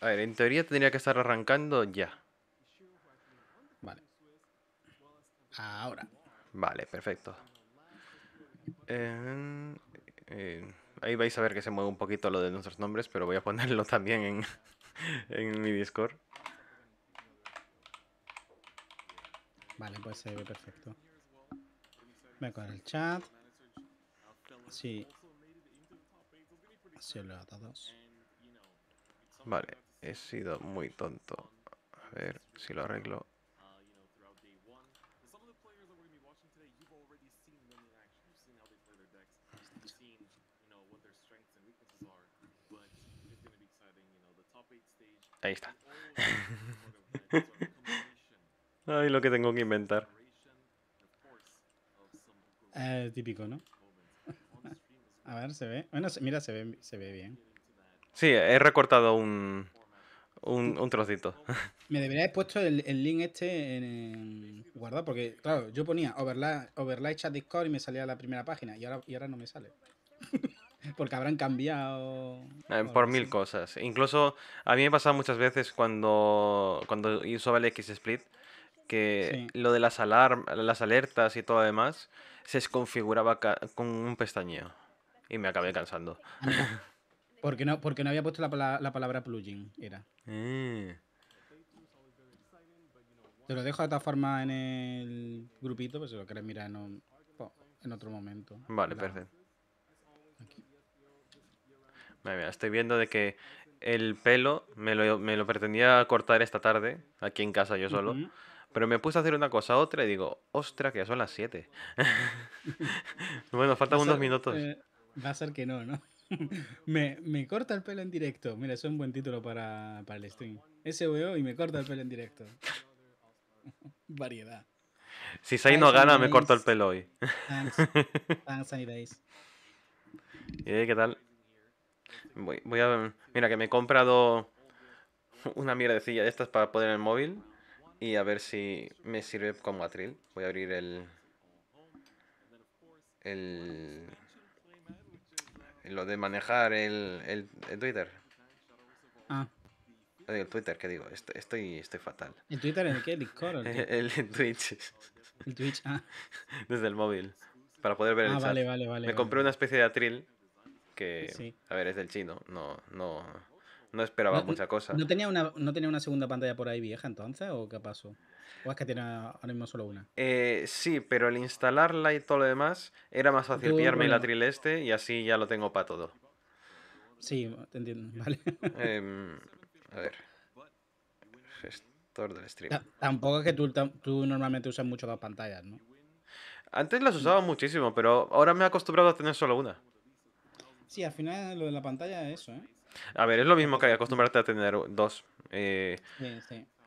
A ver, en teoría tendría que estar arrancando ya. Vale. Ahora. Vale, perfecto. ahí vais a ver que se mueve un poquito lo de nuestros nombres, pero voy a ponerlo también en, mi Discord. Vale, pues se ve perfecto. Voy con el chat. Sí. Así lo a todos. Vale. He sido muy tonto. A ver si lo arreglo. Ahí está. Ay, lo que tengo que inventar. Eh, típico, ¿no? A ver, se ve. Bueno, mira, se ve, se ve bien. Sí, he recortado un, un, un trocito. Me debería haber puesto el, el link este en, guardado, porque, claro, yo ponía overlay, overlay chat Discord y me salía la primera página y ahora, y ahora no me sale. porque habrán cambiado. Eh, por mil cosas. Incluso a mí me ha pasado muchas veces cuando, cuando usaba el XSplit que lo de las, alarm, las alertas y todo lo demás se desconfiguraba con un pestañeo. Y me acabé cansando. Porque no, porque no había puesto la, la, palabra plugin, era. Eh. Te lo dejo de todas forma en el grupito, pues si lo quieres mirar en, otro momento. Vale, perfecto. estoy viendo de que el pelo me lo, me lo, pretendía cortar esta tarde, aquí en casa yo solo. Pero me puse a hacer una cosa otra y digo, ostra, que ya son las 7. bueno, faltan unos minutos. Eh, va a ser que no, ¿no? me, corta el pelo en directo. Mira, eso es un buen título para, para el stream. SVO y me corta el pelo en directo. Variedad. Si Sai no gana, me corto el pelo hoy. Thanks. Thanks, ¿Qué tal? Voy, voy, a. Mira, que me he comprado una mierdecilla de estas para poner en el móvil. Y a ver si me sirve como atril. Voy a abrir el. El lo de manejar el, el, Twitter. Ah. El Twitter, ¿qué digo? Estoy, estoy fatal. ¿El Twitter en qué? ¿El Discord? El, Twitch. El Twitch, ah. Desde el móvil. Para poder ver el ah, chat. Vale, vale, vale, Me compré una especie de atril que, sí. a ver, es del chino. No, no, no esperaba mucha cosa. ¿no tenía, una, ¿No tenía una segunda pantalla por ahí vieja entonces? ¿O qué pasó? ¿O es que tiene ahora mismo solo una? Eh, sí, pero el instalarla y todo lo demás, era más fácil pillarme el atril este y así ya lo tengo para todo. Sí, te entiendo, vale. Em, a ver. Gestor del stream. tampoco es que tú, normalmente usas mucho las pantallas, ¿no? Antes las usaba muchísimo, pero ahora me he acostumbrado a tener solo una. Sí, al final lo de la pantalla es eso, ¿eh? A ver, es lo mismo que acostumbrarte a tener dos. Eh,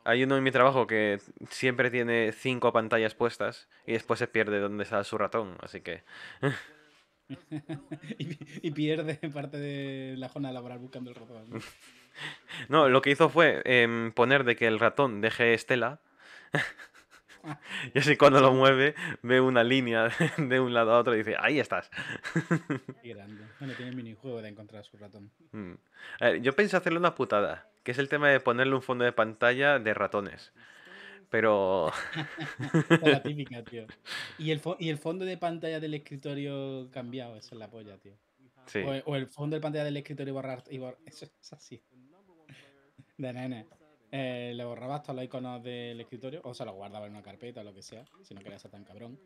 hay uno en mi trabajo que siempre tiene cinco pantallas puestas y después se pierde donde está su ratón, así que... y, pierde parte de la zona laboral buscando el ratón. ¿no? lo que hizo fue em, poner de que el ratón deje Estela y así cuando lo mueve, ve una línea de un lado a otro y dice, ahí estás. grande. Bueno, tiene minijuego de encontrar su ratón. Mm. A ver, yo pensé hacerle una putada, que es el tema de ponerle un fondo de pantalla de ratones. Pero... la típica, tío. Y el, y el fondo de pantalla del escritorio cambiado, Eso es la polla, tío. O, el, fondo de pantalla del escritorio borrar... eso es así. De nene eh, le borrabas todos los iconos del escritorio, o se los guardaba en una carpeta o lo que sea, si no querías ser tan cabrón.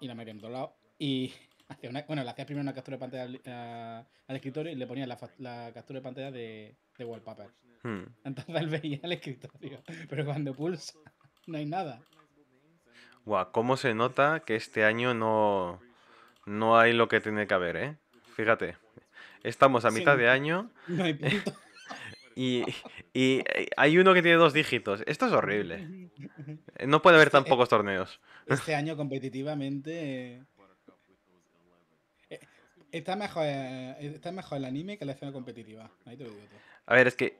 Y la metías en todos lados. Y hacía una, bueno, le hacías primero una captura de pantalla al, escritorio y le ponías la, la captura de pantalla de, wallpaper. Hmm. Entonces él veía el escritorio. Pero cuando pulsa, no hay nada. Guau, cómo se nota que este año no, no hay lo que tiene que haber, ¿eh? Fíjate, estamos a mitad de año. No hay y, eh, hay uno que tiene dos dígitos. Esto es horrible. No puede haber este, tan eh, pocos torneos. Este año competitivamente... Eh, está mejor, está mejor el anime que la escena competitiva. Ahí te lo digo A ver, es que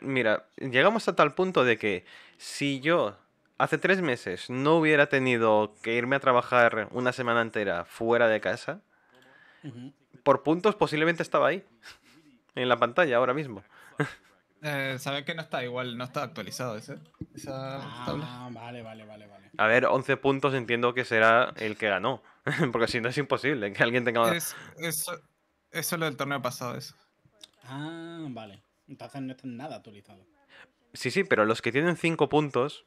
mira, llegamos a tal punto de que si yo hace tres meses no hubiera tenido que irme a trabajar una semana entera fuera de casa, por puntos posiblemente estaba ahí, en la pantalla ahora mismo. Eh, que no está igual, no está actualizado ese, ah, Vale, vale, vale, vale. A ver, 11 puntos entiendo que será el que ganó. Porque si no es imposible que alguien tenga. Es, eso, es lo del torneo pasado, eso. Ah, vale. Entonces no está nada actualizado. Sí, sí, pero los que tienen 5 puntos.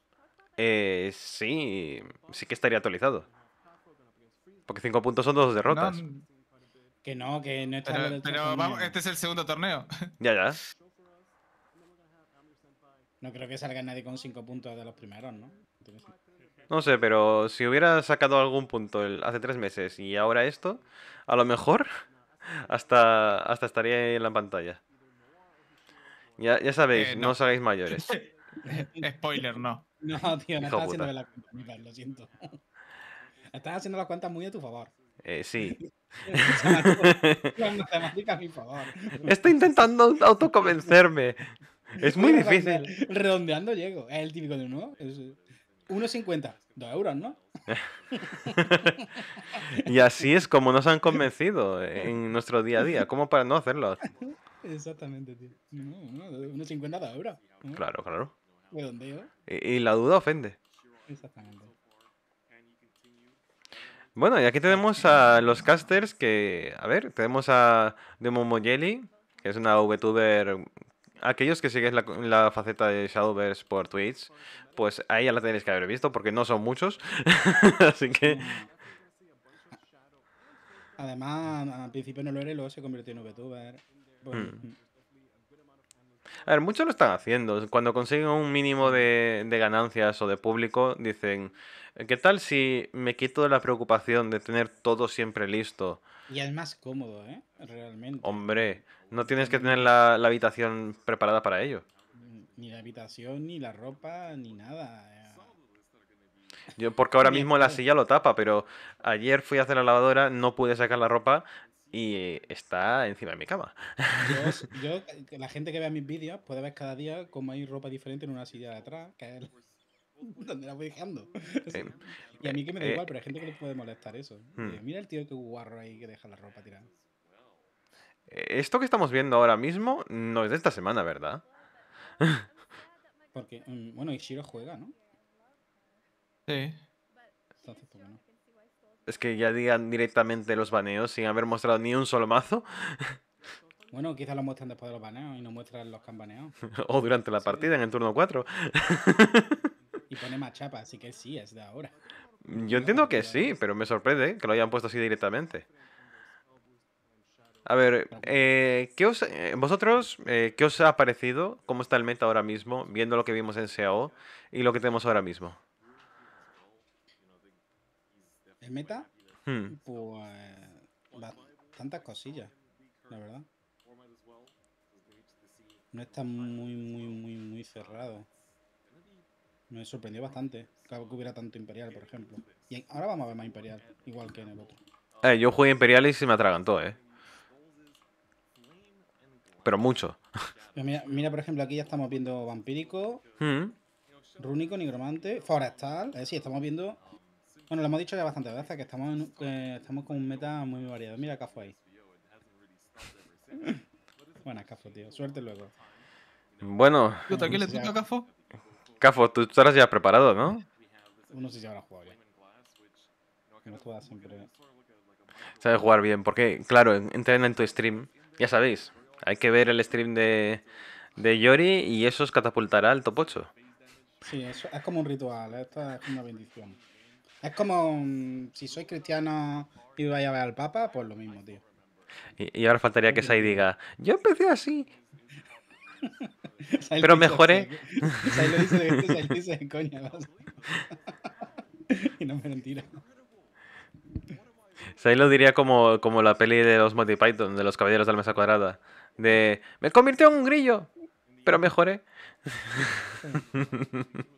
Eh, sí, sí que estaría actualizado. Porque 5 puntos son dos derrotas. que no, que no está. Pero, pero vamos, este es el segundo torneo. Ya, ya. No creo que salga nadie con 5 puntos de los primeros, ¿no? No sé, pero si hubiera sacado algún punto hace tres meses y ahora esto, a lo mejor hasta, hasta estaría en la pantalla. Ya, sabéis, eh, no. os hagáis mayores. Spoiler, no. No, tío, no estás haciendo la cuenta, lo siento. Estás haciendo la cuenta muy a tu favor. Eh, sí. Estoy matemáticas a mi favor. Estoy intentando autoconvencerme. Es muy difícil. Redondeando llego. Es eh, el típico de eh, uno. 1,50. 2 euros, ¿no? y así es como nos han convencido en nuestro día a día. ¿Cómo para no hacerlo? Exactamente, tío. No, no, 1,50 2 euros. Claro, claro. Redondeo. Y, la duda ofende. Exactamente. Bueno, y aquí tenemos a los casters que, a ver, tenemos a Demomoyeli, que es una VTuber aquellos que sigues la, faceta de Shadowverse por Twitch, pues ahí ya la tenéis que haber visto, porque no son muchos. Así que. Mm. Además, al principio no lo era y luego se convirtió en VTuber. Pues, mm. Mm. A ver, muchos lo están haciendo. Cuando consiguen un mínimo de, ganancias o de público, dicen, ¿qué tal si me quito de la preocupación de tener todo siempre listo? Y es más cómodo, ¿eh? Realmente. Hombre, no tienes que tener la, la habitación preparada para ello. Mm, ni la habitación, ni la ropa, ni nada. Eh. Yo, porque ahora mismo la silla lo tapa, pero ayer fui a hacer la lavadora, no pude sacar la ropa, y está encima de mi cama. Yo, la gente que vea mis vídeos puede ver cada día cómo hay ropa diferente en una silla de atrás, que donde la voy dejando. y a mí que me da eh, igual, eh, pero hay gente que le puede molestar eso. Hmm. Eh, mira el tío que guarro ahí que deja la ropa tirada. Esto que estamos viendo ahora mismo no es de esta semana, ¿verdad? Porque, mm, bueno, Ishiro juega, ¿no? Sí. Entonces, pues no? Es que ya digan directamente los baneos sin haber mostrado ni un solo mazo. Bueno, quizás lo muestran después de los baneos y no muestran los que o durante la partida, en el turno 4. y pone más chapa, así que sí, es de ahora. Mm, yo entiendo que sí, pero me sorprende ¿eh? que lo hayan puesto así directamente. A ver, eh, os, eh, vosotros, eh, ¿qué os ha parecido? ¿Cómo está el meta ahora mismo? Viendo lo que vimos en CAO y lo que tenemos ahora mismo el meta, hmm. pues Tantas cosillas, la verdad. No está muy, muy, muy, muy cerrado. Me sorprendió bastante que hubiera tanto Imperial, por ejemplo. Y ahora vamos a ver más Imperial, igual que en el otro. Eh, yo jugué Imperial y se me atragantó, ¿eh? Pero mucho. Mira, por ejemplo, aquí ya estamos viendo Vampírico, hmm. Rúnico, Nigromante, Forestal. Eh, sí, estamos viendo bueno, lo hemos dicho ya bastantes veces, que estamos, en, eh, estamos con un meta muy variado. Mira Cafo ahí. Buenas, Cafo, tío. Suerte luego. Bueno. ¿Tú qué le toca a Cafo? Cafo, tú estarás ya preparado, ¿no? Uno sí se habrá jugado Que no juega siempre. Sabes jugar bien, porque, claro, entren en tu stream. Ya sabéis, hay que ver el stream de, de Yori y eso os catapultará al top 8. Sí, eso es como un ritual, esta es una bendición. Es como si soy cristiano y vaya a ver al Papa, pues lo mismo, tío. Y, ahora faltaría que Sai diga, yo empecé así. pero mejoré. ¿eh? Sai lo dice, de, este y no me mentira. Sai lo diría como, la peli de los Monty Python, de los Caballeros de la Mesa Cuadrada. De, me convirtió en un grillo, pero mejoré.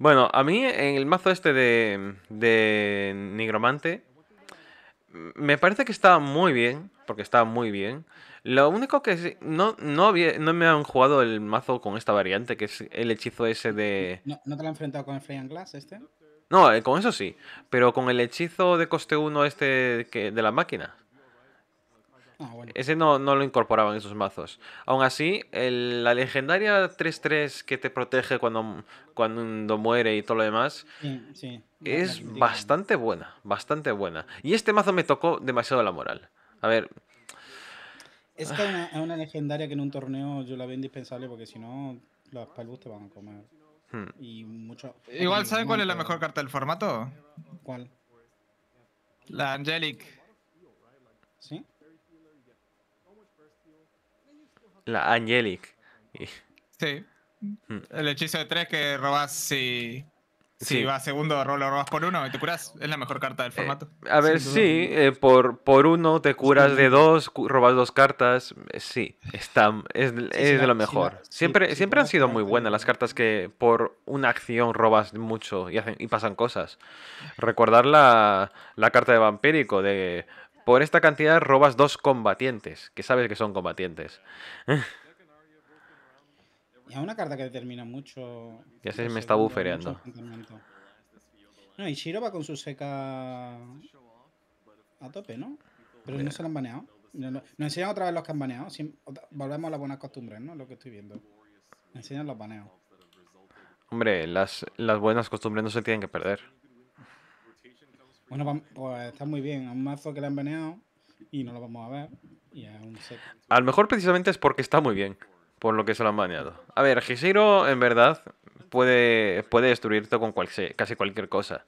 Bueno, a mí en el mazo este de, de Nigromante me parece que está muy bien, porque está muy bien. Lo único que no, no, me han jugado el mazo con esta variante, que es el hechizo ese de... ¿No, te lo han enfrentado con el Flying and Glass este? No, eh, con eso sí, pero con el hechizo de coste 1 este de la máquina. Ah, Ese no, no, lo incorporaban en sus mazos. Aún así, la legendaria 3-3 que te protege cuando, cuando muere y todo lo demás es bastante buena, bastante buena. Y este mazo me tocó demasiado la moral. A ver... es una, es una legendaria que en un torneo yo la veo indispensable porque si no los palbus te van a comer. Hmm. Y mucho... Igual, ¿saben cuál es la mejor carta del formato? ¿Cuál? La Angelic. ¿Sí? La Angelic. Sí. Mm. El hechizo de tres que robas si. Si va vas segundo, lo robas por uno y te curas. Es la mejor carta del eh, formato. a ver, sí, eh, por, por uno te curas de dos, robas dos cartas. Eh, sí, está, es, de lo mejor. siempre siempre han sido muy buenas las cartas que por una acción robas mucho y, hacen, y pasan cosas. Recordar la, la carta de vampírico de por esta cantidad robas dos combatientes, que sabes que son combatientes. Y es una carta que determina mucho. Ya se me está bufereando. No, y Shiro va con su seca a tope, ¿no? Pero no se lo han baneado. Nos enseñan otra vez los que han baneado. volvemos a las buenas costumbres, ¿no? Lo que estoy viendo. enseñan los baneos. Hombre, las buenas costumbres no se tienen que perder. Bueno, pues está muy bien. A un mazo que le han baneado y no lo vamos a ver. a lo mejor precisamente es porque está muy bien. Por lo que se lo han baneado. A ver, Gisiro, en verdad, puede, puede destruirte con casi cualquier cosa.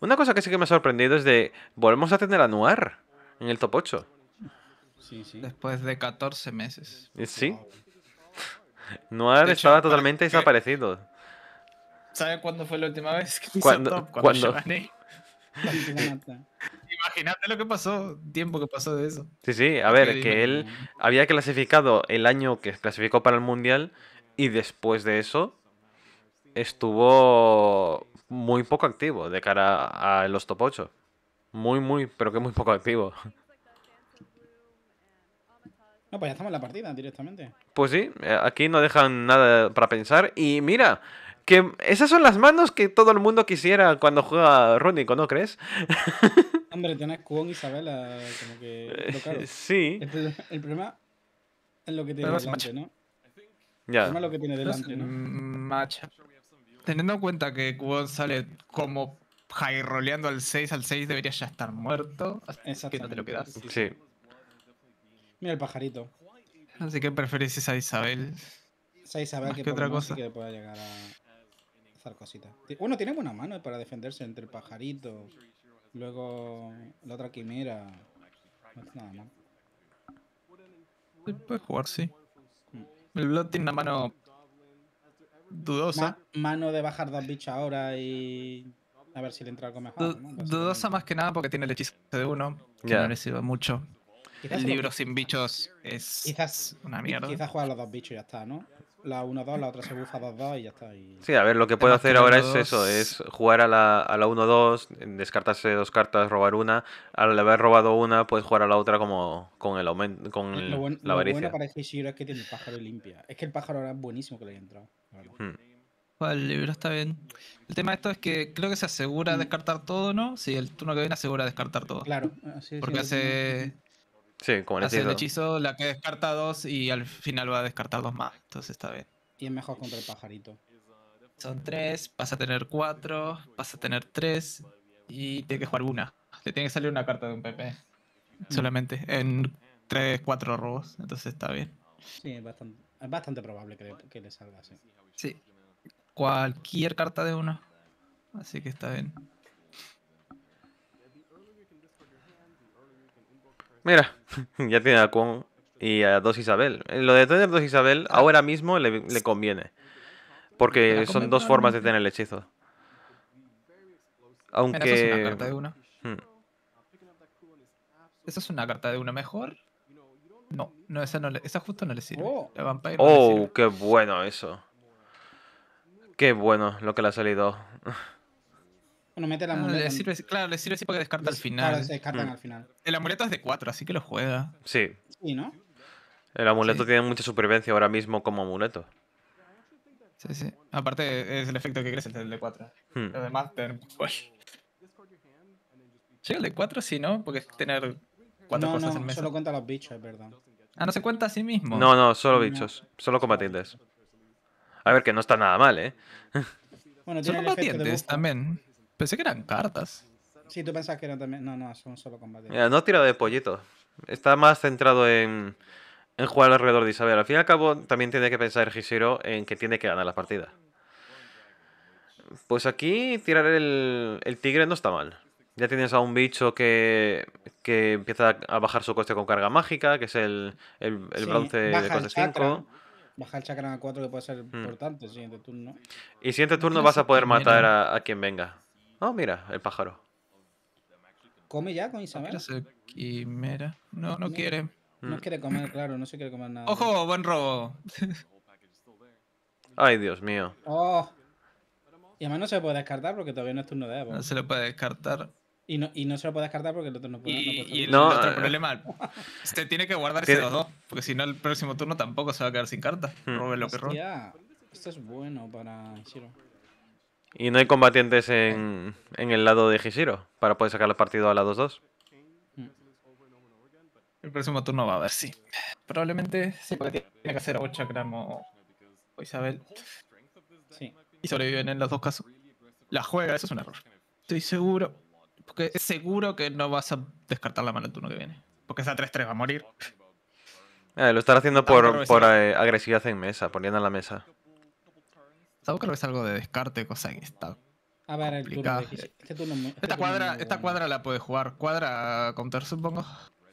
Una cosa que sí que me ha sorprendido es de. Volvemos a tener a Noir en el top 8. Sí, sí. Después de 14 meses. Sí. Noir estaba totalmente desaparecido. ¿Sabes cuándo fue la última vez que hizo top? Cuando, Imagínate lo que pasó, tiempo que pasó de eso. Sí, sí, a ver, que él había clasificado el año que clasificó para el Mundial y después de eso estuvo muy poco activo de cara a los top 8. Muy, muy, pero que muy poco activo. No, pues ya estamos en la partida directamente. Pues sí, eh, aquí no dejan nada para pensar. Y mira, que esas son las manos que todo el mundo quisiera cuando juega Runico, ¿no crees? Hombre, tenés y Isabel ah, como que. Eh, sí. El, problema es lo que tiene delante, ¿no? Ya. El problema es lo que tiene delante, ¿no? Mm, Macha. Teniendo en cuenta que Cubón sale como high al 6, al 6 debería ya estar muerto. Exacto. que no te lo quedas. Sí. Mira el pajarito. Así que preferís a Isabel. Esa Isabel qué otra cosa. que pueda llegar a. Bueno, tiene buena mano para defenderse entre el pajarito Luego la otra quimera. No nada puede jugar, sí. Mm. El Blood tiene una mano dudosa. mano de bajar dos bichos ahora y a ver si le entra algo mejor. Dudosa más que nada porque tiene el hechizo de uno, que no le sirve mucho. el libro sin bichos es quizás, una mierda. Quizás jugar los dos bichos y ya está, ¿no? la 1-2, la otra se bufa 2-2 y ya está. Y... Sí, a ver, lo que puedo hacer ahora es eso, es jugar a la, a la 1-2, descartarse dos cartas, robar una. Al haber robado una, puedes jugar a la otra como con el aumento, con la avaricia. Lo bueno para si este es que tiene el pájaro limpia. Es que el pájaro ahora es buenísimo que le haya entrado. Vale, hmm. el está bien. El tema de esto es que creo que se asegura hmm. descartar todo, ¿no? Sí, el turno que viene asegura descartar todo. Claro. es. Porque hace... Sí, hace hechizo. el hechizo, la que descarta dos y al final va a descartar dos más. Entonces está bien. Y es mejor contra el pajarito. Son tres, vas a tener cuatro, vas a tener tres y tiene que jugar una. Le tiene que salir una carta de un PP. Solamente en tres, cuatro robos. Entonces está bien. Sí, es bastante, bastante probable que que le salga así. Sí. Cualquier carta de uno. Así que está bien. Mira, ya tiene a Kwon y a Dos Isabel. Lo de tener Dos Isabel ah. ahora mismo le, conviene. Porque son dos formas de tener el hechizo. Aunque. Esa es una carta de una. Hmm. Esa es una carta de una mejor? No, no, esa, no esa justo no le sirve. Oh, oh qué bueno eso. Qué bueno lo que le ha salido. Bueno, mete la amuleto. claro, le sirve así porque descarta al final. Claro, se descartan al final. Mm. El amuleto es de 4, así que lo juega. Sí. Sí, ¿no? El amuleto tiene mucha supervivencia ahora mismo como amuleto. Sí, sí. Aparte, es el efecto que crece el de 4. los de demás, pues. Sí, el de 4, sí, ¿no? Porque es tener cuatro no, cosas no, en mesa. Solo cuenta los bichos, es verdad. Ah, no se cuenta a sí mismo. No, no, solo bichos. Solo combatientes. A ver, que no está nada mal, ¿eh? Bueno, tiene solo combatientes también. Pensé que eran cartas. Sí, tú pensas que no también. No, no, son solo combate. No no tira de pollito. Está más centrado en, jugar alrededor de Isabel. Al fin y al cabo, también tiene que pensar Gisiro en que tiene que ganar la partida Pues aquí tirar el, tigre no está mal. Ya tienes a un bicho que, que empieza a bajar su coste con carga mágica, que es el, el, bronce de coste 5. Baja el chakra a 4 que puede ser mm. importante el siguiente turno. Y siguiente turno vas a poder matar a quien venga. Oh, mira, el pájaro. ¿Come ya con Isabel? No, no quiere. No quiere comer, claro, no se quiere comer nada. ¡Ojo! ¡Buen robo! Ay, Dios mío. Oh. Y además no se puede descartar porque todavía no es turno de Evo. No se lo puede descartar. Y no, y no se lo puede descartar porque el otro no puede. Y, no puede el no, otro eh. problema. Usted tiene que guardarse los dos. Porque si no, el próximo turno tampoco se va a quedar sin carta. Hmm. Robe lo que robe. Esto es bueno para y no hay combatientes en, en el lado de Hishiro para poder sacar el partido a la 2-2. El próximo turno va a haber, sí. Probablemente sí, porque tiene que hacer 8 gramos o Isabel. Sí. Y sobreviven en los dos casos. La juega, eso es un error. Estoy seguro. Porque es seguro que no vas a descartar la mano el turno que viene. Porque esa 3-3 va a morir. Eh, lo están haciendo por, eh, agresividad en mesa, poniendo en la mesa sólo creo que es algo de descarte, cosa que está. A ver, el turno, este este esta, cuadra, esta cuadra la puede jugar. Cuadra counter, supongo.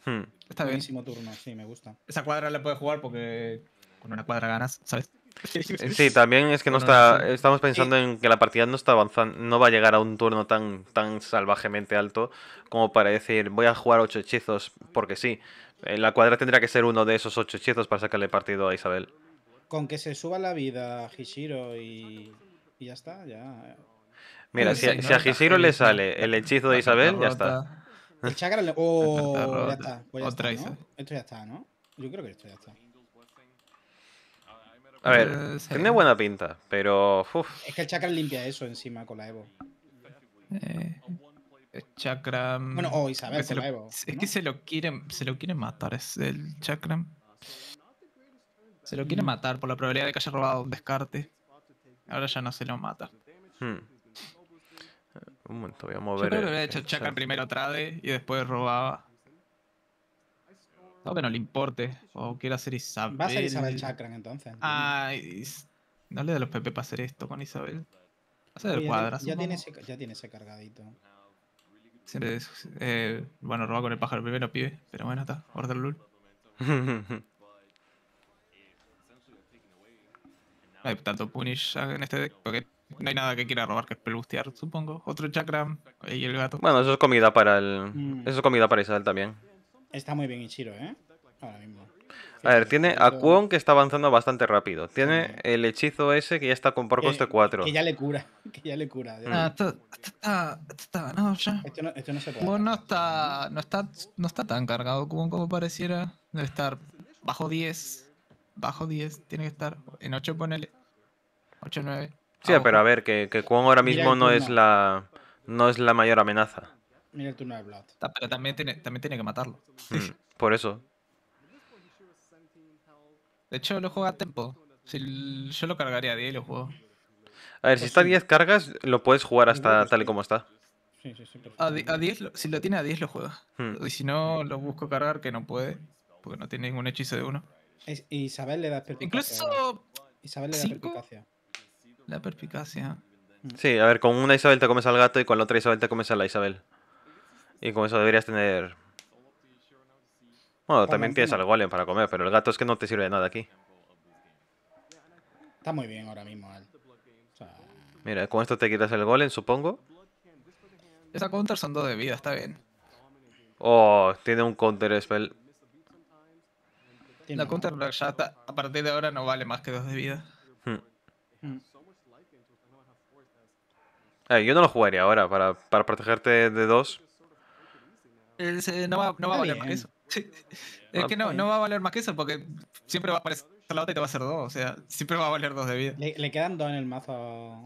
Hmm. Está Buenísimo turno, sí, me gusta. Esa cuadra la puede jugar porque con una cuadra ganas, ¿sabes? Eh, sí, también es que no está. Estamos pensando en que la partida no está avanzando, no va a llegar a un turno tan, tan salvajemente alto como para decir voy a jugar ocho hechizos porque sí. Eh, la cuadra tendría que ser uno de esos ocho hechizos para sacarle partido a Isabel. Con que se suba la vida a Hishiro y, y ya está, ya. Eh. Mira, si, si, a Hishiro le sale el hechizo de Isabel, ya está. El chakra le... Oh, ya está. Pues Otra está Esto ya está, ¿no? Yo creo que esto ya está. A ver, eh, tiene buena pinta, pero... Es que el chakra limpia eso encima con la Evo. Eh, el chakra... Mm, bueno, o Isabel con la Evo. Es que se lo quieren, se lo quieren matar, es el chakra. Se lo quiere mm. matar por la probabilidad de que haya robado un descarte. Ahora ya no se lo mata. Hmm. Un momento, voy a mover. Yo creo que hubiera hecho chakra primero trade y después robaba. No que no le importe. O quiero hacer Isabel. Va a ser Isabel Chakran entonces. ay no le da los PP para hacer esto con Isabel. Va a ser el cuadra, Ya, tiene ese, ya tiene ese cargadito. Siempre, eh, bueno, roba con el pájaro primero, pibe. Pero bueno, está. Order Lul. tanto Punish en este deck porque no hay nada que quiera robar que es pelustear, supongo. Otro Chakram y el gato. Bueno, eso es comida para el. Mm. Eso es comida para Isabel también. Está muy bien Ichiro, ¿eh? Ahora mismo. A ver, tiene a Kuon que está avanzando bastante rápido. Tiene el hechizo ese que ya está con por coste 4. Que ya le cura. Que ya le cura. Mm. Ah, esto, ya. Esto no, se puede. está, no, está, no está tan cargado Kwon como pareciera. Debe estar bajo 10. Bajo 10. Tiene que estar en 8, ponele. 8, 9. Sí, pero a ver, que, que Kwon ahora mismo no es, la, no es la mayor amenaza. Mira el turno de Blood. Pero también tiene, también tiene que matarlo. Mm, por eso. De hecho, lo juega a tempo. Si, yo lo cargaría a 10 y lo juego. A ver, si pues está a 10 cargas, lo puedes jugar hasta tal y como está. si lo tiene a 10, lo juega. Mm. Y si no, lo busco cargar, que no puede. Porque no tiene ningún hechizo de uno. Isabel le da perpicacia. Incluso. Isabel le da perpicacia la perspicacia. Sí, a ver, con una Isabel te comes al gato y con la otra Isabel te comes a la Isabel. Y con eso deberías tener... Bueno, también tienes al golem para comer, pero el gato es que no te sirve de nada aquí. Está muy bien ahora mismo Mira, con esto te quitas el golem, supongo. Esa counter son dos de vida, está bien. Oh, tiene un counter spell. La counter Black a partir de ahora no vale más que dos de vida. Hmm. hmm. Ah, yo no lo jugaría ahora para, para protegerte de dos. Eh, no, va, no va, a valer más que eso. es ah, que no, no va a valer más que eso porque siempre va a aparecer la otra y te va a hacer dos. O sea, siempre va a valer dos de vida. Le, quedan dos en el mazo,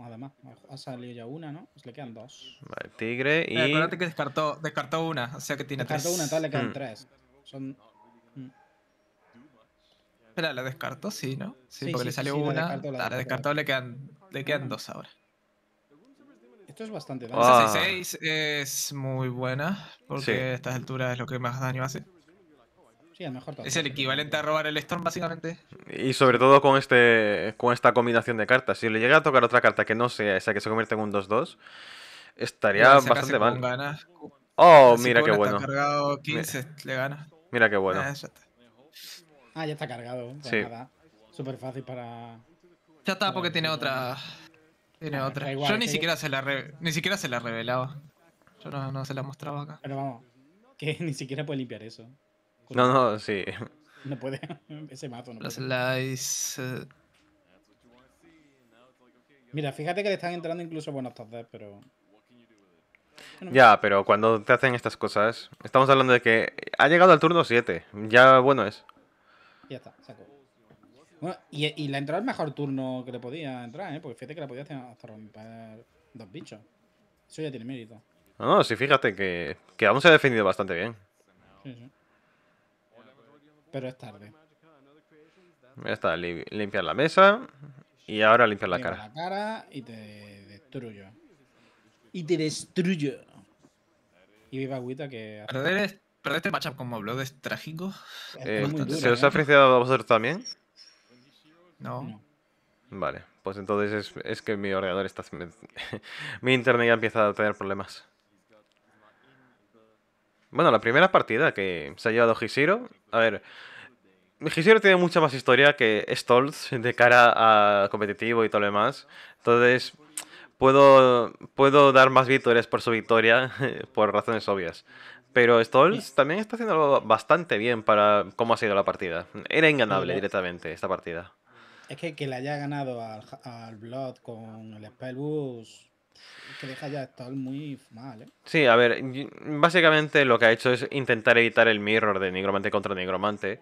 además. Ha salido ya una, ¿no? Pues le quedan dos. Vale, tigre eh, y. acuérdate que descartó, descartó una, o sea que tiene descartó tres. Descartó una, tal le quedan mm. tres. Son. Mm. Espera, la descartó, sí, ¿no? Sí, porque le salió una. La descartó, le quedan dos ahora. Esto es bastante daño. es muy buena, porque a estas alturas es lo que más daño hace. es el equivalente a robar el Storm, básicamente. Y sobre todo con este con esta combinación de cartas. Si le llega a tocar otra carta que no sea esa que se convierte en un 2-2, estaría bastante mal. Oh, mira qué bueno. mira. Le qué bueno. Ah ya, está ah, cargado. Pues sí. Súper fácil para. Ya está, porque tiene otra otra. Yo ni siquiera se la ni siquiera se la revelaba. Yo no, se la mostraba acá. Pero vamos, que ni siquiera puede limpiar eso. No, no, sí. No puede. Ese mato no puede. Eh. Mira, fíjate que le están entrando incluso buenos top pero. ya, pero cuando te hacen estas cosas, estamos hablando de que ha llegado al turno 7. Ya bueno es. Ya está, saco y, la le entró el mejor turno que le podía entrar, ¿eh? Porque fíjate que la podía hacer hasta romper dos bichos. Eso ya tiene mérito. No, si sí, fíjate que, que aún se ha defendido bastante bien. Sí, sí. Pero es tarde. Ya está, limpiar la mesa y ahora limpiar la cara. la cara y te destruyo. Y te destruyo. Y viva Agüita que... ¿Perder, este matchup como Blood es trágico? Eh, ¿Se os ¿eh? ha ofrecido a vosotros también? No. Vale, pues entonces es, que mi ordenador está... mi internet ya empieza a tener problemas. Bueno, la primera partida que se ha llevado Hishiro... A ver, Hishiro tiene mucha más historia que Stolz de cara a competitivo y todo lo demás. Entonces, puedo, puedo dar más victorias por su victoria, por razones obvias. Pero Stolz también está haciendo bastante bien para cómo ha sido la partida. Era inganable directamente esta partida. Es que que le haya ganado al, al Blood con el Spellbus que deja ya estar muy mal, ¿eh? Sí, a ver, básicamente lo que ha hecho es intentar evitar el mirror de Nigromante contra Negromante.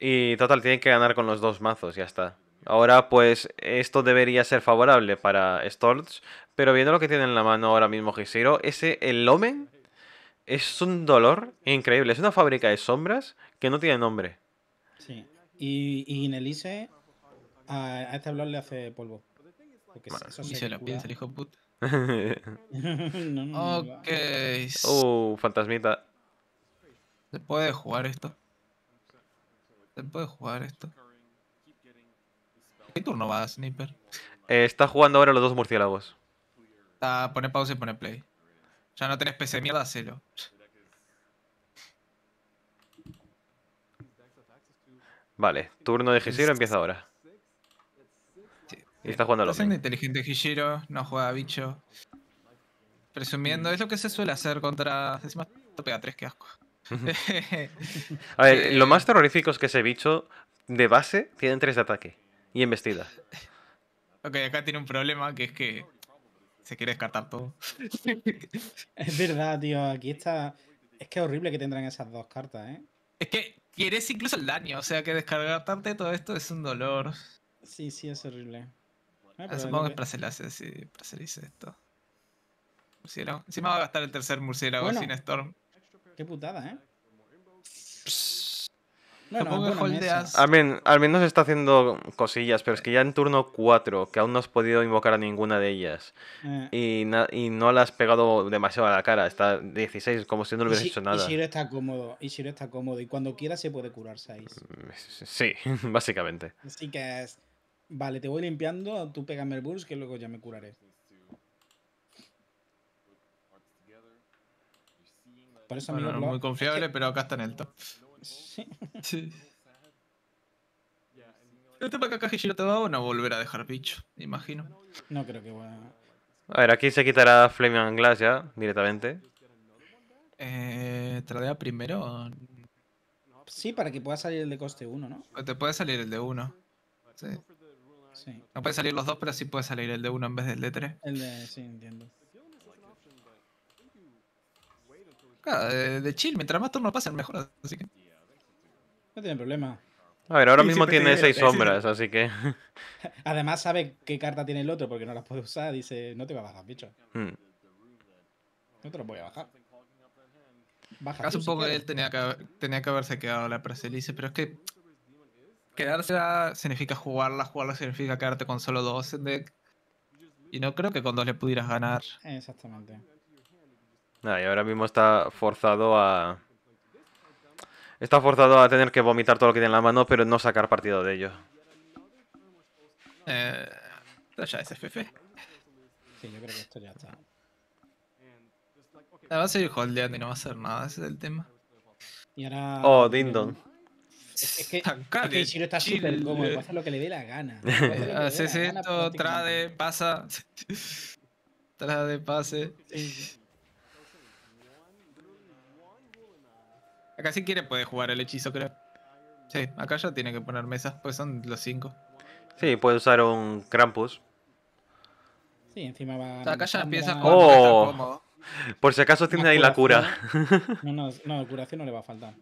Y total, tienen que ganar con los dos mazos, ya está. Ahora, pues, esto debería ser favorable para Storch, pero viendo lo que tiene en la mano ahora mismo Gisiro, ese, el Omen, es un dolor increíble. Es una fábrica de sombras que no tiene nombre. Sí. Y, y a, este hablar le hace polvo. se lo piensa el hijo ok. Uh, fantasmita. ¿Se puede jugar esto? ¿Se puede jugar esto? ¿Qué turno va, Sniper? Eh, está jugando ahora los dos murciélagos. Ah, pone pausa y pone play. Ya no tenés PC mierda, celo. Vale, turno de Gisiro empieza ahora. Está jugando lo mismo. inteligente Hishiro, no juega bicho. Presumiendo, es lo que se suele hacer contra. Encima tope a 3, qué asco. a ver, lo más terrorífico es que ese bicho de base tiene tres de ataque y embestida. Ok, acá tiene un problema que es que se quiere descartar todo. es verdad, tío. Aquí está. Es que es horrible que tendrán esas dos cartas, ¿eh? Es que quieres incluso el daño, o sea que descargarte todo esto es un dolor. Sí, sí, es horrible. Ah, ah, supongo que es para sí, así, esto. Murciélago. Encima va a gastar el tercer murciélago sin Storm. Qué putada, ¿eh? Bueno, al, al menos está haciendo cosillas, pero es que ya en turno 4, que aún no has podido invocar a ninguna de ellas, eh. y, no la has pegado demasiado a la cara, está 16, como si no le hubieras hecho nada. Ishiro está cómodo, Ishiro está cómodo, y cuando quiera se puede curar 6. Mm, sí, básicamente. Así que es... Vale, te voy limpiando, tú pégame el burst que luego ya me curaré. Por eso, bueno, lo muy confiable, pero acá está en el top. Sí. Este para acá te va a volver a dejar bicho, imagino. No creo que vaya. A ver, aquí se quitará Flame Glass ya, directamente. Eh, ¿Tradea primero? Sí, para que pueda salir el de coste 1, ¿no? Te puede salir el de 1. Sí. No puede salir los dos, pero sí puede salir el de uno en vez del de tres. El de, sí, entiendo. de, chill, mientras más turnos pasen, mejor, así que... No tiene problema. A ver, ahora mismo tiene seis sombras, así que... Además sabe qué carta tiene el otro porque no las puede usar, dice, no te va a bajar, bicho. Hmm. No te lo voy a bajar. Baja un poco él tenía que, tenía que haberse quedado la Preselice, pero es que quedarse significa jugarla, jugarla significa quedarte con solo dos en deck. Y no creo que con dos le pudieras ganar. Exactamente. y ahora mismo está forzado a. Está forzado a tener que vomitar todo lo que tiene en la mano, pero no sacar partido de ello. Eh, ya es FF. Sí, yo creo que esto ya está. va a seguir holdeando y no va a hacer nada, ese es el tema. Y ahora. Oh, Dindon. Eh, es que, es está súper cómodo, pasa lo que le dé la gana. hace esto, trade, pasa. trade, pase. Acá si quiere puede jugar el hechizo, creo. Sí, acá ya tiene que poner mesas, pues son los cinco. Sí, puede usar un Krampus. Sí, encima va. acá ya empieza con oh, Por si acaso tiene ahí la cura. no, no, no, curación no le va a faltar.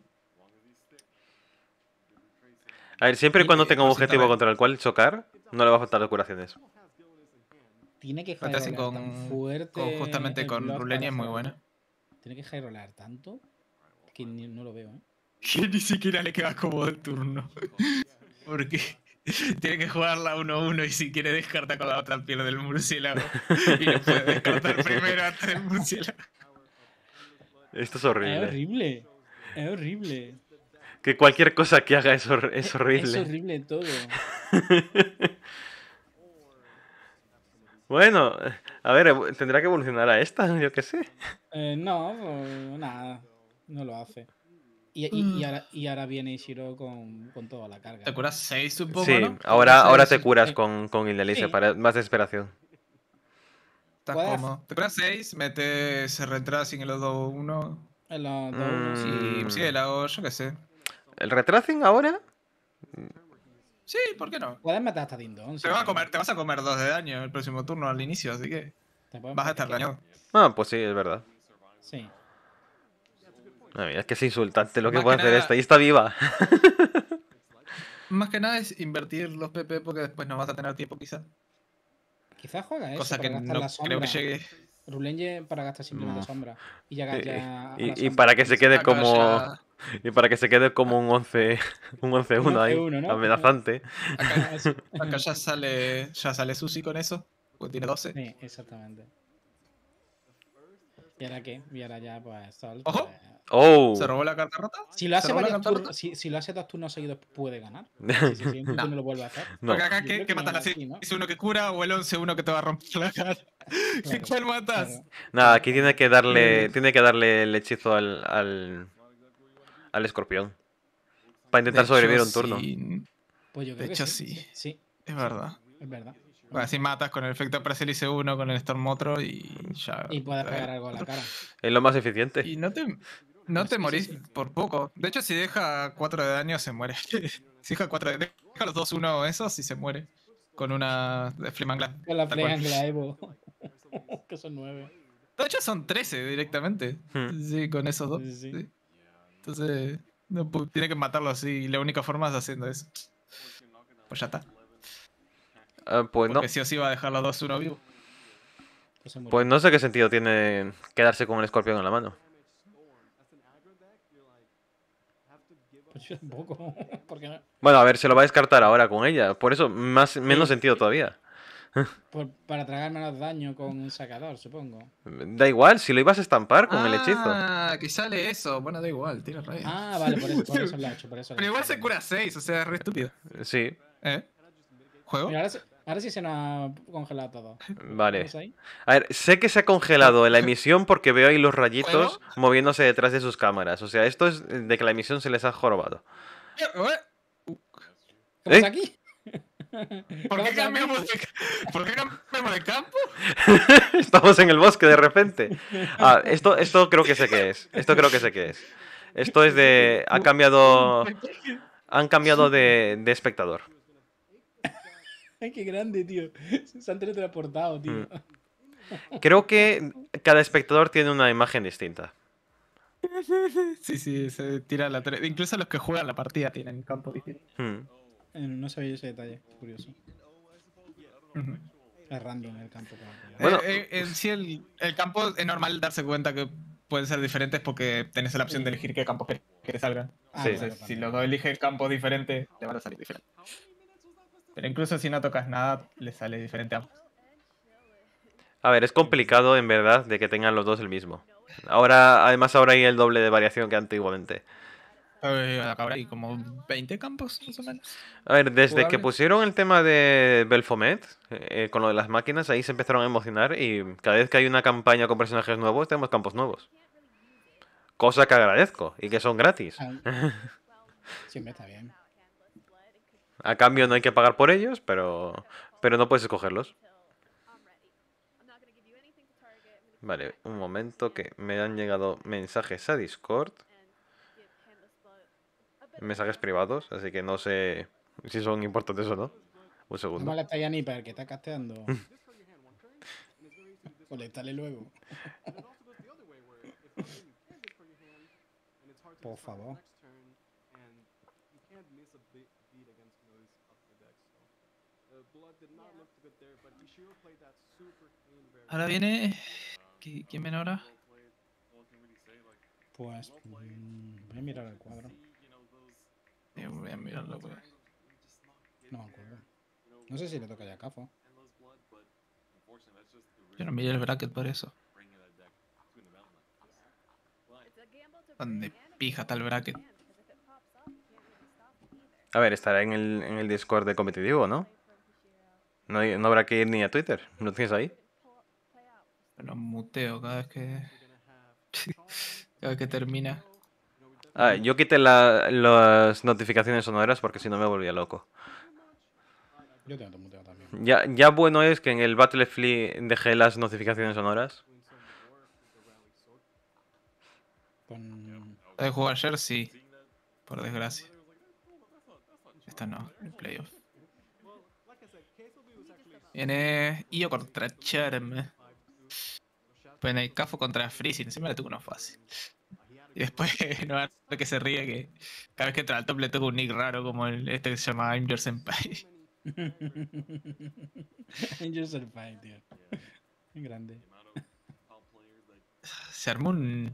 A ver, siempre y cuando eh, tenga un objetivo contra el cual chocar, no le va a faltar curaciones. Tiene que jugar con, fuerte. justamente con Rulenia es muy buena. Tiene que jairolar tanto que ni, no lo veo, ¿eh? Que ni siquiera le queda cómodo el turno. Porque tiene que jugarla a uno y si quiere descarta con la otra piel del murciélago. Y no puede descartar primero antes del murciélago. Esto es horrible. Es horrible. Es horrible que cualquier cosa que haga es, es horrible. Es horrible todo. bueno, a ver, tendrá que evolucionar a esta, yo qué sé. Eh, no, pues, nada, no lo hace. Y, y, ahora, y, ahora, viene Ishiro con, con, toda la carga. ¿Te curas 6 supongo Sí, ahora, ahora te curas con, con para más desesperación. Pues, te curas 6, metes R3 en el 2-1. El 2-1. Sí, sí, el O2, yo qué sé. ¿El retracing ahora? Sí, ¿por qué no? Puedes matar hasta Dindon. Te, vas a comer, te vas a comer dos de daño el próximo turno al inicio, así que vas a estar dañado. Ah, pues sí, es verdad. Sí. Ah, es que es insultante lo que puede hacer esta. Y está viva. Más que nada es invertir los PP porque después no vas a tener tiempo, quizá. Quizás juega eso. Cosa que no creo que llegue. Rulenge para gastar simplemente mm. sombra. Y, ya, eh, ya y, para que se quede como. Y para que se quede como un 11 un 11 1 ahí, amenazante. Acá, ya sale ya sale Susi con eso, pues tiene 12. Sí, exactamente. ¿Y ahora qué? Y ahora ya pues Salt? ¡Ojo! Pues, oh. ¿Se robó la carta rota? Si lo hace, si, si, lo hace dos turnos seguidos, puede ganar. Si, si, si no. no. lo vuelve a hacer. Porque acá, ¿qué, ¿qué matas? ¿La 6 ¿no? uno que cura o el 11 uno que te va a romper la cara? Claro, ¿Qué ¿Cuál matas? Nada, aquí tiene que darle, tiene que darle el hechizo al, al, al escorpión. Para intentar sobrevivir un turno. Pues de hecho, sí. Sí. Es verdad. Es verdad. Bueno, si matas con el efecto Preselice 1, con el Storm otro y ya. Y puedes pegar algo a la cara. Es lo más eficiente. Y no te, no pues te morís por poco. De hecho, si deja 4 de daño, se muere. si deja 4 de deja los 2-1 esos y se muere. Con una de Flamangla. Con la Flamangla Evo. que son 9. De hecho, son 13 directamente. Hmm. Sí, con esos dos. sí. Entonces, pues, tiene que matarlo así. Y la única forma es haciendo eso. Pues ya está. Ah, pues no. o si va a dejar los dos vivo. Pues no sé qué sentido tiene quedarse con el escorpión en la mano. Pues bueno, a ver, se lo va a descartar ahora con ella. Por eso, más, menos sentido todavía. para tragar menos daño con un sacador, supongo. Da igual, si lo ibas a estampar con el hechizo. Ah, que sale eso. Bueno, da igual, tira rayos. Ah, vale, por eso, lo hecho. Por eso Pero igual se cura 6, o sea, es re estúpido. Eh, sí. ¿Eh? ¿Juego? ahora, sí se nos ha congelado todo. Vale. A ver, sé que se ha congelado en la emisión porque veo ahí los rayitos moviéndose detrás de sus cámaras. O sea, esto es de que la emisión se les ha jorobado. ¿Eh? eh. ¿Eh? aquí? ¿Por qué, cambiamos de, campo? Estamos en el bosque de repente. Ah, esto, esto creo que sé qué es. Esto creo que sé qué es. Esto es de. Ha cambiado. Han cambiado de, espectador. Ay, qué grande, tío. Se han teletransportado, tío. Mm. Creo que cada espectador tiene una imagen distinta. Sí, sí, se tira la. Incluso los que juegan la partida tienen campo distinto. Mm. No sabía ese detalle, curioso. el campo. Bueno, eh, eh, en sí, el, campo es normal darse cuenta que pueden ser diferentes porque tenés la opción de elegir qué campos que salgan. Ah, si los dos eligen campos diferentes, te van a salir diferentes. Pero incluso si no tocas nada, le sale diferente a ambos. A ver, es complicado en verdad de que tengan los dos el mismo. Ahora, además ahora hay el doble de variación que antiguamente. Eh, como 20 campos, más o menos. A ver, desde que pusieron el tema de Belfomet, eh, con lo de las máquinas, ahí se empezaron a emocionar y cada vez que hay una campaña con personajes nuevos, tenemos campos nuevos. Cosa que agradezco y que son gratis. Ah. A cambio no hay que pagar por ellos, pero, pero no puedes escogerlos. Vale, un momento que me han llegado mensajes a Discord mensajes privados, así que no sé si son importantes o no. Un segundo. No ya ni para el que está casteando. Colectale pues luego. Por favor. Ahora viene. ¿Quién menora? Pues. Mm, voy a mirar el cuadro. No me No sé si le toca ya a Cafo. Yo no miré el bracket por eso. Donde pija tal bracket? A ver, estará en el, en el Discord de competitivo, ¿no? ¿no? No habrá que ir ni a Twitter. ¿Lo tienes ahí? Lo muteo cada vez que. cada vez que termina. Ah, yo quité las notificaciones sonoras porque si no me volvía loco. Ya, bueno es que en el Battle Battlefield dejé las notificaciones sonoras. El juego ayer sí, por desgracia. Esta no, el playoff. Viene Io contra charme. Pues en el Cafo contra Freezing, encima le tuvo uno fácil. Y después no que se ríe que cada vez que entra al top le toca un nick raro como este que se llama Angel Senpai. Angel Senpai, tío. Grande. Se armó un,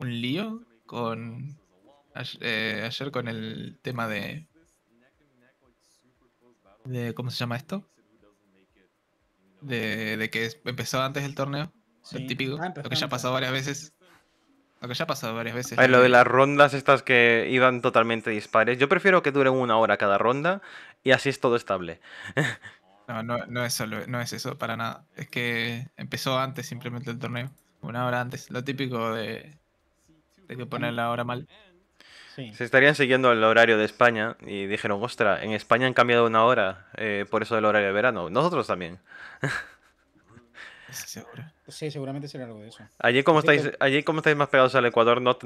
lío con eh, ayer con el tema de, de ¿cómo se llama esto? De, de que empezó antes del torneo, el típico, ah, lo que ya ha pasado varias veces. Lo que ya ha pasado varias veces. lo de las rondas estas que iban totalmente dispares. Yo prefiero que duren una hora cada ronda y así es todo estable. no, no, es no es eso para nada. Es que empezó antes simplemente el torneo. Una hora antes. Lo típico de, que poner la hora mal. Sí. Se estarían siguiendo el horario de España y dijeron, ostra, en España han cambiado una hora eh, por eso del horario de verano. Nosotros también. Sí, seguramente será algo de eso. Allí como, estáis, allí como estáis más pegados al Ecuador, no,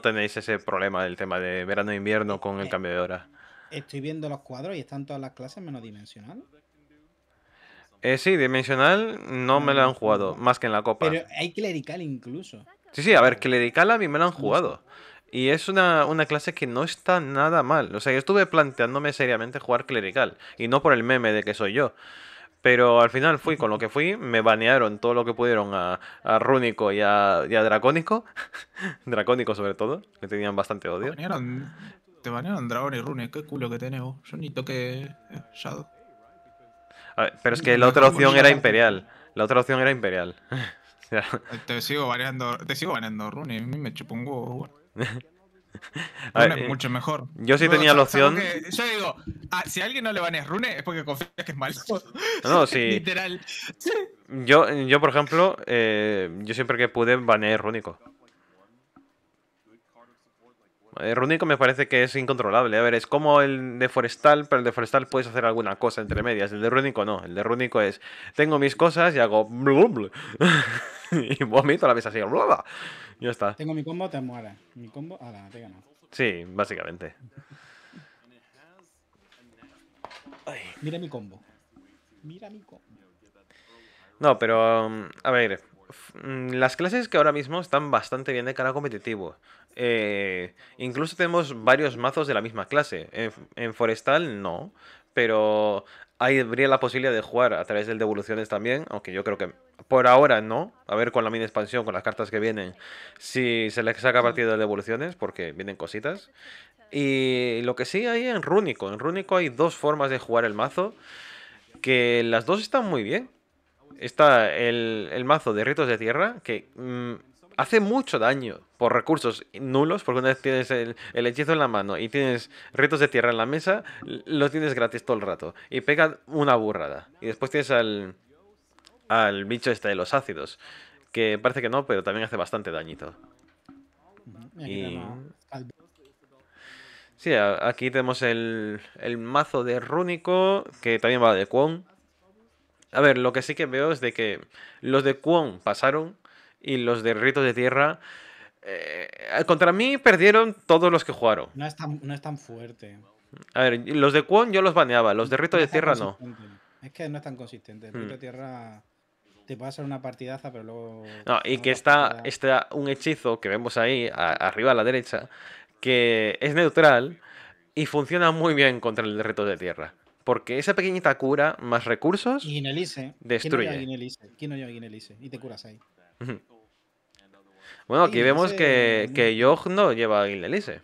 tenéis ese problema del tema de verano e invierno con el eh, cambio de hora. Estoy viendo los cuadros y están todas las clases menos dimensional. Eh, sí, dimensional no, me lo han jugado, más que en la copa. Pero hay clerical incluso. Sí, sí, a ver, clerical a mí me lo han jugado. Y es una, una, clase que no está nada mal. O sea, yo estuve planteándome seriamente jugar clerical. Y no por el meme de que soy yo. Pero al final fui con lo que fui, me banearon todo lo que pudieron a, a Rúnico y a, Dracónico. Dracónico sobre todo, que tenían bastante odio. te banearon Dragón y Rune, qué culo que tenemos. Yo ni toqué eh, Shadow. pero es que la otra opción era Imperial. La otra opción era Imperial. te sigo baneando, te sigo baneando Rune, a mí me chupo un huevo. a ver, eh, mucho mejor. Yo sí tenía la opción. yo digo, ah, si a alguien no le baneas Rune es porque confías que es malo. No, sí. Literal. Yo, yo, por ejemplo, eh, yo siempre que pude baneé runico eh, Rúnico me parece que es incontrolable. A ver, es como el de Forestal, pero el de Forestal puedes hacer alguna cosa entre medias. El de runico no. El de Rúnico es, tengo mis cosas y hago... Blub, blub, y vomito a la vez así. Blub, ya está. Tengo mi combo, te mueres. Mi combo, ahora te gano. Sí, básicamente. Mira mi combo. Mira mi combo. No, pero, um, a ver, mm, las clases que ahora mismo están bastante bien de cara competitivo. Eh, incluso tenemos varios mazos de la misma clase. en, Forestal no, pero Ahí habría la posibilidad de jugar a través del devoluciones también, aunque yo creo que por ahora no. A ver con la mini expansión, con las cartas que vienen, si se les saca partido de devoluciones, porque vienen cositas. Y lo que sí hay en Rúnico. En Rúnico hay dos formas de jugar el mazo, que las dos están muy bien. Está el, mazo de ritos de tierra, que mm, hace mucho daño por recursos nulos, porque una vez tienes el, hechizo en la mano y tienes retos de tierra en la mesa, los tienes gratis todo el rato. Y pega una burrada. Y después tienes al, al bicho este de los ácidos, que parece que no, pero también hace bastante dañito. Y... Sí, aquí tenemos el, mazo de Rúnico, que también va de Kwon. A ver, lo que sí que veo es de que los de Kwon pasaron y los de Ritos de Tierra. Eh, contra mí perdieron todos los que jugaron. No es tan, fuerte. A ver, los de Kwon yo los baneaba, los de Rito de Tierra no. Es que no es tan consistente. El Rito de hmm. Tierra te puede hacer una partidaza, pero luego. No, y que está, está, un hechizo que vemos ahí, arriba a la derecha, que es neutral y funciona muy bien contra el Rito de Tierra. Porque esa pequeñita cura más recursos. Y Ginelise. Destruye. ¿Quién no Y te curas ahí. Bueno, aquí vemos que, mm". que no lleva a lice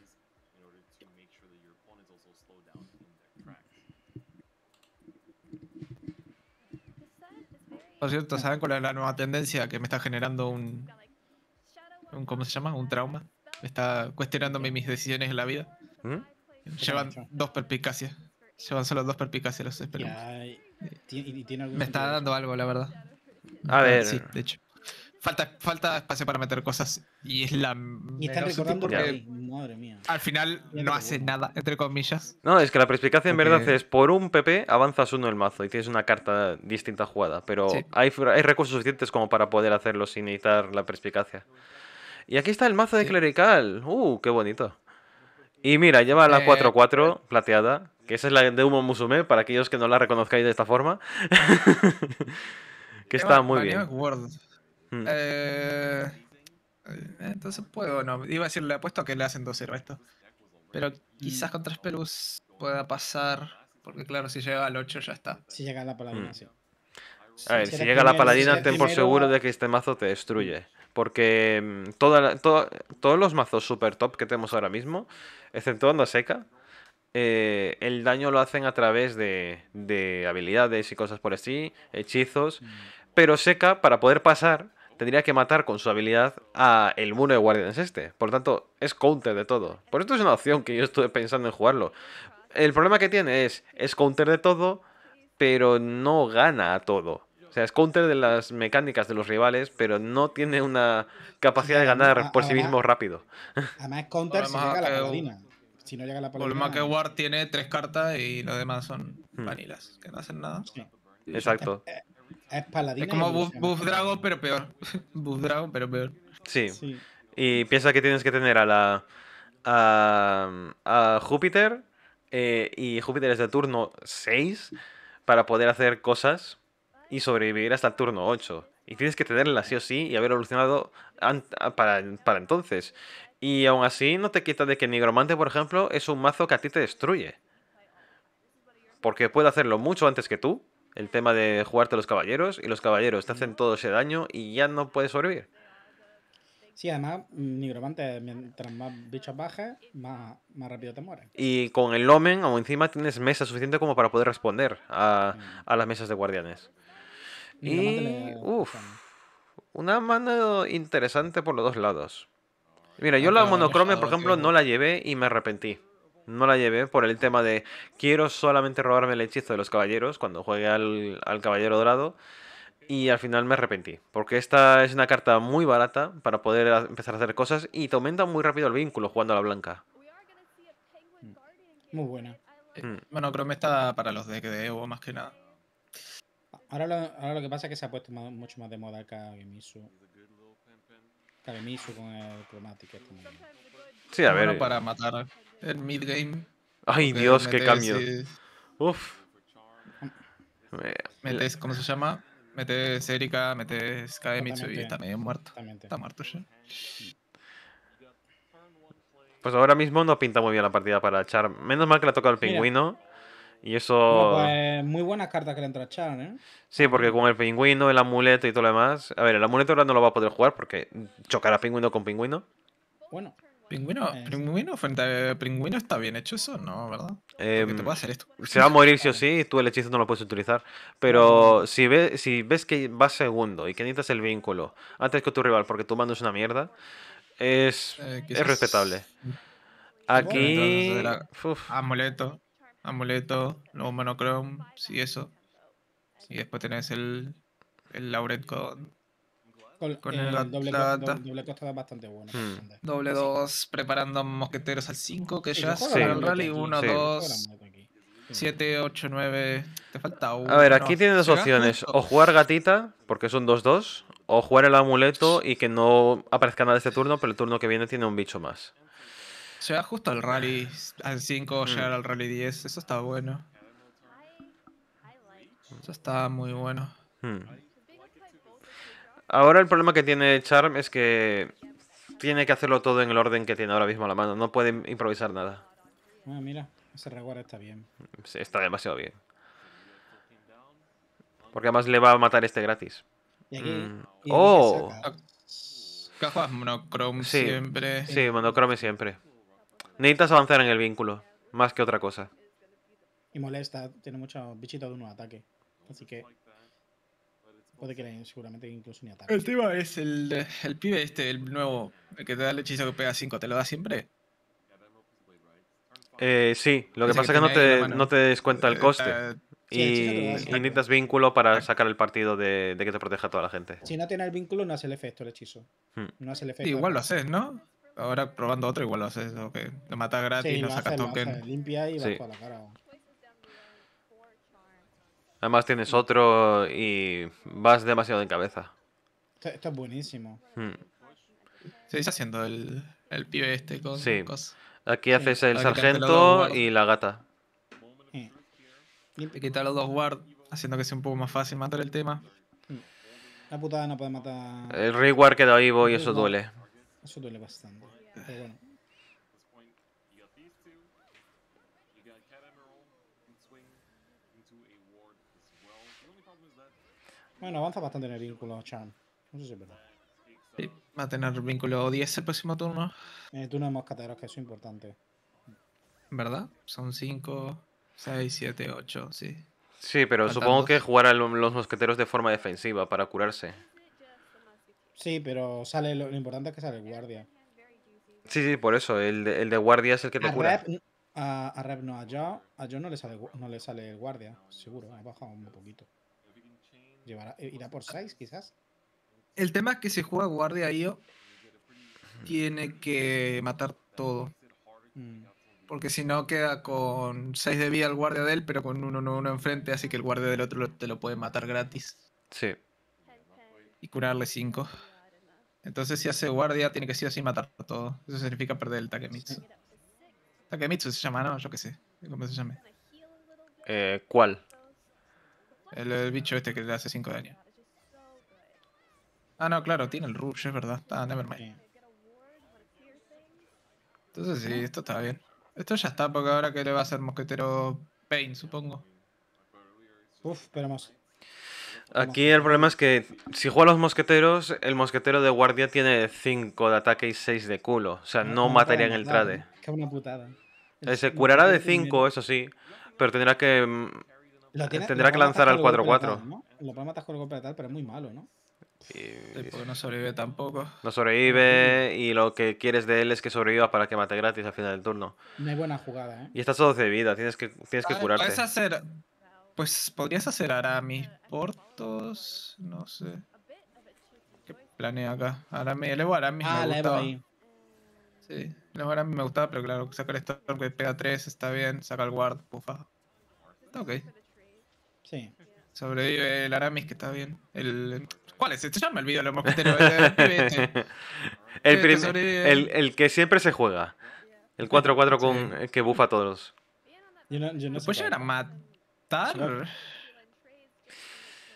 Por cierto, ¿saben cuál es la nueva tendencia que me está generando un, ¿cómo se llama? Un trauma. está cuestionando mis decisiones en la vida. ¿Mm? Llevan dos perpicacias. Llevan solo dos perpicacias los esperamos. Me está dando algo, la verdad. A ah, ver. Sí, de hecho falta, espacio para meter cosas y es la. Y recordando porque madre mía. Al final no hace nada, entre comillas. No, es que la perspicacia en verdad es por un PP avanzas uno el mazo y tienes una carta distinta jugada, pero hay, hay, recursos suficientes como para poder hacerlo sin necesitar la perspicacia. Y aquí está el mazo de clerical. ¡Uh, qué bonito! Y mira, lleva la 4-4 eh, eh. plateada, que esa es la de Humo Musume, para aquellos que no la reconozcáis de esta forma. que está muy bien. Mm. Eh, entonces puedo, no. Iba a decirle, apuesto a que le hacen 12 0 Pero quizás con 3 pueda pasar. Porque claro, si llega al 8 ya está. Si llega la paladina, mm. A ver, si, llega la paladina, ten por seguro de que este mazo te destruye. Porque mm, todos los mazos super top que tenemos ahora mismo, exceptuando a Seca, eh, el daño lo hacen a través de, habilidades y cosas por así, hechizos. Pero Seca, para poder pasar, tendría que matar con su habilidad a el muro de Guardians este. Por lo tanto, es counter de todo. Por esto es una opción que yo estuve pensando en jugarlo. El problema que tiene es, es counter de todo, pero no gana a todo. O sea, es counter de las mecánicas de los rivales, pero no tiene una capacidad de ganar por sí mismo rápido. Además es counter si llega la Si no llega la paladina... El problema que War tiene tres cartas y lo demás son hmm. vanilas, que no hacen nada. Exacto. Eh, es paladín. como buff, Dragon, pero peor. buff Dragon, pero peor. Sí. Y piensa que tienes que tener a la. a, a Júpiter. Eh, y Júpiter es de turno 6 para poder hacer cosas y sobrevivir hasta el turno 8. Y tienes que tenerla sí o sí y haber evolucionado para, entonces. Y aún así no te quitas de que Nigromante, por ejemplo, es un mazo que a ti te destruye. Porque puede hacerlo mucho antes que tú el tema de jugarte los caballeros y los caballeros te hacen todo ese daño y ya no puedes sobrevivir. Sí, además, nigromante, mientras más bichos bajes, más, rápido te mueres. Y con el Lomen, o encima, tienes mesa suficiente como para poder responder a, mm. las mesas de guardianes. y. uff, una mano interesante por los dos lados. Mira, yo ah, la monocrome, por ejemplo, no la llevé y me arrepentí no la llevé por el tema de quiero solamente robarme el hechizo de los caballeros cuando juegue al, caballero dorado y al final me arrepentí, porque esta es una carta muy barata para poder empezar a hacer cosas y te aumenta muy rápido el vínculo jugando a la blanca. Muy buena. Eh, mm. Bueno, creo que está para los decks de Evo más que nada. Ahora lo, que pasa es que se ha puesto mucho más de moda Kagemisu. Kagemisu con el cromático. Este, sí, a ver. para matar el mid-game. Ay, Dios, qué cambio. Y... Metes, ¿cómo se llama? Metes Erika, metes Kaemitsu e y está medio muerto. Está muerto ya. Pues ahora mismo no pinta muy bien la partida para Char. Menos mal que le ha tocado el pingüino. Y eso. Pues, muy buenas carta que le entra a Char, ¿eh? Sí, porque con el pingüino, el amuleto y todo lo demás. A ver, el amuleto ahora no lo va a poder jugar porque chocará pingüino con pingüino. Bueno, Pingüino, eh, pingüino frente pingüino está bien hecho eso, ¿no? ¿Verdad? te em, hacer esto. Se va a morir sí o sí, tú el hechizo no lo puedes utilizar. Pero si, ves, si ves que vas segundo y que necesitas el vínculo antes que tu rival porque tu mando es una mierda, es, eh, respetable. Aquí. Amuleto, amuleto, luego monocrom. sí, eso. Y después tenés el, el lauret con con, eh, el doble, costo Doble, bastante bueno. Hmm. Doble 2, preparando mosqueteros al 5, que ya se el rally. 1, 2, 7, 8, 9. Te falta uno. A ver, aquí tienes dos opciones. O jugar gatita, porque son 2-2. O jugar el amuleto y que no aparezca nada este turno, pero el turno que viene tiene un bicho más. Se va justo al rally al 5, hmm. llegar al rally 10. Eso está bueno. Eso está muy bueno. Hmm. Ahora el problema que tiene Charm es que tiene que hacerlo todo en el orden que tiene ahora mismo a la mano. No puede improvisar nada. Ah, mira, ese reguard está bien. está demasiado bien. Porque además le va a matar este gratis. ¿Y aquí? Mm. ¡Oh! Ah, Cajas monochrome sí, siempre. Sí, monochrome siempre. Necesitas avanzar en el vínculo, más que otra cosa. Y molesta, tiene mucho bichito de un ataque. Así que Puede que seguramente incluso ni ataque. El tema es el, pibe este, el nuevo, el que te da el hechizo que pega 5, ¿te lo da siempre? Eh, sí, lo que pasa es que, no, te, no eh, eh, te descuenta el coste. y, necesitas vínculo para sacar el partido de, que te proteja toda la gente. Si no tienes el vínculo, no hace el efecto el hechizo. Hmm. No hace el efecto. igual lo haces, ¿no? Ahora probando otro, igual lo haces. te Lo mata gratis, y lo, sacas token. limpia y va a la cara. Además tienes otro y vas demasiado en cabeza. Está, buenísimo. Hmm. Se Seguís haciendo el, el pibe este con sí. Aquí haces el sargento y la gata. Y te los dos guard, haciendo que sea un poco más fácil matar el tema. Hmm. La putada no puede matar. El reward queda vivo y eso duele. Eso duele bastante. Bueno, avanza bastante en el vínculo, Chan. No sé si es verdad. va a tener vínculo 10 el próximo turno. En eh, el turno de mosqueteros, que es importante. ¿Verdad? Son 5, 6, 7, 8, sí. Sí, pero supongo que jugarán los mosqueteros de forma defensiva para curarse. Sí, pero sale lo, importante es que sale guardia. Sí, sí, por eso. El de, guardia es el que te cura. a, Rep no, a Joe, no, le sale, no le sale el guardia, seguro. Ha bajado un poquito. Eh, irá por 6 quizás. El tema es que si juega guardia IO, tiene que matar todo. Mm. Porque si no, queda con 6 de vida el guardia de él, pero con 1 uno, uno enfrente, así que el guardia del otro te lo puede matar gratis. Sí. Y curarle 5. Entonces, si hace guardia, tiene que ser así matar todo. Eso significa perder el Takemitsu. Takemitsu se llama, ¿no? Yo qué sé. ¿Cómo eh, ¿Cuál? El, bicho este que le hace 5 daño. Ah, no, claro, tiene el rush, es verdad. Ah, nevermind. Entonces sí, esto está bien. Esto ya está, porque ahora que le va a hacer mosquetero Pain, supongo. Uf, esperemos. Aquí el problema es que si juega los mosqueteros, el mosquetero de guardia tiene 5 de ataque y 6 de culo. O sea, ah, no, mataría en el trade. Eh, se curará de 5, eso sí, pero tendrá que mm, Tendrá que lanzar al 4-4. Lo puede matar con el golpe de tal, pero es muy malo, ¿no? Y... Sí, no sobrevive tampoco. No sobrevive y lo que quieres de él es que sobreviva para que mate gratis al final del turno. No hay buena jugada, ¿eh? Y estás solo de vida, tienes que, tienes que curarte. hacer... Pues podrías hacer Aramis Portos... No sé. ¿Qué planea acá? Aramis, el Arami. ah, me gustaba. Ahí. Sí, el Arami me gustaba, pero claro, saca el Storm que pega 3, está bien, saca el Guard, pufa. Está ok. Sí. Sobrevive el Aramis, que está bien. El... ¿Cuál es? Este? Ya me olvido, lo hemos este, este el, el, el, el, que siempre se juega. El 4-4 con eh, que bufa a todos. Yo pues llegar a matar?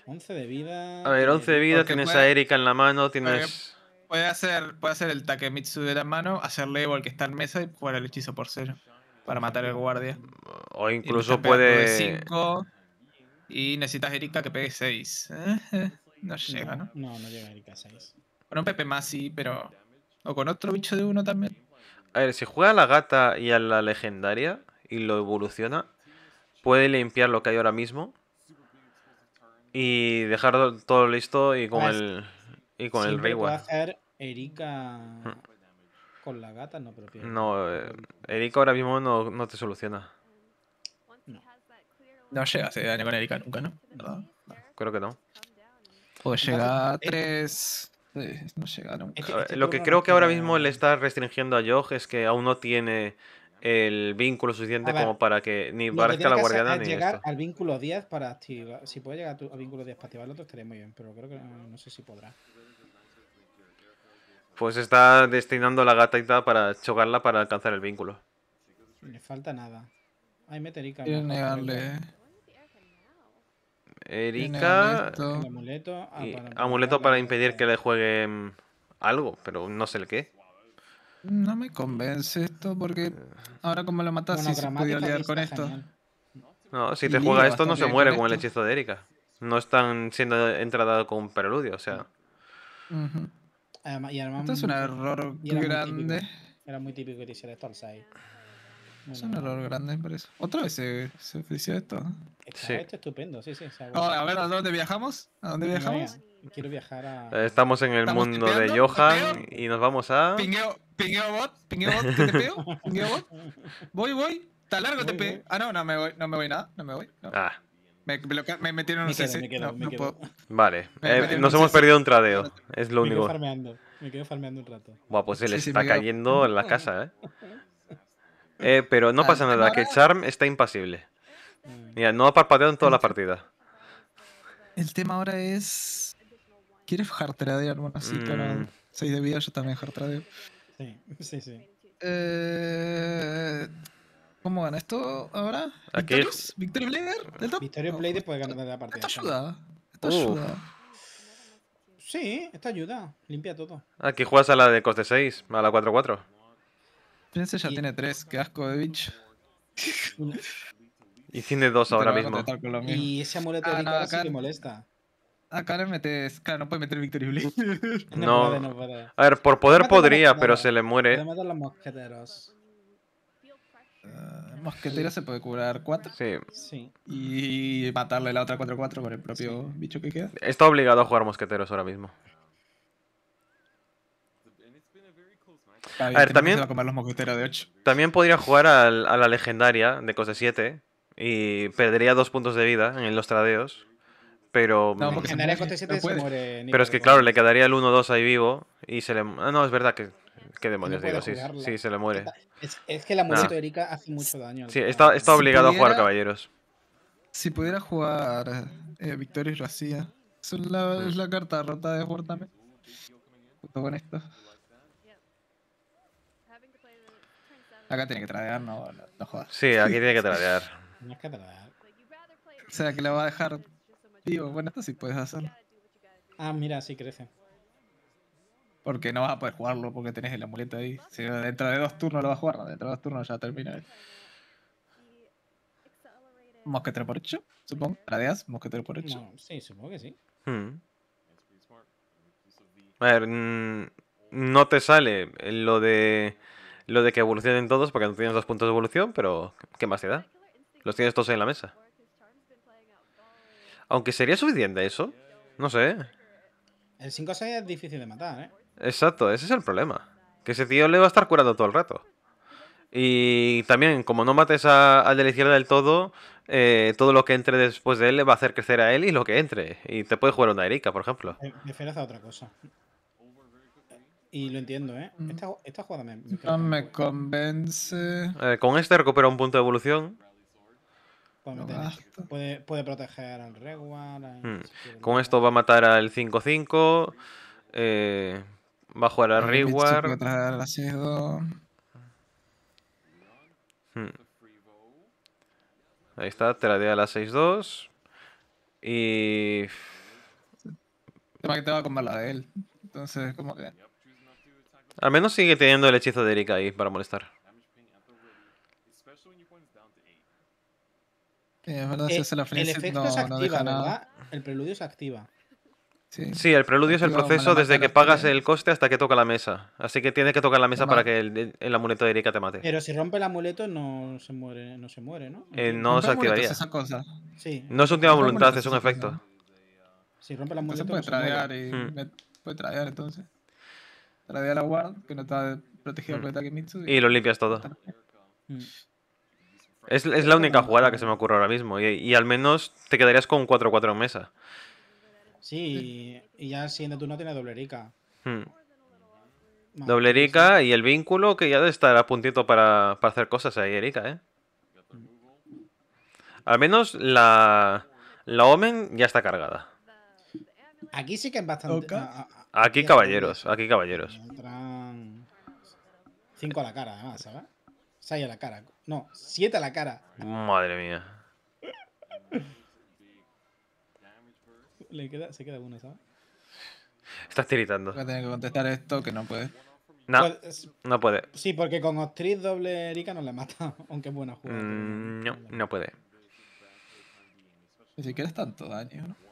11 de vida. A ver, 11 de vida, tienes a Erika en la mano, tienes. Puede hacer, puede hacer el Takemitsu de la mano, hacerle el que está en mesa y jugar el hechizo por cero. Para matar al guardia. O incluso puede. 5 y necesitas Erika que pegue 6. no llega, ¿no? No, no llega Erika 6. Con un Pepe más sí, pero. O con otro bicho de uno también. A ver, si juega a la gata y a la legendaria y lo evoluciona, puede limpiar lo que hay ahora mismo y dejar todo listo y con pues, el y con el reward. hacer Erika mm. con la gata no pero No, eh, Erika ahora mismo no te soluciona. No llega se daño con Erika nunca, ¿no? ¿Verdad? No. Creo que no. Pues llega a 3. Este- no llega nunca. Este lo que creo que ahora mismo le está restringiendo a Jog es que aún no tiene el vínculo suficiente como para que ni parezca la guardiana ni llegar al vínculo 10 para activar. Si puede llegar al vínculo 10 para activarlo, otro estaría muy bien, pero creo que no, sé si podrá. Pues está destinando la gata y tal para chocarla para alcanzar el vínculo. Le falta nada. Ay, meterica. Quiero negarle. Erika. Amuleto. Ah, para, impedir que le jueguen mm, algo, pero no sé el qué. No me convence esto porque ahora como lo matas, si se podía con esto. No, si te juega esto no se muere con el hechizo de Erika. No están siendo entrada con un preludio, o sea. esto es un error grande. era muy típico que hiciera esto al es un error grande, por eso. Otra vez se, se ofreció esto, ¿no? Está, sí. estupendo, sí, sí. Oh, a ver, ¿a dónde viajamos? ¿A dónde viajamos? quiero viajar a... Eh, estamos en el mundo de Johan y nos vamos a... Pingueo, pingueo bot, pingueo bot, ¿qué te pego? Pingueo bot. Voy, voy. Está largo te TP. Ah, no, no me voy, no me voy nada, no me voy. Ah. Me, me, metieron un no Vale, eh, nos hemos perdido un tradeo. Es lo me único. Quedo farmeando. Me quedo farmeando un rato. Buah, pues se le está cayendo en la casa, ¿eh? Eh, pero no pasa nada, que Charm está impasible. Mira, no ha parpadeado en toda la partida. El tema ahora es. ¿Quieres hard trade? Bueno, sí, mm. claro. 6 de vida, yo también trade. Sí, sí, sí. Eh, ¿Cómo gana esto ahora? ¿Victorious? ¿Victorio Blader? ¿Del Blader pues, puede ganar la partida. Esto ayuda. Esto ayuda. Sí, esto ayuda. Limpia todo. Aquí ah, juegas a la de coste 6, a la 4-4. Ese ya tiene tres, qué asco de bicho. y tiene dos ahora mismo. Y ese amuleto ah, de no, sí que molesta. Acá le metes. Claro, no puede meter Victory Blade. no. no. no A ver, por poder podría, pero se le muere. matar los mosqueteros. Ah, mosqueteros se puede curar cuatro. Sí. Y matarle la otra 4-4 por el propio bicho que queda. Está obligado a jugar mosqueteros ahora mismo. también. También podría jugar a la legendaria de coste 7 y perdería dos puntos de vida en los tradeos. Pero. No, Pero es que, claro, le quedaría el 1-2 ahí vivo y se le. Ah, no, es verdad que. ¿Qué demonios digo? Sí, se le muere. Es, que la muerte hace mucho daño. Sí, está, obligado a jugar caballeros. Si pudiera jugar eh, Victoria y Racía. Mm. Es la, carta rota de fortame Junto con esto. Acá tiene que tradear, no, no, Sí, aquí tiene que tradear. es que tradear. O sea, que lo va a dejar vivo. Bueno, esto sí puedes hacerlo. Ah, mira, sí crece. Porque no vas a poder jugarlo porque tenés el amuleto ahí. dentro de dos turnos lo vas a jugar, dentro de dos turnos ya termina. Mosquetero por hecho, supongo. ¿Tradeas mosquetero por hecho? sí, supongo que sí. Hmm. A ver, no te sale lo de lo de que evolucionen todos, porque no tienes dos puntos de evolución, pero ¿qué más te da? Los tienes todos en la mesa. Aunque sería suficiente eso. No sé. El 5-6 es difícil de matar, ¿eh? Exacto, ese es el problema. Que ese tío le va a estar curando todo el rato. Y también, como no mates al de la izquierda del todo, eh, todo lo que entre después de él le va a hacer crecer a él y lo que entre. Y te puede jugar una Erika, por ejemplo. Eh, a otra cosa. Y lo entiendo, ¿eh? Mm. Esta, jugada me. ¿eh? convence. con este recupera un punto de evolución. puede, proteger al Reward. Hmm. con esto va a matar al 5-5. Eh, va a jugar al Reward. Hmm. Ahí está, te la 6-2. Y. El tema que te va a de él. Entonces, como que. Al menos sigue teniendo el hechizo de Erika ahí para molestar. Sí, es verdad, eh, la el efecto no, activa, ¿verdad? El preludio se activa. Sí, sí el preludio es el proceso desde que pagas el coste hasta que toca la mesa. Así que tienes que tocar la mesa para que el, amuleto de Erika te mate. Pero si rompe el amuleto no se muere, no se muere, ¿no? Eh, no se activaría. Sí. No es última voluntad, es un efecto. Si rompe el amuleto. puede no hmm. puede tradear entonces que no está mm. Y, lo limpias todo. Mm. Es, la única jugada que se me ocurre ahora mismo. Y, al menos te quedarías con 4-4 en mesa. Sí, y ya siendo tú no tienes doble Hmm. Doble doblerica y el vínculo que ya debe estar a puntito para, hacer cosas ahí, Erika, ¿eh? Mm. Al menos la, Omen ya está cargada. Aquí sí que es bastante. Aquí caballeros, aquí caballeros. 5 a la cara, además, ¿sabes? 6 a la cara. No, siete a la cara. Madre mía. se queda uno, ¿sabes? Estás tiritando. Voy a tener que contestar esto, que no puede. No, pues, no puede. Sí, porque con Octriz doble Erika no le mata, aunque es buena jugada. Mm, no, no puede. Ni siquiera es tanto daño, ¿no?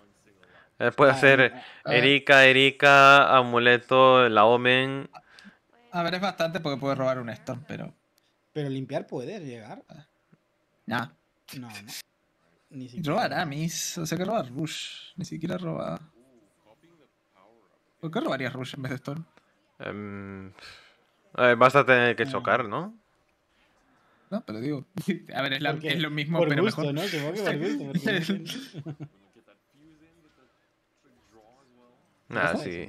Eh, puede ah, ser eh, Erika, Erika, Amuleto, la Omen. A ver, es bastante porque puede robar un stone pero. Pero limpiar puede llegar. Nah. No. No, Ni siquiera. Robar Amis. O sea que robar Rush. Ni siquiera roba. ¿Por qué robarías Rush en vez de Storm? basta em, eh, vas a tener que chocar, ¿no? No, pero digo. A ver, es, lo mismo, pero mejor. que Nada, sí.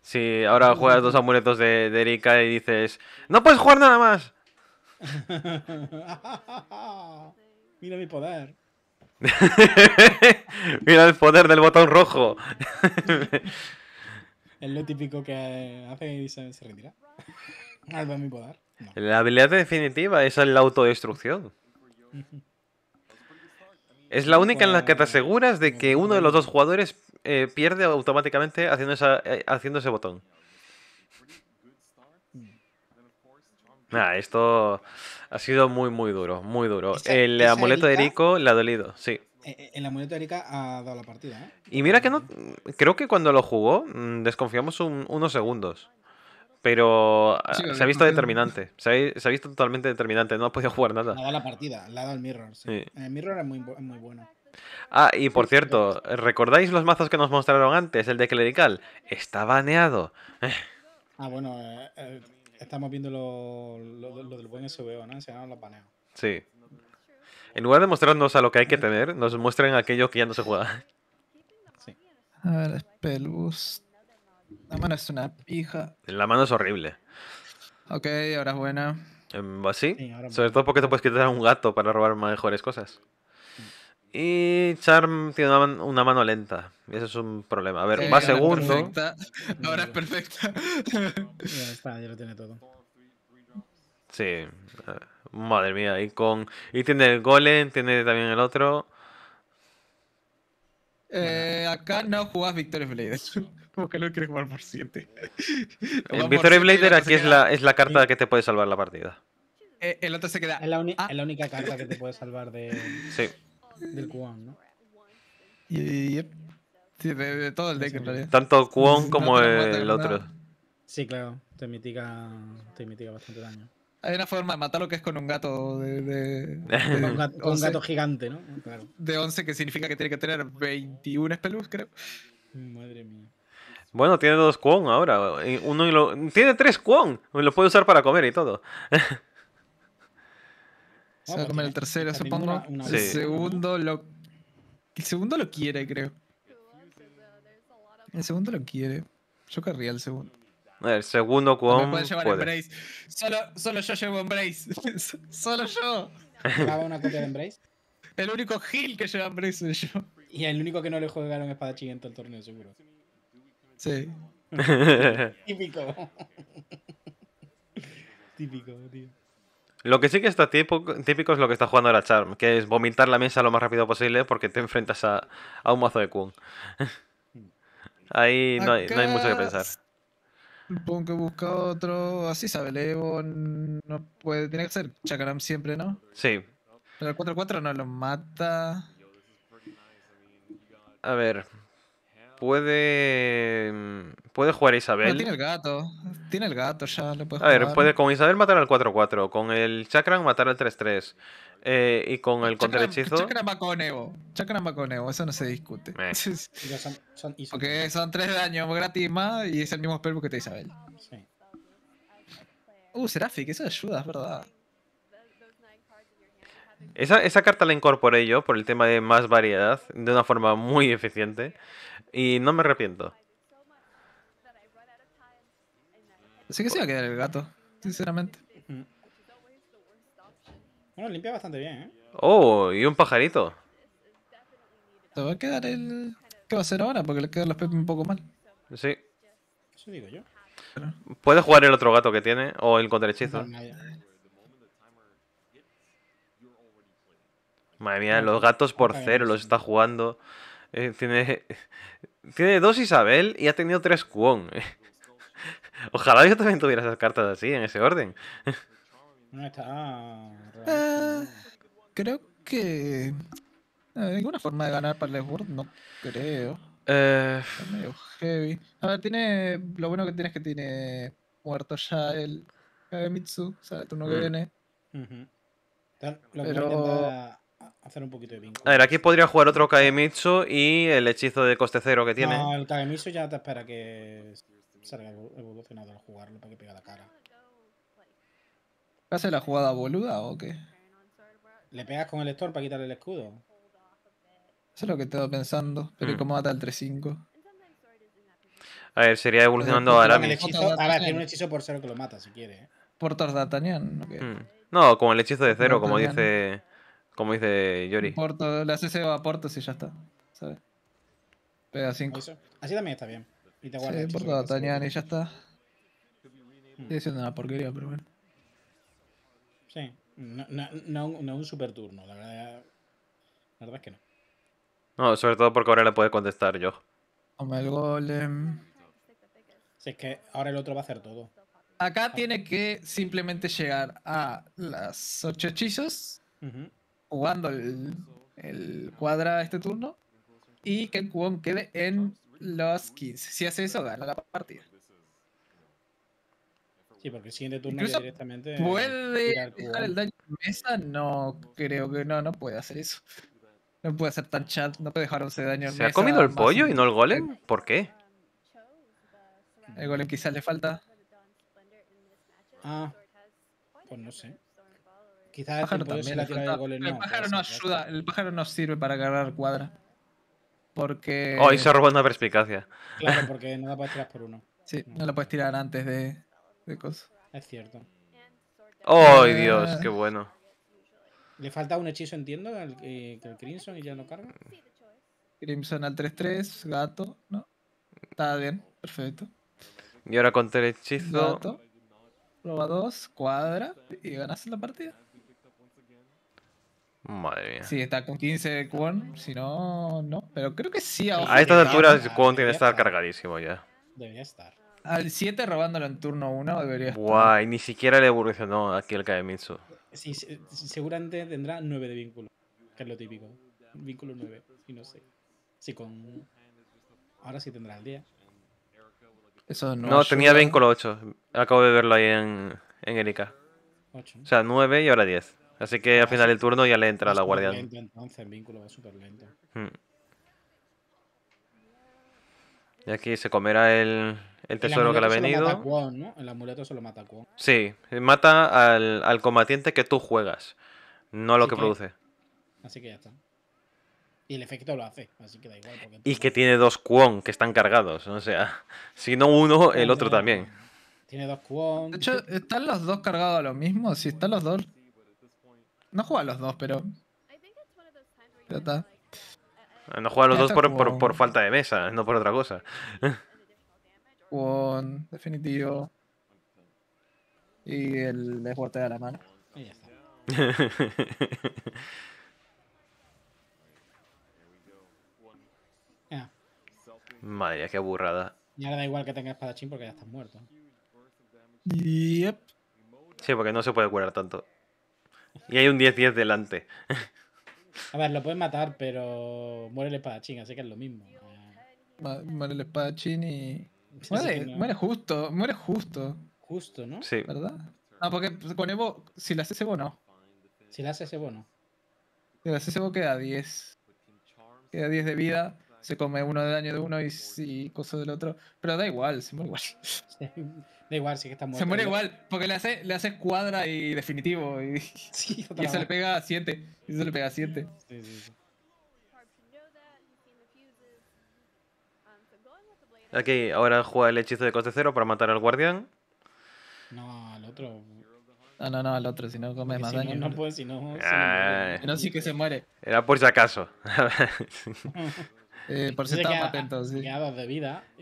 Sí, ahora juegas dos amuletos de, Erika y dices, ¡No puedes jugar nada más! Mira mi poder. Mira el poder del botón rojo. es lo típico que hace y se, retira. Al mi poder. La habilidad definitiva es la autodestrucción. Es la única en la que te aseguras de que uno de los dos jugadores eh, pierde automáticamente haciendo, eh, ese botón. Nada, esto ha sido muy, muy duro, muy duro. el amuleto de Eriko le ha dolido, sí. Eh, el amuleto de Erika ha dado la partida, ¿eh? Y mira que no. Creo que cuando lo jugó, mm, desconfiamos unos segundos pero ah, se ha visto determinante. Se ha, visto totalmente determinante. No ha podido jugar nada. La la partida, la ha el Mirror. El eh, Mirror es muy, bueno. Ah, y por cierto, ¿recordáis los mazos que nos mostraron antes? El de Clerical. Está baneado. Ah, bueno, eh, eh, estamos viendo lo, del buen SVO, ¿no? se no, los Sí. En lugar de mostrarnos a lo que hay que tener, nos muestran aquello que ya no se juega. Sí. A ver, Spellboost. La mano es una hija. La mano es horrible. Ok, ahora es buena. Em, ¿Así? Sobre todo porque te puedes quitar un gato para robar mejores cosas. Y Charm tiene una, mano lenta. Y eso es un problema. A ver, va segundo. Ahora es perfecta. ya está, ya lo tiene todo. Sí. Eh, madre mía. Y con. Y tiene el golem, tiene también el otro. Eh, acá no jugás Victoria Blade. que no quiere jugar por 7. Victory Blader aquí es la, es la carta que te puede salvar la partida. Eh, el otro se queda. Es la, ah. la, única carta que te puede salvar de, sí. del Kuon, ¿no? Y, sí, de, todo el deck en realidad. Tanto Kuon como el, otro. Sí, claro, te mitiga, te mitiga bastante daño. Hay una forma de matarlo que es con un gato de. un, gato, gigante, ¿no? De 11, que significa que tiene que tener 21 espeluz creo. Madre mía. Bueno, tiene dos Kwon ahora. Uno y lo... Tiene tres Kwon. Lo puede usar para comer y todo. Se va a comer el tercero, supongo. El, segundo lo... el segundo lo quiere, creo. El segundo lo quiere. Yo querría el segundo. El segundo Kwon. puede. Solo, solo yo llevo Embrace. solo yo. El único heal que lleva Embrace soy yo. Y el único que no le jugaron espadachín en todo el torneo, seguro. Sí. Típico. Típico, tío. Lo que sí que está típico, es lo que está jugando la Charm, que es vomitar la mesa lo más rápido posible porque te enfrentas a, un mazo de Kun. Ahí no hay, mucho que pensar. Supongo que busca otro. Así sabe, Levo no puede. Tiene que ser Chakaram siempre, ¿no? Sí. Pero el 4-4 no lo mata. A ver, puede. Em, puede jugar Isabel. tiene el gato. Tiene el gato, ya lo puede A ver, puede con Isabel matar al 4-4. Con el Chakran matar al 3-3. Eh, y con el, contrahechizo. Chakran va con Evo. Chakran va con Evo, eso no se discute. Eh. son, Porque son 3 daños gratis más y es el mismo spellbook que te Isabel. Sí. Uh, Seraphic, eso ayuda, es verdad. Esa, esa, carta la incorporé yo por el tema de más variedad, de una forma muy eficiente. Y no me arrepiento. Así que sí va a quedar el gato, sinceramente. Mm. Bueno, limpia bastante bien, ¿eh? Oh, y un pajarito. Te va a quedar el. ¿Qué va a hacer ahora? Porque le quedan los pepes un poco mal. Sí. Eso digo yo. Puede jugar el otro gato que tiene o el contrahechizo. No, Madre mía, los gatos por cero los está jugando. Eh, tiene, tiene dos Isabel y ha tenido tres Kwon. Ojalá yo también tuviera esas cartas así, en ese orden. No está. Eh, creo que. Ninguna eh, forma de ganar para el World, no creo. Eh... Está medio heavy. A ver, tiene. Lo bueno que tiene es que tiene muerto ya el Kagemitsu. o sea, el turno que mm. viene. Pero hacer un poquito de A ver, aquí podría jugar otro Kaemitsu y el hechizo de coste cero que tiene. No, el Kaemitsu ya te espera que salga evolucionado al jugarlo para que pega la cara. ¿Hace la jugada boluda o qué? ¿Le pegas con el Storm para quitarle el escudo? Eso es lo que estaba pensando, pero hmm. ¿cómo mata el 3-5? A ver, sería evolucionando a Aramis. ahora tiene un hechizo por cero que lo mata, si quiere. ¿eh? Por D'Artagnan. Okay. qué? Hmm. No, con el hechizo de cero, como dice... Como dice Yori. Porto, le haces a Porto y ya está. ¿Sabes? Pega 5. Ah, Así también está bien. Y te guardas. Sí, Porto a y ya está. Estoy hmm. Sigue una porquería, pero bueno. Sí. No, no, un super turno, la verdad. La verdad es que no. No, sobre todo porque ahora le puede contestar yo. Toma el golem. Si es que ahora el otro va a hacer todo. Acá tiene que simplemente llegar a las 8 hechizos. Uh jugando el, el cuadra este turno y que el cubón quede en los 15. Si hace eso, gana la partida. Sí, porque el siguiente turno directamente. ¿Puede dejar el daño en mesa? No, creo que no, no puede hacer eso. No puede hacer tan chat, no puede dejar ese daño en ¿Se mesa. ¿Se ha comido el pollo y no el golem? ¿Por qué? El golem quizás le falta. Ah, pues no sé. Quizás el pájaro también la no. El pájaro no ayuda, el pájaro nos sirve para agarrar cuadra. Porque. Hoy oh, se roba una perspicacia. Claro, porque no la puedes tirar por uno. Sí, no, la puedes tirar antes de, cosas. Es cierto. ¡Ay, oh, eh, Dios! ¡Qué bueno! Le falta un hechizo, entiendo, al, eh, que el Crimson y ya no carga. Crimson al 3-3, gato, ¿no? Está bien, perfecto. Y ahora con el hechizo. Gato. Roba 2, cuadra y ganas la partida. Madre mía. Sí, está con 15 de Kwon, si no, no. Pero creo que sí. A, a estas alturas Kwon tiene que estar cargadísimo ya. Debería estar. Al 7 robándolo en turno 1 debería estar. Guay, ni siquiera le evolucionó aquí el Kaemitsu. Sí, seguramente tendrá 9 de vínculo, que es lo típico. Vínculo 9, y no sé. Sí, con... Ahora sí tendrá el día. Eso no, no tenía vínculo 8. Acabo de verlo ahí en, en Erika. 8. O sea, 9 y ahora 10. Así que al ah, final del turno ya le entra a la guardián. Lento, entonces, el vínculo va súper lento. Hmm. Y aquí se comerá el, el tesoro que le ha venido. ¿no? El amuleto solo mata a Sí, mata al, al, combatiente que tú juegas, no a lo que, produce. Así que ya está. Y el efecto lo hace, así que da igual. Porque y que tiene dos Kwon que están cargados, o sea, si no uno, el otro también. Tiene dos Kwon. De hecho, ¿están los dos cargados a lo mismo? Si están los dos no juega los dos, pero. Ah, no juega los dos por, falta de mesa, no por otra cosa. One, definitivo. Y el deporte de la mano. Y ya está. Madre qué aburrada. Y ahora da igual que tenga espadachín porque ya estás muerto. Yep. Sí, porque no se puede curar tanto. Y hay un 10-10 delante. A ver, lo pueden matar, pero muere el espadachín, así que es lo mismo. Muere el espadachín y. Muere, justo, muere justo. Justo, ¿no? Sí. ¿Verdad? Ah, porque con Evo, si le haces Evo, no. Si le haces Evo, no. Si le haces Evo, queda 10. Queda 10 de vida, se come uno de daño de uno y, y cosas del otro. Pero da igual, se muere igual. Da igual, sí que está muerto. Se muere igual, porque le hace, le hace cuadra y definitivo. Y, sí, le pega 7. Y eso le pega 7. Sí, sí, sí. Aquí ahora juega el hechizo de coste cero para matar al guardián. No, al otro. No, no, no, al otro, si no come más daño. No, puede, si no. Ah. no, sí que se muere. Era por si acaso. Eh, por si estaban atentos.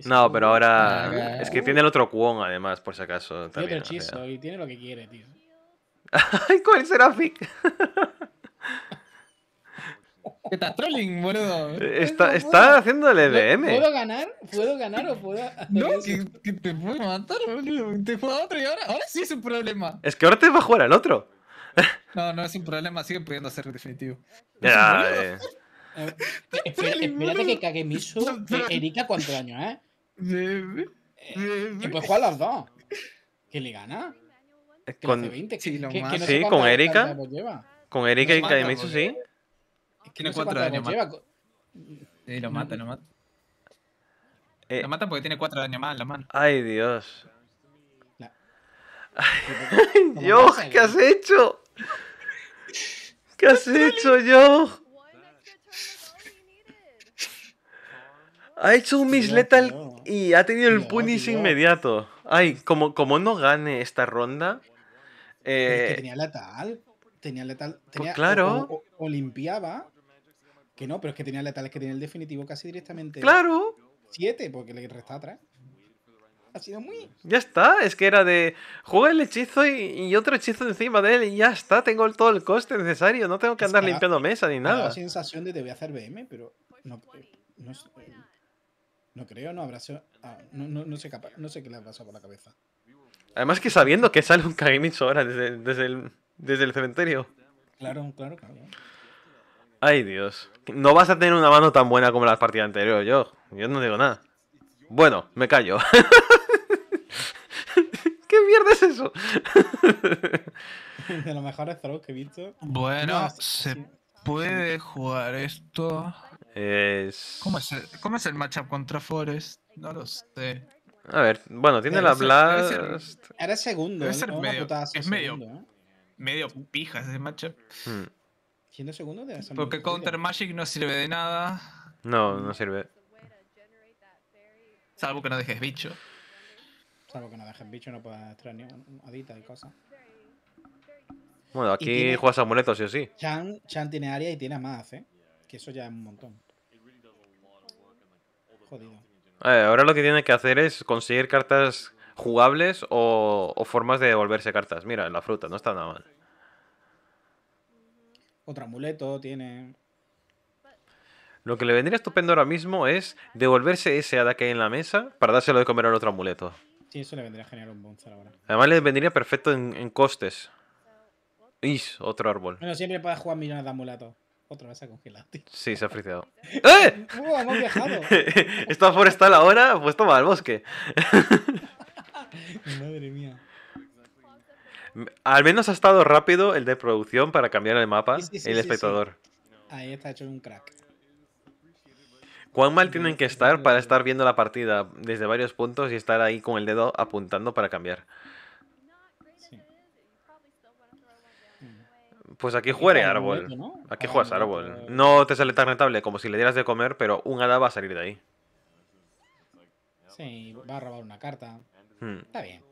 No, pero ahora. es que tiene el otro Kwon, además, por si acaso. Tiene otro hechizo y tiene lo que quiere, tío. Ay, ¿cuál será Fic? Estás trolling, boludo. Está, está haciendo el EDM. ¿Puedo ganar? ¿Puedo ganar o puedo.? No, que, te puedo matar, boludo. Te juega otro y ahora, ahora sí es un problema. Es que ahora te va a jugar al otro. No, no es un problema, sigue pudiendo ser definitivo. Ya, eh. espérate que Kagemisu. Erika, ¿cuántos años eh y eh, pues jugar los dos. ¿Que le gana? con, con Erika. Con Erika y Kagemisu, sí. Es que no, cuatro años lleva. lo mata, lo eh. mata. lo mata porque tiene cuatro años más en la mano. Ay, Dios. Dios, ¿qué has hecho? ¿Qué has hecho, yo? Ha hecho un Miss Lethal y ha tenido el punish inmediato. Ay, como, como no gane esta ronda. Es que eh, tenía letal. Tenía letal. Pues tenía, claro. O, limpiaba. Que no, pero es que tenía letal, es que tenía el definitivo casi directamente. Claro. 7, porque le resta atrás. Ha sido muy. Ya está, es que era de. Juega el hechizo y, otro hechizo encima de él y ya está, tengo todo el coste necesario, no tengo que andar limpiando mesa ni nada. La sensación de te voy a hacer BM, pero. No, eh, no, no no creo, no habrá sido. Ah, no, no, sé qué le ha pasado por la cabeza. Además que sabiendo que sale un Kagemitsu ahora desde, desde, el, desde el cementerio. Claro, claro, claro. Ay, Dios. No vas a tener una mano tan buena como la partida anterior, yo. Yo no digo nada. Bueno, me callo. ¿Qué mierda es eso? De los mejores throws que he visto. Bueno, se puede jugar esto. Es... ¿Cómo, es el, matchup contra Forest? No lo sé. A ver, bueno, tiene la Blast. Era, segundo. Debe ser medio, es medio, ¿eh? medio pija ese matchup. Hmm. Siendo segundo debe Porque Counter Magic no sirve de nada. No, no sirve. Salvo que no dejes bicho. Salvo que no dejes bicho, no puedes traer ni adita y cosas. Bueno, aquí juegas amuletos, sí o sí. Chan, Chan tiene área y tiene más, ¿eh? Que eso ya es un montón ahora lo que tiene que hacer es conseguir cartas jugables o, formas de devolverse cartas. Mira, la fruta, no está nada mal. Otro amuleto tiene. Lo que le vendría estupendo ahora mismo es devolverse ese ataque en la mesa para dárselo de comer al otro amuleto. Sí, eso le vendría a generar un bonsai ahora. Además, le vendría perfecto en, costes. Is, otro árbol. Bueno, siempre puedes jugar millones de amuletos. Otra vez se ha congelado, Sí, se ha friseado. ¡Eh! ¡Oh, hemos viajado! Está forestal ahora, pues toma el bosque. Madre mía. Al menos ha estado rápido el de producción para cambiar el mapa el espectador. Ahí está hecho un crack. ¿Cuán mal tienen que estar para estar viendo la partida desde varios puntos y estar ahí con el dedo apuntando para cambiar? Pues aquí juegue árbol. Aquí juegas árbol. No te sale tan rentable como si le dieras de comer, pero un hada va a salir de ahí. Sí, va a robar una carta. Hmm. Está bien.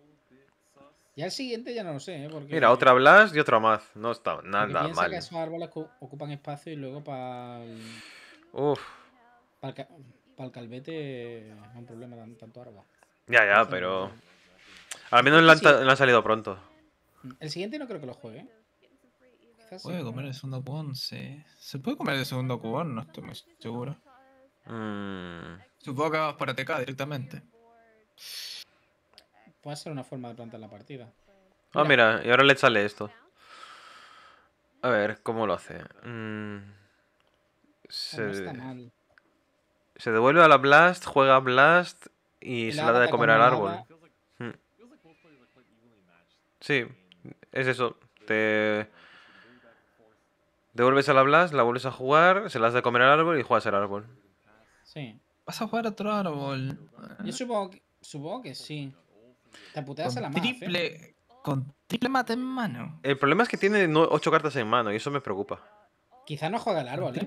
Ya el siguiente ya no lo sé, ¿eh? Mira, otra Blast y otra más. No está nada mal. que esos árboles ocupan espacio y luego para el... Uf. Para el, calvete es un problema tanto árbol. Ya, ya, pero... Al menos le han, han salido pronto. El siguiente no creo que lo juegue. ¿eh? ¿Puede comer el segundo cubón? Sí. ¿Se puede comer el segundo cubón? No estoy muy seguro. Mm. Supongo que vas para TK directamente. Puede ser una forma de plantar la partida. Ah, mira, y ahora le sale esto. A ver, ¿cómo lo hace? Mm. Se... devuelve a la Blast, juega Blast y, se la da de comer al árbol. Mm. Sí, es eso. Te Devuelves a la Blast, la vuelves a jugar, se las de comer al árbol y juegas al árbol. Sí. ¿Vas a jugar a otro árbol? Yo supongo que, sí. Te puteas a la Triple. Con triple mate en mano. El problema es que tiene 8 cartas en mano y eso me preocupa. Quizás no juega al árbol, ¿eh?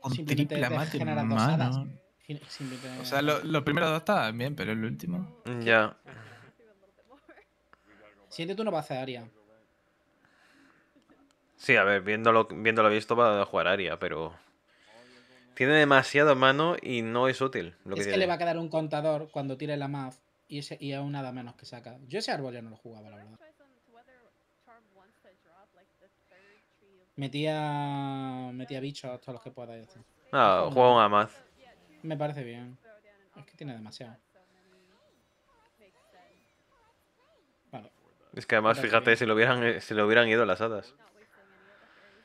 con simplemente triple mate en mano. O sea, los primeros dos estaban bien, pero el último. Ya. Siente tú no vas a área. Sí, a ver, viéndolo, viéndolo visto a jugar Aria, pero. Tiene demasiado mano y no es útil. es que, le va a quedar un contador cuando tire la MAF y, ese, y aún nada menos que saca. Yo ese árbol ya no lo jugaba, la verdad. Metía, metía bichos todos los que pueda. Y Ah, juega un Amaz. Me parece bien. Es que tiene demasiado. Es que además, fíjate, si lo eh, si lo hubieran ido las hadas.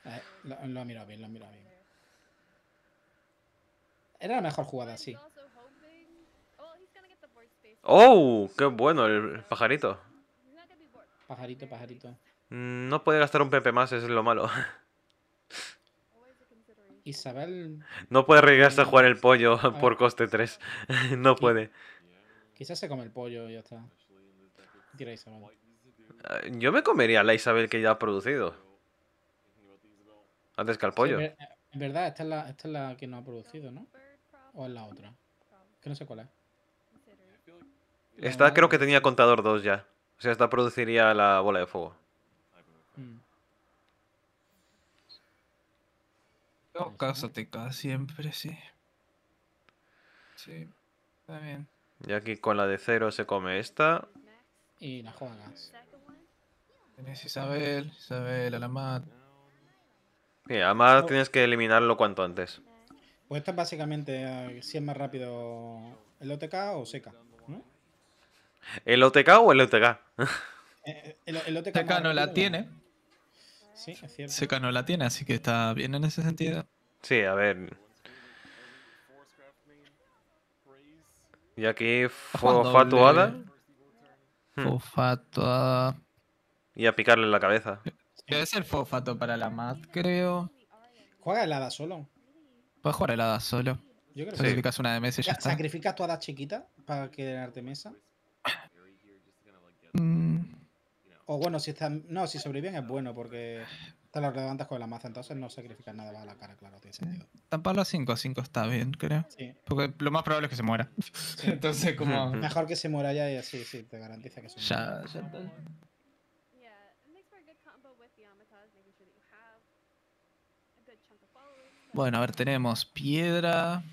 Eh, lo, ha mirado bien, lo ha mirado bien. Era la mejor jugada, sí. ¡Oh! ¡Qué bueno el pajarito! Pajarito, pajarito. Mm, no puede gastar un PP más, es lo malo. Isabel. No puede arriesgarse a jugar el pollo por coste 3. No puede. Quizás se come el pollo y ya está. Eh, yo me comería la Isabel que ya ha producido. Antes que al pollo. en verdad, esta es, la, que no ha producido, ¿no? ¿O es la otra? Que no sé cuál es. Esta creo que tenía contador 2 ya. O sea, esta produciría la bola de fuego. Mm. siempre, sí. Sí, está bien Y aquí con la de cero se come esta. Y la juegas. Tienes Isabel, Isabel a la Sí, además tienes que eliminarlo cuanto antes. Pues esto es básicamente eh, si es más rápido el OTK o seca. ¿El OTK o el OTK? Eh, eh, el, OTK, e no la tiene. Sí, es cierto. Seca no la tiene, así que está bien en ese sentido. Sí, a ver. Y aquí Fofatuada Fofatuada hmm. Y a picarle en la cabeza. Es el fósfato para la mat, creo. ¿Juega helada solo? Puedes jugar helada solo. Yo creo Sacrificas una de mesa ya, ¿Sacrificas tu hada chiquita para quedarte mesa? Mm. O bueno, si está, no, si sobreviven es bueno porque te lo levantas con la maza, entonces no sacrificas nada la cara, claro, tiene sentido. Tamparlo a 5 a 5 está bien, creo. Sí. Porque lo más probable es que se muera. entonces, como. Mejor que se muera ya y así, sí, te garantiza que se muera. Ya, ya está. Bueno, a ver, tenemos piedra.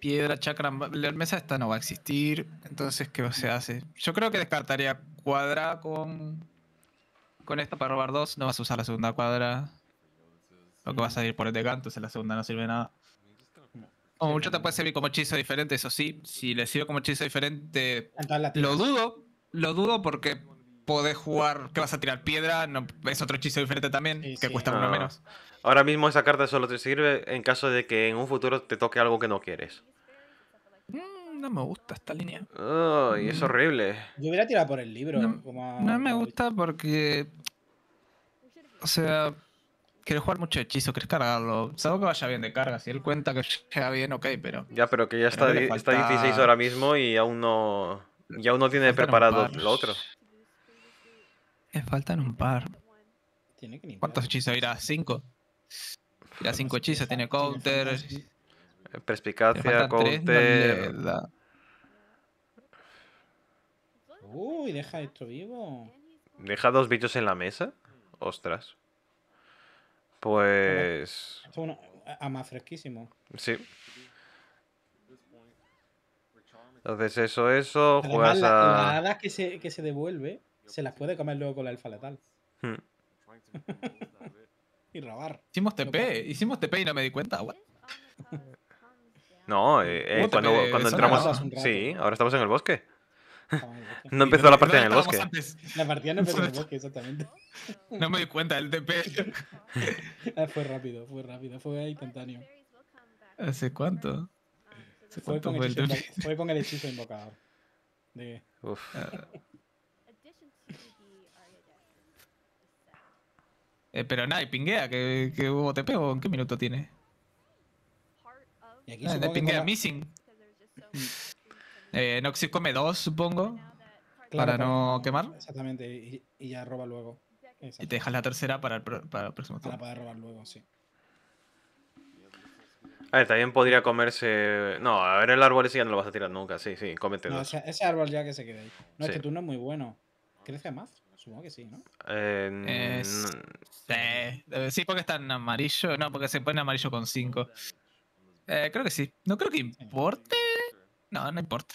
Piedra, chakra. La mesa esta no va a existir. Entonces, ¿qué se hace? Yo creo que descartaría cuadra con. Con esta para robar dos. No vas a usar la segunda cuadra. Lo que vas a salir por el de en la segunda no sirve nada. como mucho te puede servir como hechizo diferente, eso sí. Si le sirve como hechizo diferente, lo dudo. Lo dudo porque podés jugar que vas a tirar piedra, es otro hechizo diferente también, que cuesta uno menos. Ahora mismo esa carta solo te sirve en caso de que en un futuro te toque algo que no quieres. Mm, no me gusta esta línea. y es mm. horrible. Yo hubiera tirado por el libro. No, me gusta porque... O sea, quieres jugar mucho hechizo, quieres cargarlo. Salvo que vaya bien de carga. Si él cuenta que llega bien, ok, pero. Ya, pero que ya está, está 16 ahora mismo y aún no. Y aún no tiene preparado lo otro faltan un par. ¿Cuántos hechizos irá? ¿Cinco? Irá cinco hechizos, tiene counter. Eh, perspicacia, counter. Uy, deja esto vivo. ¿Deja dos bichos en la mesa? Ostras. Pues. ama más fresquísimo. Sí. Entonces, eso, eso. juegas a. La, que se, que se devuelve se las puede comer luego con la alfa letal. Hmm. y robar. Hicimos TP, hicimos TP y no me di cuenta. No, eh, eh cuando, cuando entramos. Sí, ahora estamos en el bosque. No empezó la partida en el bosque. La partida no empezó en el bosque, exactamente. No me di cuenta, del TP. Ah, fue rápido, fue rápido, fue instantáneo. ¿Hace cuánto? fue, con el hechizo, fue, invocador. De... Uf. Ah. Eh, pero nada, y pinguea, que, hubo te o en qué minuto tiene. Y aquí eh, pinguea Missing. Mm. eh, come dos, supongo. para no quemar. Exactamente, y, ya roba luego. Y te dejas la tercera para el, próximo turno. Para poder robar luego, sí. A ver, también podría comerse. No, a ver, el árbol ese ya no lo vas a tirar nunca, sí, sí, cómete dos. ese árbol ya que se quede ahí. No, es que es muy bueno. ¿Crece más? Supongo que sí, ¿no? Eh, sí, porque está en amarillo. No, porque se pone amarillo con 5. Eh, creo que sí. No creo que importe. No, no importa.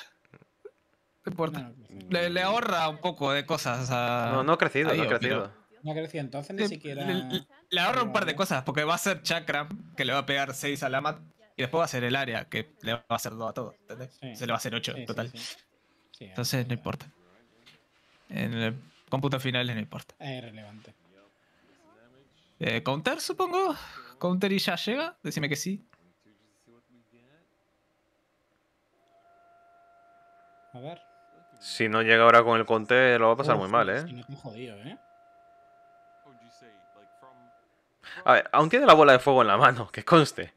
No importa. Le, ahorra un poco de cosas a. No, no ha crecido, no ha crecido. No ha crecido, entonces ni siquiera. Le, ahorra un par de cosas, porque va a ser Chakra, que le va a pegar 6 a la mat, y después va a ser el área, que le va a hacer 2 a todo. ¿entendés? Se le va a hacer 8 en total. entonces no importa. En el, final finales no importa. Es relevante Eh, ¿Counter, supongo? ¿Counter y ya llega? Decime que sí. A ver. Si no llega ahora con el counter, lo va a pasar muy mal, ¿eh? No jodido, ¿eh? A ver, aún tiene la bola de fuego en la mano, que conste.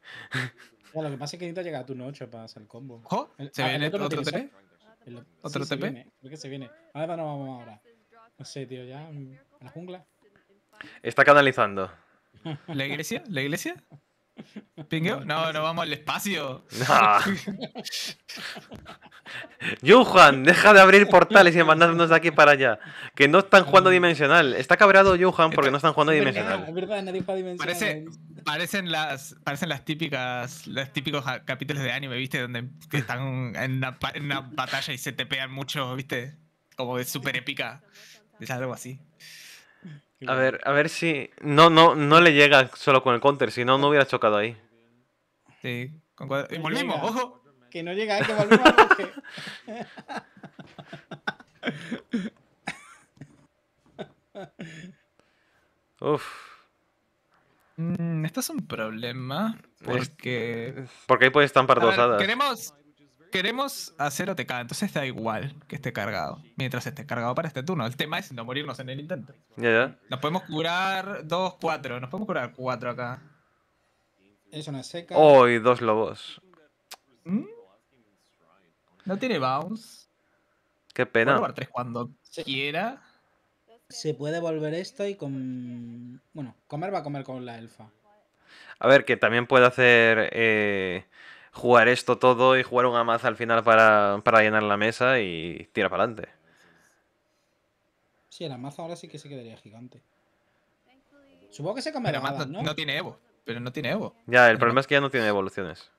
lo que pasa es que necesita llegar a tu noche para hacer el combo. ¿Se ah, viene otro, TP? ¿Otro TP? Se viene, creo que se viene. Ahora no vamos ahora. No sé, tío, ya en la jungla. Está canalizando. ¿La iglesia? ¿La iglesia? ¿Pingueo? No, no vamos al espacio. No. deja de abrir portales y mandarnos de aquí para allá. Que no están jugando mm. dimensional. Está cabreado Johan porque no están jugando dimensional. es verdad, nadie juega dimensional. Parece, parecen las, parecen las típicas, los típicos capítulos de anime, ¿viste? Donde están en una, batalla y se te pegan mucho, ¿viste? Como de súper épica. Es algo así. A ver, a ver si. No, no, no le llega solo con el counter, si no, no hubiera chocado ahí. Sí, con volvimos, ojo. Que no llega, que volvimos Uf. Mm, esto es un problema. Porque. Porque ahí puedes estampar dos hadas. Queremos, queremos hacer OTK, entonces da igual que esté cargado. Mientras esté cargado para este turno. El tema es no morirnos en el intento. Nos podemos curar dos, cuatro. Nos podemos curar cuatro acá. Es una seca. Oh, y dos lobos. ¿Mm? No tiene bounce. Qué pena. cuando quiera. Se puede volver esto y con. Bueno, comer va a comer con la elfa. A ver, que también puede hacer. Eh, jugar esto todo y jugar un Amaz al final para, llenar la mesa y tira para adelante. Sí, el Amaz ahora sí que se quedaría gigante. Supongo que se cambiará. Pero no, no, tiene Evo. Pero no tiene Evo. Ya, el problema es que ya no tiene evoluciones.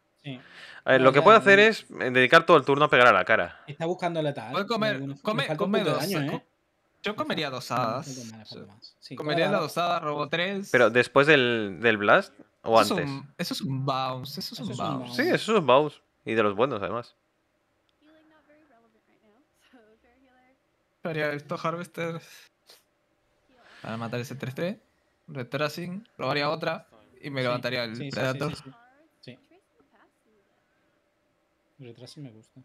lo que puede hacer es eh, dedicar todo el turno a pegar a la cara. Está buscando letal. Puede comer, dos. ¿eh? Yo comería dos hadas. Comería la dosada robo tres. Pero después del, del Blast o antes. eso es un bounce. Eso es un Sí, eso es un bounce. Y de los buenos, además. Haría esto Harvester para matar ese 3-3. Retracing, robaría otra y me levantaría el Predator. Sí, retracing me gusta.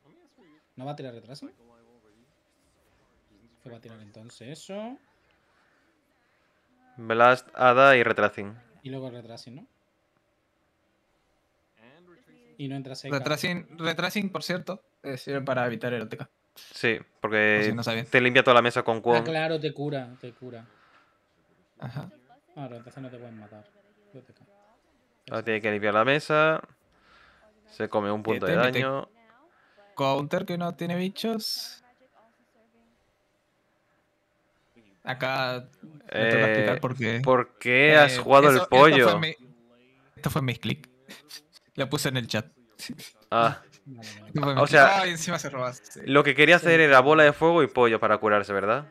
¿No va a tirar retracing? fue a tirar entonces eso? Blast, Ada y Retracing. Y luego Retracing, ¿no? Y no entra seca. Retracing, retracing, por cierto, eh, sirve para evitar erótica. Sí, porque te limpia toda la mesa con cuatro ah, claro, te cura, te cura. Ajá. Ahora, entonces no te pueden matar. Ahora tiene que limpiar la mesa. Se come un punto de daño. Counter que no tiene bichos. Acá eh, te voy a explicar por qué. ¿Por qué eh, has jugado el pollo? Esto fue, mi, click. Lo puse en el chat. Ah. O sea, ah, encima se robaste. lo que quería hacer era bola de fuego y pollo para curarse, ¿verdad?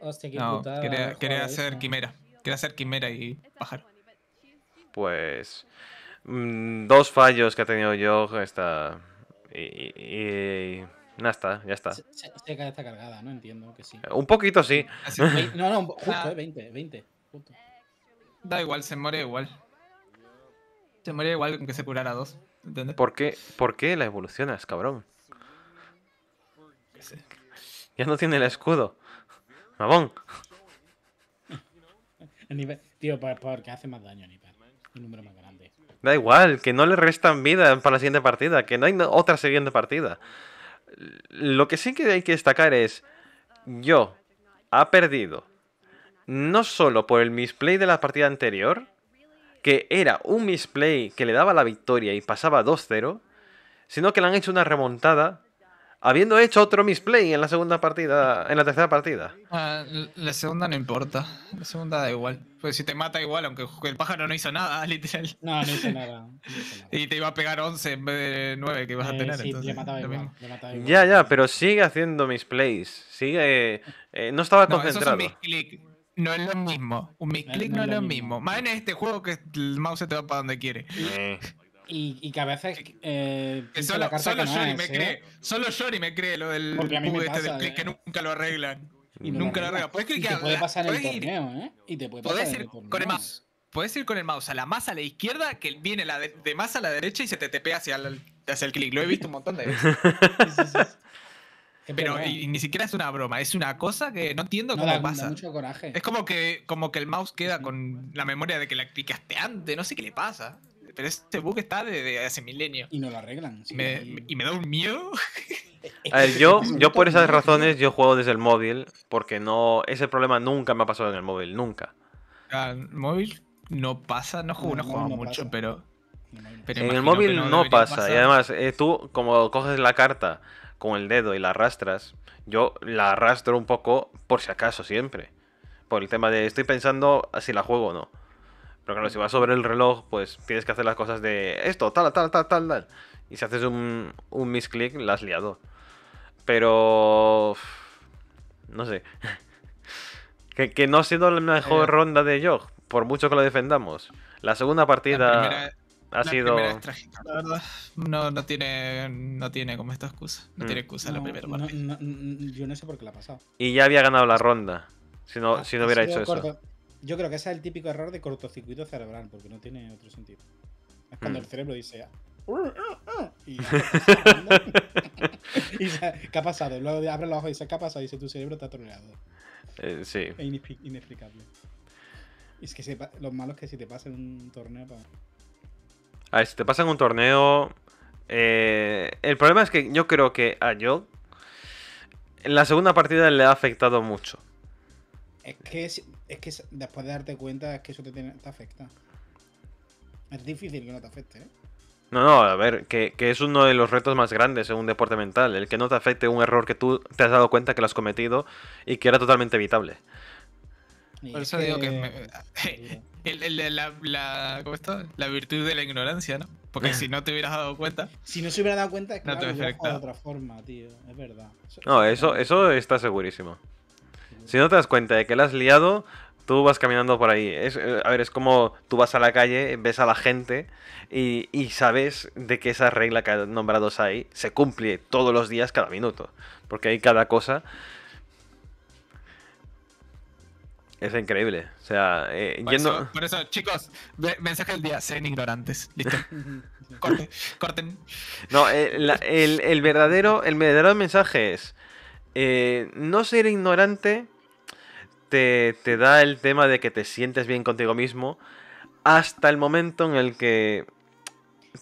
Hostia, qué quería, hacer quimera. Quería hacer quimera y bajar. Pues. Mm, dos fallos que ha tenido yo esta. y ya está, ya está. Seca está cargada, ¿no? Entiendo que sí. Un poquito sí. no, no, ah. justo, 20, eh, 20. Da igual, se muere igual. Se muere igual con que se curara dos. ¿Por qué, ¿Por qué la evolucionas, cabrón? Ya no tiene el escudo. Mamón. Tío, porque hace más daño Nipper. Un número más grande. Da igual, que no le restan vida para la siguiente partida, que no hay otra siguiente partida. Lo que sí que hay que destacar es, yo ha perdido, no solo por el misplay de la partida anterior, que era un misplay que le daba la victoria y pasaba 2-0, sino que le han hecho una remontada habiendo hecho otro misplay en la segunda partida, en la tercera partida. Ah, la segunda no importa, la segunda da igual. Pues si te mata igual, aunque el pájaro no hizo nada, literal. No, no hizo nada. y te iba a pegar 11 en vez de 9 que ibas a eh, tener. Sí, entonces, mataba, Ya, ya, pero sigue haciendo misplays. Sigue... Eh, no estaba concentrado. No, eso es no es lo mismo. Un misclick eh, no, es lo mismo. Más en este juego que el mouse te va para donde quiere. Y, que a veces. Eh, eh, solo, solo, me ¿eh? cree. Solo me cree lo del este que nunca lo arreglan. Y nunca lo arreglan. puedes ir Con el mouse. ir con el mouse a la masa a la izquierda, que viene la de, masa más a la derecha y se te tepea hacia el, clic. Lo he visto un montón de veces. Pero ni siquiera es una broma, es una cosa que no entiendo cómo pasa. Es como que, como que el mouse queda con la memoria de que la clicaste antes, no sé qué le pasa pero este bug está desde hace milenio. Y no lo arreglan. y... me da un miedo. A ver, yo, yo por esas razones yo juego desde el móvil, porque no ese problema nunca me ha pasado en el móvil, nunca. el ah, móvil no pasa, no juego, no, juego mucho, pero... en el móvil no, pasa, y además eh, tú como coges la carta con el dedo y la arrastras, yo la arrastro un poco por si acaso siempre, por el tema de estoy pensando si la juego o no. Pero claro, si vas sobre el reloj, pues tienes que hacer las cosas de esto, tal, tal, tal, tal, tal. Y si haces un, un misclick, la has liado. Pero... No sé. que, no ha sido la mejor eh. ronda de Jog, por mucho que lo defendamos. La segunda partida... ha la sido. Es la verdad. No, tiene, no tiene como esta excusa. No mm. tiene excusa la primera no, yo no sé por qué la ha pasado. Y ya había ganado la ronda. Si no, ah, si no hubiera hecho eso. Yo creo que ese es el típico error de cortocircuito cerebral, porque no tiene otro sentido. Es cuando hmm. el cerebro dice, ah, uh, uh, uh, y, ¿qué ha pasado? Luego abre los ojos y dice, ¿qué ha pasado? Y dice, tu cerebro está troleado. Eh, sí. Es inexplicable. Y es que lo malo es que si te pasa en un torneo... A ver, si te pasa en un torneo... Eh, el problema es que yo creo que a Joe en la segunda partida le ha afectado mucho. Es que, es, que después de darte cuenta es que eso te, afecta. Es difícil que no te afecte, ¿eh? No, no, a ver, que, es uno de los retos más grandes en un deporte mental, el que no te afecte un error que tú te has dado cuenta que lo has cometido y que era totalmente evitable. Por eso digo que la, ¿cómo está? la virtud de la ignorancia, ¿no? Porque mm. si no te hubieras dado cuenta. Si no se hubiera dado cuenta, es que no te hubiera de otra forma, tío. Es verdad. No, eso, eso está segurísimo. Si no te das cuenta de que la has liado, tú vas caminando por ahí. Es, eh, a ver, es como tú vas a la calle, ves a la gente y, sabes de que esa regla que han nombrado ahí se cumple todos los días, cada minuto. Porque hay cada cosa. Es increíble. O sea, eh, por Eso, chicos, mensaje del día: sean ignorantes. corten, No, eh, el, verdadero, el verdadero mensaje es: no ser ignorante te, da el tema de que te sientes bien contigo mismo hasta el momento en el que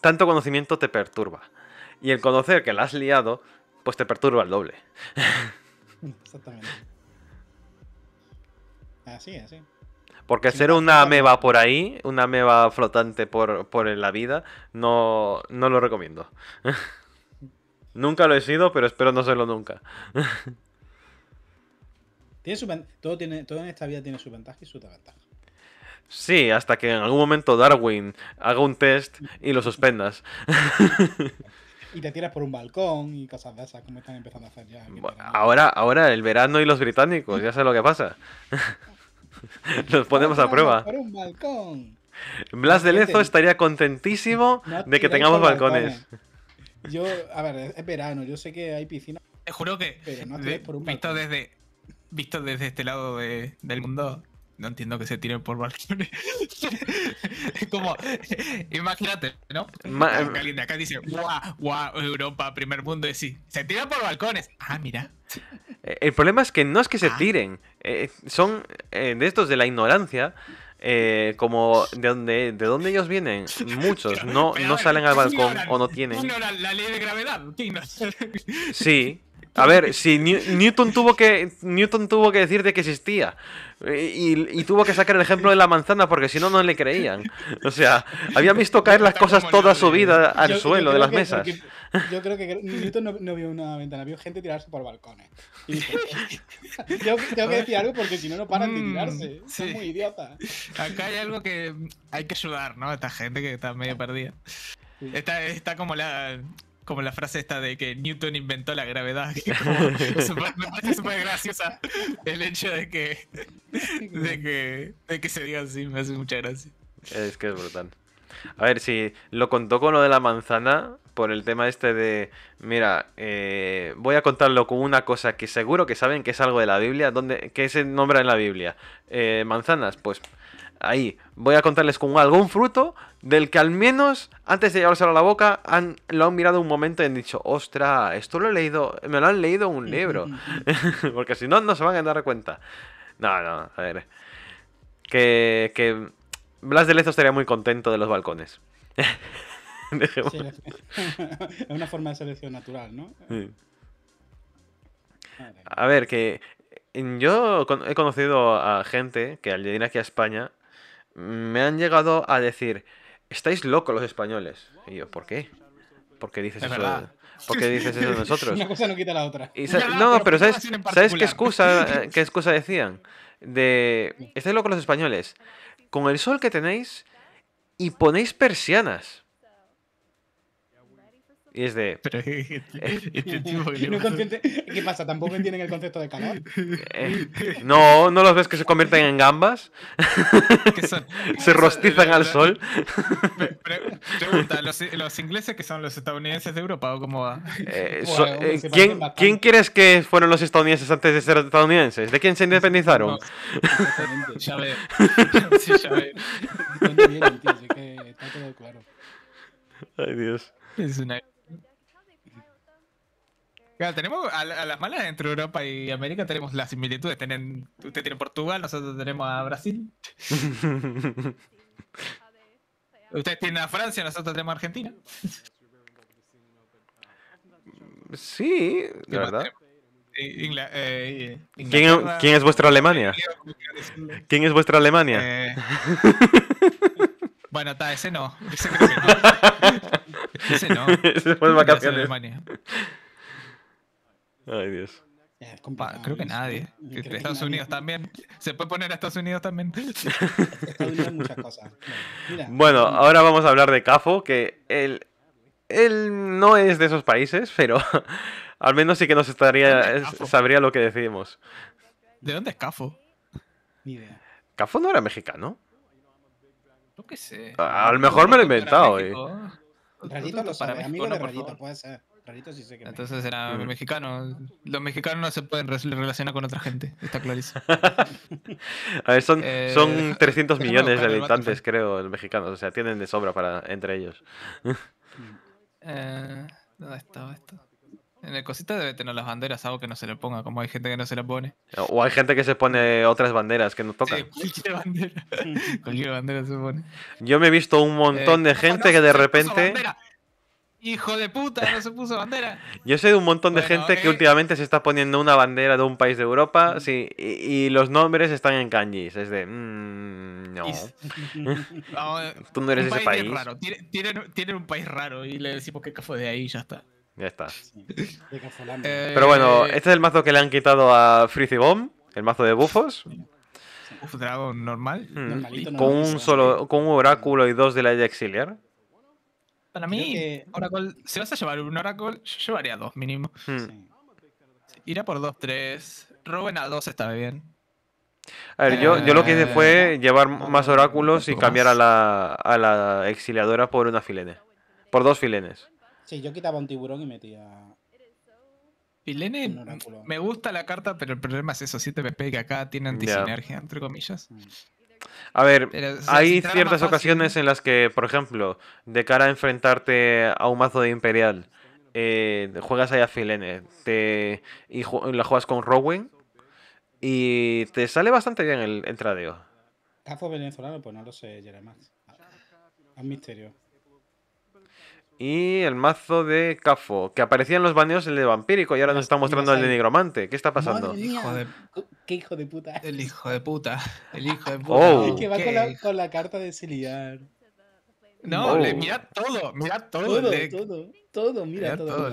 tanto conocimiento te perturba. Y el conocer que la has liado, pues te perturba al doble. Exactamente. Así, así. Porque ser una ameba por ahí, una ameba flotante por, la vida, no, no lo recomiendo. nunca lo he sido, pero espero no serlo nunca. todo, tiene, todo en esta vida tiene su ventaja y su desventaja. Sí, hasta que en algún momento Darwin haga un test y lo suspendas. y te tiras por un balcón y cosas de esas, como están empezando a hacer ya. ahora, ahora el verano y los británicos, ya sé lo que pasa. los ponemos a prueba. Por un balcón. Blas de Lezo este, estaría contentísimo de que tengamos balcones. Yo, a ver, es verano, yo sé que hay piscinas. Te juro que, no visto desde, visto desde este lado del mundo, no entiendo que se tiren por balcones. es como, imagínate, ¿no? acá dice, guau, guau, Europa, primer mundo, y sí, se tiran por balcones. Ah, mira. Eh, el problema es que no es que se ah. tiren, eh, son eh, de estos de la ignorancia. como de donde de dónde ellos vienen muchos no, no salen al balcón o no tienen la ley de gravedad sí a ver, si Newton tuvo que Newton tuvo que decirte que existía y, tuvo que sacar el ejemplo de la manzana porque si no no le creían. O sea, había visto caer las cosas toda su eh. vida al suelo de las mesas. yo creo que Newton no, vio una ventana, vio gente tirarse por balcones. yo tengo que decir algo porque si no no paran de mm, tirarse. Son muy idiotas. Acá hay algo que hay que sudar, ¿no? Esta gente que está medio perdida. está como la como la frase esta de que Newton inventó la gravedad. me parece súper graciosa el hecho de que, de que, de que se diga así, me hace mucha gracia. Es que es brutal. A ver, si lo contó con lo de la manzana, por el tema este de, mira, eh, voy a contarlo con una cosa que seguro que saben que es algo de la Biblia, donde, que se nombra en la Biblia. Eh, manzanas, pues ahí, voy a contarles con algún fruto del que al menos antes de llevárselo a la boca han, lo han mirado un momento y han dicho, ostra, esto lo he leído, me lo han leído un libro, porque si no, no se van a dar cuenta. No, no, a ver. Que, que Blas de Lezo estaría muy contento de los balcones. es una forma de selección natural, ¿no? A ver, que yo he conocido a gente que al llegar aquí a España me han llegado a decir, estáis locos los españoles. Y yo, ¿por qué? ¿Por qué dices eso? dices eso de nosotros? Una cosa no quita la otra. Y no, pero, ¿sabes, ¿sabes qué, excusa, qué excusa decían? De, estáis locos los españoles. Con el sol que tenéis y ponéis persianas. Y es de. ¿Qué pasa? ¿Tampoco entienden el concepto de calor? Eh, no, ¿no los ves que se convierten en gambas? se rostizan al sol. Pregunta, ¿los, ingleses que son los estadounidenses de Europa o cómo va? Eh, eh, ¿quién, ¿quién, crees que fueron los estadounidenses antes de ser estadounidenses? ¿De quién se independizaron? No, ya veo. Sí, ya está todo claro. Ay, Dios. Es una tenemos a, las malas entre Europa y América tenemos las similitudes. Tienen, usted tiene Portugal, nosotros tenemos a Brasil. usted tiene a Francia, nosotros tenemos a Argentina. Sí, de verdad. Eh, eh, ¿Quién, es, vuestra Alemania? ¿Quién es vuestra Alemania? Eh, bueno, está, ese no. Ese, no. ese no. Ese Ay, Dios. Ah, creo este, que nadie. Estados Unidos también. Se puede poner a Estados Unidos también. Bueno, ahora vamos a hablar de CAFO, que él, él no es de esos países, pero al menos sí que nos estaría, sabría lo que decimos. ¿De dónde es CAFO? Ni idea. ¿CAFO no era mexicano? No que sé. A, lo mejor me lo he inventado. Eh. Rayito amigo de Rayito, puede ser. Entonces era mexicano. Los mexicanos no se pueden relacionar con otra gente, está clarísimo. a ver, son, 300 eh, millones de habitantes, creo, los mexicanos. O sea, tienen de sobra para entre ellos. Eh, ¿Dónde esto? En el cosito debe tener las banderas, algo que no se le ponga, como hay gente que no se le pone. O hay gente que se pone otras banderas que no tocan. Sí, bandera. bandera. se pone. Yo me he visto un montón eh, de gente que de repente. Hijo de puta, no se puso bandera. Yo sé de un montón de gente que eh, últimamente se está poniendo una bandera de un país de Europa sí, y, los nombres están en kanjis. Es de. Mm, no. Eh, Tú no eres de ese país. Tienen, un país raro y le decimos que fue de ahí y ya está. Ya está. Eh, Pero bueno, este es el mazo que le han quitado a Freezy Bomb, el mazo de bufos. Uf, dragón normal. Hmm. con, un solo, con un oráculo y dos de la exiliar. Para mí, Oracle, si vas a llevar un Oracle, yo llevaría dos mínimo. Hmm. Ir por dos, tres. Roben a dos está bien. A ver, yo, yo lo que hice fue eh, llevar más oráculos y cambiar a la, exiliadora por una filene. Por dos filenes. Sí, yo quitaba un tiburón y metía. Filene, me gusta la carta, pero el problema es eso: 7 PP que acá tiene antisinergia, entre comillas. Mm. A ver, hay ciertas ocasiones en las que, por ejemplo, de cara a enfrentarte a un mazo de Imperial, eh, juegas ahí a Filene te, y la juegas con Rowen y te sale bastante bien el, el tradeo. ¿Cazo venezolano? Pues no lo sé, Jeremy. Ah, es un misterio y el mazo de Cafo, que aparecía en los baneos el de vampírico y ahora nos está mostrando el de nigromante. ¿Qué está pasando? Hijo de... ¿Qué hijo de puta? El hijo de puta. Oh. El hijo de puta. que va con la, carta de Siliar! No, oh. mira le, todo, ¡Mira todo. Todo, todo, mira todo.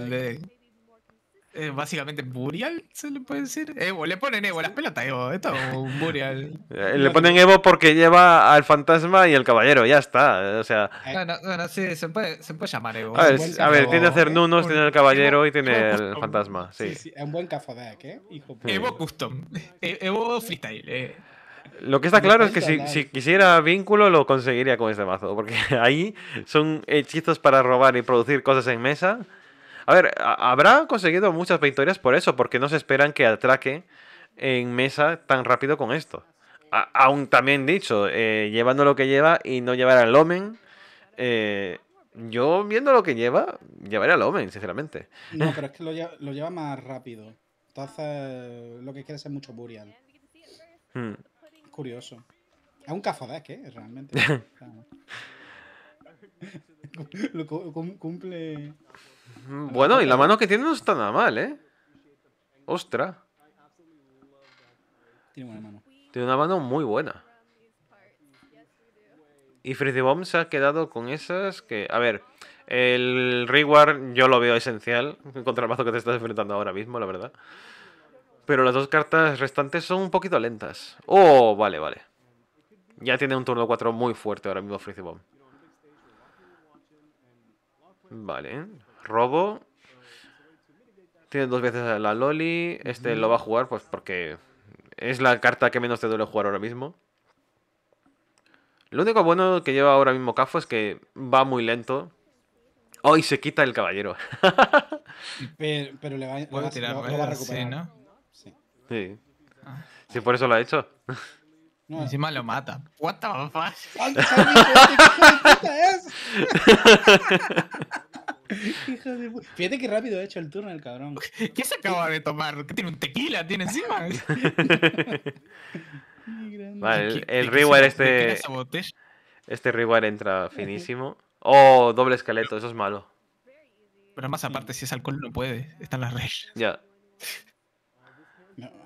Eh, básicamente Burial, se le puede decir. Evo, le ponen Evo, las pelotas Evo, esto un Burial. Eh, le ponen Evo porque lleva al fantasma y el caballero, ya está. O sea. No, no, no, se puede, llamar Evo. A ver, tiene que hacer nunos, tiene el caballero y tiene el fantasma. un buen ¿eh? Evo custom. E, Evo freestyle, eh. Lo que está claro es que si, si, quisiera vínculo lo conseguiría con este mazo, porque ahí son hechizos para robar y producir cosas en mesa a ver, habrá conseguido muchas victorias por eso, porque no se esperan que atraque en mesa tan rápido con esto. Aun aún también dicho, eh, llevando lo que lleva y no llevar al Omen, eh, yo viendo lo que lleva, llevaré al Omen, sinceramente. No, pero es que lo lleva, más rápido. Entonces, lo que quiere es mucho Burial. Hmm. Curioso. Es un de ¿eh? Realmente. cumple. Bueno, y la mano que tiene no está nada mal, ¿eh? Ostra. Tiene mano. una mano muy buena. Y Freddy Bomb se ha quedado con esas que... A ver, el reward yo lo veo esencial contra el mazo que te estás enfrentando ahora mismo, la verdad. Pero las dos cartas restantes son un poquito lentas. Oh, vale, vale. Ya tiene un turno 4 muy fuerte ahora mismo Frizzy Bomb. Vale robo. Tiene dos veces a la Loli. Este lo va a jugar pues porque es la carta que menos te duele jugar ahora mismo. Lo único bueno que lleva ahora mismo Cafo es que va muy lento. Hoy se quita el caballero. pero, le va, tirar, a Sí, sí. Ah. por eso lo ha hecho. Encima lo mata. What the fuck? Fíjate qué rápido ha hecho el turno el cabrón. ¿Qué se acaba de tomar? ¿Qué tiene un tequila? ¿Tiene encima? vale, el, rewire este. Este rewire entra finísimo. Oh, doble esqueleto, eso es malo. Pero más aparte, si es alcohol no puede. Están las res. Ya.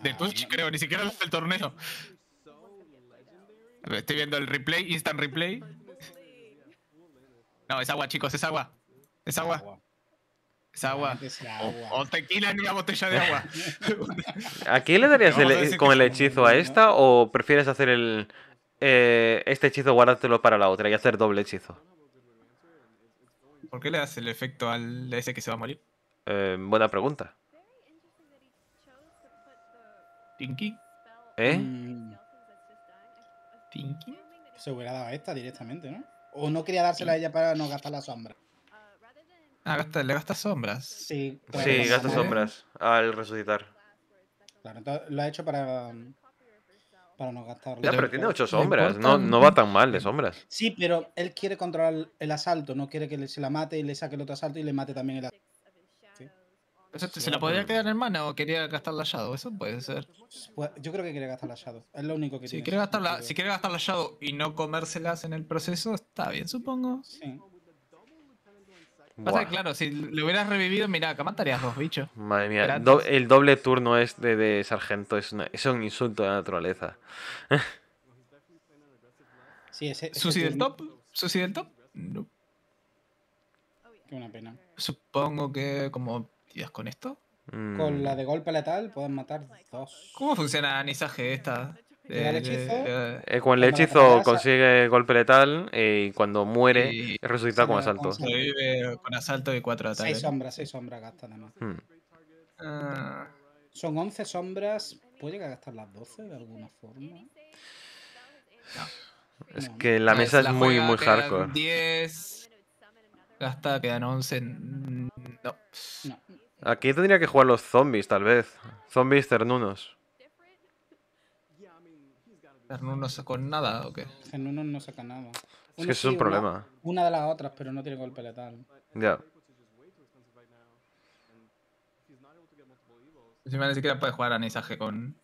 De creo, ni siquiera el torneo. Estoy viendo el replay, instant replay. No, es agua, chicos, es agua. Es agua. Es agua. O, tequila en una botella de agua. ¿A quién le darías con el hechizo a esta o prefieres hacer el eh, este hechizo guardártelo para la otra y hacer doble hechizo? ¿Por qué le das el efecto al ese que se va a morir? Eh, buena pregunta. ¿Tinky? ¿Eh? ¿Tinky? Mm. Se hubiera dado a esta directamente, ¿no? O no quería dársela a ella para no gastar la sombra. Ah, gasta, le gasta sombras. Sí, gasta sombras al resucitar. Claro, entonces lo ha hecho para, para no gastar. Ya, pero tiene ocho sombras, no, no va tan mal de sombras. Sí, pero él quiere controlar el asalto, no quiere que se la mate y le saque el otro asalto y le mate también el asalto. ¿Se la podría mm. quedar en mano o quería gastar la Shadow? Eso puede ser. Pues, yo creo que quiere gastar la Shadow. Es lo único que sí, Quiere gastar si quiere gastar la Shadow y no comérselas en el proceso, está bien, supongo. Sí claro, si lo hubieras revivido, mira, acá matarías dos bichos. Madre mía, el doble turno es este de, sargento es, un insulto a la naturaleza. sí, ese, del top? ¿Susi del top? No. Qué una pena. Supongo que como con esto. Mm. Con la de golpe letal pueden matar dos. ¿Cómo funciona el anisaje esta? el eh, hechizo, eh, eh, con el hechizo consigue golpe letal y cuando muere resucita con asalto. Sobrevive con asalto y cuatro ataques. Seis sombras, seis sombras gasta hmm. ah. Son 11 sombras. ¿Puede que gastar las 12 de alguna forma? Es que la ah, mesa es, muy, muy hardcore. 10. Gasta, quedan 11. no. Aquí tendría que jugar los zombies, tal vez. Zombies ternunos uno no saca nada o qué? uno no saca nada. es que es un problema. Una, de las otras, pero no tiene golpe letal. Ya. Encima ni siquiera puede jugar a con.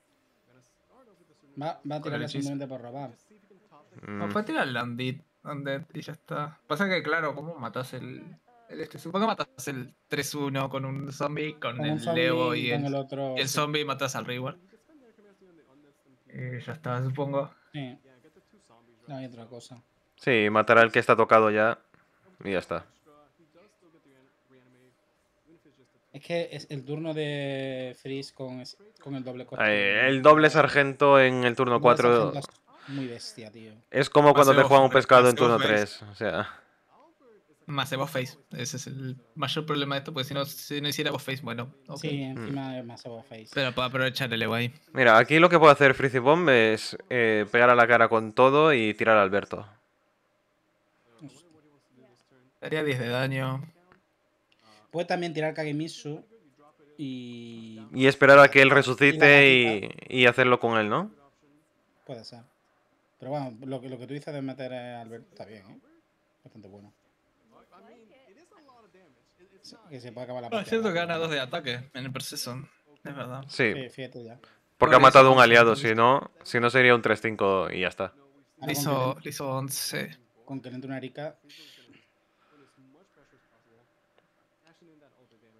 Va, va a tirarle simplemente por robar. Mm. O puede tirar Landit y ya está. Pasa que, claro, ¿cómo matas el. el este? Supongo que matas el 3-1 con un zombie, con, el zombie, Leo y el, el, y matas al Reward. Eh, ya está, supongo. Sí. No hay otra cosa. Sí, matará al que está tocado ya y ya está. Es que es el turno de Freeze con, el doble el doble sargento en el turno 4. Muy bestia, tío. Es como cuando te juegan un pescado en turno 3. O sea más de face. Ese es el mayor problema de esto, porque si no, si no hiciera face, bueno. Sí, encima de más face. Pero puedo aprovechar el ahí. Mira, aquí lo que puede hacer Frizzy Bomb es eh, pegar a la cara con todo y tirar a Alberto. sería 10 de daño. Puede también tirar Kagemitsu y... Y esperar a que él resucite y, y hacerlo con él, ¿no? Puede ser. Pero bueno, lo lo que tú dices de meter a Alberto está bien, ¿eh? Bastante bueno que se puede acabar la partida. es cierto que gana dos de ataque en el proceso. Es verdad. Sí. Porque ha matado un aliado, si no, si no sería un 3-5 y ya está. Ah, le hizo, 11. Con que una rica.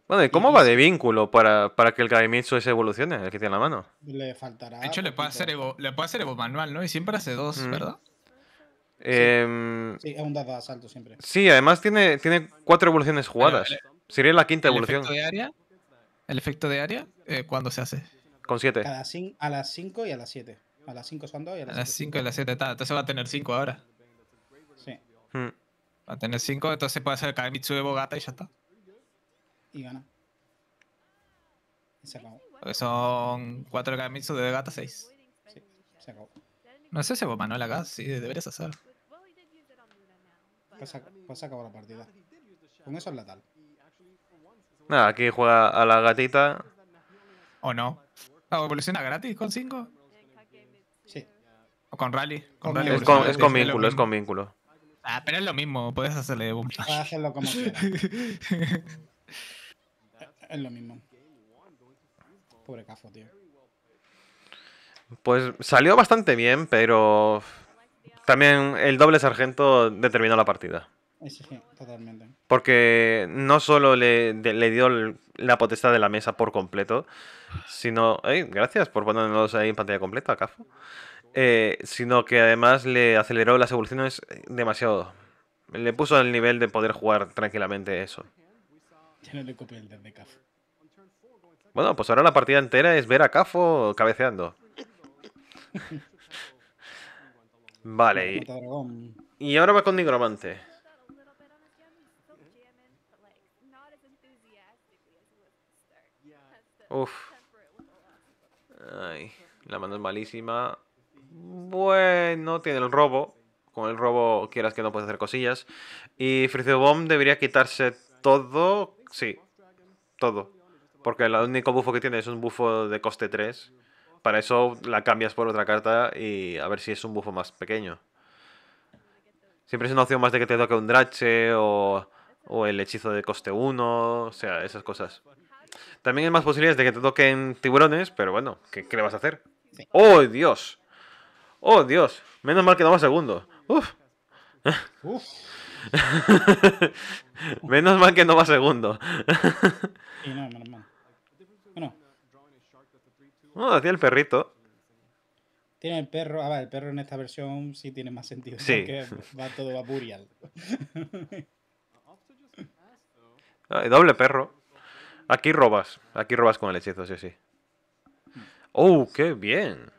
Bueno, cómo va de vínculo para, para que el Kaimitsu se evolucione, el que tiene la mano? Le faltará. De hecho, le puede, hacer evo, le puede hacer evo manual, ¿no? Y siempre hace dos, mm. ¿verdad? Em, sí. es un dado de asalto siempre. Sí, además tiene, tiene cuatro evoluciones jugadas. Sería la quinta evolución. Efecto de área, el efecto de área, eh, ¿cuándo se hace? Con 7. A las 5 y a las 7. A las 5 son 2 y a las 7. A las 5 y a las 7, está. Entonces va a tener 5 ahora. Sí. Hmm. Va a tener 5, entonces puede hacer Kamitsu, de Bogata y ya está. Y gana. Y se acabó. Porque son 4 Kamitsu, de Bogata, 6. Sí, se acabó. No sé si vos Manuel acá, sí, deberías hacer. Pues, pues se acabó la partida. Con eso es la tal aquí juega a la gatita. ¿O no? ¿Evoluciona gratis con 5? Sí. ¿O con rally? es, con, vínculo, es con vínculo. Ah, pero es lo mismo, puedes hacerle boom hacerlo como es lo mismo. Pobre Cafo, tío. Pues salió bastante bien, pero también el doble sargento determinó la partida. Porque no solo le, dio la potestad de la mesa por completo, sino. gracias por ponernos ahí en pantalla completa, Cafo. Eh, sino que además le aceleró las evoluciones eh, demasiado. Le puso el nivel de poder jugar tranquilamente eso. Bueno, pues ahora la partida entera es ver a Cafo cabeceando. vale. Y, y ahora va con Nigromante. Uf. Ay, la mano es malísima. Bueno, tiene el robo. Con el robo quieras que no puedes hacer cosillas. Y Frizzle Bomb debería quitarse todo. Sí, todo. Porque el único bufo que tiene es un bufo de coste 3. Para eso la cambias por otra carta y a ver si es un bufo más pequeño. Siempre es una opción más de que te toque un drache o, o el hechizo de coste 1. O sea, esas cosas. También hay más posibilidades de que te toquen tiburones, pero bueno, ¿qué, qué le vas a hacer? ¡Oh, Dios! ¡Oh, Dios! Menos mal que no va segundo. ¡Uf! Menos mal que no va segundo. no, Bueno. hacía el perrito. Tiene el perro. Ah, va, el perro en esta versión sí tiene más sentido. Sí. va todo a Burial. doble perro. Aquí robas, aquí robas con el hechizo, sí, sí. ¡Oh, qué bien!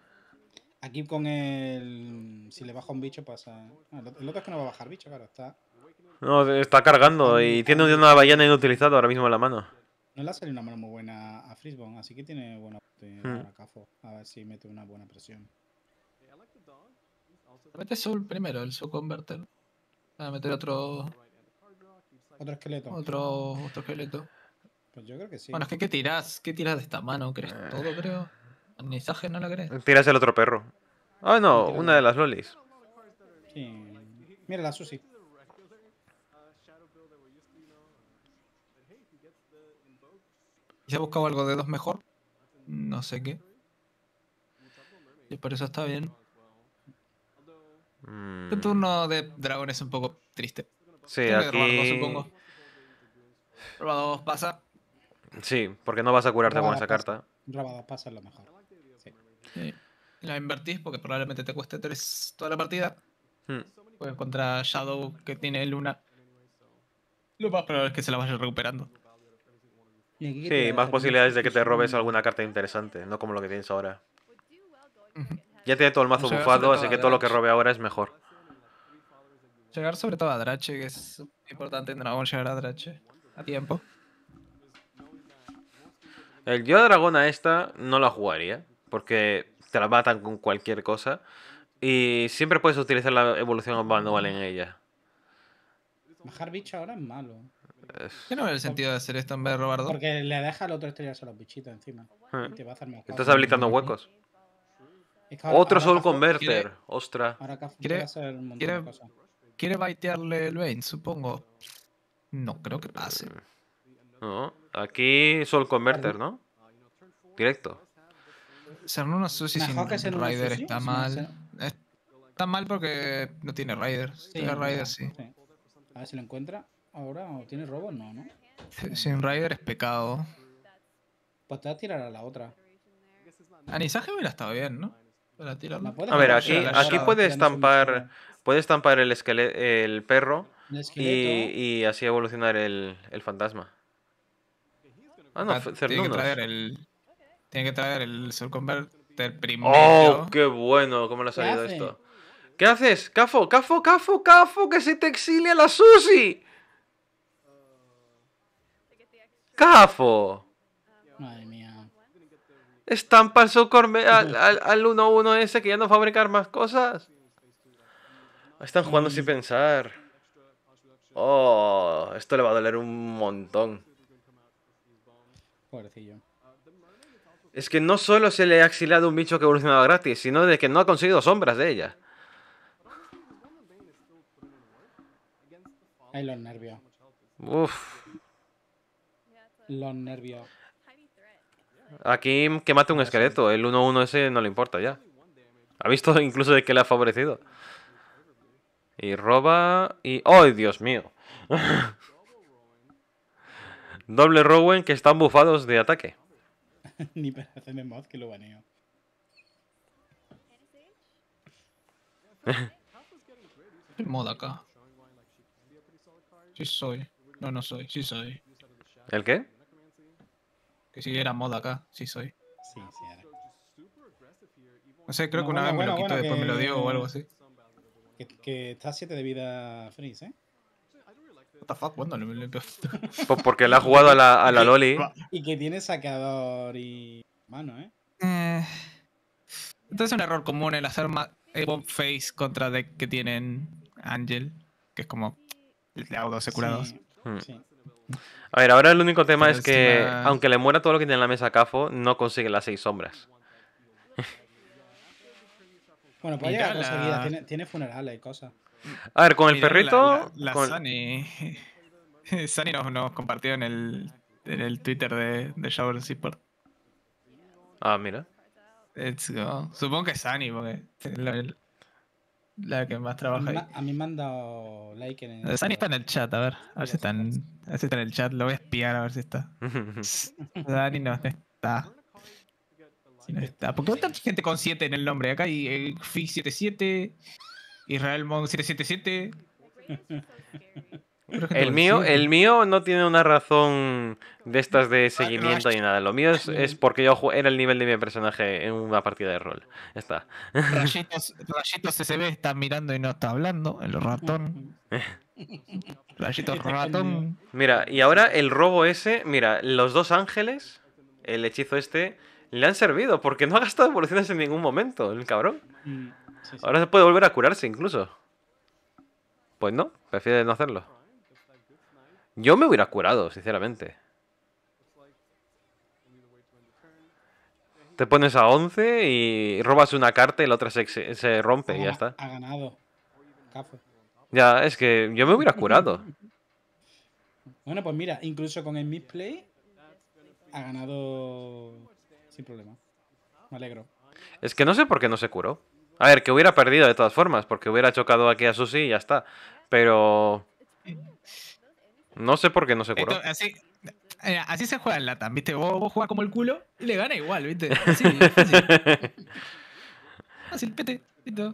Aquí con el... Si le baja un bicho pasa... el otro es que no va a bajar bicho, claro, está... No, está cargando y tiene una ballena inutilizada ahora mismo en la mano. No le ha salido una mano muy buena a Frisbon, así que tiene buena hmm. a ver si mete una buena presión. Mete Soul primero, el Soul Converter. A meter otro... Otro esqueleto. Otro, otro esqueleto. Pues yo creo que sí. Bueno, es que ¿qué tiras ¿Qué tiras de esta mano? ¿Crees eh. todo, creo? mensaje no la crees? Tiras el otro perro. Ah, no, una de las lolis. Sí. Mira la Susi. Ya he buscado algo de dos mejor. No sé qué. Y por eso está bien. El mm. turno de dragón es un poco triste. Sí, aquí... pasa. Sí, porque no vas a curarte con esa carta. pasa lo mejor. La invertís porque probablemente te cueste 3 toda la partida. Pues contra Shadow que tiene Luna. Lo más probable es que se la vayas recuperando. Sí, más posibilidades de que te robes alguna carta interesante, no como lo que tienes ahora. Ya tiene todo el mazo bufado, así que todo lo que robe ahora es mejor. Llegar sobre todo a Drache, que es importante en llegar a Drache a tiempo. El Yo Dragona esta no la jugaría, porque te la matan con cualquier cosa. Y siempre puedes utilizar la evolución manual en ella. Bajar bicho ahora es malo. ¿Qué no es el sentido de hacer esto en vez de robar dos. Porque le deja al otro estrellas a los bichitos encima. Ah. Te va a hacer Estás habilitando huecos. otro solo Converter. Ostras ¿Quiere, ¿Quiere baitearle el Bane, supongo? No, creo que pase. Mm. No, aquí Sol Converter, ¿no? Directo. Ser no sé sin Rider está mal. Está mal porque no tiene Rider. tiene Rider, sí. A ver si lo encuentra ahora. ¿O tiene robo? No, ¿no? Sin Rider es pecado. Pues te va a tirar a la otra. Anisaje hubiera estado bien, ¿no? A ver, aquí, puede estampar. Puede estampar el, perro y, así evolucionar el fantasma. Ah, no, tiene que traer el. Tiene que el Converter primero. ¡Oh, qué bueno! ¿Cómo le ha salido esto? ¿Qué haces? ¡Cafo, cafo, cafo, cafo! ¡Que se te exilia la Susi! ¡Cafo! Madre mía. Estampa el al, al, al 1-1 ese que ya no fabricar más cosas. Están jugando mm. sin pensar. Oh, esto le va a doler un montón. Es que no solo se le ha exilado un bicho que evolucionaba gratis, sino de que no ha conseguido sombras de ella. Ay, los nervios. Aquí que mate un esqueleto, el 1-1 ese no le importa ya. Ha visto incluso de que le ha favorecido. Y roba y... ¡Ay, Dios mío! Doble Rowen que están bufados de ataque. Ni para hacerme mod que lo baneo. mod acá. Sí soy. No, no soy. Sí soy. ¿El qué? Que si era mod acá. Sí soy. Sí, sí era. No sé, creo que una vez me lo quito, después me lo dio o algo así. Que, que está 7 de vida Freeze, ¿eh? Pues porque le ha jugado a la, Loli. Y que tiene saqueador y mano, ¿eh? entonces eh. es un error común el hacer Evo eh, Face contra deck que tienen Angel, que es como el de hmm. A ver, ahora el único tema es que, aunque le muera todo lo que tiene en la mesa a Cafo, no consigue las seis sombras. bueno, puede llegar a conseguir, tiene funerales y cosas. A ver, con el perrito. La, Sani. Sani nos, compartió en el, en el Twitter de, de Shower Seaport. Ah, mira. Let's go. Supongo que es Sani, porque es la, que más trabaja. A mí, ahí. A mí manda like en el. Sani está en el chat, a ver. A ver si está, en, el chat. Lo voy a espiar a ver si está. Sani no está. ¿Por no está. Porque tanta gente con 7 en el nombre. Acá hay fig eh, Fix77. Israel Mon 777. El mío, el mío no tiene una razón de estas de ah, seguimiento ni nada. Lo mío es, porque yo era el nivel de mi personaje en una partida de rol. Ya está. Rayitos, rayitos ve, está mirando y no está hablando. El ratón. Rayitos ratón. Mira, y ahora el robo ese. Mira, los dos ángeles, el hechizo este, le han servido porque no ha gastado evoluciones en ningún momento, el cabrón. Mm. Ahora se puede volver a curarse incluso. Pues no, prefiere no hacerlo. Yo me hubiera curado, sinceramente. Te pones a 11 y robas una carta y la otra se, rompe y ya está. Ha ganado. Ya, es que yo me hubiera curado. bueno, pues mira, incluso con el misplay ha ganado sin problema. Me alegro. Es que no sé por qué no se curó. A ver, que hubiera perdido de todas formas, porque hubiera chocado aquí a Susi y ya está. Pero. No sé por qué no se curó. Eh, así, se juega en Latam, ¿viste? Vos, juega como el culo y le gana igual, ¿viste? Así, Así fácil, pete, ¿viste?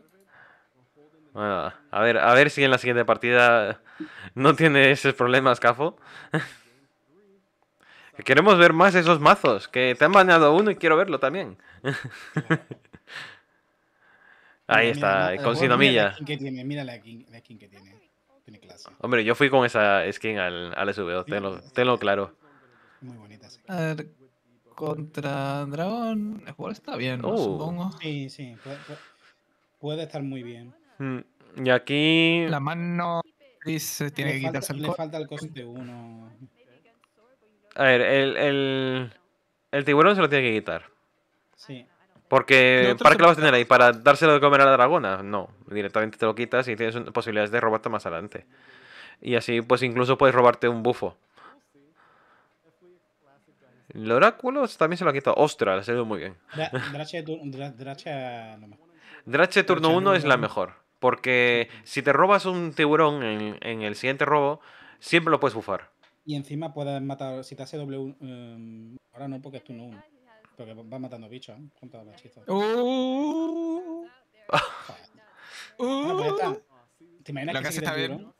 Bueno, a ver, a ver si en la siguiente partida no tiene esos problemas, Cafo. Queremos ver más esos mazos, que te han bañado uno y quiero verlo también. Ahí está, con Sinomilla. mira la skin, que tiene. Tiene clase. Hombre, yo fui con esa skin al, al sv tenlo, claro. Muy bonita A ver, contra Dragón, el juego está bien, uh. supongo. Sí, sí, puede, estar muy bien. Mm, y aquí. La mano dice, tiene que quitarse falta, Le falta el coste 1. A ver, el, el, el tiburón se lo tiene que quitar. Sí. Porque ¿para qué lo vas a tener ahí? ¿Para dárselo de comer a la dragona? No, directamente te lo quitas y tienes posibilidades de robarte más adelante. Y así pues incluso puedes robarte un bufo. El oráculo también se lo ha quitado. ¡Ostras! le salido muy bien. Drache, turno 1 es la mejor. Porque si te robas un tiburón en, el siguiente robo, siempre lo puedes bufar. Y encima puedes matar, si te hace doble... Em, ahora no, porque es turno 1. Porque va matando bichos, ¿eh? Junto a los hechizos. Uh. Ah, pues ¿Te imaginas lo que, que está bien.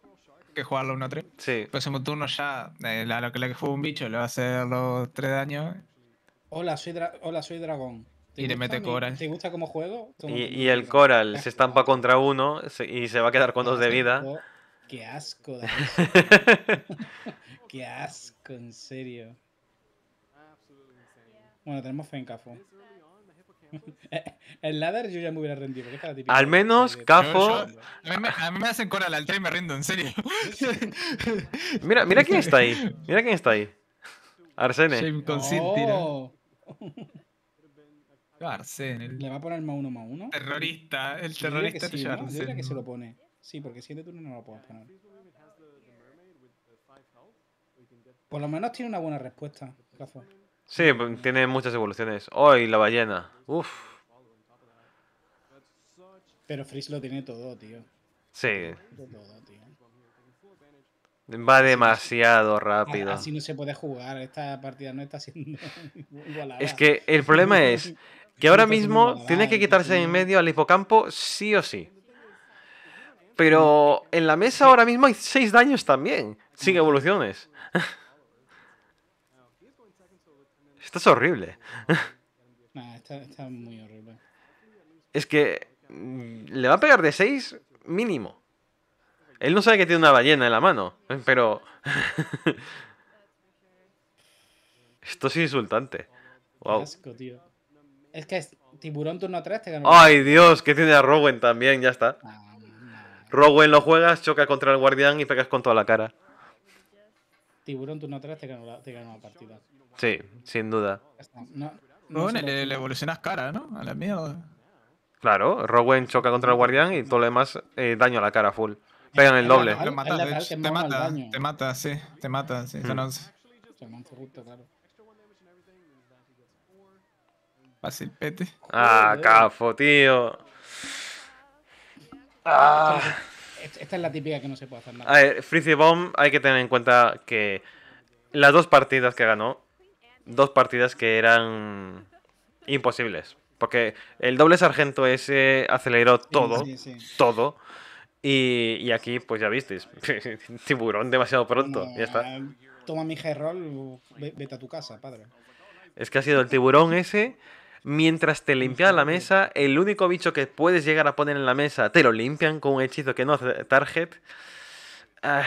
Que jugarlo 1 a 3. Sí. Próximo turno ya, eh, la, lo, que le fue un bicho le va a hacer los tres daños. Hola, soy, hola, soy dragón. Y le mete coral. ¿Te gusta cómo juego? Y, y el coral se estampa contra uno y se va a quedar con dos de vida. Qué asco, Qué asco, en serio. Bueno, tenemos fe en Cafo. el ladder yo ya me hubiera rendido. al menos Cafo. a, mí me, hacen coral al 3 y me rindo, en serio. mira, mira quién está ahí. Mira quién está ahí. Arsene. oh. Arsene. ¿Le va a poner más uno más uno? Terrorista. El terrorista es ¿no? Yo que se lo pone. Sí, porque siete turnos no lo puedo poner. Por lo menos tiene una buena respuesta, Cafo. Sí, pues, tiene muchas evoluciones. Hoy oh, la ballena. Uf. Pero Frizz lo tiene todo, tío. Sí. Va demasiado rápido. Así no se puede jugar. Esta partida no está siendo igualada. Es que el problema es que ahora mismo tiene que quitarse en medio al hipocampo sí o sí. Pero en la mesa ahora mismo hay seis daños también, sin evoluciones. Esto es horrible. está, está muy horrible. Es que mm, le va a pegar de 6 mínimo. Él no sabe que tiene una ballena en la mano, pero... Esto es insultante. Wow. Asco, tío. Es que es tiburón turno 3 te ganó. Ay, Dios, que tiene a Rowen también, ya está. Ah, Rowen lo juegas, choca contra el guardián y pegas con toda la cara. Tiburón turno 3 te ganó la, te ganó la partida. Sí, sin duda. No, le, evolucionas cara, ¿no? A la mierda. Claro, Rowen choca contra el guardián y todo lo demás eh, daño a la cara full. Pegan el doble. Te mata, te mata, te mata, sí, te mata, sí. Mm. no claro. Fácil, pete. Ah, cafo, tío. Ah. Esta es la típica que no se puede hacer nada. A ver, Bomb hay que tener en cuenta que las dos partidas que ganó dos partidas que eran imposibles. Porque el doble sargento ese aceleró todo, todo. Y, aquí, pues ya visteis, tiburón demasiado pronto, está. Toma mi G-Roll, vete a tu casa, padre. Es que ha sido el tiburón ese, mientras te limpiaba la mesa, el único bicho que puedes llegar a poner en la mesa, te lo limpian con un hechizo que no hace target. Ah,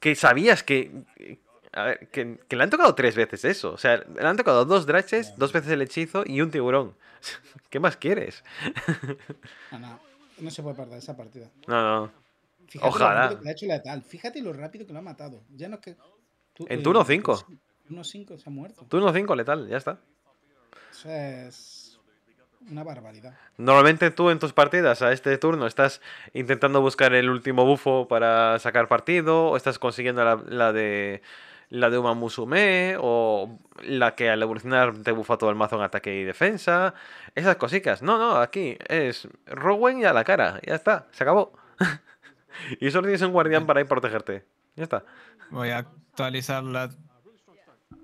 que sabías que, a ver, que, le han tocado tres veces eso. O sea, le han tocado dos draches, dos veces el hechizo y un tiburón. ¿Qué más quieres? no, no, no se puede perder esa partida. No, no. Fíjate Ojalá. Fíjate lo rápido que lo ha matado. Ya no que. en eh, turno 5. Turno 5 se ha muerto. Turno 5 letal, ya está. es. Una barbaridad. Normalmente tú en tus partidas a este turno estás intentando buscar el último bufo para sacar partido o estás consiguiendo la de la de Uma Musume o la que al evolucionar te buffa todo el mazo en ataque y defensa. Esas cositas. No, no, aquí es Rowen y a la cara. Ya está, se acabó. y solo tienes un guardián para ir protegerte. Ya está. Voy a actualizar la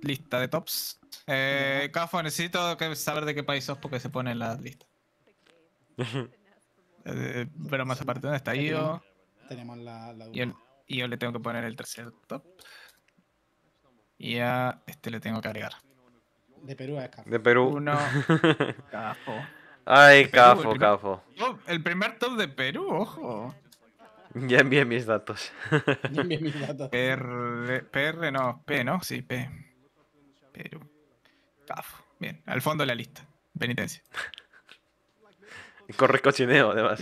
lista de tops. Eh, Cafo, necesito saber de qué país sos porque se pone en la lista. Eh, eh, pero más aparte, ¿dónde está Io? Tenemos la, yo, y yo le tengo que poner el tercer top. Y a este le tengo que agregar. De Perú a Cafo. De Perú. Uno. Cafo. Ay, Cafo, Cafo. El primer top de Perú, ojo. Ya envié mis datos. Ya envié mis datos. PR, no, P, ¿no? Sí, P. Perú. Cafo. Bien, al fondo de la lista. Penitencia. Corre cochineo, además.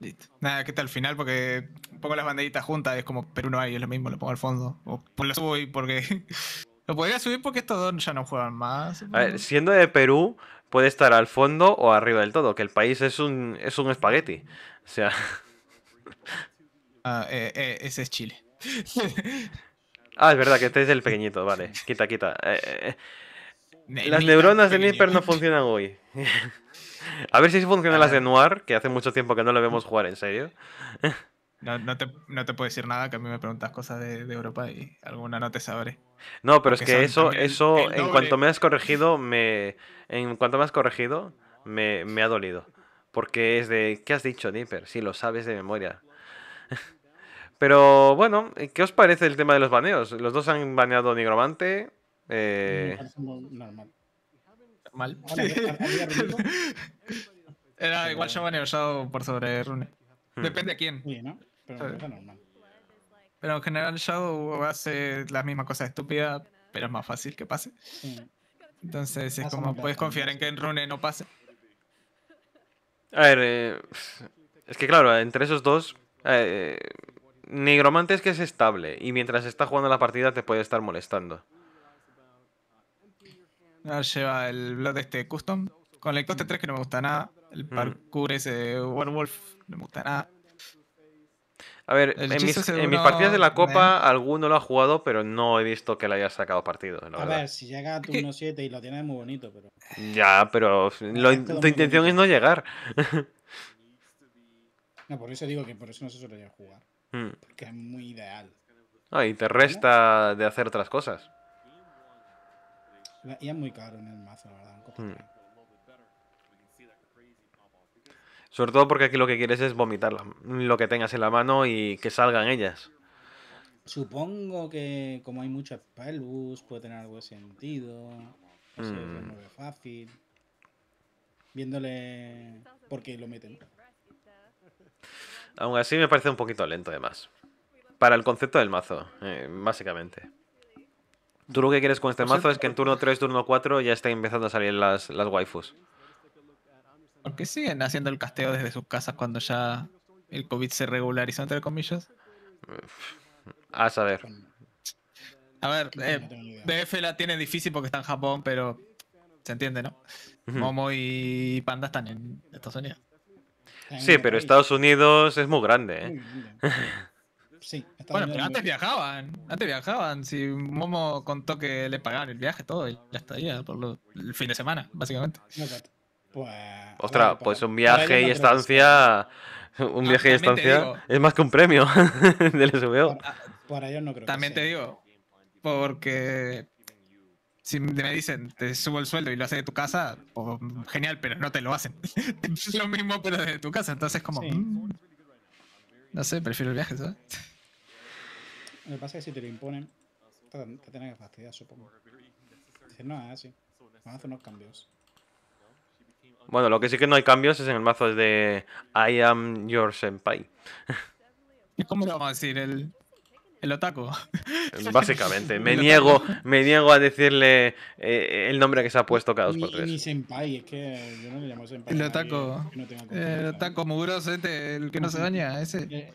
Listo. Nada, qué está al final porque pongo las banderitas juntas, es como Perú no hay, es lo mismo, lo pongo al fondo. O pues lo subo y porque. lo podría subir porque estos dos ya no juegan más. siendo de Perú, puede estar al fondo o arriba del todo, que el país es un, es un espagueti. O sea. Ah, eh, eh, ese es Chile. ah, es verdad que este es el pequeñito, vale. Quita, quita. Eh, las neuronas de Nipper no funcionan hoy. A ver si funcionan las de Noir, que hace mucho tiempo que no lo vemos jugar, en serio. No, te, no, puedo decir nada, que a mí me preguntas cosas de, Europa y alguna no te sabré. No, pero es que eso, eso en cuanto me has corregido, me. En cuanto me has corregido, me, ha dolido. Porque es de. ¿Qué has dicho, Nipper? Si lo sabes de memoria. Pero bueno, ¿qué os parece el tema de los baneos? Los dos han baneado Nigromante. Eh... ¿Mal? Era igual yo baneo usado por sobre Rune. Hmm. Depende a quién. Pero en general Shadow hace la misma cosa estúpida pero es más fácil que pase. Entonces es como, puedes confiar en que en Rune no pase. A ver, eh, es que claro, entre esos dos, eh, Negromante es que es estable y mientras está jugando la partida te puede estar molestando. Ah, lleva el Blood este Custom, con el coste 3 que no me gusta nada, el mm. parkour ese Werewolf no me gusta nada. A ver, en mis, partidas de la Copa alguno lo ha jugado, pero no he visto que le haya sacado partido. La a ver, si llega a tu 1-7 y lo tienes muy bonito, pero. Ya, pero tu intención es no llegar. no, por eso digo que por eso no se suele jugar. Hmm. Porque es muy ideal. Ah, y te resta de hacer otras cosas. Y es muy caro en el mazo, la verdad. En hmm. Sobre todo porque aquí lo que quieres es vomitar lo que tengas en la mano y que salgan ellas. Supongo que como hay muchas pelus, puede tener algo de sentido. No mm. fácil. Viéndole por qué lo meten. Aún así me parece un poquito lento además. Para el concepto del mazo, eh, básicamente. Tú lo que quieres con este mazo es que en turno 3, turno 4 ya estén empezando a salir las, las waifus. ¿Por qué siguen haciendo el casteo desde sus casas cuando ya el COVID se regularizó, entre comillas. A saber. A ver, eh, BF la tiene difícil porque está en Japón, pero se entiende, ¿no? Momo y Panda están en Estados Unidos. Sí, pero Estados Unidos es muy grande, ¿eh? Sí, bueno, pero antes viajaban, antes viajaban. Si Momo contó que le pagaban el viaje, todo, y ya estaría por el fin de semana, básicamente. No, pues. pues un viaje y estancia. Un viaje y estancia es más que un premio del SBO. Para, ah, no creo. También te digo, porque si me dicen, te subo el sueldo y lo haces de tu casa, pues, genial, pero no te lo hacen. es lo mismo, pero de tu casa. Entonces, como. Mm, no sé, prefiero el viaje, ¿sabes? Lo que pasa es que si te lo imponen, te, te que fastidiar, supongo. Dicen, no, así. Vamos a hacer unos cambios. Bueno, lo que sí que no hay cambios es en el mazo de I am your senpai. ¿Cómo lo vamos a decir? El, el otaku. Básicamente, me niego, me niego a decirle eh, el nombre que se ha puesto cada dos por tres. Mi senpai, es que yo no le llamo senpai. El otaku. el otaku mugroso, este, el que no se daña, ese.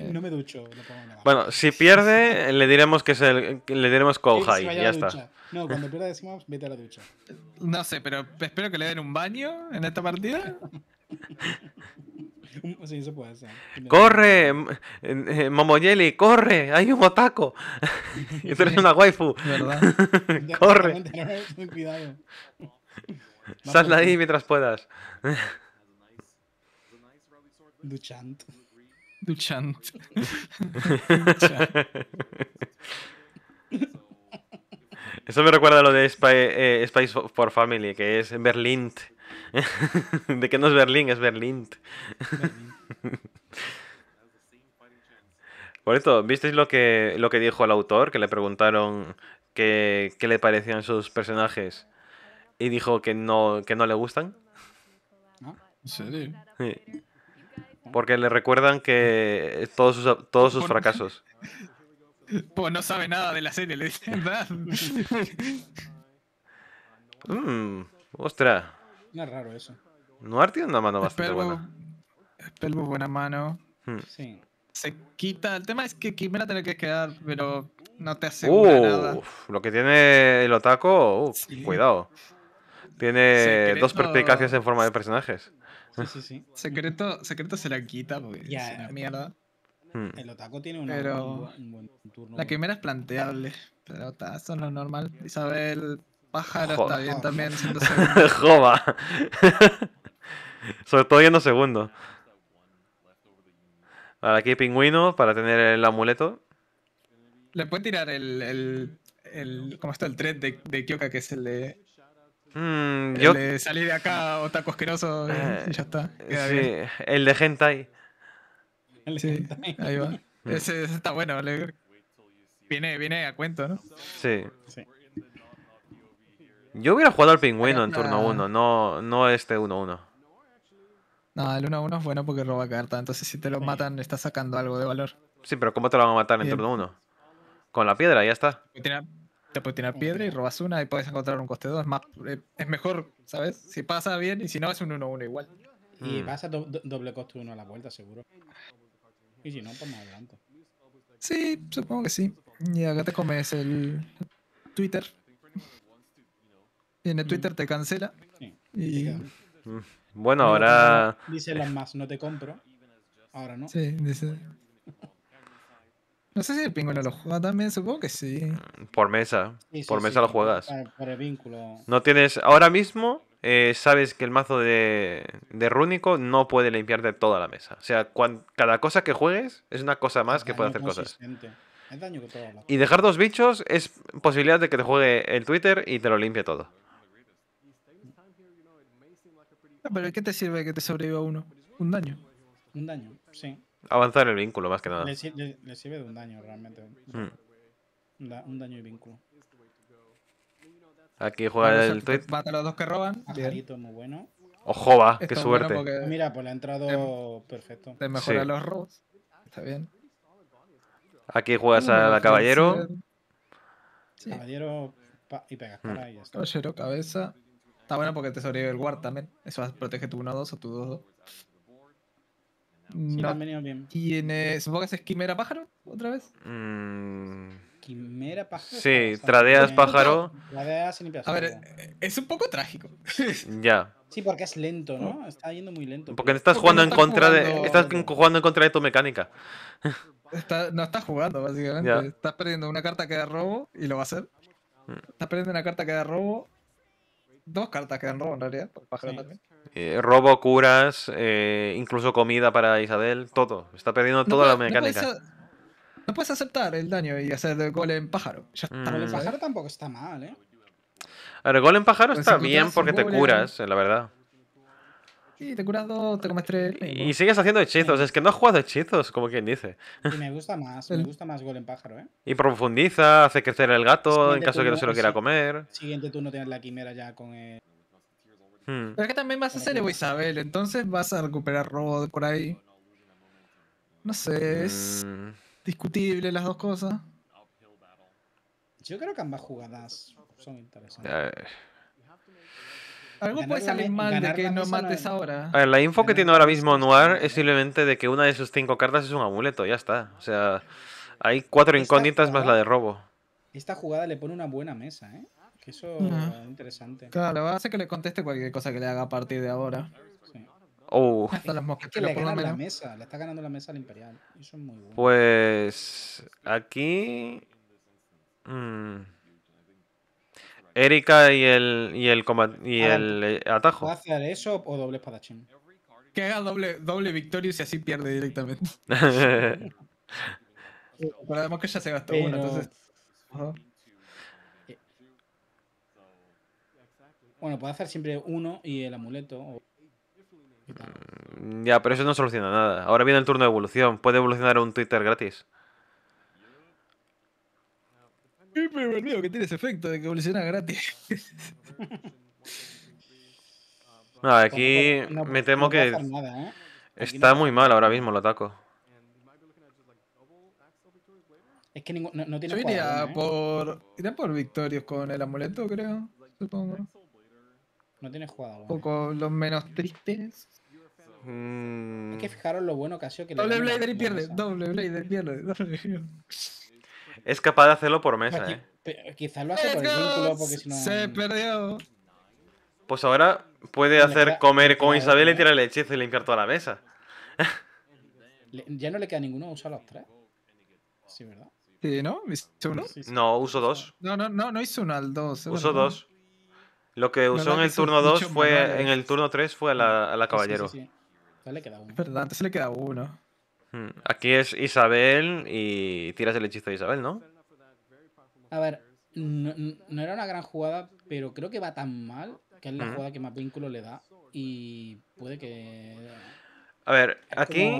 Eh, no me ducho, pongo Bueno, si pierde, le diremos que es el, le diremos kouhai y ya está. No, cuando pierda decimos vete a la ducha. No sé, pero espero que le den un baño en esta partida. sí, eso puede ser. ¡Corre! Eh, Momoyeli, ¡corre! ¡Hay un botaco. y tú eres una waifu. ¿Verdad? ¡Corre! Cuidado. Sal de ahí mientras puedas. Duchant. Duchant. Eso me recuerda a lo de space eh, for Family, que es Berlín. ¿De que no es Berlín? Es Berlín. Por esto, ¿visteis lo que, lo que dijo el autor? Que le preguntaron qué, qué le parecían sus personajes y dijo que no, que no le gustan. ¿En serio? Sí. Porque le recuerdan que eh, todos sus, todos sus fracasos. Pues no sabe nada de la serie, le dicen, ¿verdad? Mmm, ostras. No es raro eso. Noir tiene una mano bastante buena. buena mano. Hmm. Se quita. El tema es que Quimera tiene que quedar, pero no te asegura nada. Lo que tiene el Otaco, cuidado. Tiene dos perspicacias en forma de personajes. Secreto, secreto se la quita porque es una mierda. Hmm. El otaku tiene un buen turno. La quimera es planteable, pero está, eso no es normal. Isabel Pájaro está bien también. Joba Sobre todo yendo segundo. aquí pingüino para tener el amuleto. Le puede tirar el, el, ¿cómo está el tren de, de Kyoka que es el de Mm, eh, yo... de salir de acá, otaku asqueroso, y eh, ya está. Sí, el de Hentai. ahí va. Mm. Ese, está bueno, viene, viene a cuento, ¿no? Sí. Yo hubiera jugado al pingüino en turno 1, no, no este 1-1. No, el 1-1 es bueno porque roba carta, entonces si te lo matan estás sacando algo de valor. Sí, pero ¿cómo te lo van a matar en turno 1? Con la piedra, ya está te puedes tirar piedra y robas una y puedes encontrar un coste 2. Es, eh, es mejor, ¿sabes? Si pasa bien y si no, es un 1-1 igual. Y hmm. pasa doble coste 1 a la vuelta, seguro. Y si no, pues más adelante. Sí, supongo que sí. Y acá te comes el Twitter. Y en el mm. Twitter te cancela. Mm. Bueno, ahora. Dice las más, no te compro. Ahora no. Sí, dice. No sé si el pingüino lo juega también, supongo que sí. Por mesa. por mesa lo juegas. Por vínculo. No tienes. Ahora mismo eh, sabes que el mazo de, de Rúnico no puede limpiarte toda la mesa. O sea, cada cosa que juegues es una cosa más que puede hacer cosas. Y dejar dos bichos es posibilidad de que te juegue el Twitter y te lo limpie todo. Ah, pero ¿qué te sirve que te sobreviva uno? Un daño. Un daño, sí. Avanzar el vínculo, más que nada. Le, sirve de un daño, realmente. Mm. un daño y vínculo. Aquí juega el tweet. Mata a los dos que roban. Ojo, va, qué suerte. Mira, pues le ha entrado perfecto. Te mejora los robos. Está bien. Aquí juegas a la caballero. Sí. Caballero y pegas mm. Caballero, cabeza. Está bueno porque te sobrevive el guard también. Eso protege tu 1-2 o tu 2-2 han no bien. tiene. ¿Supongo que es quimera pájaro otra vez? Mm. Quimera pájaro. Sí, tradeas pájaro. A ver, es un poco trágico. Ya. Sí, porque es lento, ¿no? Oh. Está yendo muy lento. Porque estás jugando en contra de. Estás jugando en contra de tu mecánica. no estás jugando, básicamente. Estás perdiendo una carta que da robo y lo va a hacer. Mm. Estás perdiendo una carta que da robo. Dos cartas que dan robo en realidad, pájaro también. Eh, robo, curas, eh, incluso comida para Isabel, todo. Está perdiendo toda la mecánica. No puedes, aceptar el daño y hacer el gol en pájaro. Ya está, mm. pájaro tampoco está mal, ¿eh? A gol en pájaro pues está bien porque te curas, eh, la verdad. Sí, te curas dos, te comes tres. Y, sigues haciendo hechizos. Es que no has jugado hechizos, como quien dice. Y me gusta más, me gusta más gol en pájaro, ¿eh? Y profundiza, hace crecer el gato en caso que no se lo quiera comer. Siguiente turno tienes la quimera ya con el Hmm. Pero es que también vas a ser Evo Isabel, entonces vas a recuperar robot por ahí. No sé, es hmm. discutible las dos cosas. Yo creo que ambas jugadas son interesantes. Eh. Algo puede salir mal de que no mates ahora. A ver, la info que tiene ahora mismo Noir es simplemente de que una de sus cinco cartas es un amuleto, ya está. O sea, hay cuatro incógnitas más la de robo. Esta jugada le pone una buena mesa, ¿eh? Que eso es interesante. Claro, va a hacer que le conteste cualquier cosa que le haga a partir de ahora. Oh. Hasta los por lo menos. La mesa, le está ganando la mesa al Imperial. Eso es muy bueno. Pues aquí. Mm, Erika y el, y el, y el eh, atajo. hacer eso o doble espadachín? Que haga doble, doble victoria y si así pierde directamente. Pero además que ya se gastó uno, entonces. Bueno, puede hacer siempre uno y el amuleto. Mm, ya, pero eso no soluciona nada. Ahora viene el turno de evolución. Puede evolucionar un Twitter gratis. que tiene ese efecto de que evoluciona gratis. No, aquí me temo que ¿eh? está muy mal ahora mismo lo ataco. Es que no, tiene Yo ¿eh? por, iría por victorios con el amuleto, creo. Supongo. No tiene jugado. Un poco los menos tristes. Mm. Hay que fijaros lo bueno que ha sido que Doble Blader pierde, doble Blader pierde. Es capaz de hacerlo por mesa, eh. Quizás lo hace por el vínculo, porque si no. Se perdió. Pues ahora puede hacer comer con Isabel y tirar el hechizo y limpiar toda la mesa. ya no le queda ninguno, usa los tres. Sí, ¿verdad? Sí, ¿no? ¿Hizo uno? No, uso dos. No, no, no, no hizo uno al dos. Uso dos. Lo que usó en el turno 2 fue. En el turno 3 fue a la, caballero. Sí, Le queda uno. le queda uno. Aquí es Isabel y tiras el hechizo de Isabel, ¿no? A ver, no, era una gran jugada, pero creo que va tan mal que es la jugada que más vínculo le da. Y puede que. A ver, aquí.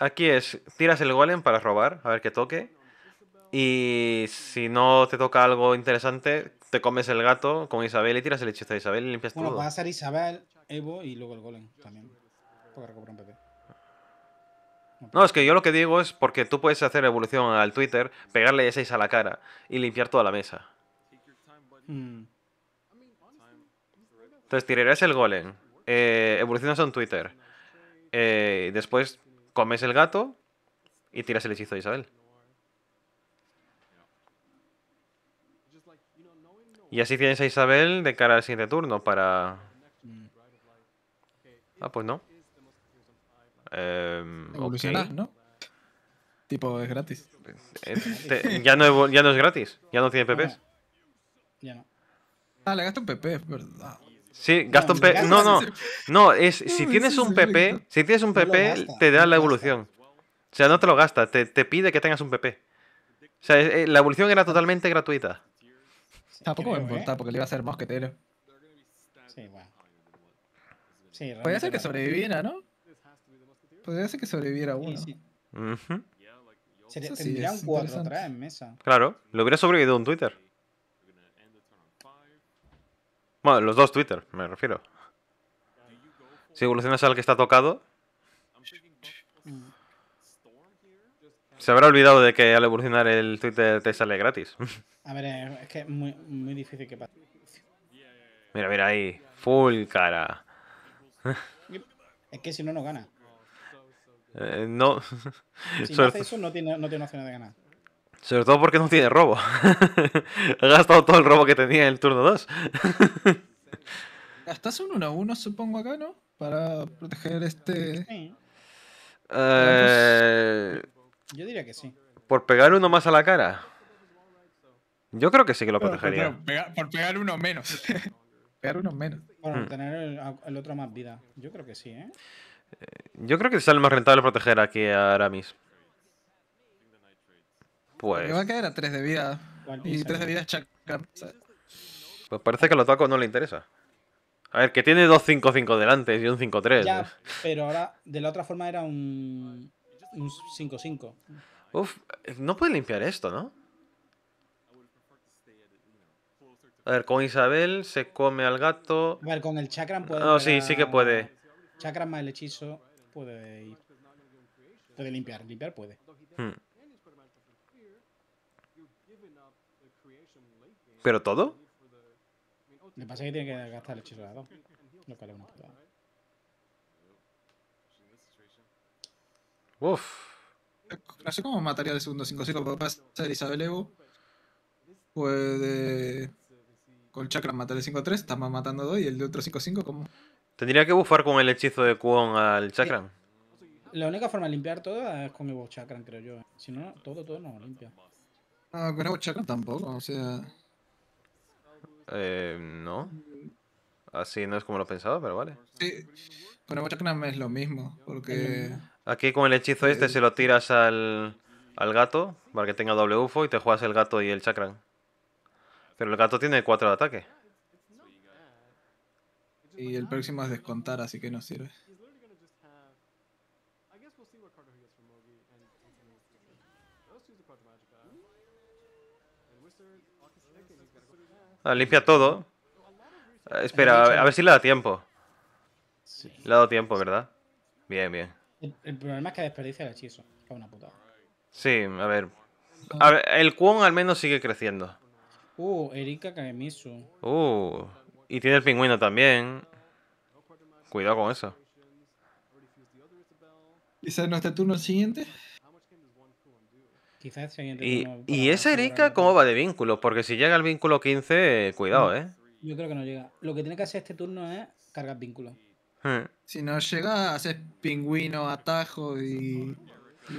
Aquí es: tiras el golem para robar, a ver que toque. Y si no te toca algo interesante, comes el gato con Isabel y tiras el hechizo de Isabel y limpias todo. Bueno, va a ser Isabel, Evo y luego el golem también. No, es que yo lo que digo es porque tú puedes hacer evolución al Twitter, pegarle 6 a la cara y limpiar toda la mesa. Mm. Entonces tirarás el golem, eh, evolucionas en Twitter, eh, después comes el gato y tiras el hechizo de Isabel. Y así tienes a Isabel de cara al siguiente turno para... Mm. Ah, pues no. Em, ¿no? Tipo, es gratis. Este, ya, no, ya no es gratis. Ya no tiene pp Ya no. Ah, le gasta un PP, es verdad. Sí, gasta un PP. No, no. No, es si tienes un PP, si tienes un PP, te da la evolución. O sea, no te lo gasta, te, te pide que tengas un PP. O sea, eh, la evolución era totalmente gratuita. Tampoco me importa ¿eh? porque le iba a ser mosquetero. Sí, bueno. Podría ser que sobreviviera, ¿no? Podría ser que sobreviviera uno. Sí, sí. en mesa. Claro, lo hubiera sobrevivido un Twitter. Bueno, los dos Twitter, me refiero. Si evolucionas al que está tocado, Se habrá olvidado de que al evolucionar el Twitter te sale gratis. A ver, eh, es que es muy, difícil que pase. Mira, mira ahí. Full cara. Es que si no, no gana. Eh, no. Si no hace eso, no tiene, no tiene de ganar. Sobre todo porque no tiene robo. ha gastado todo el robo que tenía en el turno 2. Gastas un 1-1, supongo, acá, ¿no? Para proteger este. Eh... Yo diría que sí. ¿Por pegar uno más a la cara? Yo creo que sí que lo protegería. Por, pegar, uno menos. pegar uno menos. Por hmm. tener el, otro más vida. Yo creo que sí, ¿eh? eh yo creo que sale más rentable proteger aquí a Aramis. Pues. Me va a quedar a 3 de vida. Y 3 de vida es Pues parece que a los tacos no le interesa. A ver, que tiene 2-5-5 delante y un 5-3. Ya, pero ahora, de la otra forma era un un 5-5. Uf, no puede limpiar esto, ¿no? A ver, con Isabel se come al gato. A ver, con el chakra puede. No, sí, sí que puede. chakra más el hechizo puede ir. Puede limpiar, limpiar puede. Hmm. ¿Pero todo? Me pasa que tiene que gastar el hechizo de la 2. Uf. No sé cómo mataría el segundo 5-5, pero pasa el Isabel Evo. Puede. Con Chakra matar el 5-3, estamos matando 2 y el de otro 5-5, ¿cómo? Tendría que bufar con el hechizo de Kuon al Chakra. La única forma de limpiar todo es con Evo Chakra, creo yo. Si no, todo, todo no limpia. No, con Evo Chakra tampoco, o sea. Eh, no. Así no es como lo pensaba, pero vale. Sí, con Evo Chakra es lo mismo, porque. Aquí con el hechizo este se lo tiras al, gato para que tenga doble UFO y te juegas el gato y el chakra. Pero el gato tiene 4 de ataque. Y el próximo es descontar, así que no sirve. Ah, limpia todo. Ah, espera, a ver, a ver si le da tiempo. Le ha dado tiempo, ¿verdad? Bien, bien. El, problema es que desperdicia el hechizo, una putada. Sí, ah. a ver. el Kwon al menos sigue creciendo. Uh, Erika Kagemisu. Uh, y tiene el pingüino también. Cuidado con eso. Quizás no este turno siguiente. Quizás siguiente turno y, ¿Y esa Erika cómo va de vínculo? Porque si llega al vínculo 15, eh, cuidado, ¿eh? Yo creo que no llega. Lo que tiene que hacer este turno es cargar vínculos si no llega, haces pingüino, atajo y,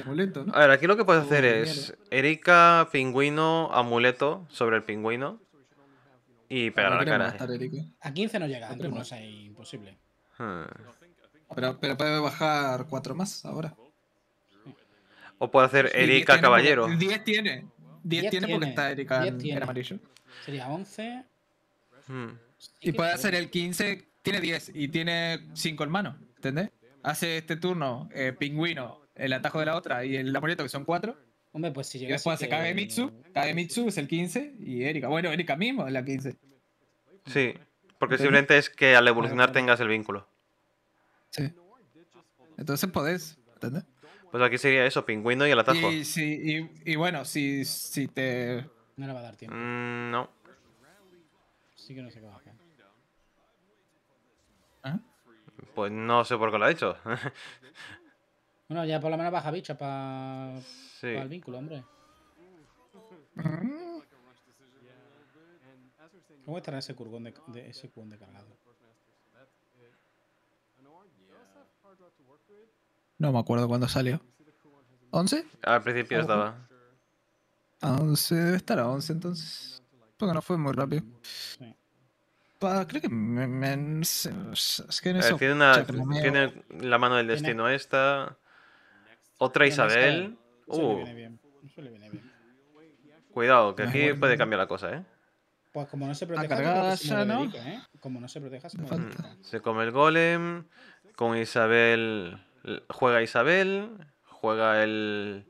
amuleto, ¿no? A ver, aquí lo que puedes hacer es Erika, pingüino, amuleto sobre el pingüino y pegar la cara. a 15 no llega, entre unos es imposible. Ah. Pero, pero puede bajar 4 más ahora. O puede hacer Erika Caballero. 10 tiene. 10 tiene porque está Erika en, amarillo. Sería 11. Hmm. Y puede hacer el 15 tiene 10 y tiene 5 hermanos, ¿entendés? Hace este turno eh, Pingüino, el atajo de la otra y el amuleto, que son 4. Hombre, pues si llega. Después hace Mitsu Kagemitsu. es el 15 y Erika. Bueno, Erika mismo es la 15. Sí, porque simplemente es que al evolucionar tengas el vínculo. Sí. Entonces podés, ¿entendés? Pues aquí sería eso, pingüino y el atajo. Y, sí, y, bueno, si, si te. No le va a dar tiempo. Mm, no. Sí que no se acaba. Pues no sé por qué lo ha hecho. bueno, ya por lo menos baja bicha para el vínculo, hombre. ¿Cómo estará ese curgón de, ese curgón de cargado? No me acuerdo cuándo salió. ¿11? Al principio estaba. A ah, 11, debe estar a 11 entonces. Porque no fue muy rápido. Sí. Pa, creo que me, me, es que en eso, tiene, una, tiene, la mano del destino esta. Otra Isabel. uh. bien. Cuidado, que aquí puede cambiar la cosa, ¿eh? Pues como no se proteja, se no ¿eh? Como no se proteja, se, mm. se come el golem. Con Isabel. Juega Isabel. Juega el.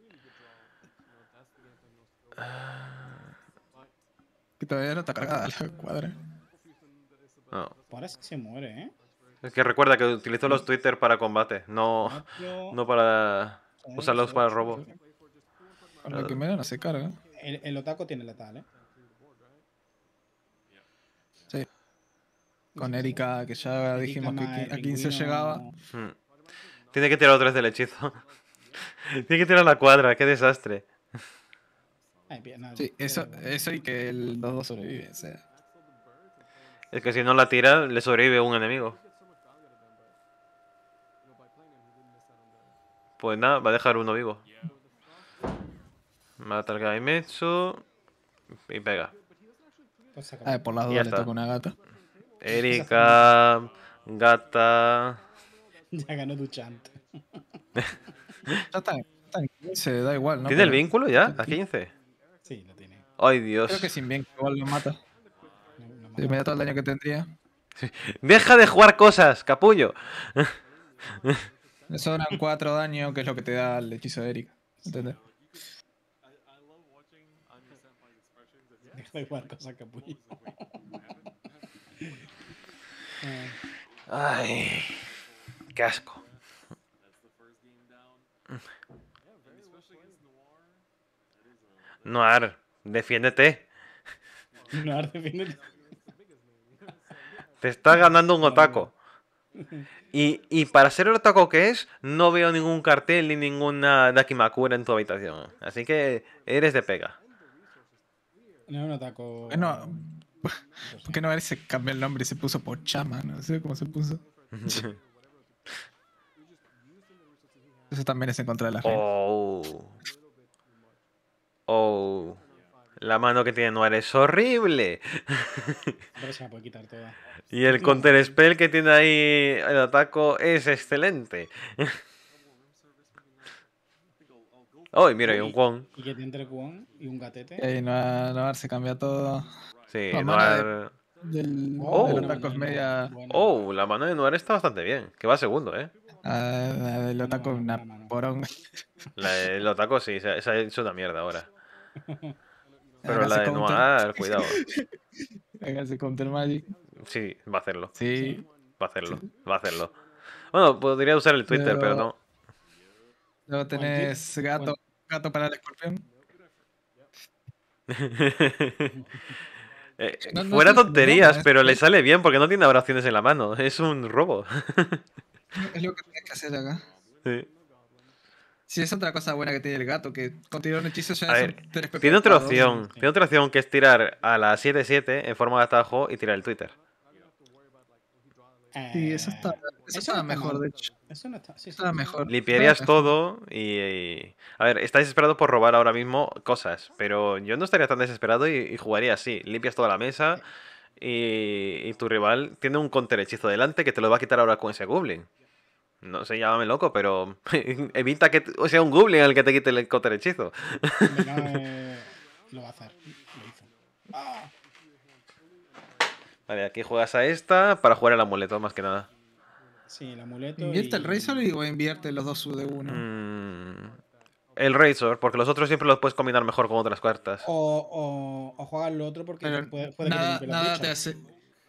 Que todavía no está cargada la cuadra. Ah. Parece que se muere, ¿eh? Es que recuerda que utilizó los Twitter para combate, no, no para usarlos para robo. que se carga. ¿eh? El, otaco tiene tal, ¿eh? Sí. Con Erika, que ya dijimos que a 15 llegaba. Hmm. Tiene que tirar otra vez del hechizo. Tiene que tirar la cuadra, qué desastre. eso, eso y que el 2-2 sobrevive, o sea. Es que si no la tira, le sobrevive un enemigo. Pues nada, va a dejar uno vivo. Mata al Gaimetsu. Y pega. A ah, por las dos le toca una gata. Erika. Gata. Ya ganó Duchante. ya está, está da igual, ¿no? ¿Tiene el vínculo ya? ¿A 15? Sí, lo tiene. Ay, Dios. Creo que sin vínculo igual lo mata me da todo el daño que tendría. Deja de jugar cosas, capullo. Eso dan cuatro daño, que es lo que te da el hechizo de Erika. ¿Entendés? Deja de jugar cosas, capullo. Ay, qué asco. Noir, defiéndete. Noir, defiéndete. Te estás ganando un otaco. Y, para ser el otaku que es, no veo ningún cartel ni ninguna Dakimakura en tu habitación. Así que eres de pega. No es un otaco. ¿por qué no se cambió el nombre y se puso Pochama? No sé cómo se puso. Eso también es en contra de la gente. Oh. Oh. La mano que tiene Noir es horrible. quitar Y el counter spell que tiene ahí el ataco es excelente. Oh, mira, hay un Kwon. Y que tiene entre Kwon y un gatete. Y Noir, se cambia todo. Sí, la Noir. del, oh, media... oh, la mano de Noir está bastante bien. Que va segundo, ¿eh? Ah, la del es una porón. La del sí, se ha hecho una mierda ahora. Pero la de Noir, cuidado. Háganse Counter Magic. Sí, va a hacerlo. Sí. Va a hacerlo, va a hacerlo. Bueno, podría usar el Twitter, pero, no. Luego tenés gato, gato para el escorpión. Eh, fuera tonterías, pero le sale bien porque no tiene oraciones en la mano. Es un robo. es lo que tienes que hacer acá. Sí. Si es otra cosa buena que tiene el gato, que con un hechizo tiene otra opción, tiene otra opción que es tirar a la 7-7 en forma de atajo y tirar el Twitter. Eh, sí, eso está, mejor, de hecho. Eso está, mejor. Limpiarías todo y, A ver, está desesperado por robar ahora mismo cosas, pero yo no estaría tan desesperado y, jugaría así. Limpias toda la mesa y, y, tu rival tiene un counter hechizo delante que te lo va a quitar ahora con ese Goblin. No sé, llámame loco, pero evita que sea un goblin el que te quite el cóter hechizo. Eh, lo va a hacer. Ah. Vale, aquí juegas a esta para jugar el amuleto, más que nada. Sí, el amuleto. ¿Invierte el Razor y... o invierte los dos de uno? Mm, el Razor, porque los otros siempre los puedes combinar mejor con otras cartas. O, o, juegas lo otro porque puede, que te nada, te hace,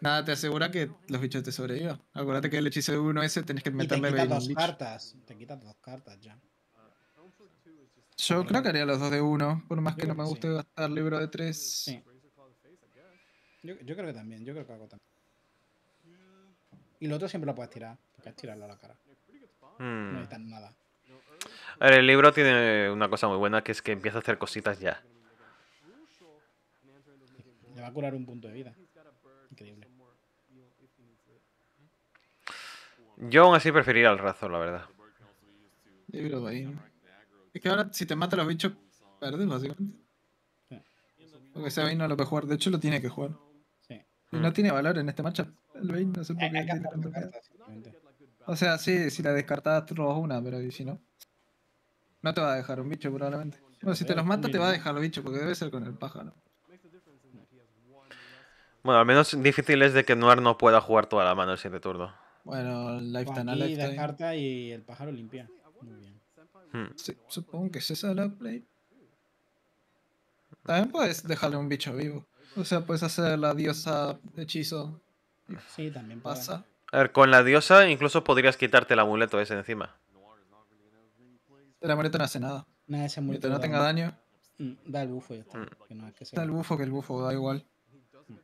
Nada te asegura que los bichos te sobrevivan. Acuérdate que el hechizo de uno ese tenés que meterle te dos cartas. Te quitas dos cartas ya. Yo creo que haría los dos de uno, por más que no me guste gastar libro de tres. Yo, creo que también, yo creo que hago también. Y lo otro siempre lo puedes tirar, porque tirarlo a la cara. No hmm. necesitas nada. A ver, el libro tiene una cosa muy buena, que es que empieza a hacer cositas ya. Le va a curar un punto de vida. Increíble. Yo aún así preferiría el Razor, la verdad. Es que ahora si te mata los bichos, perdes básicamente. Porque ese no lo puede jugar, de hecho lo tiene que jugar. No tiene valor en este matchup. El no sé por qué. o sea, sí, si la descartabas tú robas una, pero si no. No te va a dejar un bicho probablemente. Bueno, si te los mata te va a dejar los bichos, porque debe ser con el pájaro. Bueno, al menos difícil es de que Noir no pueda jugar toda la mano el siguiente turno. Bueno, pues Life Aquí, Descarta y el pájaro limpia. Muy bien. Hmm. supongo que es esa la play. También puedes dejarle un bicho vivo. O sea, puedes hacer la diosa hechizo. Sí, también pasa. A ver, con la diosa incluso podrías quitarte el amuleto ese encima. El amuleto no hace nada. Nada, ese amuleto. no tenga daño. Mm, da el bufo y ya está. Hmm. Da el bufo que el bufo, da igual. Hmm.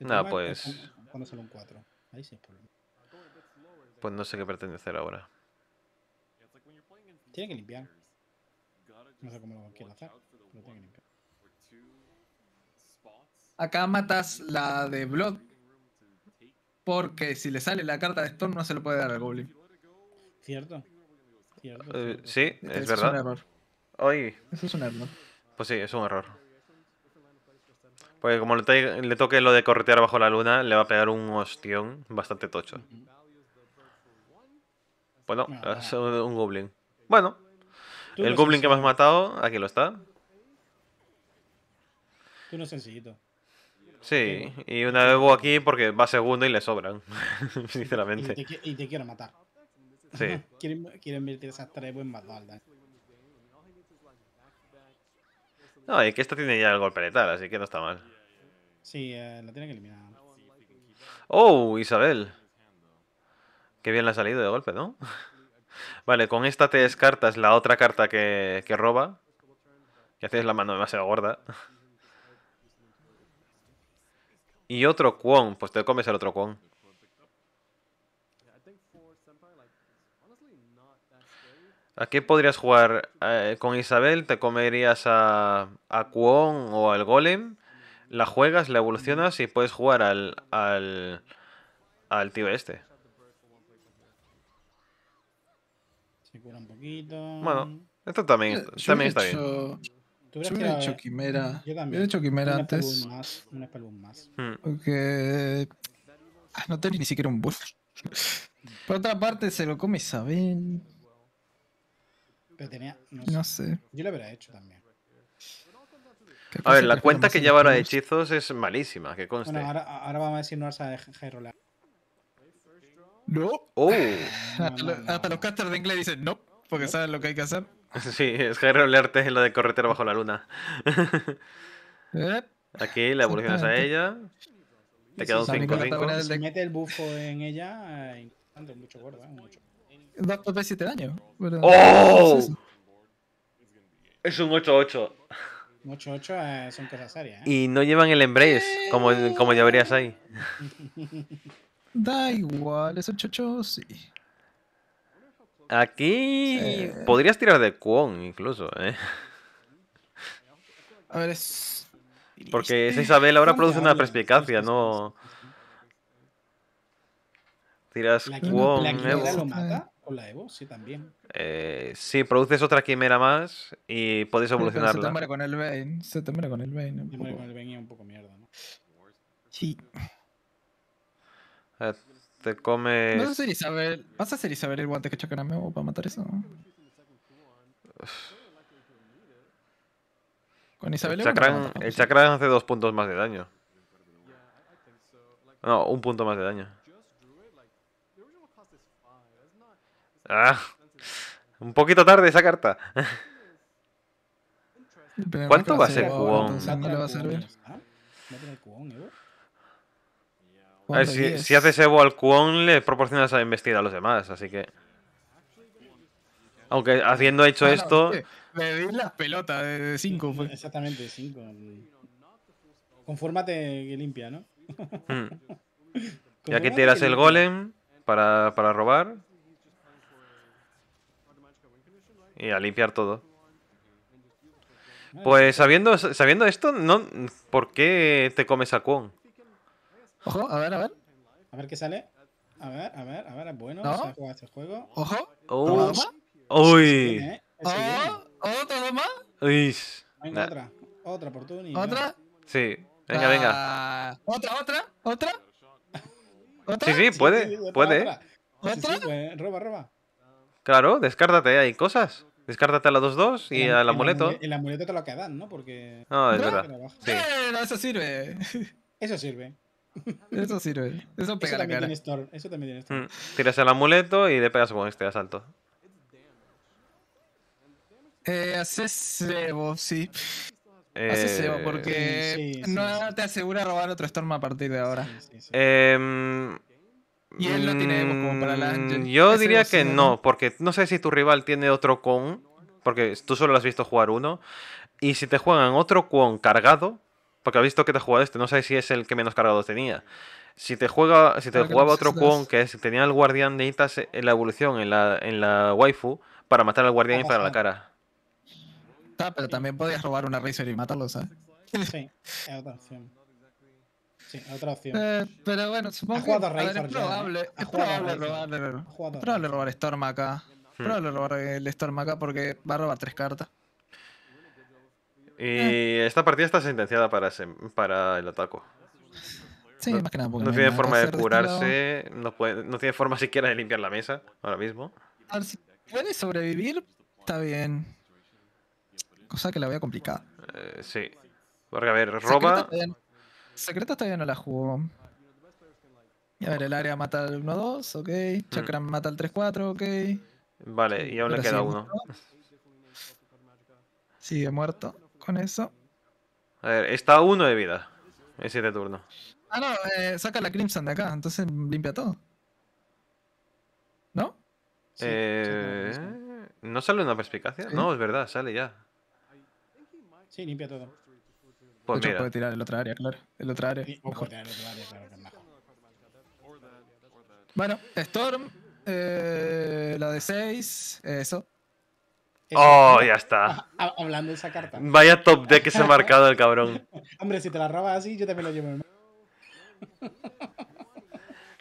Nada, no, pues. Cuando solo un 4. Ahí Pues no sé qué pretende hacer ahora. Tiene que limpiar. No sé cómo lo quiere hacer, Acá matas la de Blood. Porque si le sale la carta de Storm no se lo puede dar al Goblin. Cierto. Eh, sí, es, este verdad. Eso este es un error. Pues sí, es un error. Porque como le, toque lo de corretear bajo la luna, le va a pegar un ostión bastante tocho. Bueno, ah, es un, goblin. Bueno, el goblin que me has matado, aquí lo está. Tú no sencillito. Sí, y una debo aquí porque va segundo y le sobran, sinceramente. Y te, quiero matar. Sí. Quiero invertir esas tres buen No, y que esta tiene ya el golpe letal, así que no está mal. Sí, eh, la tiene que eliminar. ¡Oh, Isabel! Qué bien la ha salido de golpe, ¿no? vale, con esta te descartas la otra carta que, roba. Que haces la mano demasiado gorda. y otro Kwon, pues te comes el otro Kwon. ¿A qué podrías jugar? Eh, ¿Con Isabel te comerías a, a o al Golem? La juegas, la evolucionas y puedes jugar al, al, al tío este. un poquito. Bueno, esto también, también está bien. Yo eh, hecho Quimera. también. hecho Quimera antes. Más, más. Hmm. Porque. Ah, no tengo ni siquiera un buff. Por otra parte, se lo come Isabel. No, sé. Yo lo habría hecho también. A ver, la cuenta que lleva ahora de hechizos es malísima, que conste. Bueno, ahora, vamos a decir no a Hyrule. No. Oh. Hasta, los casters de inglés dicen no, porque saben lo que hay que hacer. Sí, es Hyrule es lo de corretero bajo la luna. ¿Eh? Aquí le evolucionas a ella. Te queda un 5-5. Si mete el bufo en ella, eh, mucho gordo, eh, mucho. 2 de daño. ¡Oh! Es, un 8-8. 8-8 eh, son cosas serias. ¿eh? Y no llevan el embrace, eh. como, ya verías ahí. Da igual, es 8-8, sí. Aquí podrías tirar de Kwon incluso, ¿eh? A ver, es... Porque esa Isabel ahora produce una perspicacia, ¿no? Tiras Kwon. ¿La, ¿La quimera lo mata? con la Evo, sí, también. Eh, sí, produces otra quimera más y podéis evolucionarla. se te muere con el Bane. Se te muere con el Bane. Se con el Bane y un poco mierda, ¿no? Sí. Eh, te comes. ¿Vas a hacer Isabel, ¿Vas a Isabel el guante que chocan a Mevo para matar eso? Con Isabel el chacrán, el hace dos puntos más de daño. No, un punto más de daño. Ah, un poquito tarde esa carta. ¿Cuánto va a ser Cubón? ¿eh? A ver, si, haces Evo al Cuón, le proporcionas a investir a los demás, así que. Aunque haciendo hecho esto. Me di las pelotas de 5, pues. Exactamente, 5. Confórmate que limpia, ¿no? Hmm. Y aquí tiras el golem para, para robar. y a limpiar todo. Pues sabiendo, sabiendo esto, no, ¿por qué te comes a Kwon? Ojo, a ver, a ver. A ver qué sale. A ver, a ver, a ver, es bueno. ¿No? Se juega este juego. Ojo. Oh. Uy. oh, ¿Otra doma? Uy. Venga, otra. Otra oportunidad. ¿Otra? Sí. Venga, venga. Ah, ¿Otra, otra? ¿Otra? ¿Otra? Sí, sí, puede. puede. Otra. roba, roba. Claro, descártate, hay cosas. Descártate a la 2-2 y al amuleto. El, el, amuleto te lo quedan, ¿no? Porque. No, es verdad. Sí. eso sirve. Eso sirve. Eso sirve. Eso pega la cara. Tiene eso también tiene Storm. Mm. Tiras el amuleto y le pegas con este asalto. Eh, haces sebo, sí. Haces sebo, eh, porque no te asegura robar otro storm a partir de ahora. Eh. Y él tiene pues, para mm, Yo diría que no, porque no sé si tu rival tiene otro con, porque tú solo lo has visto jugar uno. Y si te juegan otro con cargado, porque has visto que te ha jugado este, no sé si es el que menos cargado tenía. Si te juega, si te jugaba otro con que tenía el guardián, de necesitas en la evolución, en la, en la waifu, para matar al guardián y para la cara. Ah, pero también podías robar una Razer y matarlo, ¿sabes? ¿eh? Sí, es otra Sí, otra opción. Eh, pero bueno, supongo que es probable, ¿eh? es probable robar, es probable robar Storm acá. Hmm. probable robar el Storm acá porque va a robar tres cartas. Y eh. esta partida está sentenciada para, para el ataco. Sí, más que nada. No tiene forma de este curarse, no, puede, no tiene forma siquiera de limpiar la mesa ahora mismo. A ver, si puede sobrevivir, está bien. Cosa que la veo complicada. Eh, sí. Porque, a ver, roba. Secreta todavía no la jugó. a ver, el área mata al 1-2, ok. Chakram mm. mata al 3-4, ok. Vale, y ahora le queda uno. Sigue muerto con eso. A ver, está uno de vida. Es de turno. Ah, no, eh, saca la Crimson de acá, entonces limpia todo. ¿No? Eh, ¿No sale una perspicacia? No, es verdad, sale ya. Sí, limpia todo. Pues puede tirar el otra área, claro. El otra área. mejor. el área, claro, que Bueno, Storm, eh, la de 6, eso. Eh, oh, ah, ya está. Ah, ah, hablando de esa carta. Vaya top deck que se ha marcado el cabrón. Hombre, si te la robas así, yo también lo llevo.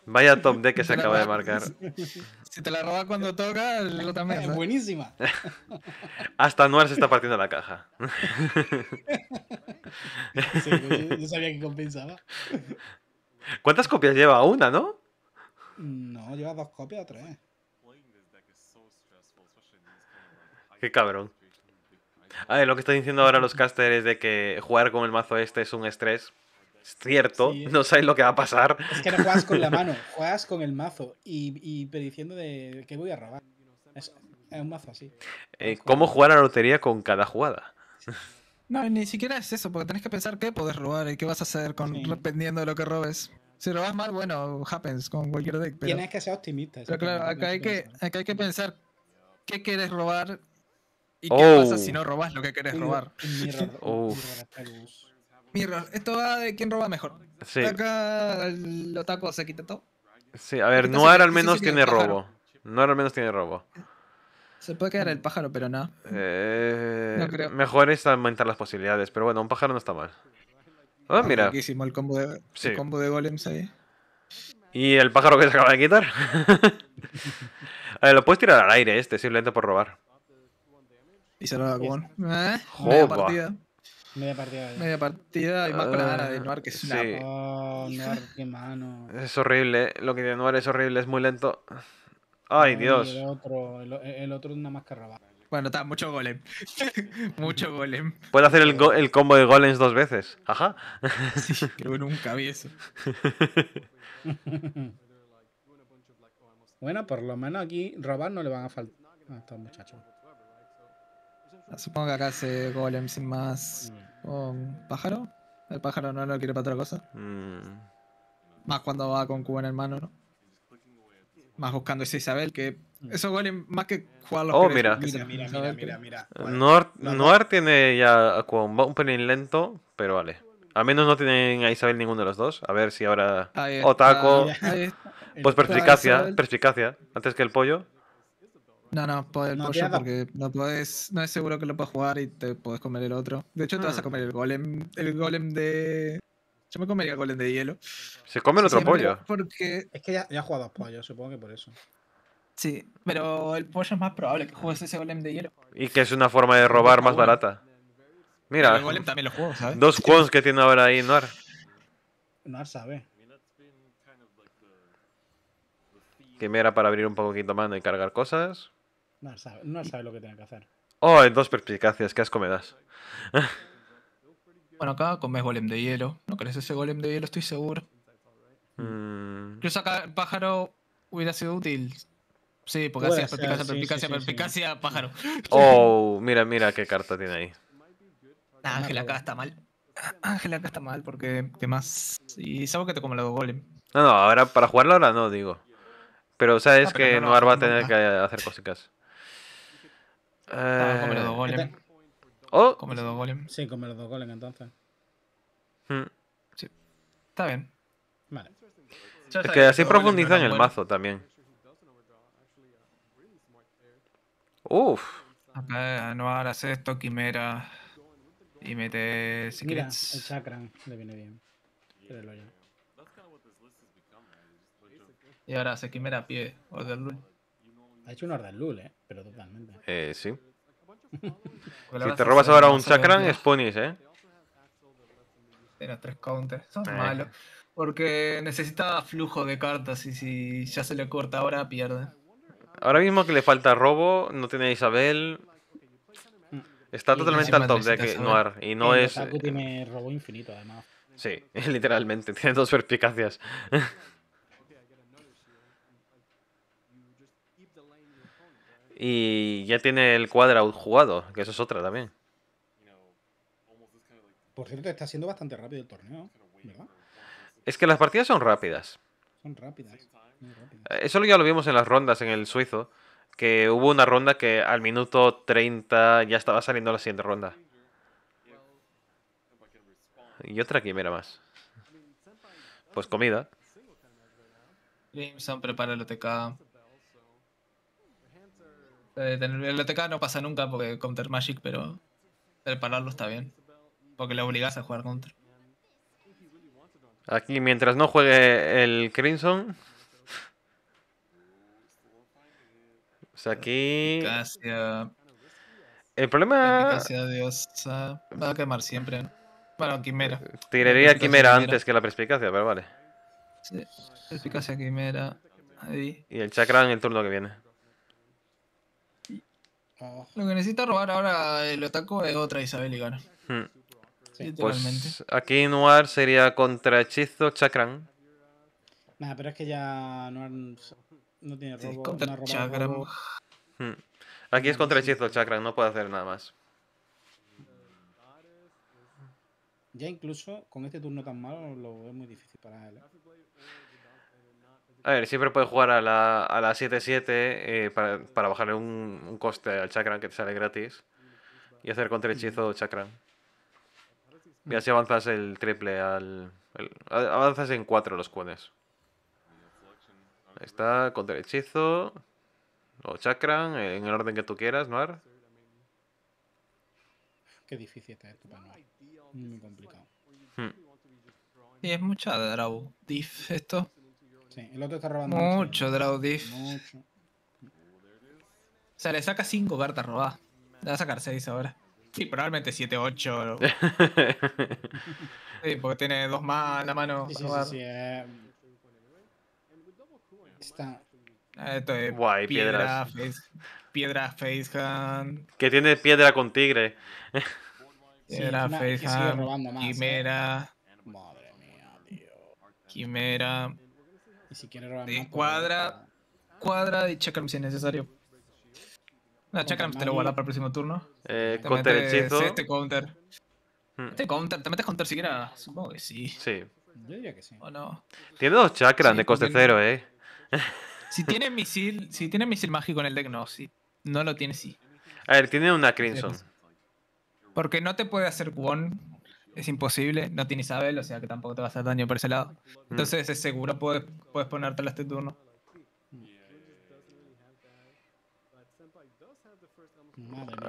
Vaya top deck que se acaba de marcar. te la roba cuando toca, Es eh, buenísima. Hasta Noir se está partiendo la caja. yo, sabía que compensaba. ¿Cuántas copias lleva? Una, ¿no? No, lleva dos copias o tres. Qué cabrón. A ah, ver, lo que están diciendo ahora los casters de que jugar con el mazo este es un estrés es cierto, no sabes lo que va a pasar. Es que no juegas con la mano, juegas con el mazo y, y prediciendo de qué voy a robar. Es, un mazo así. Eh, ¿Cómo jugar a la lotería con cada jugada? No, ni siquiera es eso, porque tenés que pensar qué podés robar y qué vas a hacer con, dependiendo de lo que robes. Si robas mal, bueno, happens con cualquier deck. Tienes que ser optimista. Pero claro, acá hay que, hay que pensar qué quieres robar y qué oh. pasa si no robas lo que quieres robar. Mirror, esto va de quién roba mejor. Sí. Acá el otaku se quita todo. Sí, a ver, Noir al menos tiene robo. Noir al menos tiene robo. Se puede quedar el pájaro, pero no. Eh, no creo. Mejor es aumentar las posibilidades, pero bueno, un pájaro no está mal. Ah, ah mira. el combo de, el combo de golems ahí. Y el pájaro que se acaba de quitar. a ver, lo puedes tirar al aire este, simplemente por robar. Y se lo da con. Eh, Media partida. Media partida y más para la de ah, Noir que es sí. mano. Es horrible, ¿eh? lo que tiene Noir es horrible, es muy lento. Ay, Dios. El otro, es una máscara robar. Bueno, está, mucho golem. mucho golem. Puede hacer el, el, combo de golems dos veces. Ajá. sí, nunca vi eso. bueno, por lo menos aquí robar no le van a faltar a estos muchachos. Supongo que acá se golem sin más. ¿Con mm. oh, pájaro? El pájaro no lo quiere para otra cosa. Mm. Más cuando va con Cuba en el mano, ¿no? Más buscando ese Isabel, que. Mm. Eso golem más que Juan Oh, mira. Mira, mira, mira, tiene ya un pelín lento, pero vale. Al menos no tienen a Isabel ninguno de los dos. A ver si ahora. Otaco. Pues perspicacia, perspicacia. Antes que el pollo. No, no, puedes el pollo porque no puedes, no es seguro que lo puedas jugar y te puedes comer el otro. De hecho, te vas a ah. comer el golem, el golem de. Yo me comería el golem de hielo. Se come el otro pollo. Porque... Es que ya, ya jugado a pollo, supongo que por eso. Sí, pero el pollo es más probable que juegues ese golem de hielo. Y que es una forma de robar más barata. Mira, el golem también lo juego, Dos cuons que tiene ahora ahí Noir. Noir sabe. Que me era para abrir un poquito más y cargar cosas. No sabe, lo que tiene que hacer. Oh, en dos perspicacias, qué asco me das. bueno, acá comes golem de hielo. No crees ese golem de hielo, estoy seguro. Mm. yo pájaro hubiera sido útil. Sí, porque hacías perspicacia, perspicacia, sí, pájaro. Oh, mira, mira qué carta tiene ahí. Ah, Ángel acá está mal. Ángela acá está mal porque ¿qué más? Y sabes que te como los golem. No, no, ahora para jugarlo ahora no, digo. Pero sabes ah, que no, va a tener que hacer cositas. Eh... los dos eh, golems. Oh. Come los dos golems. Sí, come los dos golems entonces. Hmm. Sí. Está bien. Vale. Es que así profundiza en el mazo también. Uf. Acá no hace esto, quimera. Y mete secrets. Mira, el chakra le viene bien. ya. Y ahora hace quimera a pie, o del ha hecho un Ardalul, ¿eh? Pero totalmente. Eh, sí. si te robas ahora un Chakran, es ponies, ¿eh? Era tres counters. Son eh. malos. Porque necesita flujo de cartas y si ya se le corta ahora, pierde. Ahora mismo que le falta robo, no tiene Isabel. Está totalmente al top de eh, Noir. Y no el es. Eh, tiene robo infinito, además. Sí, literalmente, tiene dos perspicacias. Y ya tiene el cuadro jugado, que eso es otra también. Por cierto, está siendo bastante rápido el torneo, ¿verdad? Es que las partidas son rápidas. Son rápidas. Eso ya lo vimos en las rondas en el suizo, que hubo una ronda que al minuto 30 ya estaba saliendo la siguiente ronda. Y otra quimera más. Pues comida. prepara el OTK. Eh, el tener no pasa nunca porque Counter Magic, pero prepararlo está bien. Porque le obligas a jugar contra Aquí, mientras no juegue el Crimson. o sea pues aquí. El problema. Eficacia Va a quemar siempre. Bueno, Quimera. Tiraría Quimera antes que la perspicacia, pero vale. Sí, perspicacia Quimera. Ahí. Y el chakra en el turno que viene. Lo que necesita robar ahora el Otaku es otra Isabel y hmm. pues aquí Noir sería contrahechizo Chakran. Nah, pero es que ya Noir no tiene robo. contra Chakran. Hmm. Aquí es contra hechizo Chakran, no puede hacer nada más. Ya incluso con este turno tan malo lo es muy difícil para él. ¿eh? A ver, siempre puedes jugar a la, a 7-7 eh, para, para, bajarle un, un, coste al chakran que te sale gratis y hacer contra hechizo chakran. Y así avanzas el triple al. avanzas en 4 los cuenes Ahí está, contra hechizo o chakran, en el orden que tú quieras, Noir. Qué difícil está esto para Muy complicado. Y hmm. es mucha Draw dice esto el otro está robando. Mucho, mucho. Draudif. O sea, le saca 5 cartas robadas. Le va a sacar 6 ahora. Sí, probablemente 7, 8. sí, porque tiene 2 más en la mano. Sí, sí, sí, eh... Ah, esto Guay, piedra, Face, piedra Facehand. Que tiene piedra con tigre. piedra Facehand. Eh. Quimera. Madre mía, tío. Quimera cuadra, cuadra y Chakram si es necesario. No, chakram te lo guarda para el próximo turno. Eh, counter hechizo. Este counter. Este counter, ¿te metes counter siquiera? Supongo que sí. Sí. Yo diría que sí. ¿O no? Tiene dos chakras de coste cero, eh. si tiene misil, si tiene misil mágico en el deck, no. Si no lo tiene, sí. A ver, tiene una Crimson. Pues. Porque no te puede hacer one es imposible, no tiene Isabel, o sea que tampoco te va a hacer daño por ese lado. Entonces es seguro, puedes, puedes ponértela este turno.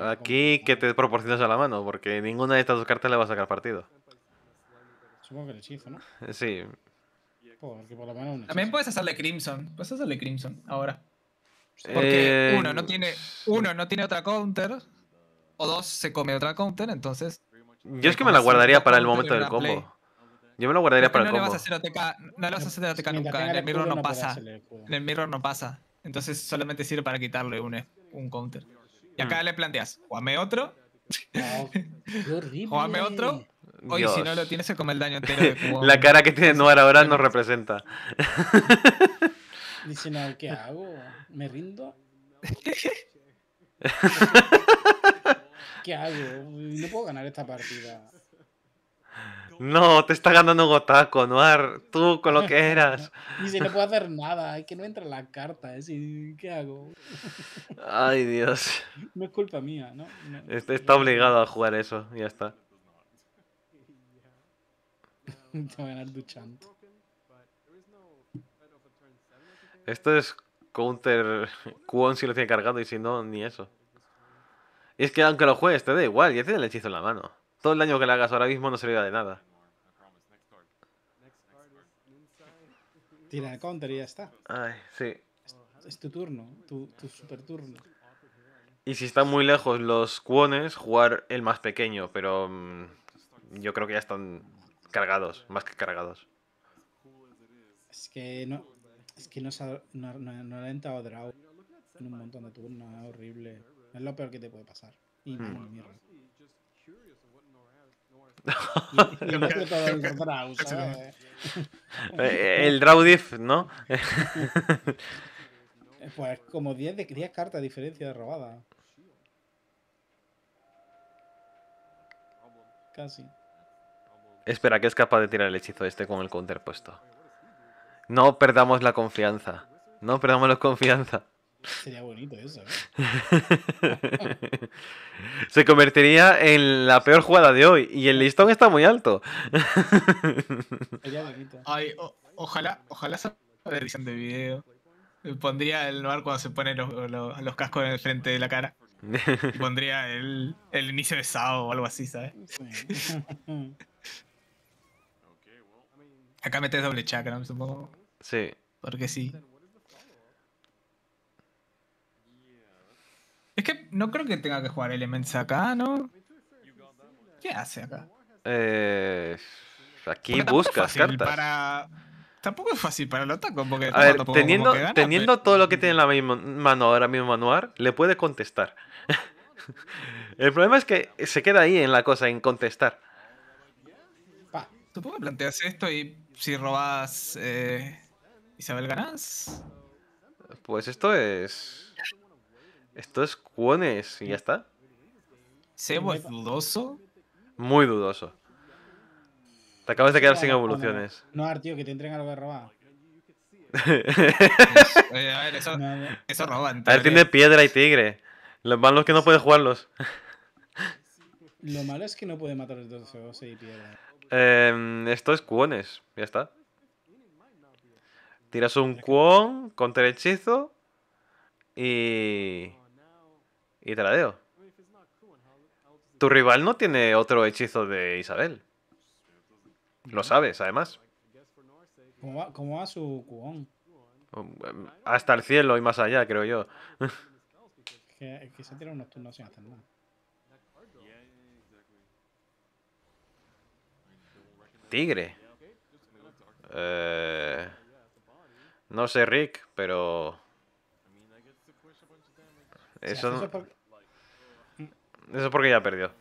Aquí que te proporcionas a la mano, porque ninguna de estas dos cartas le va a sacar partido. Supongo que el hechizo, ¿no? Sí. También puedes hacerle Crimson. Puedes hacerle Crimson ahora. Porque eh, uno, no tiene, uno no tiene otra counter, o dos se come otra counter, entonces yo es que me la guardaría para el momento del combo. Yo me lo guardaría para el combo. no le vas a hacer OTK nunca. En el mirror no pasa. En pues. el mirror no pasa. Entonces solamente sirve para quitarle un, eh, un counter. Y acá mm. le planteas, jugame otro. Oh, Jugame otro. Oye, si no lo tienes, se come el daño entero. La cara que tiene Noir ahora no representa. Dice, no, ¿qué hago? ¿Me rindo? ¿Qué hago? No puedo ganar esta partida. No, te está ganando Gotaco, Noar. Tú con lo que eras. Y si no puedo hacer nada. Es que no entra la carta. ¿eh? ¿Qué hago? Ay, Dios. No es culpa mía, ¿no? Este está, obligado a jugar eso. Ya está. Te a ganar Esto es Counter Kwon si lo tiene cargado y si no, ni eso. Es que aunque lo juegues, te da igual, ya tiene el hechizo en la mano. Todo el daño que le hagas ahora mismo no servirá de nada. Tira el counter y ya está. Ay, sí. Es, tu turno, tu, super turno. Y si están muy lejos los cuones, jugar el más pequeño, pero mm, yo creo que ya están cargados, más que cargados. Es que no, es que no, no, ha entrado Draw en un montón de turnos, horrible. Es lo peor que te puede pasar. el draw, diff, ¿no? Eh, pues como 10 de 10 cartas diferencia de robada. Casi. Espera, que es capaz de tirar el hechizo este con el counter puesto. No perdamos la confianza. No perdamos la confianza. Sería bonito eso. ¿eh? Se convertiría en la peor jugada de hoy y el listón está muy alto. ojalá, ojalá edición de video. Pondría el lugar cuando se ponen los, cascos en el frente de la cara. pondría el, inicio de sábado o algo así, ¿sabes? Acá metes doble chakra, supongo. Sí. Porque sí. Es que no creo que tenga que jugar Elements acá, ¿no? ¿Qué hace acá? Eh, aquí busca cartas. Tampoco es fácil para el otaku, porque teniendo, teniendo todo lo que tiene en la misma mano ahora mismo Manuar, le puede contestar. el problema es que se queda ahí en la cosa, en contestar. Pa, supongo que planteas esto y si robas eh, Isabel ganas. Pues esto es esto es cuones y ya está. Sebo es dudoso. Muy dudoso. Te acabas de quedar sin evoluciones. No, tío, que te entren algo de robado. Eh, a ver, eso, roban. A ver, tiene piedra y tigre. Lo malo es que no puede jugarlos. lo malo es que no puede matar los dos o y piedra. Em, esto es cuones, ya está. Tiras un cuón contra el hechizo y y te la deo. Tu rival no tiene otro hechizo de Isabel. Lo sabes, además. ¿Cómo va, su cubón? Um, um, hasta el cielo y más allá, creo yo. que se sin hacer nada. Tigre. Eh, no sé, Rick, pero eso, es porque ya perdió.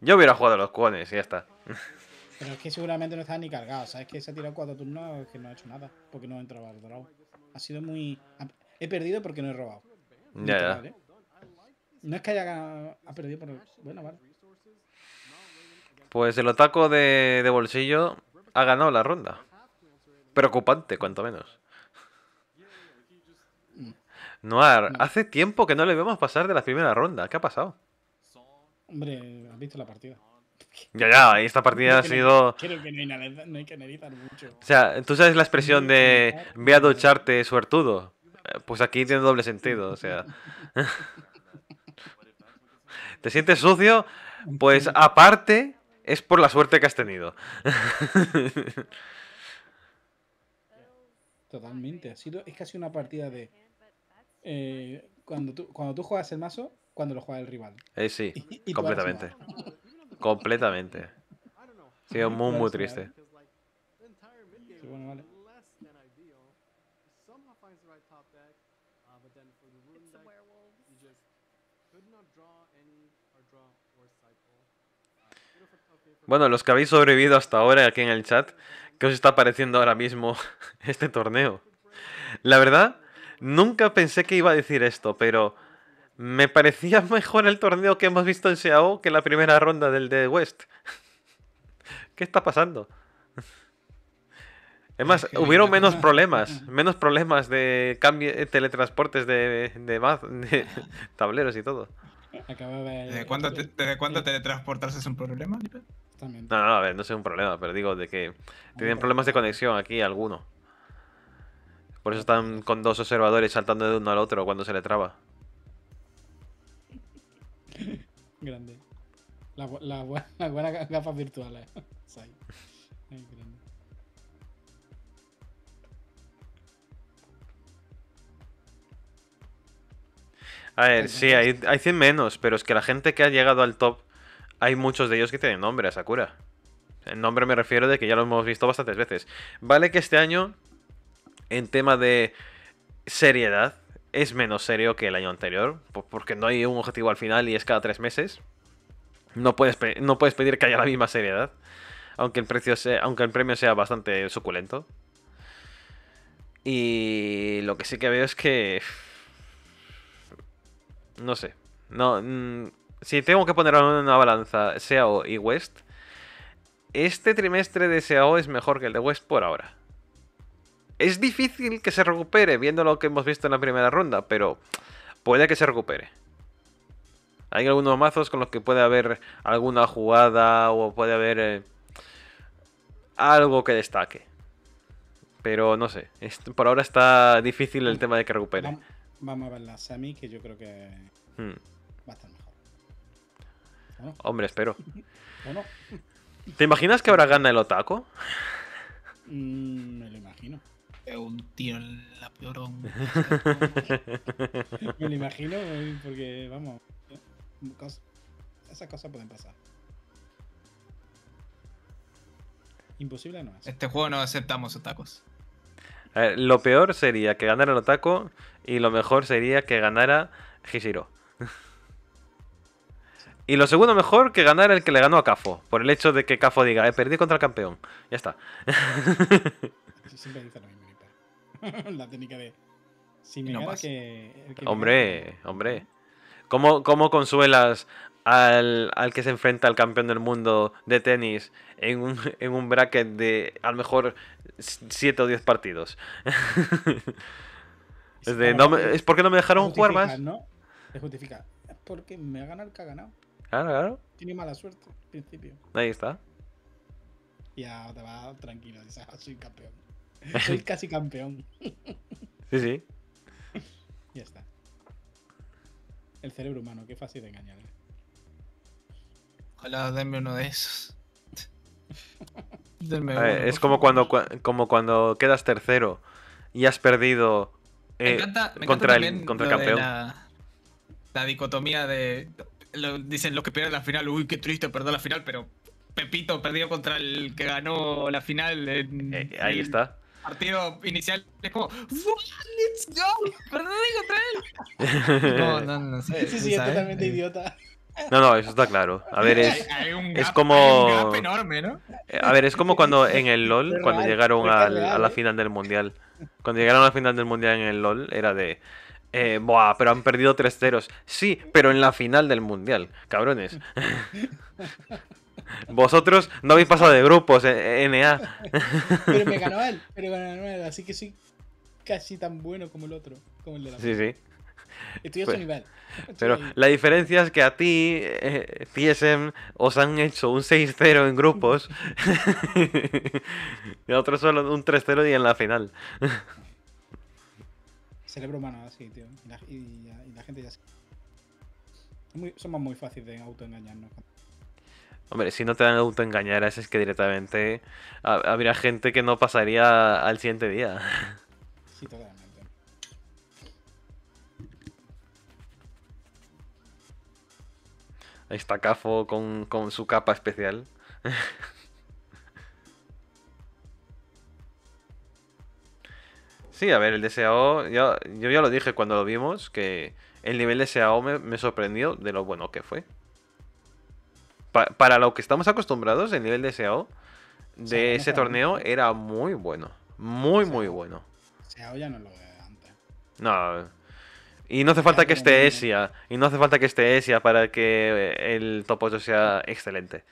Yo hubiera jugado a los cuones y ya está. Pero es que seguramente no está ni cargado, ¿sabes? Que se ha tirado cuatro turnos que no ha hecho nada, porque no ha entrado al draw. Ha sido muy... He perdido porque no he robado. Ya, no, ya. ¿eh? no es que haya ha perdido por... Bueno, vale. Pues el otaco de, de bolsillo ha ganado la ronda preocupante, cuanto menos. Mm. Noar, mm. hace tiempo que no le vemos pasar de la primera ronda. ¿Qué ha pasado? Hombre, has visto la partida. Ya, ya, esta partida ha sido. no hay, que analizar mucho. O sea, tú sabes la expresión de ve a ducharte suertudo. Eh, pues aquí tiene doble sentido, o sea. ¿Te sientes sucio? Pues aparte es por la suerte que has tenido. Totalmente, ha sido, es casi una partida de... Eh, cuando, tú, cuando tú juegas el mazo, cuando lo juega el rival. Eh, sí, completamente. completamente. Ha sido muy, muy triste. Bueno, los que habéis sobrevivido hasta ahora aquí en el chat, ¿Qué os está pareciendo ahora mismo este torneo? La verdad, nunca pensé que iba a decir esto, pero me parecía mejor el torneo que hemos visto en Seao que la primera ronda del The West. ¿Qué está pasando? Es más, hubieron menos problemas, menos problemas de cambio, teletransportes de, de, tableros y todo. ¿Desde cuándo, te, teletransportarse es un problema, También. No, no, a ver, no es un problema, pero digo de que tienen problemas de conexión aquí alguno. Por eso están con dos observadores saltando de uno al otro cuando se le traba. Grande. Las la, la buenas gafas virtuales. A ver, sí, hay, 100 menos, pero es que la gente que ha llegado al top, hay muchos de ellos que tienen nombre a Sakura. El nombre me refiero de que ya lo hemos visto bastantes veces. Vale que este año, en tema de seriedad, es menos serio que el año anterior, porque no hay un objetivo al final y es cada tres meses. No puedes, no puedes pedir que haya la misma seriedad, aunque el, precio sea, aunque el premio sea bastante suculento. Y lo que sí que veo es que no sé. No, mm, si tengo que poner en una balanza, SEO y West, este trimestre de SEO es mejor que el de West por ahora. Es difícil que se recupere, viendo lo que hemos visto en la primera ronda, pero puede que se recupere. Hay algunos mazos con los que puede haber alguna jugada o puede haber eh, algo que destaque. Pero no sé, por ahora está difícil el tema de que recupere. Vamos a ver la semi, que yo creo que hmm. va a estar mejor. Hombre, espero. bueno. ¿Te imaginas que ahora gana el Otaco? Mm, me lo imagino. Es Un tío en la peor. me lo imagino eh, porque, vamos, esas cosas pueden pasar. Imposible no es. Este juego no aceptamos otacos. lo peor sería que ganara el otaco y lo mejor sería que ganara Hishiro. y lo segundo mejor que ganara el que le ganó a Cafo, por el hecho de que Cafo diga, he eh, perdido contra el campeón. Ya está. Siempre dice lo mismo, La técnica de... que, hombre, hombre. ¿Cómo, ¿Cómo, consuelas al, que se enfrenta al campeón del mundo de tenis en un, en un bracket de a lo mejor 7 o 10 partidos? Es, porque no me dejaron jugar más. ¿no? Se justifica. Es porque me ha ganado el que ha ganado. Claro, claro. Tiene mala suerte, al principio. Ahí está. Ya te va tranquilo, ah, soy campeón. Soy casi campeón. sí, sí. Ya está. El cerebro humano, qué fácil de engañar. Eh. Ojalá denme uno de esos. denme uno, es como cuando, como cuando quedas tercero y has perdido eh, me encanta, contra el contra campeón. La, dicotomía de. dicen los que pierden la final, uy, qué triste perder la final, pero Pepito perdió contra el que ganó la final. Eh, ahí está. Partido inicial es como, ¡Let's go! Perdón contra él! no, no, no sé. totalmente ¿eh? idiota. No, no, eso está claro. A ver, es, es como. enorme, ¿no? Eh, a ver, es como cuando en el LOL, cuando llegaron a la eh. final del mundial. Cuando llegaron a la final del mundial en el LOL, era de. Eh, buah, pero han perdido tres ceros. Sí, pero en la final del mundial, cabrones. Vosotros no habéis pasado de grupos, NA. pero me ganó él, pero ganó así que soy casi tan bueno como el otro, como el de la Sí, sí. Pues, pero la diferencia es que a ti, CSM, eh, os han hecho un 6-0 en grupos. y a otros solo un 3-0 y en la final. Cerebro humano, así, tío. Y la, gente ya somos muy fáciles de autoengañarnos. Hombre, si no te dan autoengañar, es que directamente habría gente que no pasaría al siguiente día. Sí, totalmente. Ahí está Cafo con, su capa especial. Sí, a ver, el DSAO, yo, yo ya lo dije cuando lo vimos, que el nivel de SAO me, sorprendió de lo bueno que fue. para lo que estamos acostumbrados, el nivel de de ese torneo era muy bueno. Muy, muy bueno. SAO ya no lo veo antes. No, y no hace falta que esté Esia. Y no hace falta que esté Esia para que eh, el top 8 sea excelente.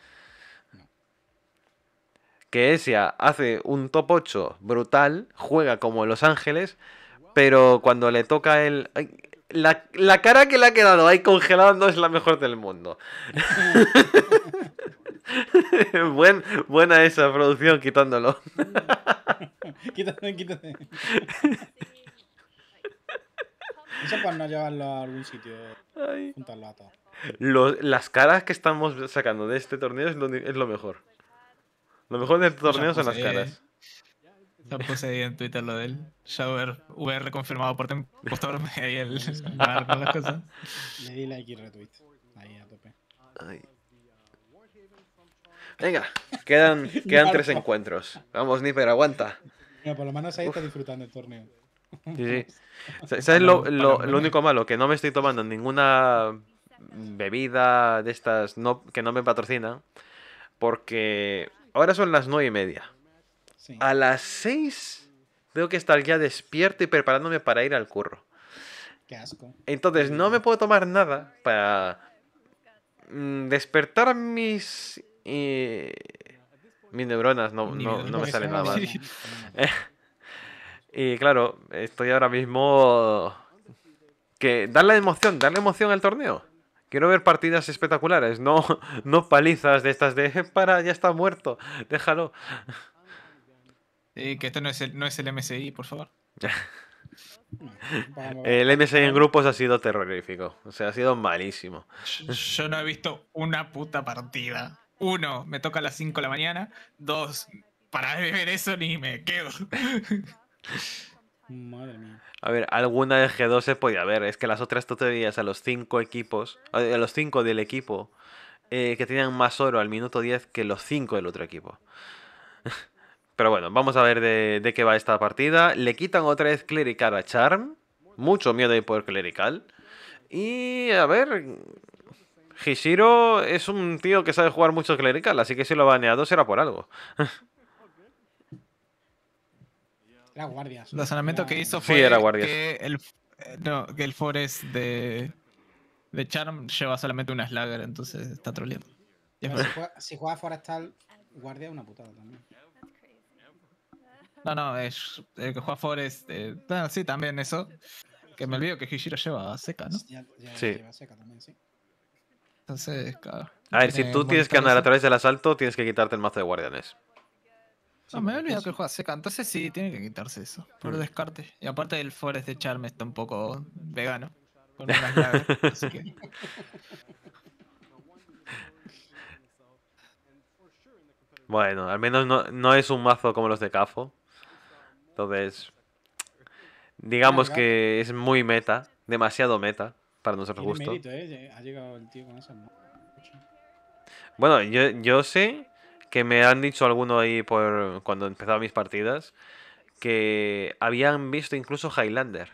Que Esia hace un top 8 brutal, juega como Los Ángeles, pero cuando le toca el. La, la cara que le ha quedado ahí congelada no es la mejor del mundo. buena esa producción quitándolo. quítate, quítate. Eso para no llevarlo a algún sitio. Ay. Los, las caras que estamos sacando de este torneo es lo, es lo mejor. Lo mejor del este torneo son las caras. Lo puse ahí en Twitter lo del Shower VR confirmado por torneo ahí el con las cosas. Le di like y retweet. Ahí a tope. Venga, quedan, quedan tres encuentros. Vamos, Nipper, aguanta. por lo menos ahí está disfrutando el torneo. Sí, ¿Sabes lo, único malo? Que no me estoy tomando ninguna bebida de estas que no me patrocina Porque ahora son las nueve y media. A las seis tengo que estar ya despierto y preparándome para ir al curro. Qué asco. Entonces no me puedo tomar nada para mm, despertar mis. Eh, mis neuronas. No, me sale nada Y claro, estoy ahora mismo... Que darle emoción, darle emoción al torneo. Quiero ver partidas espectaculares, no, no palizas de estas de para, ya está muerto, déjalo. Y eh, que esto no es, el, no es el MSI, por favor. el MSI en grupos ha sido terrorífico. O sea, ha sido malísimo. Yo no he visto una puta partida. Uno, me toca a las 5 de la mañana. Dos, para beber eso ni me quedo. A ver, alguna de G2 se podía haber. Es que las otras Tutorías a los cinco equipos, a los cinco del equipo eh, que tenían más oro al minuto 10 que los cinco del otro equipo. Pero bueno, vamos a ver de, de qué va esta partida. Le quitan otra vez Clerical a Charm. Mucho miedo de poder Clerical. Y a ver. Hishiro es un tío que sabe jugar mucho Clerical, así que si lo baneado será por algo. La guardia. El razonamiento que hizo fue que, el, eh, no, que el Forest de, de Charm lleva solamente una Slagger, entonces está troleando. si, juega, Forest juega guardia es una putada también. No, no, es, el que juega Forest. Eh, sí, también eso. Que me olvido que Hishiro lleva seca, ¿no? sí. lleva seca también, sí. Entonces, claro. A ver, si eh, tú tienes que andar a través del asalto, tienes que quitarte el mazo de guardianes no, me he olvidado que el juego seca, entonces sí, tiene que quitarse eso, por mm. descarte. Y aparte el Forest de Charm está un poco vegano, con unas Bueno, al menos no, es un mazo como los de Cafo. Entonces, digamos que es muy meta, demasiado meta para nuestro gusto. Eh, bueno, yo, yo sé que me han dicho alguno ahí por cuando empezaba mis partidas que habían visto incluso Highlander.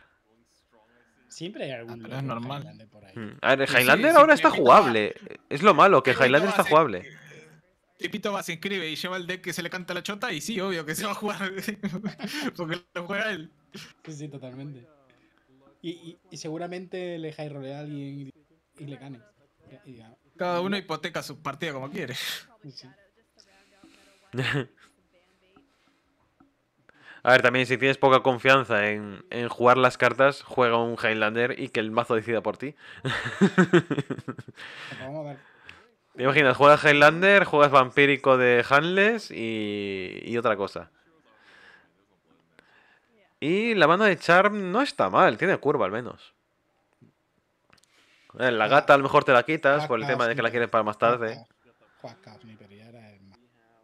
Siempre hay algún ah, normal. por ahí. Hmm. A ver, Highlander ahora está jugable. Es lo malo, que Highlander está jugable. Tipito va, se inscribe y lleva el deck que se le canta la chota y sí, obvio que se va a jugar. porque lo juega él. Sí, totalmente. Y, seguramente le high a alguien y, le gane. Cada uno hipoteca su partida como quiere. A ver, también si tienes poca confianza en, jugar las cartas, juega un Highlander y que el mazo decida por ti. imaginas? Juegas Highlander, juegas Vampírico de Handless y, otra cosa. Y la mano de Charm no está mal, tiene curva al menos. Eh, la gata a lo mejor te la quitas por el tema de que la quieres para más tarde.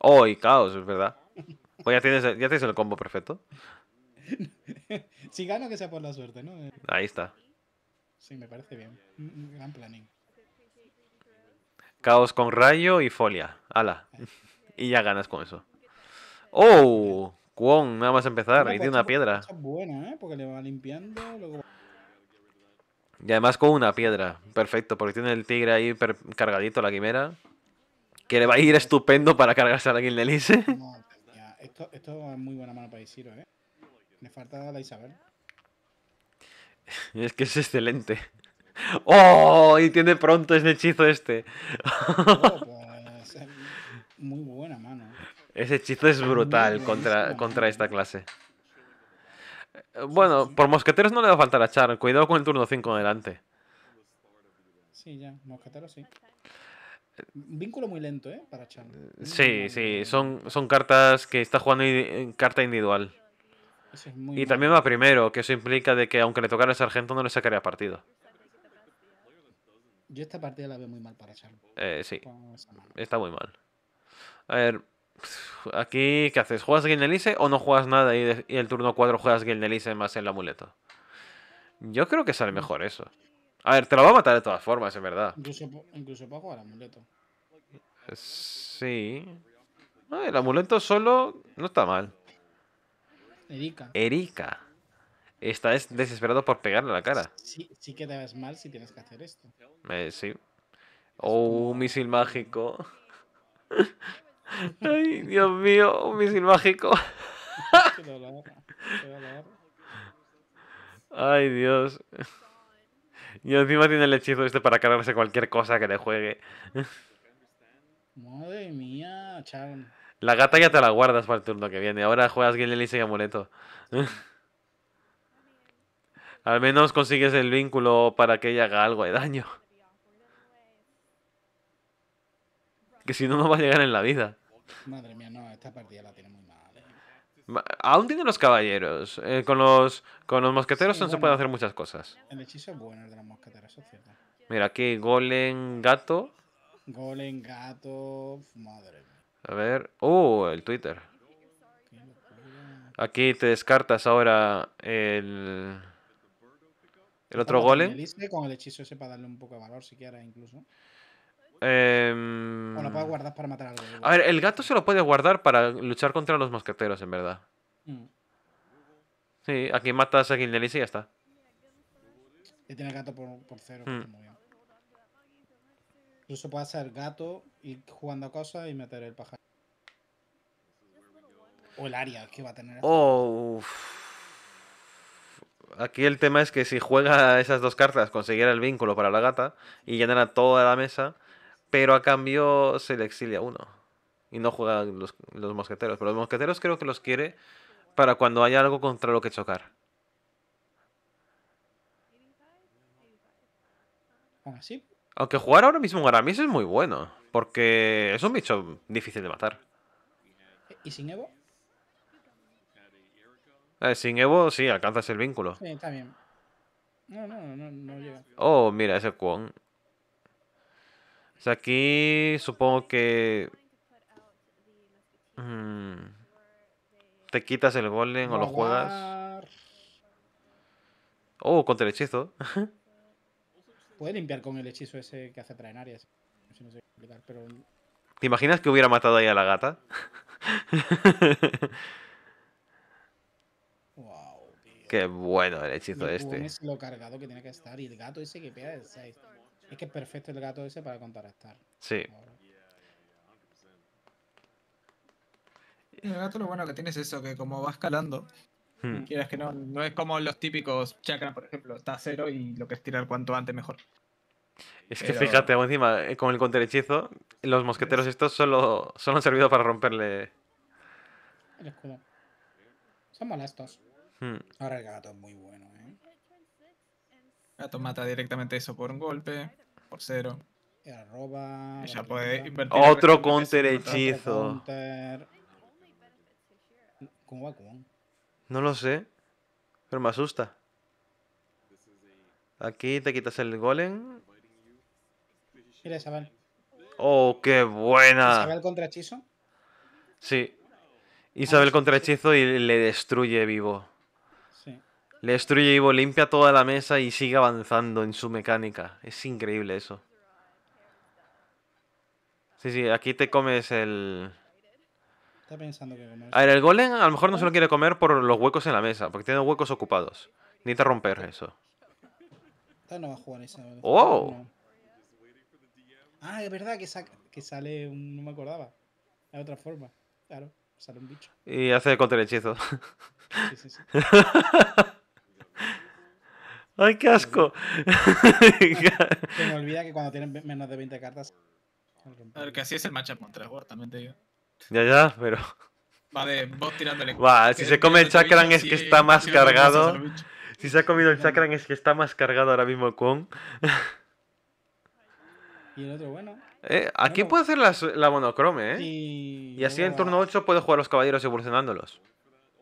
Oh, y caos, es verdad. Pues ya tienes, ya tienes el combo perfecto. si gano, que sea por la suerte, ¿no? Ahí está. Sí, me parece bien. Gran planning. Caos con rayo y folia. Ala. y ya ganas con eso. ¡Oh! ¡Cuón! nada más empezar. Ahí tiene una piedra. buena, ¿eh? Porque le va limpiando. Y además con una piedra. Perfecto, porque tiene el tigre ahí cargadito, la quimera que le va a ir estupendo para cargarse a alguien de Elise. esto, es muy buena mano para Isiro, ¿eh? Le falta la Isabel. Es que es excelente. ¡Oh! Y tiene pronto ese hechizo este. Oh, pues, muy buena mano. ¿eh? Ese hechizo es brutal contra, ¿eh? contra esta clase. Bueno, por mosqueteros no le va a faltar a Char. Cuidado con el turno 5 adelante. Sí, ya. Mosqueteros sí. Vínculo muy lento, ¿eh? Para Chan. Eh, sí, sí, son, son cartas que está jugando en carta individual. y también va primero, que eso implica de que aunque le tocara el sargento no le sacaría partido. Yo esta partida la veo muy mal para Chan. Eh, sí, está muy mal. A ver, aquí, ¿qué haces? ¿Juegas Guilnelice o no juegas nada y, el turno 4 juegas Guilnelice más el amuleto? Yo creo que sale mejor eso. A ver, te lo va a matar de todas formas, en verdad. Incluso, incluso puedo jugar amuleto. Sí. el amuleto solo no está mal. Erika. Erika. Está desesperado por pegarle la cara. Sí, sí que te ves mal si tienes que hacer esto. Eh, sí. Oh, un misil mágico. Ay, Dios mío, un misil mágico. Ay, Dios. Y encima tiene el hechizo este para cargarse cualquier cosa que le juegue. Madre mía, chaval. La gata ya te la guardas para el turno que viene. Ahora juegas Gilele y Amuleto. Al menos consigues el vínculo para que ella haga algo de daño. Que si no, no va a llegar en la vida. Madre mía, no, esta partida la tiene muy Aún tienen los caballeros. Eh, con, los, con los mosqueteros no se pueden hacer muchas cosas. El hechizo es bueno el de los mosqueteros, eso es cierto. Mira, aquí Golem Gato. Golem Gato. Madre A ver. Oh, el Twitter. Aquí te descartas ahora el. El otro Golem. Con el hechizo ese para darle un poco de valor, si quieres, incluso. Em, o lo guardar para matar alguien. A ver, el gato se lo puede guardar para luchar contra los mosqueteros, en verdad. Mm. Sí, aquí matas a Guilderis y ya está. Y tiene gato por, cero. Mm. Incluso puede hacer gato, ir jugando a cosas y meter el pájaro. O el área que va a tener. Oh, Aquí el tema es que si juega esas dos cartas, conseguirá el vínculo para la gata y llenará toda la mesa pero a cambio se le exilia uno. Y no juega los, mosqueteros. Pero los mosqueteros creo que los quiere para cuando haya algo contra lo que chocar. Ah, Aunque jugar ahora mismo un Aramis es muy bueno, porque es un bicho difícil de matar. ¿Y sin Evo? Eh, sin Evo sí, alcanzas el vínculo. Sí, está No, no, no, no llega. Oh, mira, ese Kwon. O sea, aquí supongo que mm, te quitas el golem o lo juegas. Oh, contra el hechizo. Puede limpiar con el hechizo ese que hace traer áreas. No sé, no sé explicar, pero... ¿Te imaginas que hubiera matado ahí a la gata? wow, Qué bueno el hechizo este. Lo cargado que tiene que estar y el gato ese que pega de 6. Es que es perfecto el gato ese para contrarrestar. Sí. El gato lo bueno que tienes es eso, que como va escalando, hmm. que no, es como los típicos chakra, por ejemplo, está cero y lo que es tirar cuanto antes mejor. Es que fíjate, encima, eh, con el contrahechizo, los mosqueteros estos solo, solo han servido para romperle. El escudo. Son molestos. Hmm. Ahora el gato es muy bueno. Gato mata directamente eso por un golpe, por cero. Y arroba. Otro counter hechizo. No lo sé. Pero me asusta. Aquí te quitas el golem. Mira, Isabel. Oh, qué buena. ¿Isabel contra hechizo? Sí. Ah, Isabel contra hechizo y le destruye vivo. Le destruye Ivo, limpia toda la mesa y sigue avanzando en su mecánica. Es increíble eso. Sí, sí, aquí te comes el... A ver, el golem a lo mejor no se lo quiere comer por los huecos en la mesa, porque tiene huecos ocupados. Necesita romper eso. Esta no va a jugar ¡Oh! Ah, es verdad que, sale un... No me acordaba. De otra forma. Claro, sale un bicho. Y hace contra el hechizo. Sí, sí, sí. ¡Ay, qué asco! Se me olvida que cuando tienen menos de 20 cartas. A ver, que así es el matchup contra War, también te digo. Ya, ya, pero. Va vos tirándole. Va, si se come el Chakran es que está más cargado. Si se ha comido el Chakran es que está más cargado ahora mismo con. Y el otro, bueno. Eh, aquí puede hacer la, la monocrome, ¿eh? Y, así en turno 8 puedo jugar los caballeros evolucionándolos.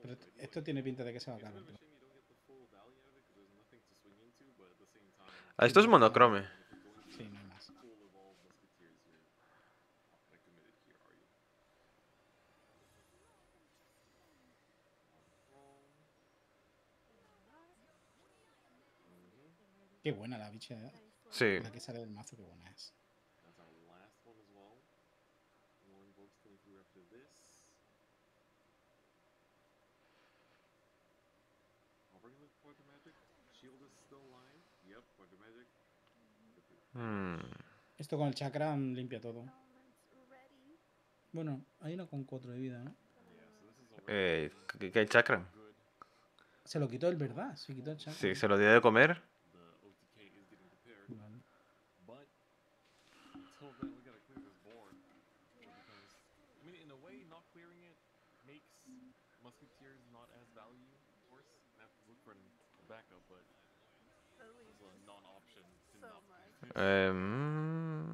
Pero esto tiene pinta de que se va a Ah, esto es monocrome. Sí, nada más. Qué buena la bicha. ¿eh? Sí. La que sale del mazo, qué buena es. Hmm. Esto con el chakra limpia todo. Bueno, hay uno con cuatro de vida, ¿no? Eh, ¿qué, Se lo quitó el verdad, se quitó el Sí, se lo dio de comer. Em,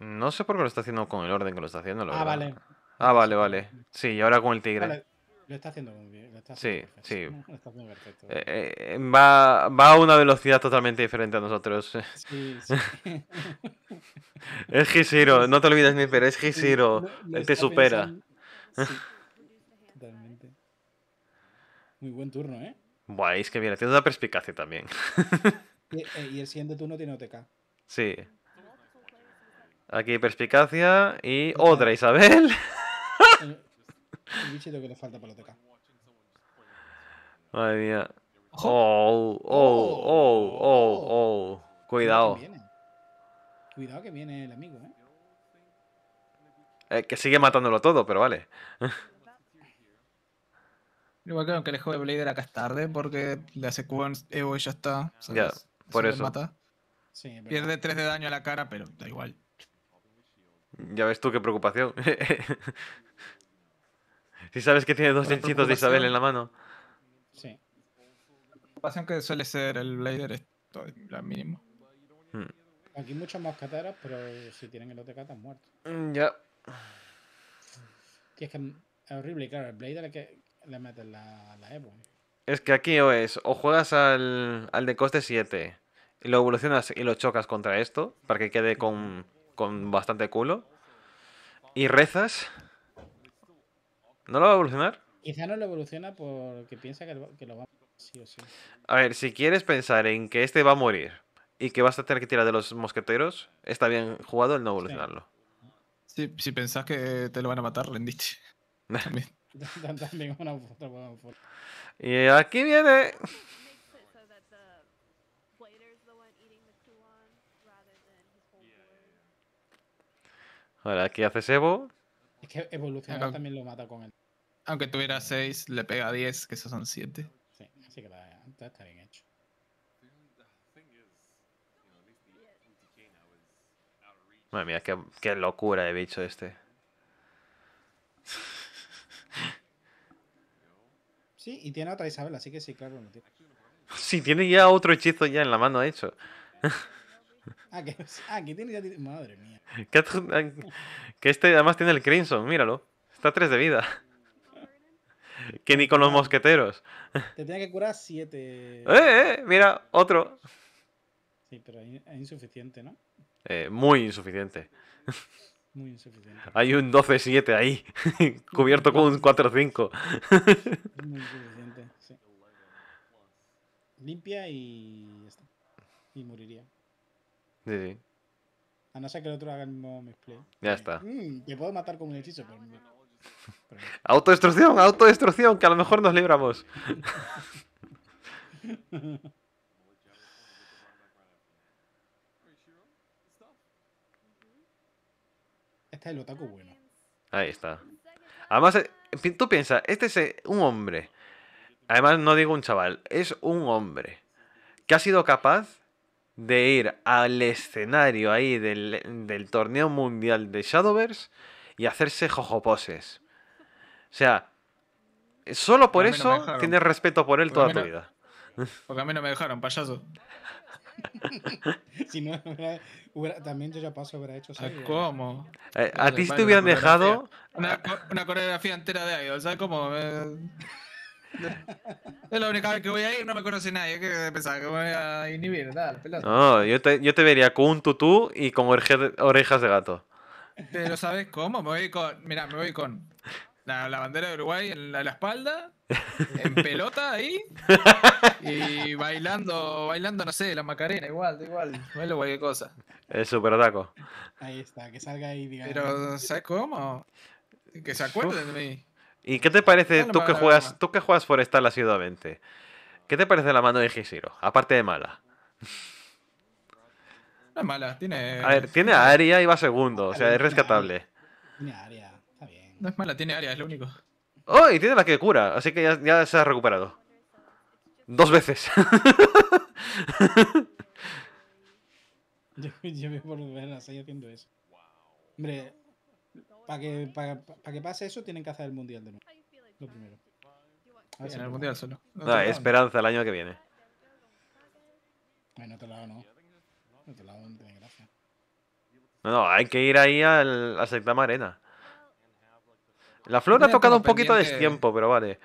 no sé por qué lo está haciendo con el orden que lo está haciendo. Ah, ah, ah, vale. Ah, vale, vale. Sí, y ahora con el tigre. Lo está haciendo muy bien. Lo está sí, sí. va, a una velocidad totalmente diferente a nosotros. Sí, es Gisero, no te olvides, pero es gisiro, te supera. totalmente. Muy buen turno, ¿eh? Buah, es que viene haciendo la perspicacia también. Y, el siguiente turno tiene OTK. Sí. Aquí perspicacia y otra Isabel. El, que le falta para Madre mía. Oh, oh, oh, oh, oh. Cuidado. Cuidado que viene, el amigo, ¿eh? que sigue matándolo todo, pero vale. Igual creo que le juego de Blader acá es tarde porque le hace ya está. Por eso. Sí, Pierde 3 de daño a la cara, pero da igual. Ya ves tú qué preocupación. si sabes que tiene dos hechizos de Isabel en la mano. Sí. La preocupación que suele ser el Blader es la mínima. Hmm. Aquí muchos más cataras, pero si tienen el OTK están muertos. Mm, ya. es que es horrible, claro, el Blader que le meten la, la Evo. Pues. Es que aquí o es, o juegas al, al de coste 7 y lo evolucionas y lo chocas contra esto para que quede con, con bastante culo. Y rezas. ¿No lo va a evolucionar? Quizá no lo evoluciona porque piensa que lo, va a sí o sí. A ver, si quieres pensar en que este va a morir y que vas a tener que tirar de los mosqueteros, está bien jugado el no evolucionarlo. Si, pensás que te lo van a matar, rendiste. También. También una, y aquí viene. Ahora aquí hace Sebo. Es que evolucionar Aunque... también lo mata con él. Aunque tuviera 6, le pega 10, que esos son 7. Sí, así que la, está bien hecho. Madre mía, qué, qué locura de bicho este. Sí, y tiene otra Isabel, así que sí, claro, tiene. Sí, tiene ya otro hechizo ya en la mano hecho. ah, que, ah, que tiene ya... Madre mía. Que, este además tiene el Crimson, míralo. Está a 3 de vida. Que ni con los mosqueteros. Te tenía que curar siete... Eh, eh, mira, otro. Sí, pero es insuficiente, ¿no? Eh, muy insuficiente. Muy Hay un 12-7 ahí, cubierto con un 4-5. muy insuficiente, sí. Limpia y está. Y moriría. Sí, sí. A no ser que el otro haga el mismo misplay. Ya está. Y mm, puedo matar con un hechizo, pero... autodestrucción, autodestrucción, que a lo mejor nos libramos. bueno. Ahí está. Además, eh, tú piensas, este es eh, un hombre. Además, no digo un chaval, es un hombre que ha sido capaz de ir al escenario ahí del, torneo mundial de Shadowverse y hacerse jojoposes. O sea, solo por eso tienes respeto por él toda tu vida. Porque a mí no me dejaron, payaso. si no, también yo ya paso hubiera hecho ah, eso. ¿Cómo? Eh, a ti si te hubieran dejado... Una, coreografía entera de ahí. ¿sabes cómo? Eh, es la única vez que voy a ir, no me conoce nadie. Que pensaba que me voy a inhibir, tal, No, yo te, yo te vería con un tutú y con orejas de gato. Pero ¿sabes cómo? Me voy con. Mira, me voy con la, bandera de Uruguay en la, espalda, en pelota ahí, y bailando, bailando, no sé, la Macarena, igual, igual, bailo cualquier cosa. Es súper taco. Ahí está, que salga ahí, digamos. Pero, ¿sabes cómo? Que se acuerden de mí. ¿Y qué te parece, tú, que juegas, tú que juegas Forestal asiduamente? ¿Qué te parece la mano de Gisiro? Aparte de mala. No es mala, tiene. A ver, tiene área y va segundo, o sea, es rescatable. Tiene no es mala, tiene área, es lo único. ¡Oh! Y tiene la que cura, así que ya, se ha recuperado. Dos veces. yo, yo voy a volver seguir haciendo eso. Hombre, para que, que pase eso, tienen que hacer el mundial de nuevo. Lo primero. el mundial solo. esperanza el año que viene. no lado no. otro lado no No, hay que ir ahí al, a Saitama Arena. La flor ha tocado un poquito de tiempo, pero vale.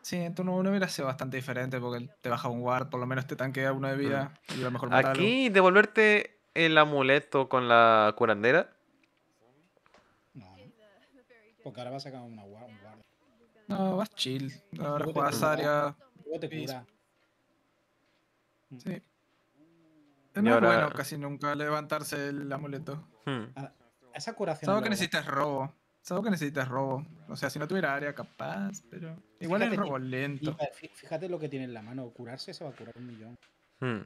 Sí, en no 1 hubiera sido bastante diferente porque te baja un guard, por lo menos te tanquea uno de vida mm. y lo mejor Aquí devolverte el amuleto con la curandera. No. Porque ahora vas a sacar una un guard. No, vas chill. Ahora juegas área. Luego te cura. Sí. es muy bueno casi nunca levantarse el amuleto. Hmm. Ah, esa curación. Solo que necesitas robo. Sabes que necesitas robo. O sea, si no tuviera área capaz, pero. Igual es robo lento. Fíjate lo que tiene en la mano. Curarse se va a curar un millón. Hmm.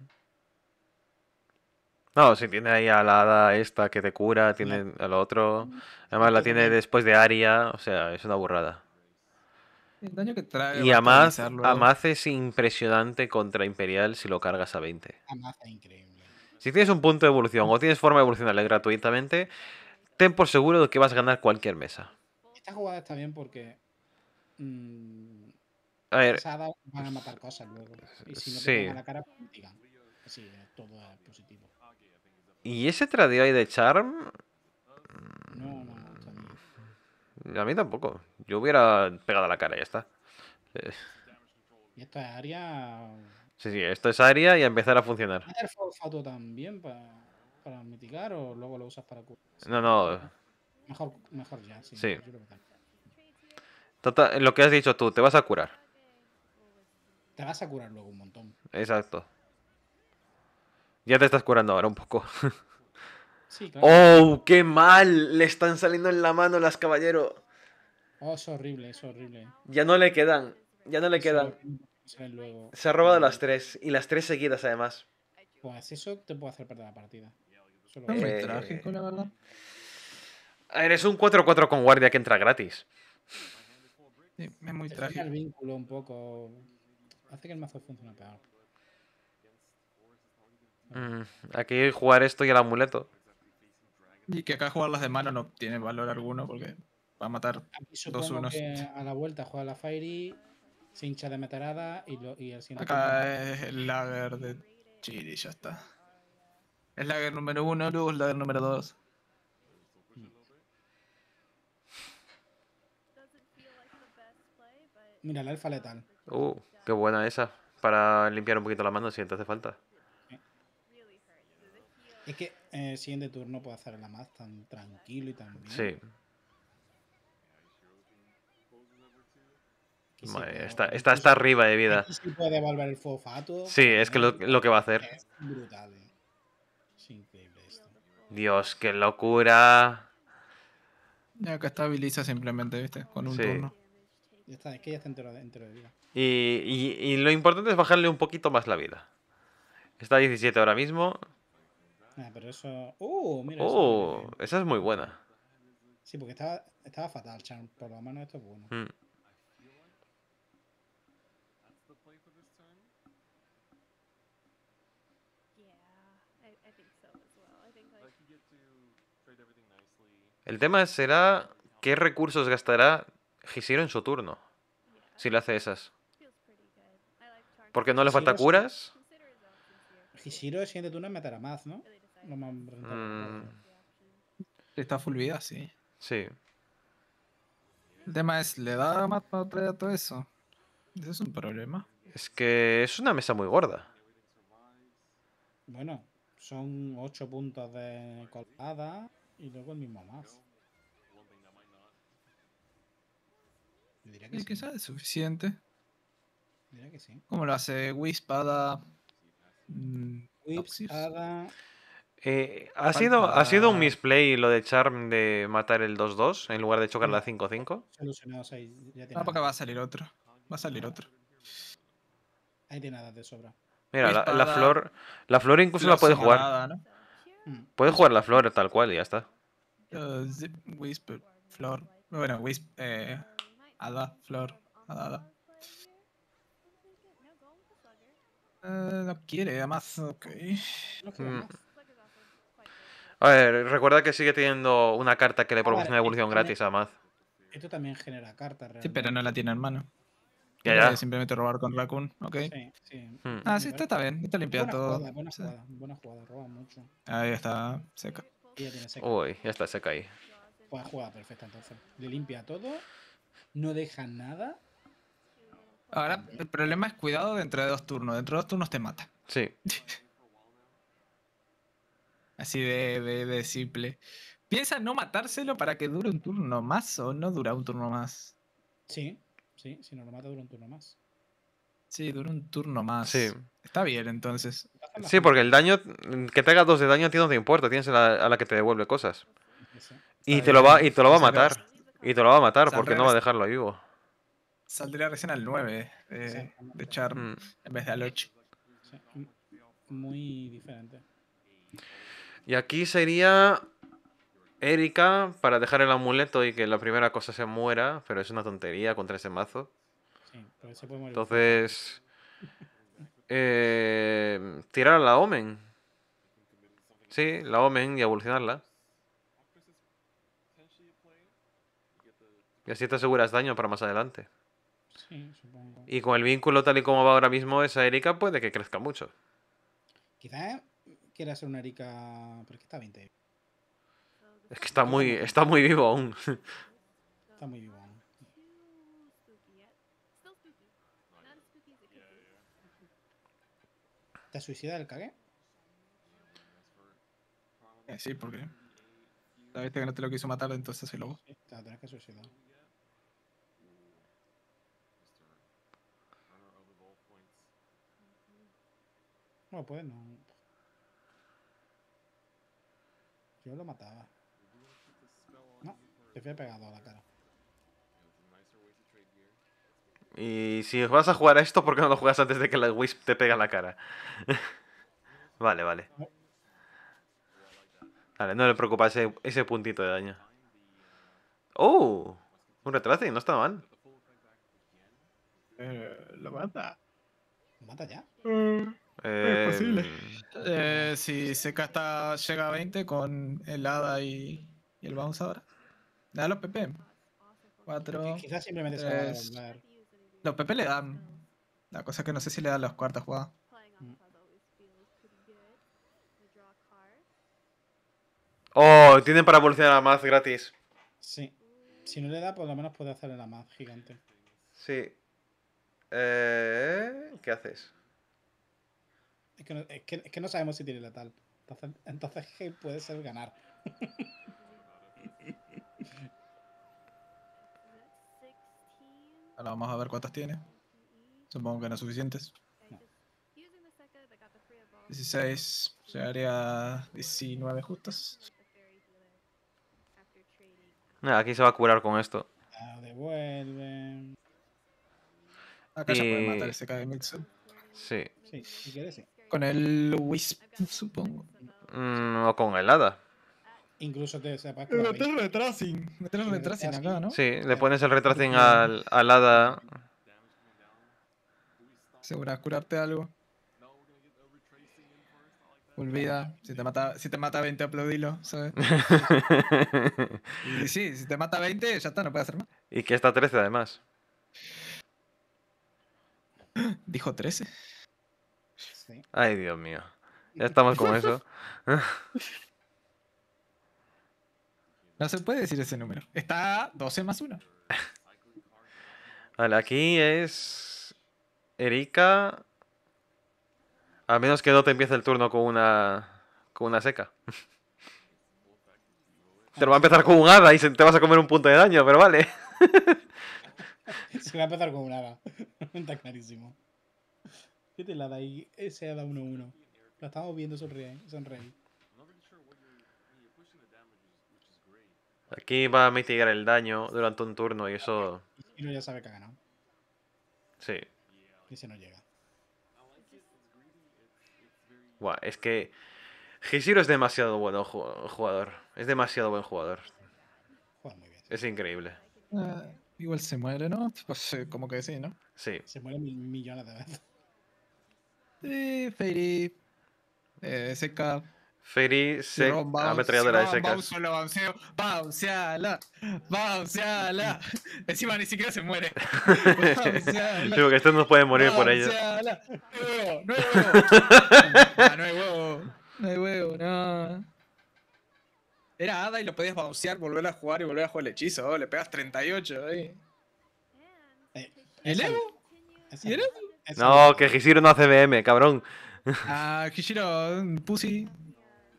No, si tiene ahí a la esta que te cura, tiene al otro. Además la tiene después de Aria, o sea, es una burrada. El daño que trae. Y Amaz, Amaz es impresionante contra Imperial si lo cargas a 20. Amaz es increíble. Si tienes un punto de evolución o tienes forma de evolucionarle gratuitamente, ten por seguro de que vas a ganar cualquier mesa. Esta jugada está bien porque. Mm, a ver. Van a matar cosas luego. Y si no te la cara, pues, digan. todo es positivo. ¿Y ese tradeo ahí de Charm? No, no, no. A mí tampoco. Yo hubiera pegado la cara y ya está. Eh. Y esto es área. Sí, sí, esto es área y a empezar a funcionar. Fato también para para mitigar o luego lo usas para curar? No, no. Mejor, mejor ya, sí. lo que has dicho tú, te vas a curar. Te vas a curar luego un montón. Exacto. Ya te estás curando ahora un poco. sí, ¡Oh, qué mal! Le están saliendo en la mano las caballero. Oh, es horrible, es horrible. Ya no le quedan, ya no le quedan. Se ha robado las tres, y las tres seguidas además. Pues eso te puede hacer perder la partida. Es muy trágico, la verdad. Eres un 4-4 con guardia que entra gratis. es muy trágico. el vínculo un poco. Hace que el mazo funcione peor. Mm, aquí jugar esto y el amuleto. Y que acá jugar las de mano no tiene valor alguno porque va a matar dos unos. a la vuelta juega la Fairy, se hincha de meterada y, y el siguiente. Acá es el lager de Chiri, ya está. Es la número uno, Luz, la número dos. Mira, la alfa letal. Uh, qué buena esa. Para limpiar un poquito la mano si te hace falta. Eh. Es que eh, el siguiente turno puede hacer la más tan tranquilo y tan Sí. está, está arriba de vida. Sí es que lo, lo que va a hacer. brutal, eh. Es increíble esto. Dios, qué locura. Ya que estabiliza simplemente, ¿viste? Con un turno. Ya está, es que ya está entero, de vida. Y, y, y, lo importante es bajarle un poquito más la vida. Está a 17 ahora mismo. Ah, pero eso. ¡Uh! Mira ¡Uh! Esa es muy buena. Sí, porque estaba, estaba fatal, Charm. Por lo menos esto es bueno. Mm. El tema será qué recursos gastará Hishiro en su turno, si le hace esas. Porque no le falta curas. Hishiro el siguiente turno matará más, ¿no? Mm. Está full vida, sí. Sí. El tema es, ¿le da más para traer todo eso? Ese es un problema. Es que es una mesa muy gorda. Bueno, son 8 puntos de colpada. Y luego el mismo más. que sí. es suficiente. Diría ¿Cómo lo hace? Wisp, Ada. Eh, ha, sido, un misplay lo de Charm de matar el 2-2 en lugar de chocar la 5-5. ah, porque va a salir otro. Va a salir otro. Ahí tiene nada de sobra. Mira, la, flor, la flor incluso la puede jugar. Nada, ¿no? Mm. Puedes jugar la flor tal cual y ya está. whisper, flor. Bueno, Whisper. eh, flor, eh, no quiere, además, ok. Mm. A ver, recuerda que sigue teniendo una carta que le proporciona evolución gratis a Maz. Esto también genera cartas, realmente. Sí, pero no la tiene en mano. Simplemente robar con Raccoon, ok. Sí, hmm. Ah, sí, está, bien, está limpiado todo. buena jugada, buena jugada, roba mucho. Ahí está, seca. Ya tiene seca. Uy, ya está seca ahí. Buena jugada perfecta entonces. Le limpia todo, no deja nada. Ahora, el problema es cuidado dentro de dos turnos. Dentro de dos turnos te mata. Sí. Así de, de simple. ¿Piensa no matárselo para que dure un turno más o no dura un turno más? Sí, Sí, si no lo mata dura un turno más. Sí, dura un turno más. Está bien, entonces. Sí, porque el daño, que te hagas dos de daño a ti no te importa, tienes a la, que te devuelve cosas. Y te, lo va, y te lo va a matar. Y te lo va a matar porque no va a dejarlo vivo. Saldría recién al 9 eh, de Charm mm. en vez de al 8. Muy diferente. Y aquí sería Erika para dejar el amuleto y que la primera cosa se muera, pero es una tontería contra ese mazo. Sí, pero se puede morir. Entonces, eh, tirar a la Omen. Sí, la Omen y evolucionarla. Y así te aseguras daño para más adelante. Sí, supongo. Y con el vínculo tal y como va ahora mismo, esa Erika puede que crezca mucho. Quizás quiera ser una Erika. porque está 20. Es que está muy, está muy vivo aún. Está muy vivo aún. ¿Te suicida el cagué? Eh, sí, porque. La vez que no te lo quiso matar, entonces se lo. tenés que suicidar. No, pues no. Yo lo mataba. Te pegado a la cara. Y si vas a jugar a esto, ¿por qué no lo juegas antes de que la Wisp te pega la cara? vale, vale. Vale, no le preocupa ese, puntito de daño. ¡Oh! Un Y no está mal. Eh, lo mata. ¿Lo mata ya? Eh, es posible. Eh, si se está, llega a 20 con el hada y, y el bounce ahora da los PP. Cuatro. Quizás simplemente se Los PP le dan. La cosa es que no sé si le dan los cuartos jugadas Oh, tienen para evolucionar la más gratis. Sí. Si no le da, por lo menos puede hacerle la más gigante. Sí. Eh, ¿Qué haces? Es que, no, sabemos si tiene letal. Entonces, entonces puede ser ganar. vamos a ver cuántas tiene. Supongo que no suficientes. 16, haría 19 justas. aquí se va a curar con esto. Ah, Acá se puede eh, matar ese Sí. Sí, sí. Con el Wisp, supongo. Mm, o con el Hada incluso te sepa... que. Meter retracing. Meter el retracing acá, ¿no? Sí, le pones el retracing al, al hada. Segura, curarte algo. Olvida, si te mata, si te mata 20, aplaudilo, ¿sabes? sí, si te mata 20, ya está, no puede hacer más. Y que está 13 además. ¿Dijo 13? Ay, Dios mío. Ya estamos con eso. No se puede decir ese número. Está 12 más 1. Vale, aquí es Erika. A menos que no te empiece el turno con una. con una seca. Te lo va a empezar con un hada y te vas a comer un punto de daño, pero vale. Se va a empezar con un hada. Está clarísimo. ¿Qué te la da ahí? Ese hada 1-1. lo estamos viendo sonreír. Aquí va a mitigar el daño durante un turno y eso. Y ya sabe que ha ganado. Sí. Y si no llega. Guau, es que. Hishiro es demasiado bueno jugador. Es demasiado buen jugador. Juega muy bien. Es increíble. Ah, igual se muere, ¿no? Pues eh, como que sí, ¿no? Sí. Se muere mil millones de veces. Sí, Fairy. Eh, SK. Feri se ametralladora ah, de secas. Bauseala, bauseala, bauseala, la Encima ni siquiera se muere. Digo que estos no pueden morir por ella. No hay huevo, no hay huevo. No hay huevo, no. Era hada y lo podías bouncear, volver a jugar y volver a jugar el hechizo. le pegas 38 ahí. Eh, ¿El Evo? el No, que Hishiro no hace BM, cabrón. Ah, Hishiro, pussy.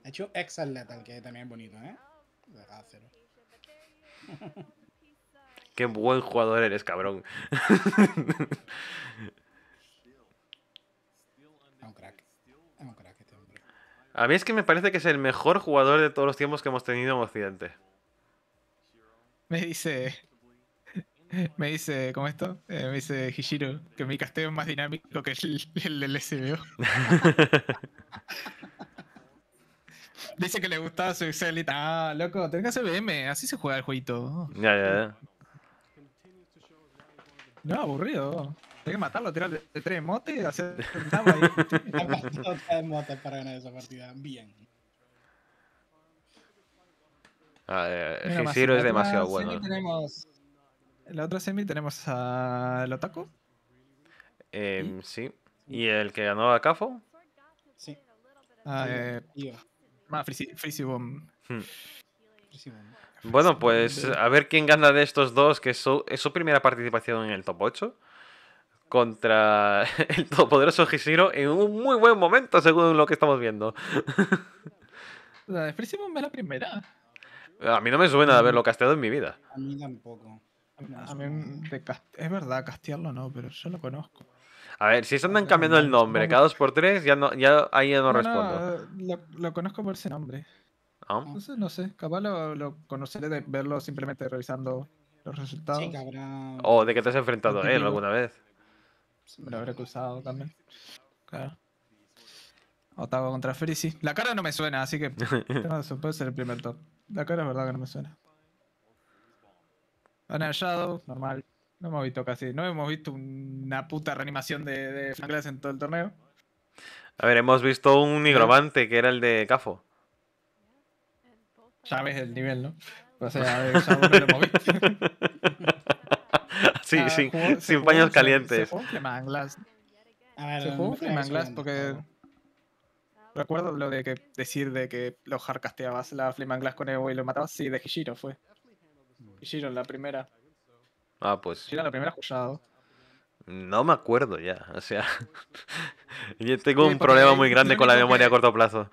He hecho Excel Lethal, que también es bonito, ¿eh? De Qué buen jugador eres, cabrón. Este A mí es que me parece que es el mejor jugador de todos los tiempos que hemos tenido en Occidente. Me dice. Me dice, ¿cómo esto? Eh, me dice Hishiro que mi casteo es más dinámico que el, del SBO. Dice que le gustaba su tal. Ah, loco, tenés que hacer BM. Así se juega el jueguito. Ya, ya, ya. No, aburrido. Tenés que matarlo, tirarle tres motes y hacer un ahí. tres motes para ganar esa partida. Bien. Ah, eh, Hishiro eh, es demasiado bueno. Tenemos, en la otra semi tenemos al Otaku. Eh, em, Sí. ¿Y el que ganó a Cafo? Sí. Ah, eh, Ah, hmm. Bueno, pues a ver quién gana de estos dos, que es su, primera participación en el top 8 contra el todopoderoso Hishiro en un muy buen momento, según lo que estamos viendo. La es la primera. A mí no me suena de haberlo mm. casteado en mi vida. A mí tampoco. es verdad, castearlo no, pero yo lo conozco. A ver, si se andan cambiando el nombre cada dos por tres, ya, no, ya ahí ya no, respondo. lo, conozco por ese nombre. Entonces, ¿Ah? no sé, capaz lo, conoceré de verlo simplemente revisando los resultados. O oh, de que te has enfrentado a él eh, alguna vez. Me lo habré cruzado también. Claro. Otago contra Frizzy. La cara no me suena, así que. puede ser el primer top. La cara es verdad que no me suena. Ana Shadow, normal. No hemos visto casi, no hemos visto una puta reanimación de, de en todo el torneo. A ver, hemos visto un nigromante que era el de Cafo. ya ves el nivel, ¿no? O sea, a ver, lo hemos sí, ah, sin paños calientes. Se jugó Glass. ver, se jugó un Glass porque. Recuerdo lo de que decir de que lo hardcasteabas la Fleman Glass con Evo y lo matabas. Sí, de Hishiro fue. Hishiro, la primera. Ah, pues. ¿Era la primera acusado No me acuerdo ya, o sea. yo tengo un problema muy grande con la memoria a corto plazo.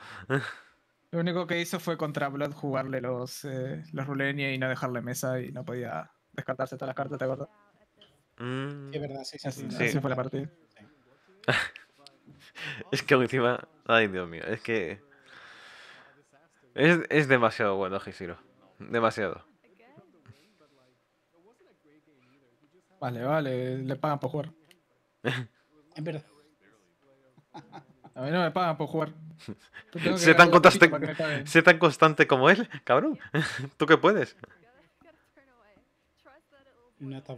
lo único que hizo fue contra Blood jugarle los, eh, los Rulenia y no dejarle mesa y no podía descartarse todas las cartas, ¿te acuerdas? Mm. Sí, es verdad, sí, Así, sí. fue la partida. es que encima. Ay, Dios mío, es que. Es, demasiado bueno, Jisiro Demasiado. Vale, vale, le pagan por jugar. es verdad. A mí no me pagan por jugar. Sé tan, constante, como él, cabrón. ¿Tú qué puedes?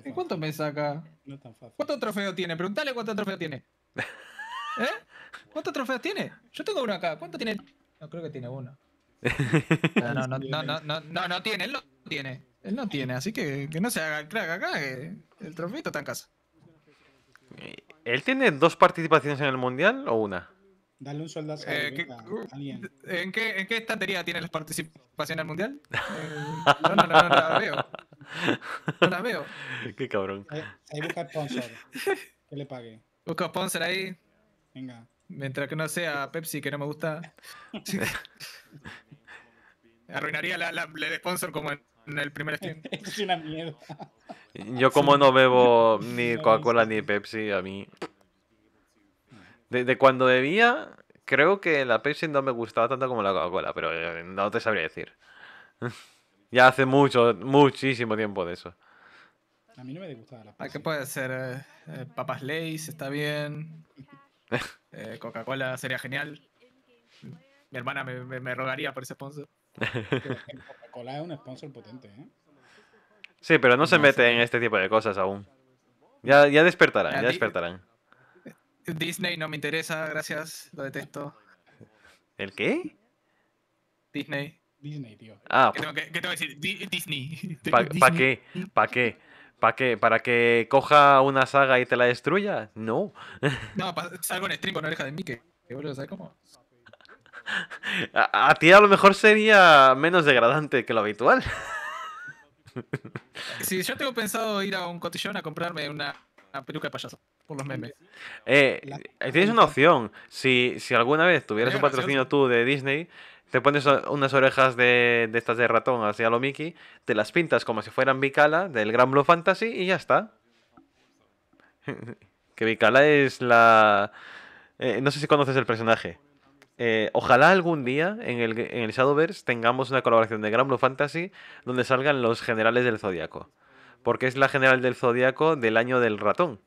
¿Y cuánto me saca? cuántos tiene? pregúntale cuántos trofeos tiene. ¿Eh? ¿Cuántos trofeos tiene? Yo tengo uno acá. ¿Cuánto tiene? No, creo que tiene uno. No, no, no, no, no, no, no, tiene, él no tiene. Él no tiene, así que que no se haga el crack acá, que el trofito está en casa. ¿Él tiene dos participaciones en el mundial o una? Dale un soldado. Eh, uh, en qué estantería tiene las participaciones el mundial? no, eh, no, no, no, la veo. No la veo. Qué cabrón. Ahí, busca sponsor. Que le pague. Busca sponsor ahí. Venga. Mientras que no sea Pepsi, que no me gusta. Arruinaría la, la, de sponsor como en en el primer Yo como no bebo ni Coca-Cola ni Pepsi, a mí... De, cuando bebía, creo que la Pepsi no me gustaba tanto como la Coca-Cola, pero eh, no te sabría decir. ya hace mucho, muchísimo tiempo de eso. A mí no me gustaba la ah, Pepsi. ¿Qué puede ser? Eh, eh, papas Lays, está bien. Coca-Cola sería genial. Mi hermana me, me rogaría por ese sponsor. Coca-Cola es un sponsor potente, ¿eh? Sí, pero no se mete eh, en este tipo de cosas aún. Ya, ya despertarán, ya despertarán. Disney no me interesa, gracias, lo detesto. ¿El qué? Disney. Disney, tío. Ah, ¿Qué tengo que, decir? Disney. ¿Para qué? ¿Para qué? ¿Para qué? ¿Para que coja una saga y te la destruya? No. no, salgo en stream con oreja de Mickey. ¿Qué boludo? ¿Sabes cómo? A, ti a lo mejor sería menos degradante que lo habitual. Si, yo tengo pensado ir a un cotillón a comprarme una, peluca de payaso por los memes. Eh, eh, tienes una opción. Si, alguna vez tuvieras un patrocinio tú de Disney, te pones unas orejas de, estas de ratón hacia lo Mickey, te las pintas como si fueran Bicala del Gran Blue Fantasy y ya está. que Bicala es la... Eh, no sé si conoces el personaje. Eh, ojalá algún día en el, en Shadowverse tengamos una colaboración de Gran Blue Fantasy donde salgan los generales del Zodíaco. Porque es la general del Zodíaco del año del ratón.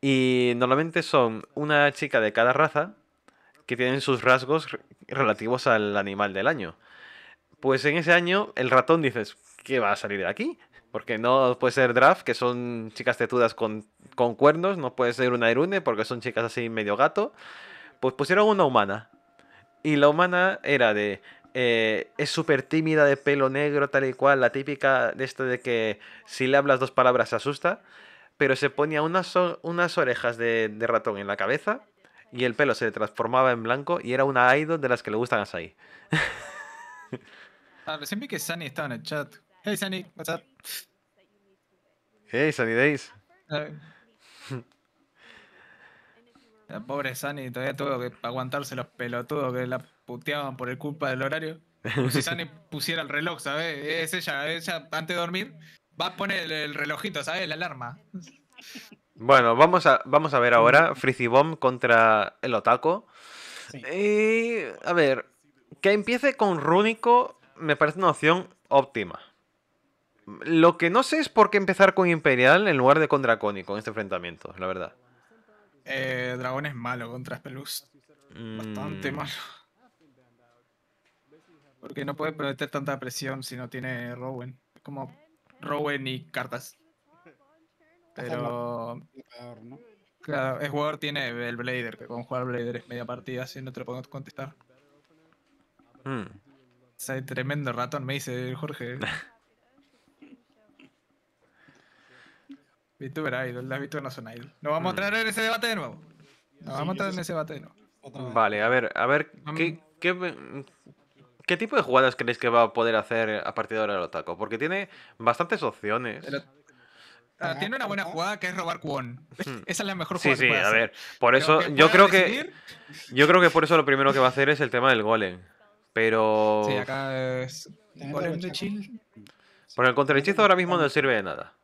Y normalmente son una chica de cada raza que tienen sus rasgos relativos al animal del año. Pues en ese año el ratón dices, ¿qué va a salir de aquí? Porque no puede ser draft, que son chicas tetudas con, con cuernos, no puede ser una Irune, porque son chicas así medio gato. Pues pusieron una humana. Y la humana era de... Eh, es súper tímida, de pelo negro, tal y cual, la típica de esto de que si le hablas dos palabras se asusta, pero se ponía unas, unas orejas de, ratón en la cabeza y el pelo se transformaba en blanco y era una idol de las que le gustan a Sai. ah, que Sunny estaba en el chat. Hey Sunny, what's up? Hey Sunny Days. Eh, la pobre Sani todavía tuvo que aguantarse los pelotudos que la puteaban por el culpa del horario. Si Sani pusiera el reloj, ¿sabes? Es ella, antes de dormir va a poner el, relojito, ¿sabes? La alarma. Bueno, vamos a, vamos a ver ahora mm. Frizzy Bomb contra el Otaco. a ver, que empiece con Rúnico me parece una opción óptima. Lo que no sé es por qué empezar con Imperial en lugar de con Dracónico en este enfrentamiento, la verdad. Eh, dragón es malo contra Peluz. Bastante mm. malo. Porque no puede prometer tanta presión si no tiene rowen, Es como rowen y cartas. Pero. Claro, el jugador tiene el Blader, que con jugar Blader es media partida, si no te lo puedo contestar. Mm. tremendo ratón, me dice Jorge. VTuber Idol, las no son Idol. Nos vamos a entrar mm. en ese debate de nuevo. Nos vamos a entrar en ese debate de nuevo. Vale, a ver, a ver, ¿qué, qué, qué tipo de jugadas creéis que va a poder hacer a partir de ahora el Otaku? Porque tiene bastantes opciones. Ah, tiene una buena jugada que es robar Kwon. Hmm. Esa es la mejor jugada. Sí, sí, que puede a ver. Por eso, yo creo que. Yo creo que por eso lo primero que va a hacer es el tema del golem. Pero. Sí, acá es. Golem de chill. Porque el contrahechizo ahora mismo no sirve de nada.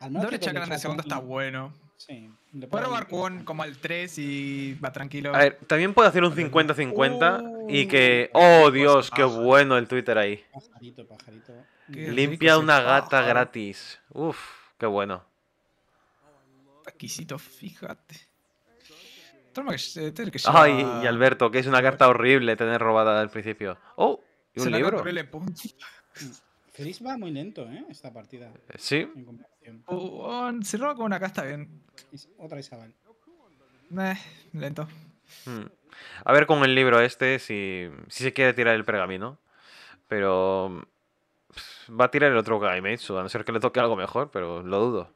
Al menos Doble Chakra de segundo está bueno. Sí. Puedo robar con como al 3 y va tranquilo. A ver, también puedo hacer un 50-50 y uh, que. ¡Oh, Dios! ¡Qué bueno el Twitter ahí! Pajarito, pajarito. Limpia una gata gratis. Uf, qué bueno. Paquisito, fíjate. Eh, Ay, y Alberto, que es una carta horrible tener robada al principio. ¡Oh! ¿Y un libro? Chris va muy lento, ¿eh? Esta partida. Sí. Oh, oh, si roba con una K está bien. Otra Isabel. Eh, lento. Hmm. A ver con el libro este si, si se quiere tirar el pergamino. Pero va a tirar el otro Gaimitsu, a no ser que le toque algo mejor, pero lo dudo.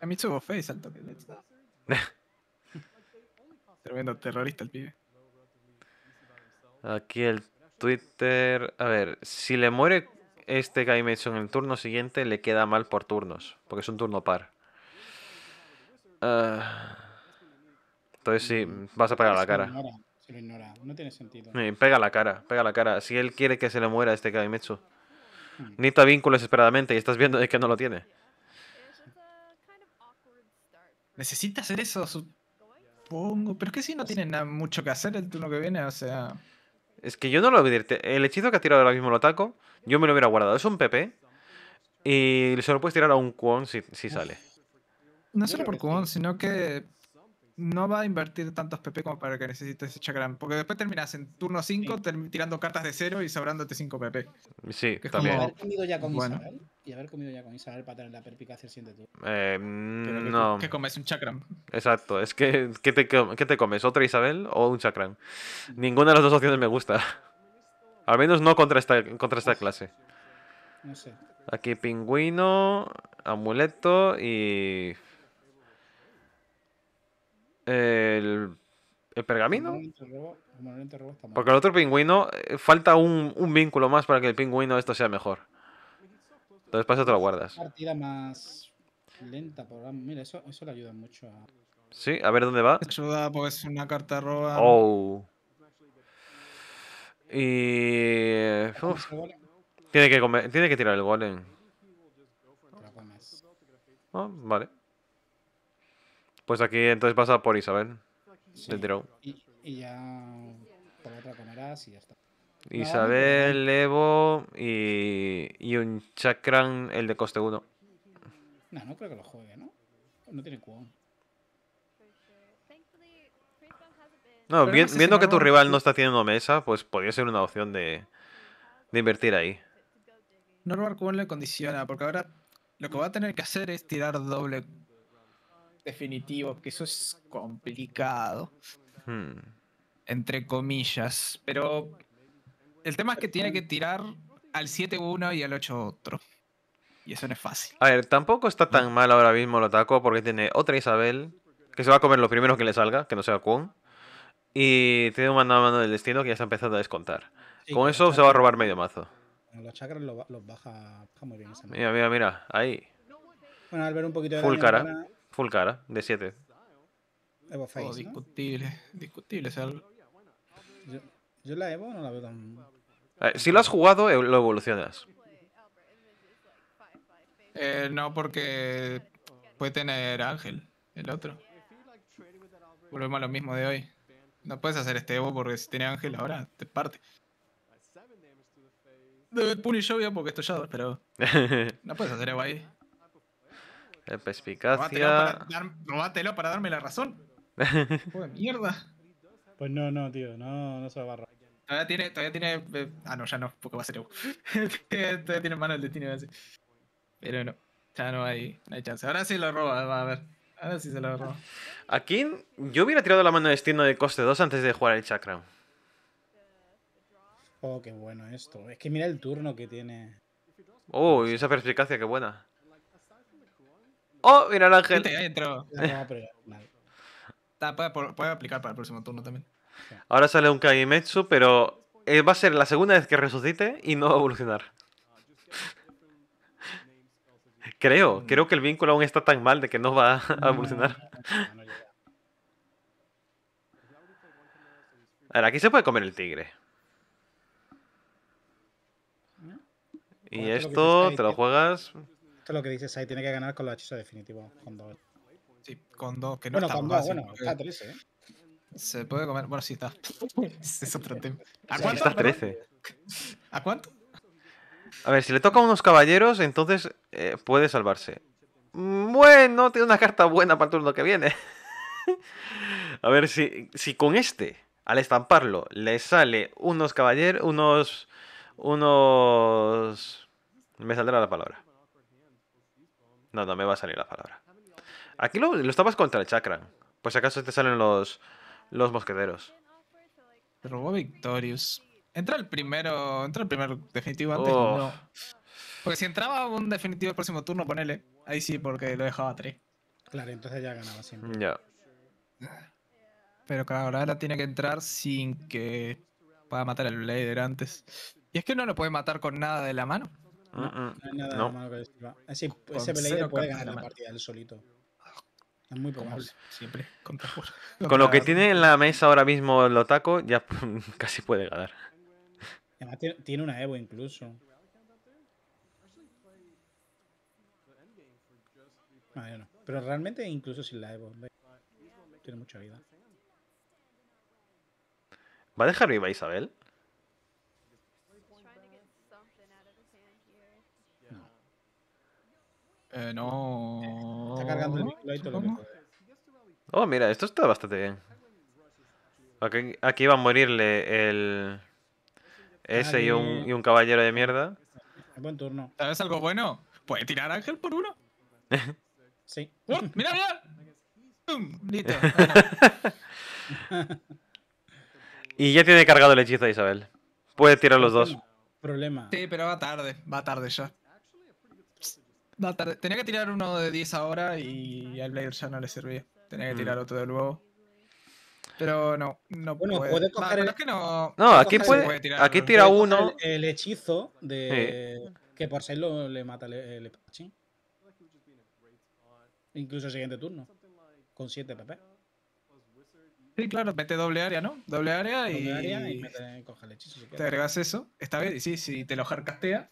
Gaimitsu face al toque. Tremendo terrorista el pibe. Aquí el Twitter. A ver, si le muere este Guy en el turno siguiente le queda mal por turnos, porque es un turno par. Ah, entonces sí, vas a pegar la cara. pega la cara, pega la cara. Si él quiere que se le muera este Gaimetsu. Hmm. Ni Necesita vínculos esperadamente y estás viendo que no lo tiene. Necesita hacer eso, supongo. Pero es que si no tiene mucho que hacer el turno que viene, o sea. Es que yo no lo visto. El hechizo que ha tirado ahora mismo lo ataco yo me lo hubiera guardado. Es un PP. Y se puedes tirar a un Kwon si, sale. No solo por Kwon, sino que no va a invertir tantos PP como para que necesites ese chakram. Porque después terminas en turno 5 tirando cartas de cero y sobrándote 5 PP. Sí, que Haber comido ya con Isabel, y haber comido ya con Isabel para tener la perpicacia siente tú. no. Que comes un chakram. Exacto, es que ¿qué te, comes? ¿Otra Isabel o un chakram? Ninguna de las dos opciones me gusta. Al menos no contra contra esta clase. No sé. Aquí pingüino, amuleto y el, pergamino. Porque el otro pingüino, eh, falta un, vínculo más para que el pingüino esto sea mejor. Entonces pasa eso te lo guardas. a... Sí, a ver dónde va. Pues, una carta Oh. Y... Tiene que, tiene que tirar el golem. Ah, vale. Pues aquí entonces pasa por Isabel. Sí. Y, ya para otra y ya Isabel, Evo y, y un Chakran, el de coste 1. No, no creo que lo juegue, ¿no? No tiene cuón. No, viendo que tu rival no está haciendo mesa, pues podría ser una opción de, de invertir ahí. Normal Cuón le condiciona, porque ahora lo que va a tener que hacer es tirar doble definitivo, que eso es complicado. Hmm. Entre comillas. Pero el tema es que tiene que tirar al 7-1 y al 8 otro. Y eso no es fácil. A ver, tampoco está tan mal ahora mismo el ataco porque tiene otra Isabel, que se va a comer lo primero que le salga, que no sea Kwon. Y tiene un mano a del destino que ya ha empezado a descontar. Con eso se va a robar medio mazo. Los los, baja, mira, mira, mira, ahí. un Full cara. Full cara, de 7. discutible, discutible. yo, la Evo no la veo tan. Eh, si lo has jugado, eh, lo evolucionas. Eh, no, porque puede tener Ángel, el otro. Volvemos a lo mismo de hoy. No puedes hacer este Evo porque si tiene Ángel ahora te parte. Debe porque estoy ya, pero. No puedes hacer Evo ahí. El perspicacia. Robátelo para, darme la razón. Joder, mierda. Pues no, no, tío, no, no se va a robar. Todavía tiene, todavía tiene. Eh, ah, no, ya no, porque va a ser EU. todavía tiene mano el destino Pero no, ya no hay, no hay chance. Ahora sí lo roba, a ver. Ahora sí se lo roba. ¿A Yo hubiera tirado la mano de destino de coste 2 antes de jugar el chakra. Oh, qué bueno esto. Es que mira el turno que tiene. Oh, esa perspicacia, qué buena. ¡Oh! Mira el ángel. Ah, puede aplicar para el próximo turno también. Ahora sale un Kagimetsu, pero eh, va a ser la segunda vez que resucite y no va a evolucionar. Creo, mm. creo que el vínculo aún está tan mal de que no va a mm. evolucionar. Ah, a ver, aquí se puede comer el tigre. Y esto te lo juegas esto es lo que dices ahí, tiene que ganar con los hechizos definitivos, con dos. Sí, con dos, que no bueno, está con dos, bueno, está 13, ¿eh? Se puede comer, bueno, sí está. es otro tema. ¿A cuánto? 13. ¿A cuánto? A ver, si le toca a unos caballeros, entonces eh, puede salvarse. Bueno, tiene una carta buena para el turno que viene. a ver, si, si con este, al estamparlo, le sale unos caballeros, unos... Unos... Me saldrá la palabra. No, no me va a salir la palabra. Aquí lo, estabas contra el chakra. Pues acaso te salen los, los mosqueteros. Robo Victorious. Entra el primero. Entra el primero definitivo antes. Oh. No. Porque si entraba un definitivo el próximo turno, ponele. Ahí sí, porque lo dejaba a 3. Claro, entonces ya ganaba siempre. Ya. Pero claro, ahora tiene que entrar sin que pueda matar al Blader antes. Y es que no lo puede matar con nada de la mano. No, ah, ah. nada no. malo que describa. Ese, ese puede ganar la partida él solito. Es muy probable. Siempre, contra Con lo que tiene en la mesa ahora mismo el Otaco, ya casi puede ganar. Además, tiene una Evo incluso. Pero realmente, incluso sin la Evo, tiene mucha vida. ¿Va a dejar viva a Isabel? Eh, no. Está cargando el Oh, mira, esto está bastante bien. Aquí, va a morirle el. Ese y un, caballero de mierda. Buen turno. ¿Sabes algo bueno? Puede tirar Ángel por uno. sí. Oh, mira! mira y ya tiene cargado el hechizo de Isabel. Puede tirar los dos. Problema. Sí, pero va tarde. Va tarde ya. Tenía que tirar uno de 10 ahora y al Blader ya no le servía. Tenía que tirar mm. otro de nuevo. Pero no, no bueno, puede. coger no, aquí puede, aquí tira uno. El, hechizo de que por serlo le mata el, Incluso el siguiente turno. Con 7 PP. Sí, claro, mete doble área, ¿no? Doble área y. el hechizo, te agregas eso. Esta vez, y si te lo hardcastea,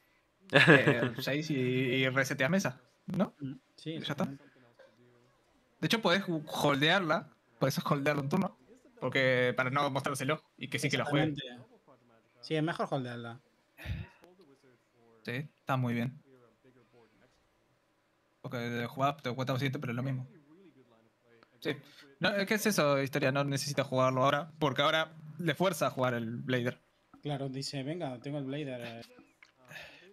6 eh, y, y, a mesa, ¿no? Sí. Ya está. De hecho, puedes holdearla, por holdearla un turno, porque para no mostrárselo y que sí que la jueguen. Sí, es mejor holdearla. Sí, está muy bien. Porque tengo te cuesta 7, pero es lo mismo. Sí. ¿Qué es eso, historia? No necesita jugarlo ahora, porque ahora le fuerza a jugar el Blader. Claro, dice, venga, tengo el Blader. Eh".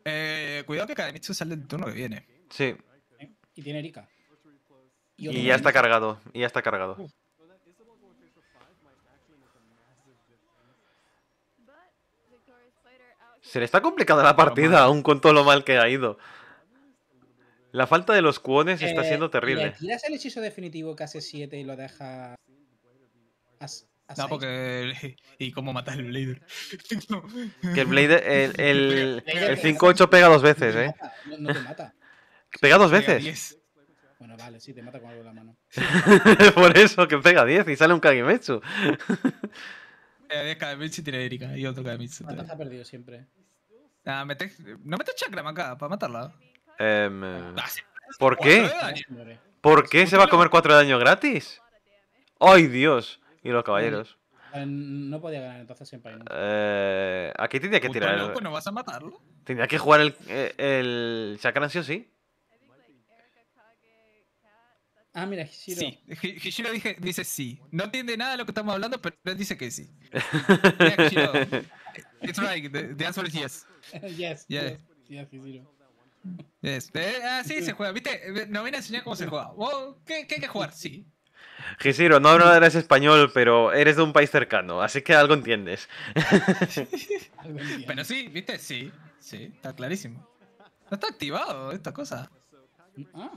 Eh, cuidado que Kademitsu sale del turno que viene. Sí. Y tiene Erika. Y, ya está cargado. Y ya está cargado. Uh. Se le está complicada la partida aún con todo lo mal que ha ido. La falta de los cuones está eh, siendo terrible. ¿Le el hechizo definitivo que hace 7 y lo deja. No, porque. ¿Y cómo matar el Blader? Que el Blader. El, el, 5-8 pega dos veces, ¿eh? No, te mata. Pega dos veces. Bueno, vale, sí, te mata con algo en la mano. Por eso, que pega 10 y sale un Kagemetsu. pega 10 Kagemetsu y tiene Erika y otro Kagemetsu. lo ha perdido siempre? Ah, no metes chakra acá para matarla. Em, eh, ah, ¿Por qué? ¿Por qué se va a comer 4 de daño gratis? ¡Ay, Dios! Y los caballeros. No podía ganar entonces siempre. Eh, aquí tendría que tirar. Loco, ¿No vas a matarlo? Tenía que jugar el, eh, el Chakran sí o sí. Ah, mira, Hishiro. Sí, Hishiro dice sí. No entiende nada de lo que estamos hablando, pero dice que sí. Es It's right, the, the, answer is yes. yes, Hishiro. Este, ah, se juega, ¿viste? Eh, Nos viene a enseñar cómo se juega. Oh, ¿Qué hay que jugar? Sí. Gisiro, no hablarás español, pero eres de un país cercano, así que algo entiendes. pero sí, viste, sí, sí, está clarísimo. No está activado esta cosa. Ah,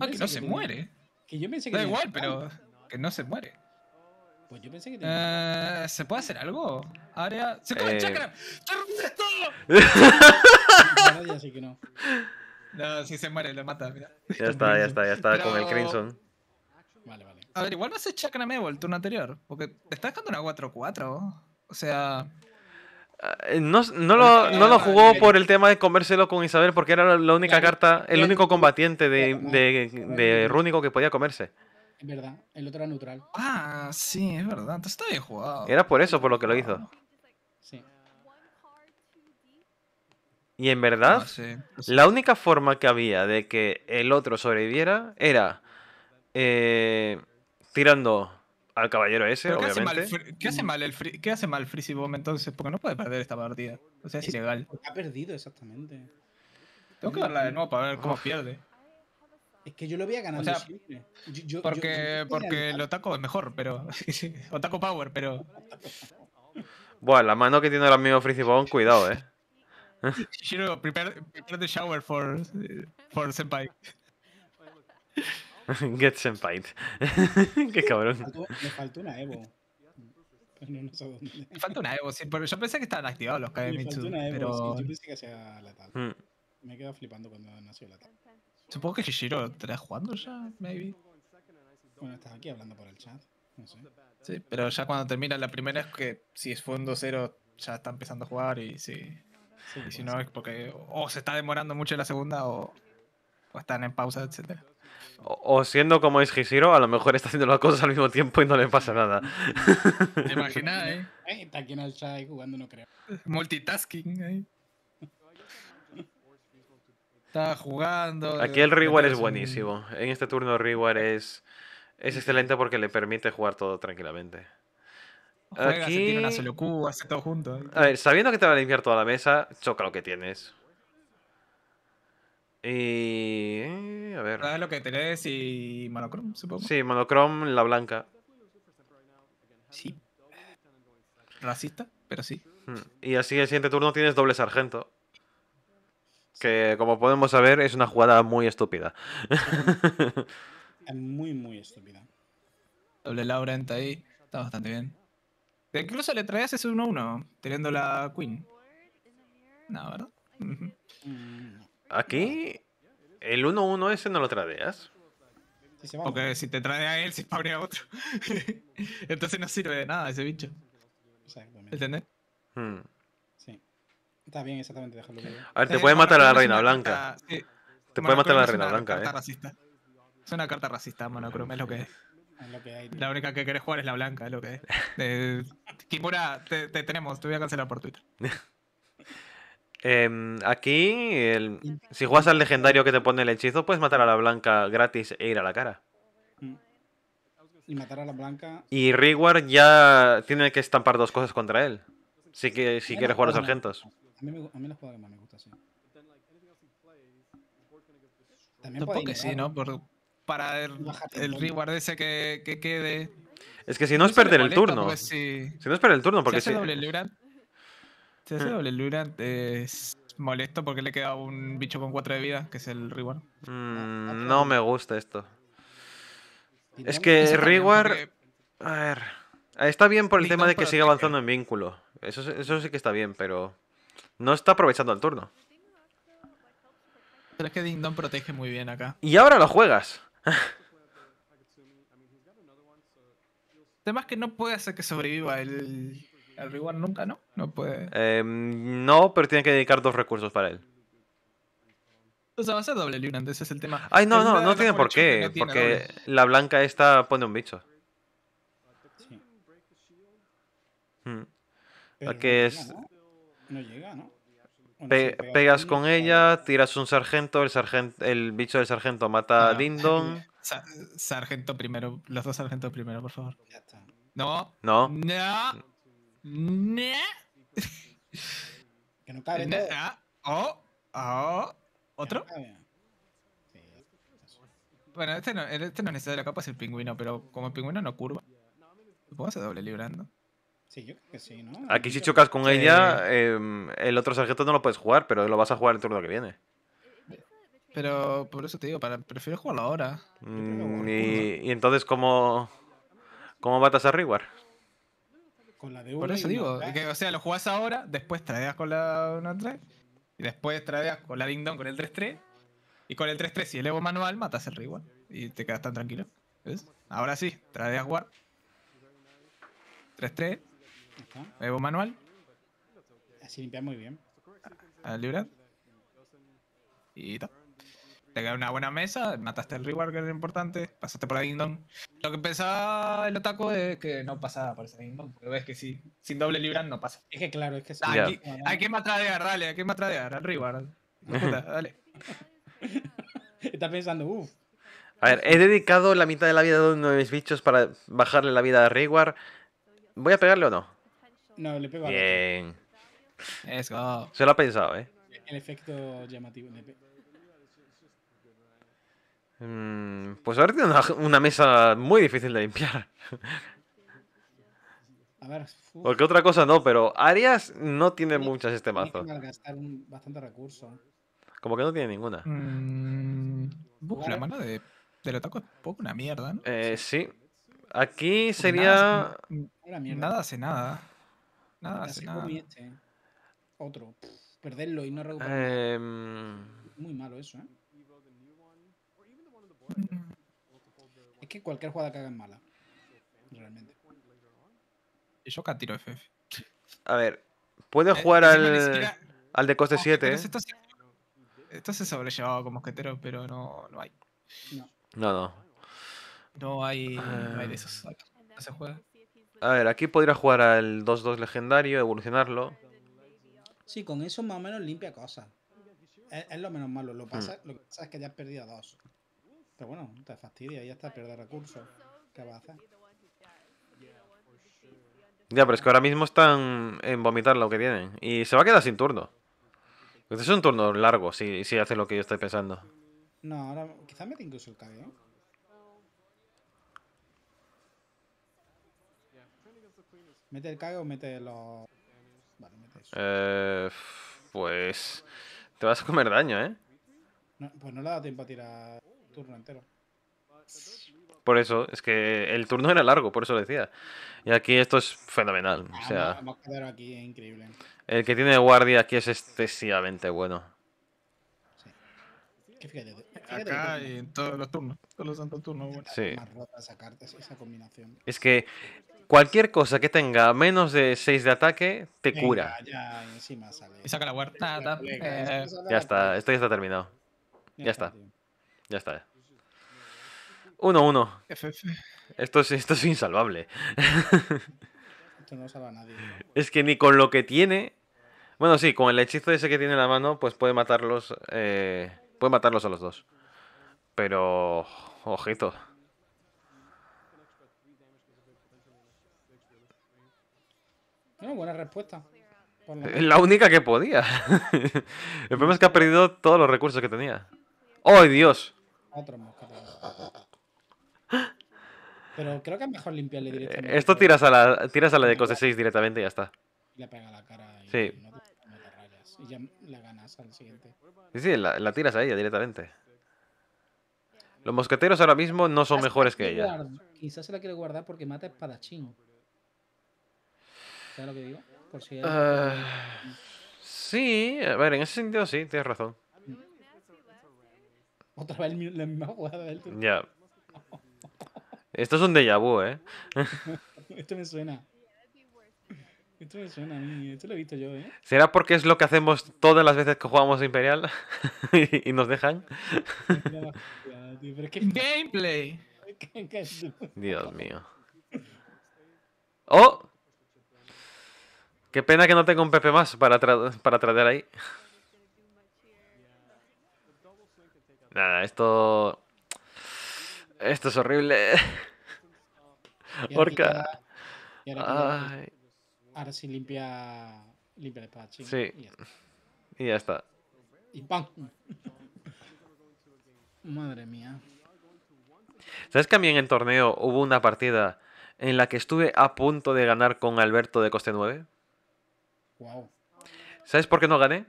ah que no se muere. da igual, pero que no se muere. Pues yo pensé que eh, ¿Se puede hacer algo? Área. ¡Se come el eh. chakra! ¡Te así que no. No, si se muere, le mata, mira. Ya está, ya está, ya está, con el Crimson. A ver, igual no a echar el turno anterior. Porque te está dejando una 4-4. O sea. Eh, no, lo, jugó por el tema de comérselo con Isabel, porque era la única carta, el único combatiente de, de, Rúnico que podía comerse. Es verdad, el otro era neutral. Ah, sí, es verdad, entonces está bien jugado. Era por eso por lo que lo hizo. Sí. Y en verdad, ah, la única forma que había de que el otro sobreviviera era eh, tirando al caballero ese, ¿Qué hace mal, el ¿qué hace mal Bomb entonces? Porque no puede perder esta partida. O sea, es, ilegal. Ha perdido, exactamente. Tengo que darla de nuevo para ver cómo pierde. Es que yo lo voy a ganar porque, porque el taco es mejor, pero. taco Power, pero. Bueno, la mano que tiene El amigo Freezy Bomb, cuidado, eh. Shiro, prepare, prepare, the shower for, for Senpai. Get Senpai. Qué cabrón. Me faltó, una Evo. No, Me falta una Evo, sí, pero yo pensé que estaban activados los Kagemitsu. pero... Sí, yo pensé mm. Me quedo flipando cuando nació la tal. Supongo que Shishiro estará jugando ya, maybe. Bueno, estás aquí hablando por el chat. Sí, pero ya cuando termina la primera es que si es fondo cero ya está empezando a jugar y si, sí, si no es porque o se está demorando mucho la segunda o, o están en pausa, etcétera. O, siendo como es Hishiro, a lo mejor está haciendo las cosas al mismo tiempo y no le pasa nada. ¿Te imaginas, eh? Está aquí en el chat jugando, no creo. Multitasking, eh. Está jugando. Aquí el reward es buenísimo. En este turno reward es, es excelente porque le permite jugar todo tranquilamente. Aquí... una hace todo junto. ¿eh? A ver, sabiendo que te va a limpiar toda la mesa, choca lo que tienes. Y eh, a ver. lo que tenés y monocrom, supongo? Sí, monocrom, la blanca. Sí. Racista, pero sí. Hmm. Y así el siguiente turno tienes doble sargento. Que como podemos saber es una jugada muy estúpida. muy, muy estúpida. Doble Laurent ahí. Está bastante bien. Incluso le traías ese 1-1, teniendo la Queen. No, ¿verdad? Mm, Aquí, el 1-1 ese no lo tradeas. Porque si te trae a él, se abrir a otro. Entonces no sirve de nada ese bicho. ¿Entendés? Hmm. Sí. Está bien, exactamente, dejarlo. A ver, eh. te puede matar a la reina blanca. Te puede matar a la reina blanca, eh. Racista. Es una carta racista, monocrome, es lo que es. la única que querés jugar es la blanca, es lo que es. Eh, Kimura, te tenemos, te voy a cancelar por Twitter. Em, aquí, si juegas al legendario que te pone el hechizo, puedes matar a la blanca gratis e ir a la cara. Mm. Y matar a la blanca. Y Reward ya tiene que estampar dos cosas contra él. Si, que, si quieres jugar a los argentos A mí, me gusta, sí. También sí, ¿no? para el, reward ese que, quede. Es que pues si no es perder el turno. Si... si... no es perder el turno, porque si. Hmm. El Lurant es molesto porque le queda un bicho con 4 de vida, que es el Reward. Mm, ah, ah, no me gusta esto. Es que Reward. A ver. Está bien por el tema de que sigue avanzando en vínculo. Eso, sí que está bien, pero. No está aprovechando el turno. Pero es que Ding Dong protege muy bien acá. Y ahora lo juegas. El tema es que no puede hacer que sobreviva el el reward nunca, ¿no? No puede. Em, no, pero tiene que dedicar dos recursos para él. O sea, va a ser doble Lunant, ese es el tema. Ay, no, no, no, tiene por qué. porque la blanca esta pone un bicho. Sí. Hmm. es. No, llega, ¿no? pegas con ella, tiras un sargento, el, sargento, el bicho del sargento mata a Dindon. Sargento primero, los dos sargentos primero, por favor. Ya está. No. No. No que no cabe. Ah, ¿Otro? Bueno, este no, este no la capa, es el pingüino, pero como el pingüino no curva, ¿Puedo hacer doble librando. Sí, sí, ¿no? Aquí si chocas con ella, em, el otro sargento no lo puedes jugar, pero lo vas a jugar el turno que viene. Pero por eso te digo, para, prefiero jugarlo ahora. Mm, y, entonces, ¿cómo, cómo matas a Reward? con la de Por eso digo, o sea, lo jugás ahora, después tradeas con la 1-3, y después tradeas con la Ding Dong con el 3-3, y con el 3-3, si el Evo manual, matas el Rival y te quedas tan tranquilo. ¿Ves? Ahora sí, tradeas War. 3-3, Evo manual. Así limpia muy bien. A, Y tal te cae una buena mesa, mataste el reward que era importante, pasaste por la Ding Lo que pensaba el otaku es que no pasaba por esa Ding pero ves que sí, sin doble libran no pasa. Es que claro, es que sí. Hay que dale, hay que matradear al reward. dale. Está pensando, uff. A ver, he dedicado la mitad de la vida de uno de mis bichos para bajarle la vida a Reward. ¿Voy a pegarle o no? No, le pego a Bien. Eso. Se lo ha pensado, ¿eh? El efecto llamativo. Mm, pues ahora tiene una, mesa muy difícil de limpiar. A ver. Porque otra cosa no, pero Arias no tiene muchas este mazo. Como que no tiene ninguna. Mm, la mano de, lo ataco es poco una mierda, ¿no? Eh, sí. Aquí sería. Nada, hace nada. Nada hace nada. Este. Otro. Perderlo y no recuperarlo. Em, muy malo eso, ¿eh? Es que cualquier jugada que hagan mala. Realmente. Eso que tiro FF. A ver, puedes eh, jugar al, al de coste 7. Esto, se, sobrellevaba con mosquetero, pero no, hay. No, no. No, hay, ah. A ver, aquí podría jugar al 2-2 legendario, evolucionarlo. Sí, con eso más o menos limpia cosa Es, lo menos malo. Hmm. Lo, que pasa es que ya has perdido dos bueno, te fastidia, y ya está, pierde recursos. ¿Qué vas a hacer? Ya, pero es que ahora mismo están en vomitar lo que tienen. Y se va a quedar sin turno. Este es un turno largo, si, si hace lo que yo estoy pensando. No, ahora quizás mete incluso el cague, ¿Mete el cague o mete los...? Vale, mete eso. Eh, pues... Te vas a comer daño, ¿eh? pues no le da tiempo a tirar turno entero. Por eso, es que el turno era largo, por eso lo decía. Y aquí esto es fenomenal. o ah, sea, eh, El que tiene guardia aquí es excesivamente bueno. Acá en todos los turnos, todos los turnos. Sí. Es que cualquier cosa que tenga menos de 6 de ataque te cura. Ya, saca la ya está, esto ya está terminado. Ya, está ya está. Uno, uno. Esto es, esto es insalvable. Esto no salva a nadie. Es que ni con lo que tiene. Bueno, sí, con el hechizo ese que tiene en la mano, pues puede matarlos. Eh, puede matarlos a los dos. Pero. Ojito. No, buena respuesta. la única que podía. el problema es que ha perdido todos los recursos que tenía. ¡Oh, Dios! Otro mosqueteros Pero creo que es mejor limpiarle directamente. Eh, esto tiras a la, tiras a la de cose 6 directamente y ya está. Y le pega la cara y sí. no, rayas. Y ya la ganas al siguiente. Sí, sí, la, la, tiras a ella directamente. Los mosqueteros ahora mismo no son mejores que ella. quizás se la quiere guardar porque mata espadachín. ¿Sabes lo que digo? Por si ah, sí, a ver, en ese sentido sí, tienes razón. Otra vez la misma jugada del Ya. Esto es un déjà vu, ¿eh? Esto me suena. Esto me suena a mí. Esto lo he visto yo, ¿eh? ¿Será porque es lo que hacemos todas las veces que jugamos Imperial? y nos dejan. Gameplay. Dios mío. ¡Oh! Qué pena que no tengo un Pepe más para, para tratar ahí. nada, esto. Esto es horrible. Orca. ahora, sí limpia, limpia el patch Sí. Y ya, está. Y Madre mía. ¿Sabes que a mí en el torneo hubo una partida en la que estuve a punto de ganar con Alberto de coste 9? Wow. ¿Sabes por qué no gané?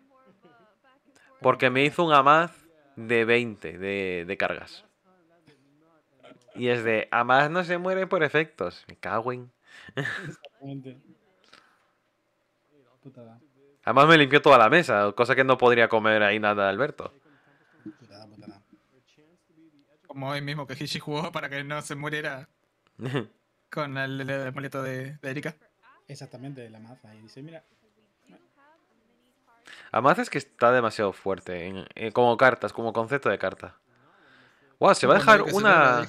Porque me hizo un Amaz de 20 de, cargas. Y es de, a más no se muere por efectos. Me cago en. Además me limpió toda la mesa, cosa que no podría comer ahí nada Alberto. Como hoy mismo que Hishi jugó para que no se muriera con el, el, de, Erika. Exactamente, la maza. Y dice, mira, Además es que está demasiado fuerte en, eh, como cartas, como concepto de carta. Wow, se va a dejar una...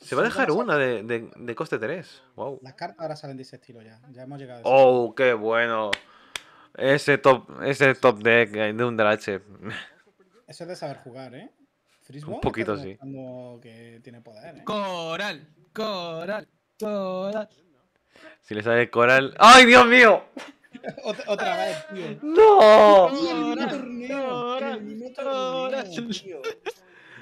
Se va a dejar una de, de, de coste 3. Wow. Las cartas ahora salen de ese estilo ya. Ya hemos llegado a Oh, qué bueno. Ese top, ese top deck de un Eso es de saber jugar, ¿eh? un poquito sí. Que tiene poder, ¿eh? Coral, coral, coral. Si le sale coral. ¡Ay, Dios mío! otra, vez, tío. ¡No! Y el mismo torneo. En el mismo torneo, tío.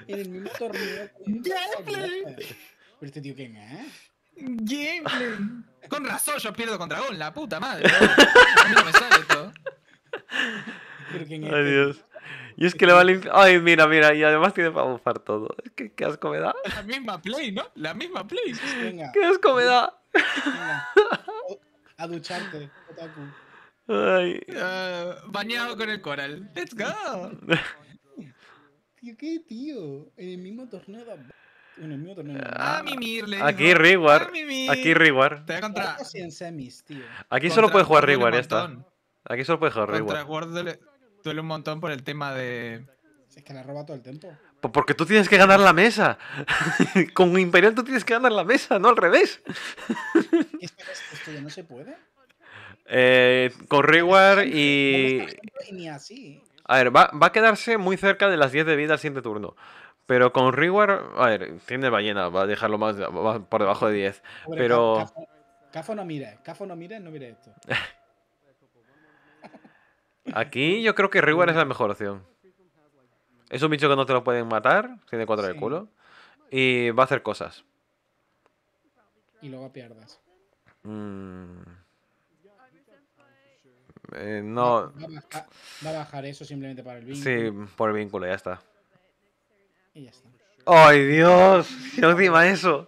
En el mismo torneo. ¡Gameplay! Pero este tío, ¿quién es? ¡Gameplay! Con razón yo pierdo con dragón la puta madre. A mí no me sale todo. Pero ¿quién es? Ay, este Dios. Y es que este le va a limpiar. Ay, mira, mira, y además tiene para bufar todo. Es que qué asco me da. La misma play, ¿no? La misma play. Qué asco me da. A ducharte, Otaku. Ah, bañado con el coral. ¡Let's go! tío, ¿qué tío? En el mismo torneo En el mismo ah, ah, Aquí Reward. Aquí Reward. Te Aquí solo puede jugar Reward, ya está. Aquí solo puede jugar Reward. Contra duele, un montón por el tema de... es que la roba todo el tiempo. Pues porque tú tienes que ganar la mesa. Con Imperial tú tienes que ganar la mesa, no al revés. esto ya no se puede? Eh, con reward y... A ver, va, va, a quedarse muy cerca de las 10 de vida al siguiente turno. Pero con reward, a ver, tiene ballena, va a dejarlo más, por debajo de 10. pero... Cafo, no mire, Cafo no mire, no mire esto. Aquí yo creo que Reward es la mejor opción. Es un bicho que no te lo pueden matar, tiene cuatro de culo. Y va a hacer cosas. Y luego pierdas. Mmm... Eh, no. Va a, bajar, eso simplemente para el vínculo. Sí, por el vínculo, ya está. Y ya está. ¡Ay, Dios! ¡Qué encima eso!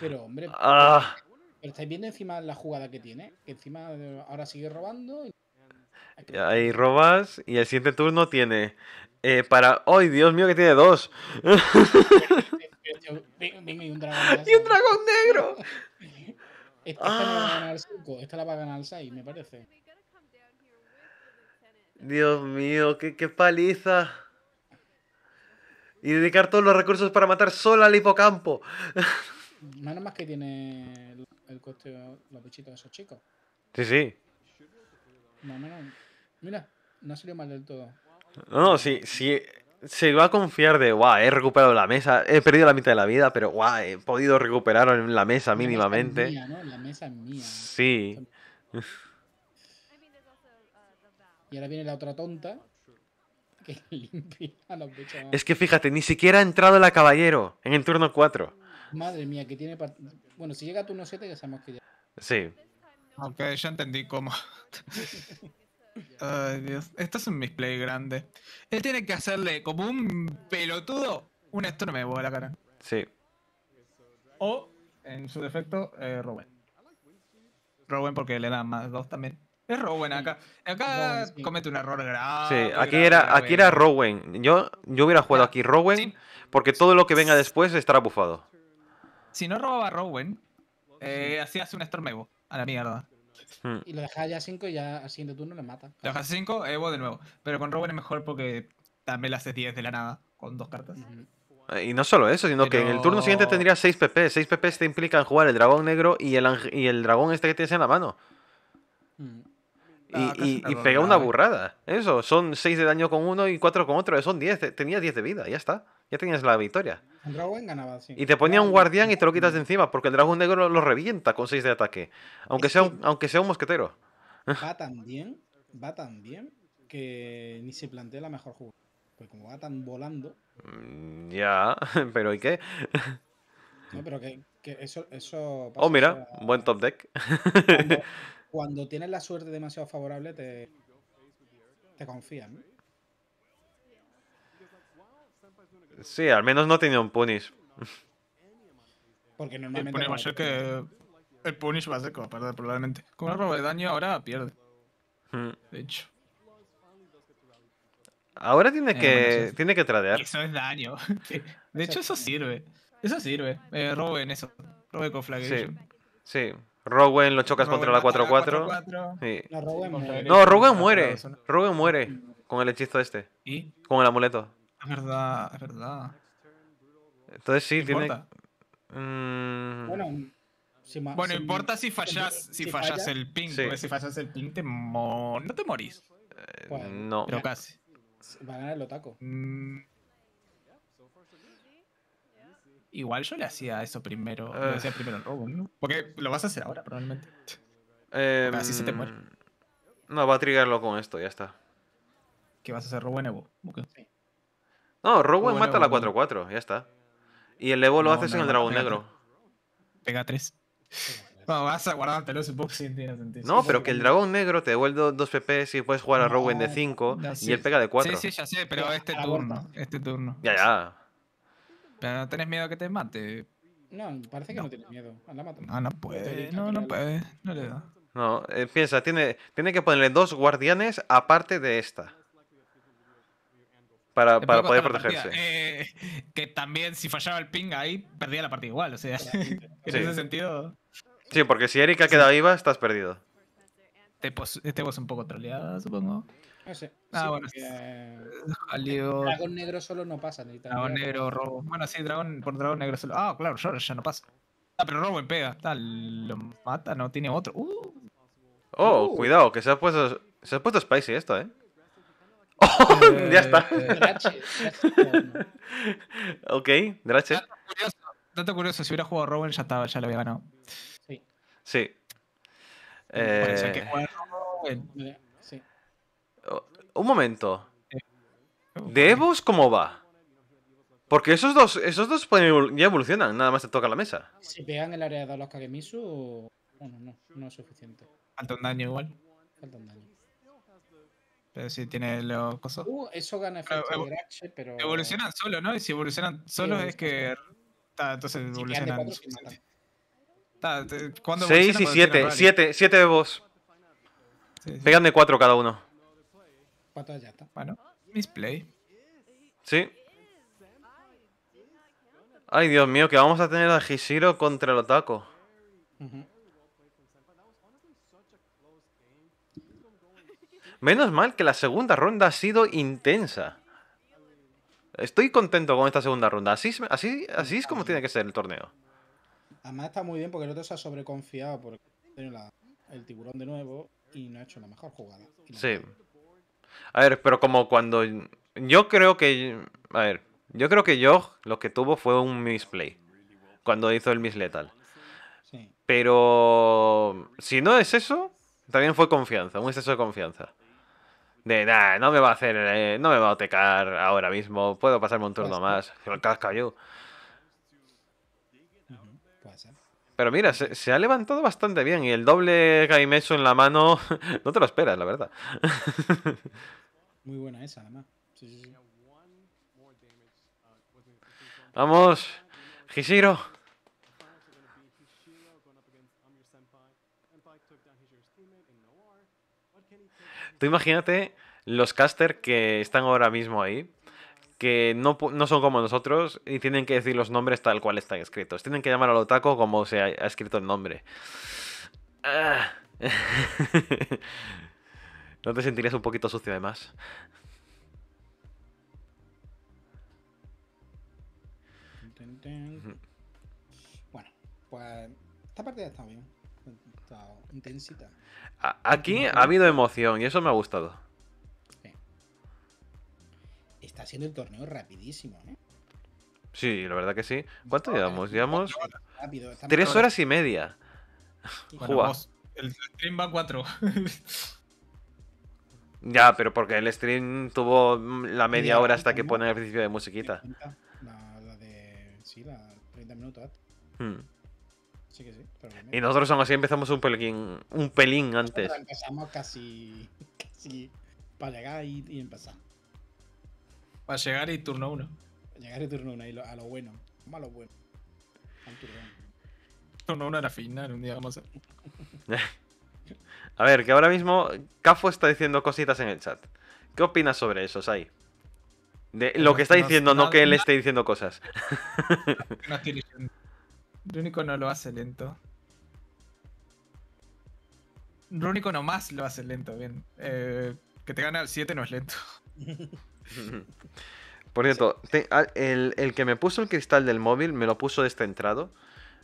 Pero, hombre. Ah. Pero estáis viendo encima la jugada que tiene. encima eh, ahora sigue robando. Y... ahí robas y el siguiente turno tiene. Eh, para. ¡Ay, Dios mío, que tiene dos! y un dragón, negro. Ah. Esta, la va a ganar 5, esta la va a ganar 6, me parece. Dios mío, qué, qué paliza. Y dedicar todos los recursos para matar solo al hipocampo. Menos más que tiene el, coste los bichitos de esos chicos. Sí, sí. Más Mira, no ha salido mal del todo. No, sí, sí. Se va a confiar de, guau, he recuperado la mesa, he perdido la mitad de la vida, pero guau, he podido recuperar la mesa la mínimamente. Mesa es mía, ¿no? La mesa es mía. Sí. Y ahora viene la otra tonta que limpia a los bichos. Es que fíjate, ni siquiera ha entrado la caballero en el turno 4. Madre mía, que tiene. Bueno, si llega a turno 7, ya sabemos que ya. Sí. Ok, ya entendí cómo. Ay, Dios. Esto es un misplay grande. Él tiene que hacerle como un pelotudo. Un esto no me voy a la cara. Sí. O, en su defecto, eh, Robin. Robin porque le da más dos también. Es Rowen acá. Acá comete un error grave. Sí, aquí era, Rowen. Yo, yo hubiera jugado aquí Rowen porque todo lo que venga después estará bufado. Si no robaba Rowen, eh, un Storm Evo. A la mierda. Hmm. Y lo dejas ya 5 y ya al siguiente turno le mata. Lo dejas 5, Evo de nuevo. Pero con Rowen es mejor porque también le hace 10 de la nada con dos cartas. Y no solo eso, sino que en el turno siguiente tendrías 6 PP. 6 PP te implican jugar el dragón negro y el, y el dragón este que tienes en la mano. Hmm y, y, pega una burrada. Eso, son 6 de daño con uno y 4 con otro. Son 10. Tenías 10 de vida, ya está. Ya tenías la victoria. Y te ponía un guardián y te lo quitas de mm. encima, porque el dragón negro lo, revienta con 6 de ataque. Aunque sea, un, aunque sea un mosquetero. Va tan bien, va tan bien, que ni se plantea la mejor jugada. Porque como va tan volando. Mm, ya, pero ¿y qué? No, pero que, eso, Oh, mira, buen top deck. cuando tienes la suerte demasiado favorable, te, confían. ¿no? Sí, al menos no tenía un punish. Porque normalmente. El punish, va a que el punish va a ser que a perder, probablemente. Como no roba de daño ahora pierde. De hecho. Ahora tiene eh, que, tiene que tradear. Eso es daño. De hecho, eso sirve. Eso sirve. Eh, roben eso. roben con flag. Sí. sí. Rowen lo chocas contra la 4-4. No, Rowen muere. Rowen muere. con el hechizo este. ¿Y? Con el amuleto. Es verdad, es verdad. Entonces sí, tiene. Mm. Bueno, importa si fallas, si, fallas el ping. si fallas el ping, te mo... no te morís. Eh, no. Pero casi. Va a ganar el otaco. Mm. Igual yo le hacía eso primero. le hacía ah. primero robo, ¿no? Porque lo vas a hacer ahora, probablemente. Em, así se te muere. No, va a triggerlo con esto, ya está. ¿Qué vas a hacer? Robo en Evo. No, robo, en mata la 4-4, ya está. Y el Evo lo haces en el dragón negro. Pega 3. No, vas a guardártelo, supongo que sentido. No, pero que el dragón negro te devuelve 2 PP si puedes jugar a en de 5 y él pega de 4. Sí, sí, ya sé, pero este turno. Este turno. Ya, ya. Pero tenés miedo a que te mate. No, parece que no, tienes miedo. Ah, no puede, no, no puede, no le da. No, eh, piensa, tiene, tiene que ponerle dos guardianes aparte de esta. Para, poder protegerse. Eh, que también si fallaba el ping ahí, perdía la partida igual, o sea. en ese sentido. Sí, porque si Erika queda viva, estás perdido. Te, un poco troleada, supongo. No sé. Ah, bueno. Eh, dragón negro solo no pasa. Dragón negro, robo. Bueno, sí, dragón por dragón negro solo. Ah, claro, ya no pasa. Ah, pero en pega. Tal, lo mata, no tiene otro. Uh. Oh, uh. cuidado, que se ha puesto. Se ha puesto spicy esto, eh. Oh, ya está. Eh, eh. ok, Drache. Tanto curioso, si hubiera jugado robo ya estaba, ya lo había ganado. Sí. Sí. Eh un momento. Eh, ¿Devos cómo va? Porque esos dos, esos dos ya evolucionan, nada más te toca la mesa. Si pegan el área de los Kagemisu, bueno, no, no es suficiente. Falta un daño igual. Falta un daño. Pero si tiene los cosas. Uh, eso gana efecto de H, pero. Evolucionan solo, ¿no? Y si evolucionan solo es que. entonces evolucionan. Si 6 y 7, 7, 7 de vos. Pegan de 4 cada uno. Bueno, misplay. Sí. Ay, Dios mío, que vamos a tener a Hishiro contra el Otaku. Menos mal que la segunda ronda ha sido intensa. Estoy contento con esta segunda ronda. Así, es como ah. tiene que ser el torneo. Además está muy bien porque el otro se ha sobreconfiado porque el tiburón de nuevo y no ha hecho la mejor jugada. Sí. A ver, pero como cuando. Yo creo que. A ver, yo creo que yo lo que tuvo fue un misplay. Cuando hizo el misletal. Pero. Si no es eso, también fue confianza, un exceso de confianza. De nada, no me va a hacer. Eh, no me va a otecar ahora mismo, puedo pasarme un turno pues más. El casca yo. Pero mira, se, ha levantado bastante bien y el doble Gaimeso en la mano no te lo esperas, la verdad. Muy buena esa, además. Sí, Vamos, Hishiro. Tú imagínate los caster que están ahora mismo ahí que no, no, son como nosotros y tienen que decir los nombres tal cual están escritos. Tienen que llamar al otaku como se ha, escrito el nombre. Ah. ¿No te sentirías un poquito sucio además? Bueno, pues esta partida está bien. Está intensita. Aquí ha habido emoción y eso me ha gustado está siendo el torneo rapidísimo, ¿eh? Sí, la verdad que sí. ¿Cuánto llevamos? Llevamos tres horas y media. Jugamos el stream va cuatro. ya, pero porque el stream tuvo la media hora hasta que ponen el principio de musiquita. La, la de. Sí, la 30 minutos. Hmm. Sí que sí, y nosotros aún así empezamos un pelín, un pelín antes. Empezamos casi, para llegar y empezar llegar y turno uno Llegar y turno uno y a lo bueno. a lo bueno. Al turno uno Turno 1 era final, un día vamos a A ver, que ahora mismo Cafo está diciendo cositas en el chat. ¿Qué opinas sobre eso, Sai? De lo que está diciendo, no que él esté diciendo cosas. No estoy no lo hace lento. Rúnico nomás lo hace lento, bien. Eh, que te gana el 7 no es lento. Por cierto, ah, el, que me puso el cristal del móvil me lo puso descentrado.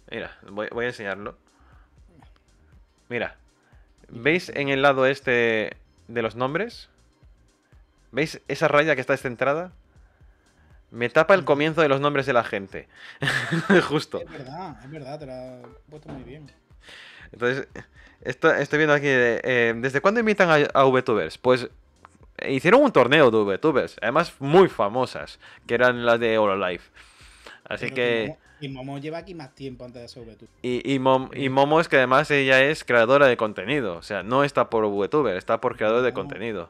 Este Mira, voy, a enseñarlo. Mira, ¿veis en el lado este de los nombres? ¿Veis esa raya que está descentrada? Me tapa el mm. comienzo de los nombres de la gente. Justo. Es verdad, es verdad, te he puesto muy bien. Entonces, estoy viendo aquí. Eh, ¿Desde cuándo invitan a VTubers? Pues hicieron un torneo de VTubers, además muy famosas, que eran las de Hololive. Así que... Y Momo lleva aquí más tiempo antes de ser VTuber. Y, y, Momo es que además ella es creadora de contenido. O sea, no está por VTuber, está por creador de contenido.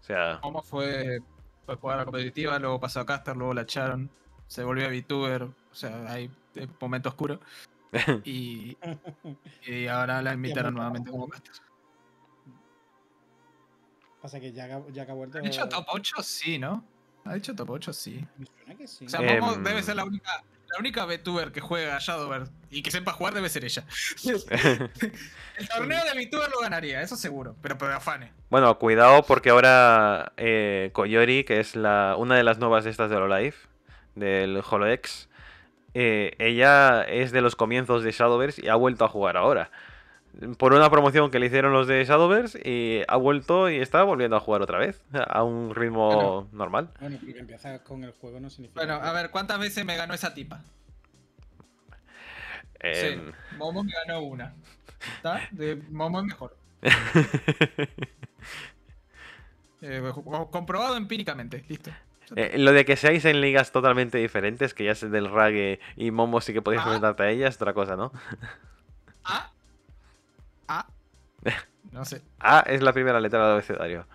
O sea... Momo fue, fue jugar a la competitiva, luego pasó a Caster, luego la echaron, se volvió a VTuber. O sea, hay momento oscuro. y, y ahora la invitaron nuevamente como Caster ha hecho top 8? Sí, ¿no? Ha hecho top 8, sí. O sea, em. debe ser la única, la única VTuber que juega Shadowverse y que sepa jugar debe ser ella. el torneo de VTuber lo ganaría, eso seguro, pero, por afane. Bueno, cuidado porque ahora eh, Koyori, que es la, una de las nuevas estas de Hololive, del HoloX, eh, ella es de los comienzos de Shadowverse y ha vuelto a jugar ahora por una promoción que le hicieron los de Shadowverse y ha vuelto y está volviendo a jugar otra vez a un ritmo normal. Bueno, con el juego no significa. Bueno, a ver, ¿cuántas veces me ganó esa tipa? Sí, Momo me ganó una. ¿Está? Momo es mejor. Eh, pues, comprobado empíricamente, listo. Eh, lo de que seáis en ligas totalmente diferentes, que ya es del rague y Momo sí que podéis ah. enfrentarte a ellas, otra cosa, ¿no? ¿Ah? No sé. Ah, es la primera letra del abecedario.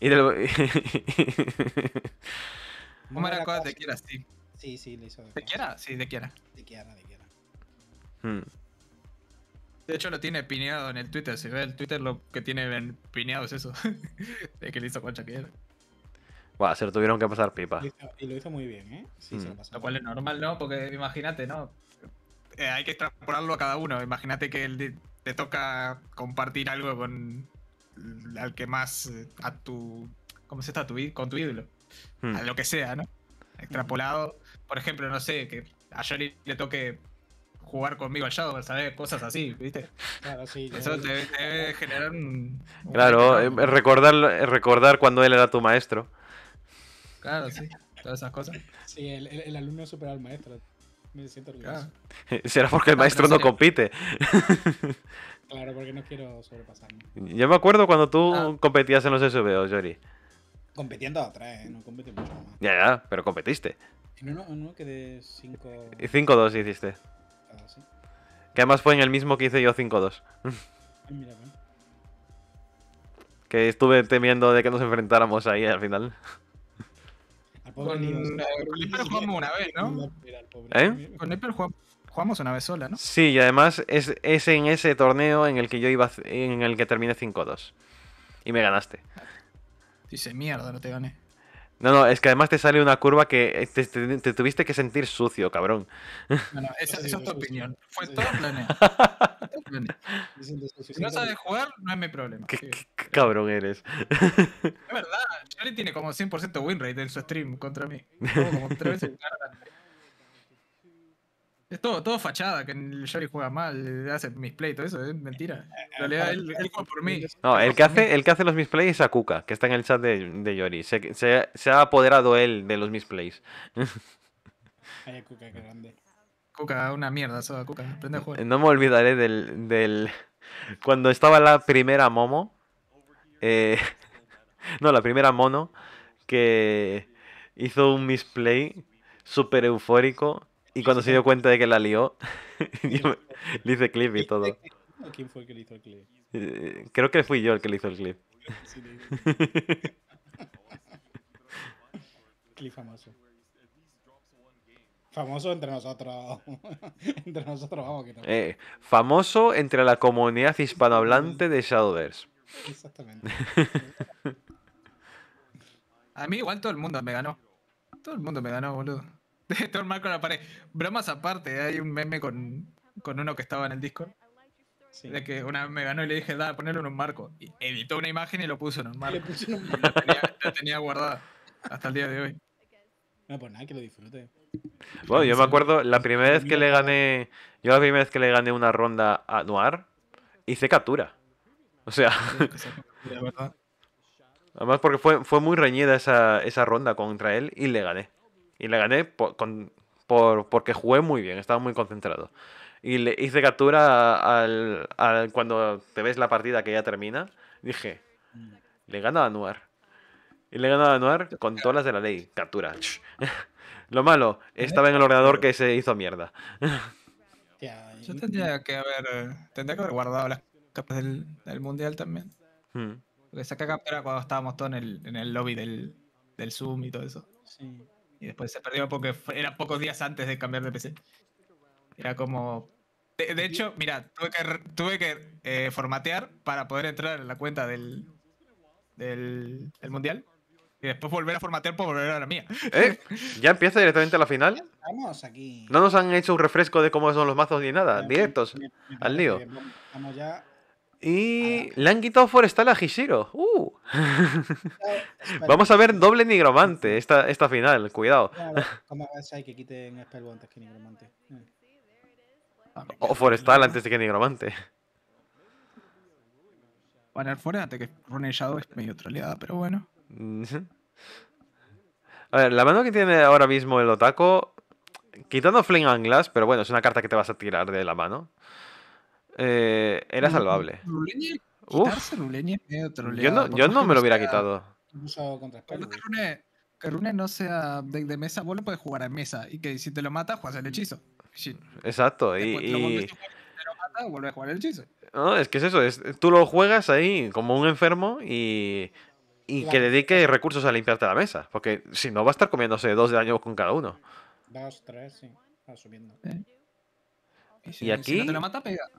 Y de lo... Omar de Kiera, sí. Sí, sí, le hizo. ¿De quiera. Sí, de quiera. De quiera. de quiera. Hmm. De hecho, lo tiene pineado en el Twitter. Si ve el Twitter, lo que tiene pineado es eso. de que le hizo con Shakira. Buah, se lo tuvieron que pasar pipa. Y lo hizo, muy bien, ¿eh? Sí, se lo hmm. pasó. Lo cual es normal, ¿no? Porque imagínate, ¿no? Eh, hay que extrapolarlo a cada uno. Imagínate que el, te toca compartir algo con al que más eh, a tu ¿cómo se está? Tu, con tu ídolo. Hmm. A lo que sea, ¿no? Extrapolado, por ejemplo, no sé, que a Yori le toque jugar conmigo al Shadow, ¿sabes? Cosas así, ¿viste? Claro, sí. Eso te, debe generar un... Claro, eh, recordar, recordar cuando él era tu maestro. Claro, sí. Todas esas cosas. Sí, el, el alumno supera al maestro. Me siento orgulloso. Será porque el maestro no, compite. claro, porque no quiero sobrepasarme. Yo me acuerdo cuando tú ah. competías en los SBO, Jory. Competiendo atrás, ¿eh? no competí mucho Ya, ya, pero competiste. No, no, no, quedé 5-2 5-2 hiciste. Ah, sí. Que además fue en el mismo que hice yo 5-2. Ah, que estuve temiendo de que nos enfrentáramos ahí al final. Con Nipper jugamos una vez, ¿no? Con Nipper ¿Eh? jugamos una vez sola, ¿no? Sí, y además es, es, en ese torneo en el que yo iba, en el que terminé 5-2. Y me ganaste. Dice mierda, no te gané. No, no, es que además te sale una curva que eh, te, tuviste que sentir sucio, cabrón. Bueno, esa, es tu opinión. Fue todo planeado. Si no sabes jugar, no es mi problema. Qué, cabrón eres. Es verdad, Charlie tiene como 100% win rate en su stream contra mí. tres veces es todo, fachada, que el Yori juega mal, hace misplay, todo eso, es mentira. él, juega por mí. No, el que hace, el que hace los misplays es Kuka, que está en el chat de, de Yori. Se, se, ha apoderado él de los misplays. Ay, Kuka, qué grande. Kuka, una mierda, eso, a jugar. No me olvidaré del, Cuando estaba la primera Momo. Eh, no, la primera Mono, que hizo un misplay súper eufórico y cuando se dio cuenta de que la lió, le hice clip y todo. ¿Quién fue el que le hizo el clip? Eh, creo que fui yo el que le hizo el clip. clip famoso. Famoso entre nosotros. entre nosotros, vamos, que también. Eh, famoso entre la comunidad hispanohablante de Shadowverse. Exactamente. A mí igual todo el mundo me ganó. Todo el mundo me ganó, boludo. marco en la pared. Bromas aparte, ¿eh? hay un meme con, uno que estaba en el Discord. De que una vez me ganó y le dije, da, ponelo en un marco. Y editó una imagen y lo puso en un marco. lo tenía, guardada hasta el día de hoy. No, pues nada, que lo disfrute. Bueno, yo me acuerdo la primera vez que le gané. Yo la primera vez que le gané una ronda a Noir, hice captura. O sea. la Además, porque fue, fue muy reñida esa ronda contra él y le gané. Y la gané porque jugué muy bien, estaba muy concentrado. Y le hice captura al, cuando te ves la partida que ya termina. Dije, le gano a Anuar. Y le gano a Anuar con todas las de la ley. Captura. Lo malo, estaba en el ordenador que se hizo mierda. Yo tendría que haber, eh, tendría que haber guardado las capas del, mundial también. Hmm. saqué captura cuando estábamos todos en el, lobby del, del Zoom y todo eso. Sí. Y después se perdió porque era pocos días antes de cambiar de PC. Era como... De, hecho, mira, tuve que, eh, formatear para poder entrar en la cuenta del, del, Mundial. Y después volver a formatear para volver a la mía. ¿Eh? ¿Ya empieza directamente la final? aquí. No nos han hecho un refresco de cómo son los mazos ni nada. Directos. al lío. Y le han quitado forestal a Hishiro. Uh. Vamos a ver doble nigromante esta, final, cuidado. Mm. Ah, oh, o forestal antes de que nigromante. el forestal que Rune Shadow es medio troleada, pero bueno. A ver, la mano que tiene ahora mismo el Otaco quitando Flame and pero bueno, es una carta que te vas a tirar de la mano. Eh, era salvable. yo no, me lo hubiera quitado. que, Rune, no sea de, mesa, vos lo puedes jugar en mesa. Y que si te lo mata juegas el hechizo. Exacto. y, te lo a jugar el hechizo. No, es que es eso. Es, tú lo juegas ahí como un enfermo y, y que dedique recursos a limpiarte la mesa. Porque si no, va a estar comiéndose dos de daño con cada uno. Dos, tres, sí. Eh. Y, aquí.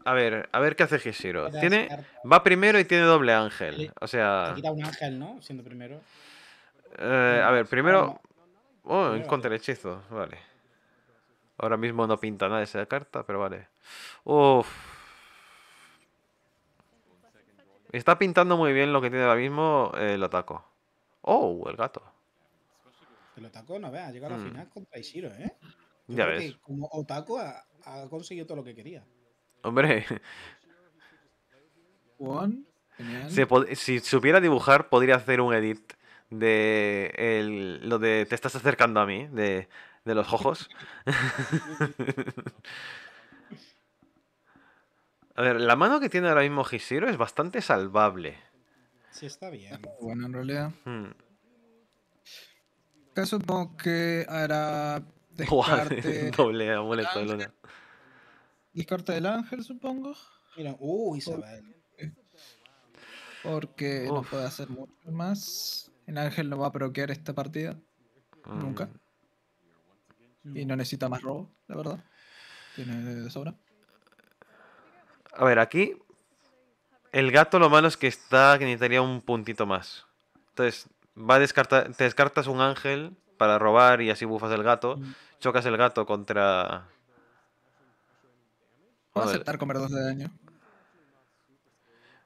A ver, a ver qué hace Gishiro. Tiene, va primero y tiene doble ángel. O sea. quita un ángel, ¿no? Siendo primero. Eh, mm, a ver, pues primero. Oh, contra el hechizo. Vale. Ahora mismo no pinta nada esa carta, pero vale. Uff. Está pintando muy bien lo que tiene ahora mismo eh, el ataco. Oh, el gato. El otaco no veas, ha llegado a la hmm. final contra Ishiro, ¿eh? ya ves. como Otaku ha conseguido todo lo que quería. Hombre. One, si, supiera dibujar, podría hacer un edit de lo de te estás acercando a mí, de, los ojos. a ver, la mano que tiene ahora mismo Hisiro es bastante salvable. Sí, está bien. bueno, en realidad. Hmm. supongo que era... Descarte. Doble de luna. del ángel, supongo. Mira, Isabel. Eh, porque no puede hacer mucho más. El ángel no va a bloquear esta partida. Nunca. Mm. Y no necesita más robo, la verdad. Tiene de sobra. A ver, aquí. El gato lo malo es que está. que necesitaría un puntito más. Entonces, va a descartar. Te descartas un ángel para robar y así bufas el gato. Mm. Chocas el gato contra. a aceptar comer dos de daño?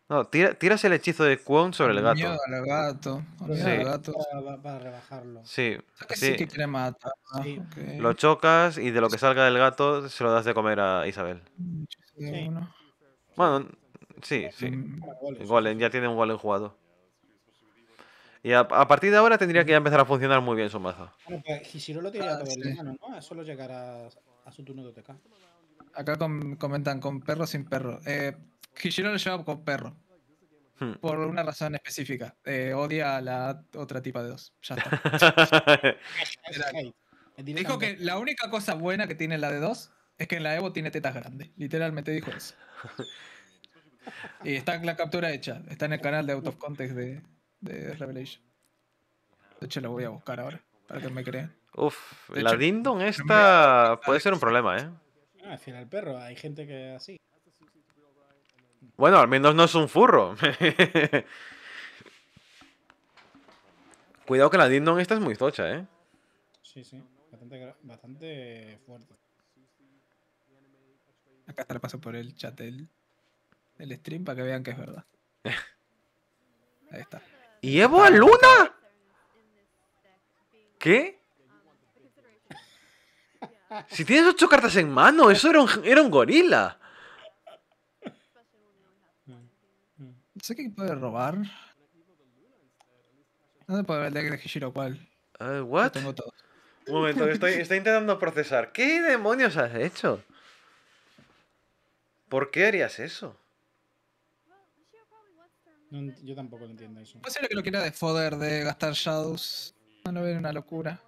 No, tiras el hechizo de cuón sobre el gato. al Para, rebajarlo. Sí. Lo chocas y de lo que salga del gato se lo das de comer a Isabel. Mm, bueno, sí, sí. ya tiene un golem jugado. Y a, partir de ahora tendría que empezar a funcionar muy bien su mazo. Bueno, pues, lo tiene ah, todo ¿no? solo llegar a, su turno de OTK. Acá comentan, ¿con perro sin perro? Eh, Hishiro lo lleva con perro. Hmm. Por una razón específica. Eh, odia a la otra tipa de dos. Ya está. dijo que la única cosa buena que tiene la de dos es que en la Evo tiene tetas grandes. Literalmente dijo eso. y está en la captura hecha. Está en el canal de Out of Context de, de Revelation. De hecho, lo voy a buscar ahora, para que me crean. Uf, la Dindon esta puede ser un problema, ¿eh? Ah, al final perro, hay gente que así. Bueno, al menos no es un furro. Cuidado que la Dindon esta es muy tocha, ¿eh? Sí, sí. Bastante, bastante fuerte. Acá está el paso por el chat el del stream para que vean que es verdad. Ahí está. ¿Y a Luna? ¿Qué? Si tienes ocho cartas en mano, eso era un, era un gorila. Sé que puede robar. ¿Dónde puede ver el de eh, Tengo todo. Un momento, estoy intentando procesar. ¿Qué demonios has hecho? ¿Por qué harías eso? yo tampoco lo entiendo eso. Puede ser lo que lo quiera de Fodder de gastar Shadows. No lo una locura.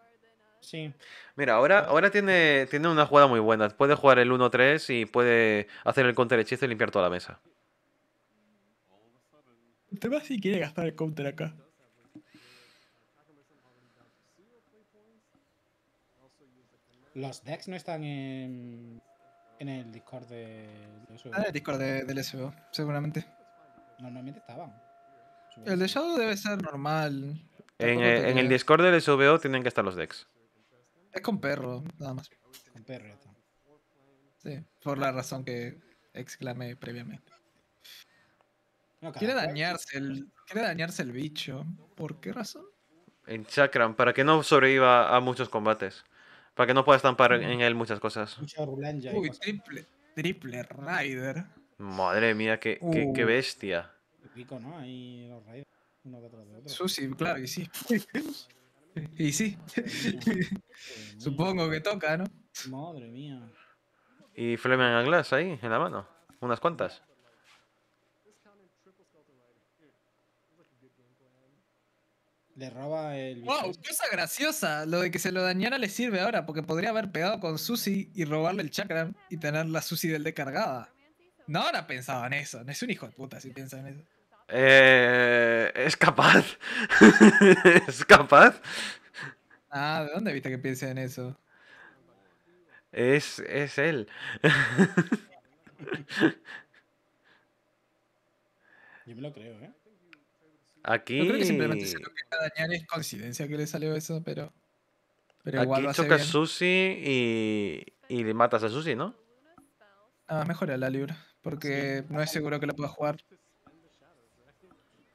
Sí. Mira, ahora, ahora tiene, tiene una jugada muy buena. Puede jugar el 1-3 y puede hacer el counter hechizo y limpiar toda la mesa. ¿Te tema si quiere gastar el counter acá. Los decks no están en, en el Discord de, en ah, el Discord del SBO, seguramente. Normalmente estaban. El de Shadow debe ser normal. En, eh, el Discord del SVO tienen que estar los decks. Es con perro, nada más. Con perro Sí, por la razón que exclamé previamente. quiere dañarse el. Quiere dañarse el bicho. ¿Por qué razón? En Chakram, para que no sobreviva a muchos combates. Para que no pueda estampar en él muchas cosas. Uy, triple, triple rider. Madre mía, qué, qué, bestia. Pico, Susi, claro, y sí. y sí. Supongo que toca, ¿no? Madre mía. ¿Y Fleming Glass ahí, en la mano? Unas cuantas. Le roba el. ¡Wow! Cosa graciosa. Lo de que se lo dañara le sirve ahora, porque podría haber pegado con Susi y robarle el chakram y tener la Susi del D cargada. No habrá pensado en eso. No es un hijo de puta si piensa en eso. Eh, es capaz. es capaz. Ah, ¿de dónde viste que piensa en eso? Es, es él. Yo me lo creo, ¿eh? Aquí. Yo creo que simplemente se lo que dañar es coincidencia que le salió eso, pero. Pero igual Aquí lo hace chocas Susi y, y le matas a Susi ¿no? Ah, mejora la libra. Porque no es seguro que lo pueda jugar.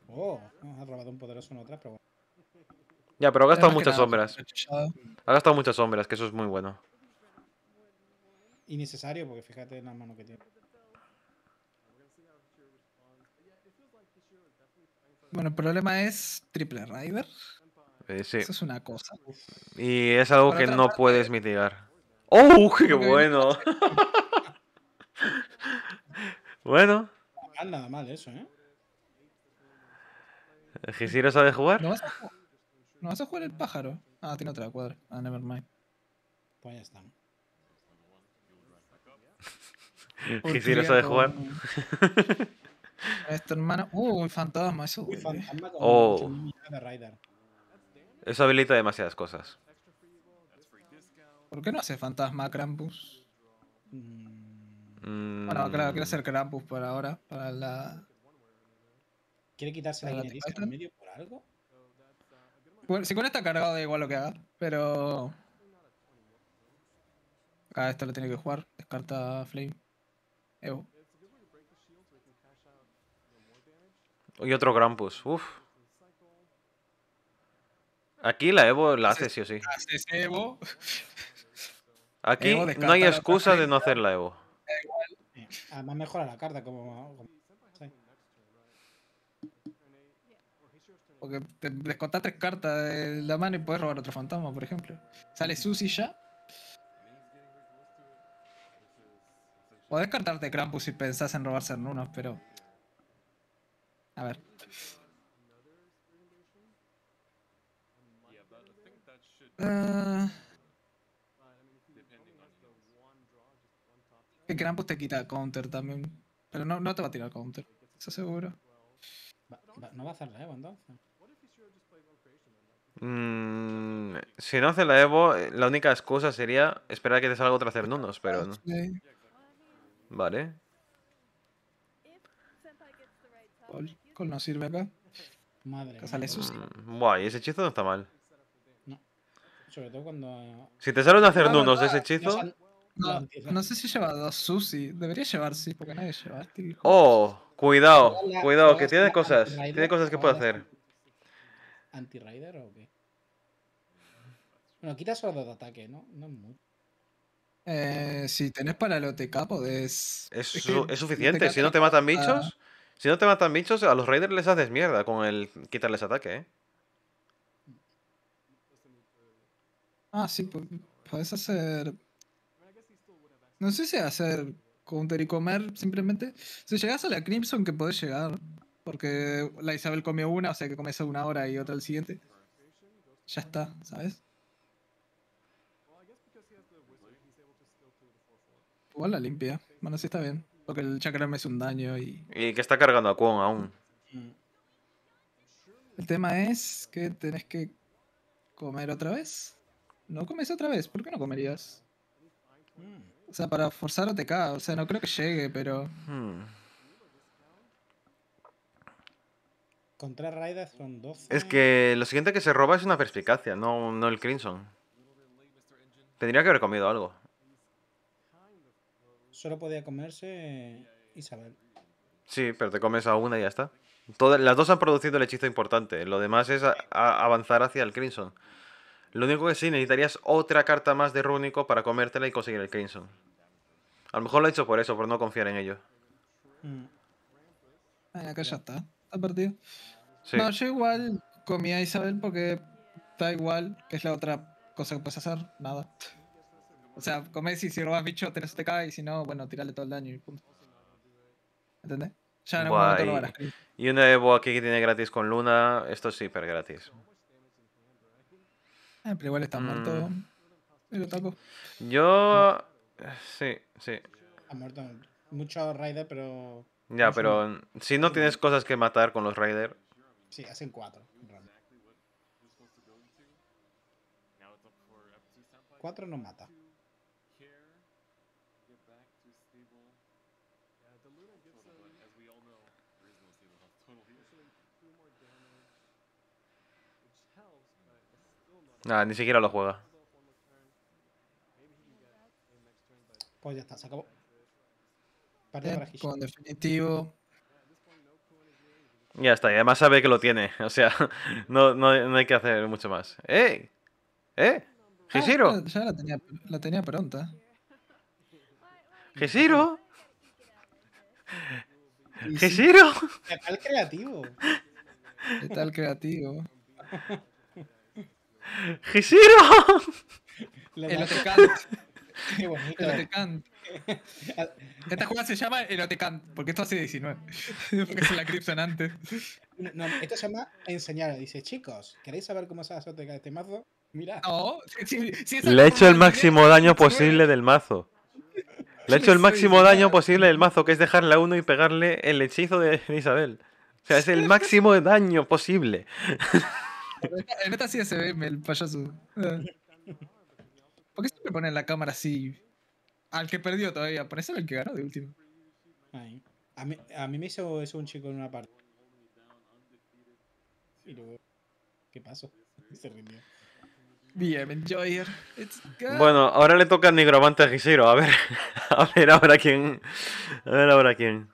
Oh, ha robado un poderoso en otra, pero bueno. Ya, pero ha gastado muchas sombras. Ha gastado muchas sombras, que eso es muy bueno. Innecesario, porque fíjate en la mano que tiene. Bueno, el problema es Triple Rider. Eh, eso es una cosa. Y es algo que no puedes mitigar. ¡Oh, qué bueno! Bueno. Nada mal, eso, ¿eh? ¿Gisiro sabe jugar? ¿No vas, a jugar? el pájaro? Ah, tiene otra cuadra. Ah, never mind. Pues ya está. Gisiro sabe jugar. Este hermano. Uh, fantasma, eso. fantasma oh. Eso habilita demasiadas cosas. ¿Por qué no hace fantasma Krampus? Mm, Mm. claro, quiere hacer Krampus por ahora, para la... ¿Quiere quitarse la en medio por algo? Bueno, si con está cargado da igual lo que haga, pero... Acá esto lo tiene que jugar, descarta Flame. Evo. Y otro Krampus, Uf. Aquí la Evo la hace sí o sí. Ah, Aquí no hay excusa de no hacer la Evo igual. Eh, además mejora la carta como... Porque te tres cartas de la mano y puedes robar otro fantasma, por ejemplo. Sale Susi ya. Podés cartarte Krampus si pensás en robarse uno, pero. A ver. El pues te quita counter también. Pero no, no te va a tirar counter, eso seguro. no va a hacer la Evo entonces. Mm, si no hace la Evo, eh, la única excusa sería esperar a que te salga otra hacer nunos, pero no. Vale. Con no sirve acá. Madre. Que sale guay, mm, ese hechizo no está mal. No. Sobre todo cuando. Eh, si te salen un hacer nunos de ese hechizo. No, sé si lleva dos sushi. Debería llevar, sí, porque nadie lleva este Oh, cuidado, cuidado, que tiene cosas. Tiene cosas que puede hacer. anti raider o qué? Bueno, quita solo de ataque, ¿no? No es mucho. Eh, si tenés para el OTK, podés. Es, suficiente. Si no te matan bichos, si no te matan bichos, a los raiders les haces mierda con el quitarles ataque, ¿eh? Ah, sí, Puedes hacer no sé si hacer counter y comer simplemente. Si llegas a la Crimson, que podés llegar. Porque la Isabel comió una, o sea que comes una hora y otra al siguiente. Ya está, ¿sabes? Igual la limpia. Bueno, sí está bien. Porque el chakra me hace un daño y. Y que está cargando a Kwon aún. Mm. El tema es que tenés que comer otra vez. ¿No comes otra vez? ¿Por qué no comerías? Mm. O sea, para forzar a o sea, no creo que llegue, pero. Hmm. Contra son 12. Es que lo siguiente que se roba es una perspicacia, no, el Crimson. Tendría que haber comido algo. Solo podía comerse Isabel. Sí, pero te comes a una y ya está. Todas, las dos han producido el hechizo importante. Lo demás es avanzar hacia el Crimson. Lo único que sí, necesitarías otra carta más de Runico para comértela y conseguir el Crimson. A lo mejor lo he hecho por eso, por no confiar en ello. Mm. acá ya está. Está partido. No, yo igual comía a Isabel porque da igual, que es la otra cosa que puedes hacer, nada. O sea, comés y si robas bicho tenés K y si no, bueno, tirale todo el daño y punto. ¿Entendés? Ya no Y una Evo aquí que tiene gratis con Luna, esto es hiper gratis. Ah, pero igual está muerto mm. Yo. Sí, sí. Ha muerto muchos raiders, pero. Ya, pero si no tienes cosas que matar con los raiders. Sí, hacen cuatro. Cuatro no mata. Nada, ah, ni siquiera lo juega. Pues ya está, se acabó. Tiempo, con definitivo. Ya está, y además sabe que lo tiene. O sea, no, no, no hay que hacer mucho más. ¡Eh! ¡Eh! ¡Gisiro! Ah, ya la tenía, la tenía pronta. ¡Gisiro! ¡Gisiro! ¿Qué tal creativo? ¿Qué tal creativo? ¡Gisiro! El Otecant. El eh. Esta jugada se llama El porque esto hace 19. Porque es la No, esto se llama enseñar. Dice, chicos, ¿queréis saber cómo se hace este mazo? mira Le he hecho el máximo daño posible del mazo. Le he hecho el máximo daño posible del mazo, que es dejarle a uno y pegarle el hechizo de Isabel. O sea, es el máximo daño posible. en esta sí se ve el payaso. ¿Por qué siempre ponen la cámara así? Al que perdió todavía, parece el que ganó de último. a, mí, me hizo eso un chico en una parte. ¿qué pasó? se rindió. Bien, Bueno, ahora le toca al nigromante a Gisero A ver, a ver ahora quién. A ver ahora quién.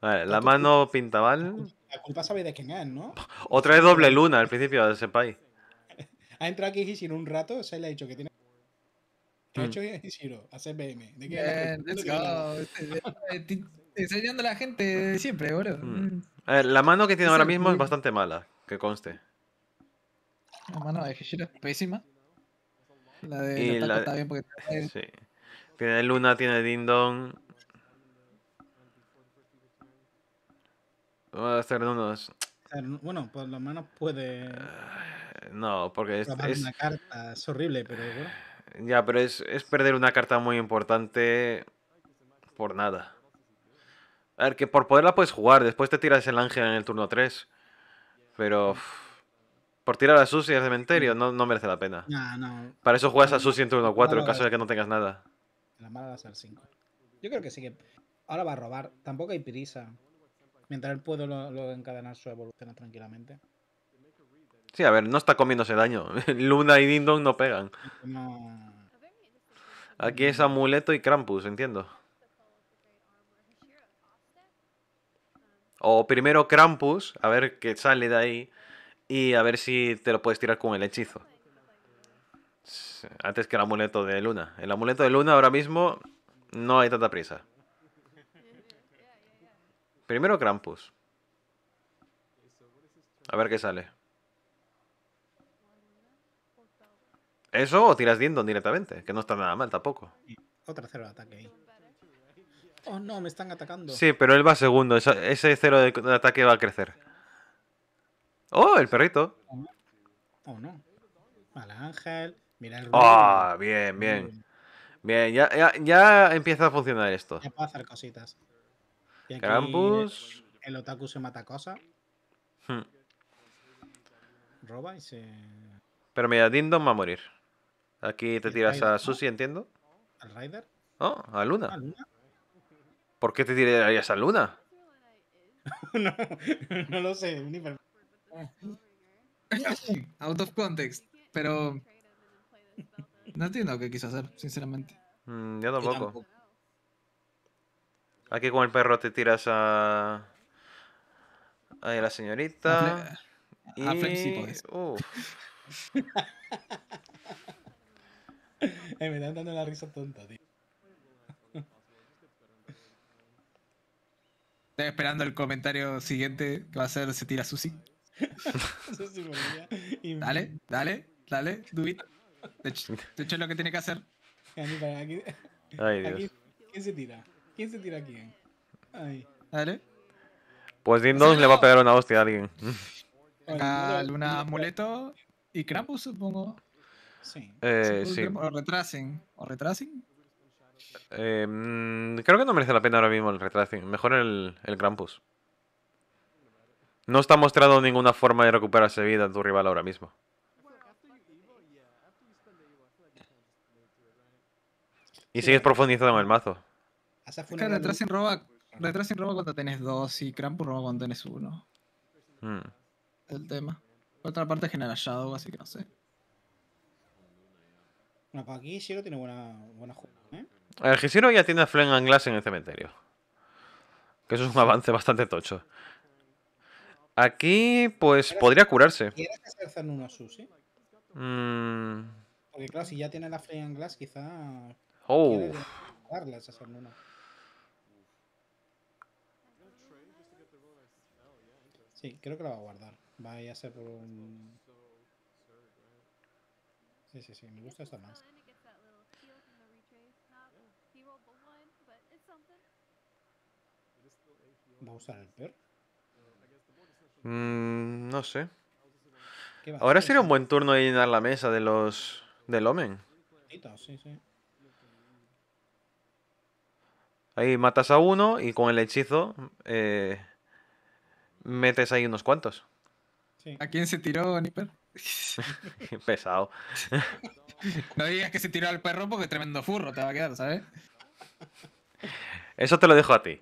la mano pintabal. La culpa sabe de quién es, ¿no? Otra vez doble luna al principio de ese ha entrado aquí Hishiro un rato, se le ha dicho que tiene. ¿Qué ha mm. hecho Hishiro? hace BM. ¿De let's go. Este, enseñando a la gente siempre, boludo. Mm. Mm. A ver, la mano que tiene ahora mismo es bastante mala, que conste. La mano de Hishiro es pésima. La de y está bien porque. Sí. Tiene Luna, tiene Dindon. Va a ser unos. Bueno, por lo menos puede. Ah, no, porque es, es, una carta es horrible, pero. Ya, pero es, perder una carta muy importante por nada. A ver, que por poderla puedes jugar, después te tiras el ángel en el turno 3. Pero. por tirar a Susi al cementerio no, merece la pena. no. Para eso juegas a Susi en turno 4, en caso de que no tengas nada. La mala va a ser 5. Yo creo que sí que. Ahora va a robar. Tampoco hay prisa mientras él Puedo lo, encadenar su evolución tranquilamente. Sí, a ver, no está comiéndose daño. Luna y Dindon no pegan. Aquí es Amuleto y Krampus, entiendo. O primero Krampus, a ver qué sale de ahí. Y a ver si te lo puedes tirar con el hechizo. Antes que el amuleto de Luna. El amuleto de Luna ahora mismo no hay tanta prisa. Primero Krampus. A ver qué sale. ¿Eso o tiras Dindon directamente? Que no está nada mal tampoco. Otra cero de ataque ahí. Oh no, me están atacando. Sí, pero él va segundo. Ese cero de, ataque va a crecer. ¡Oh, el perrito! Oh no. Vale, Ángel. Mira el ¡Ah, bien, bien! Bien, ya, ya, empieza a funcionar esto. Ya puedo hacer cositas campus El, otaku se mata cosas. Hmm. Roba y se. Pero mira, Dindon va a morir. Aquí te tiras a Susi, entiendo. ¿Al Rider. oh, a Luna. ¿Por qué te tirarías a Luna? no, lo sé. Out of context, pero. No entiendo qué quiso hacer, sinceramente. Mm, yo tampoco. Aquí con el perro te tiras a. a la señorita. A, y... Eh, me están dando la risa tonta, tío. Estoy esperando el comentario siguiente que va a ser se tira Susi. dale, dale, dale, Dubit. De hecho, es lo que tiene que hacer. Ay, Dios. ¿Quién se tira? ¿Quién se tira a quién? Ahí. Dale. Pues Dindon le va a pegar una hostia a alguien. A Luna ah, Amuleto y Krampus, supongo. Sí. Eh, pues, o retrasen. ¿O retrasen? Eh, mm, creo que no merece la pena ahora mismo el retrasen, Mejor el, el Krampus. No está mostrando ninguna forma de recuperarse vida a tu rival ahora mismo. Y sigues profundizando en el mazo es que retrasen roba, roba cuando tenés dos y Krampus roba cuando tenés uno. Es hmm. El tema. otra parte genera Shadow, así que no sé. Bueno, pues aquí Giro tiene buena, buena jugada, ¿eh? El Giro ya tiene a Flame and Glass en el cementerio. Que eso es un avance bastante tocho. Aquí, pues, podría curarse. ¿Quieres que se a Susi? Mm. Porque claro, si ya tiene la Flame and Glass, quizá... Oh. Sí, creo que la va a guardar. Va a ir a ser por un... Sí, sí, sí, me gusta esta más. ¿Va a usar el peor? Mm, no sé. Ahora sería un buen turno de llenar la mesa de los... del Omen. Ahí matas a uno y con el hechizo... Eh metes ahí unos cuantos. ¿A quién se tiró, Nipper? Pesado. no digas que se tiró al perro porque tremendo furro te va a quedar, ¿sabes? Eso te lo dejo a ti.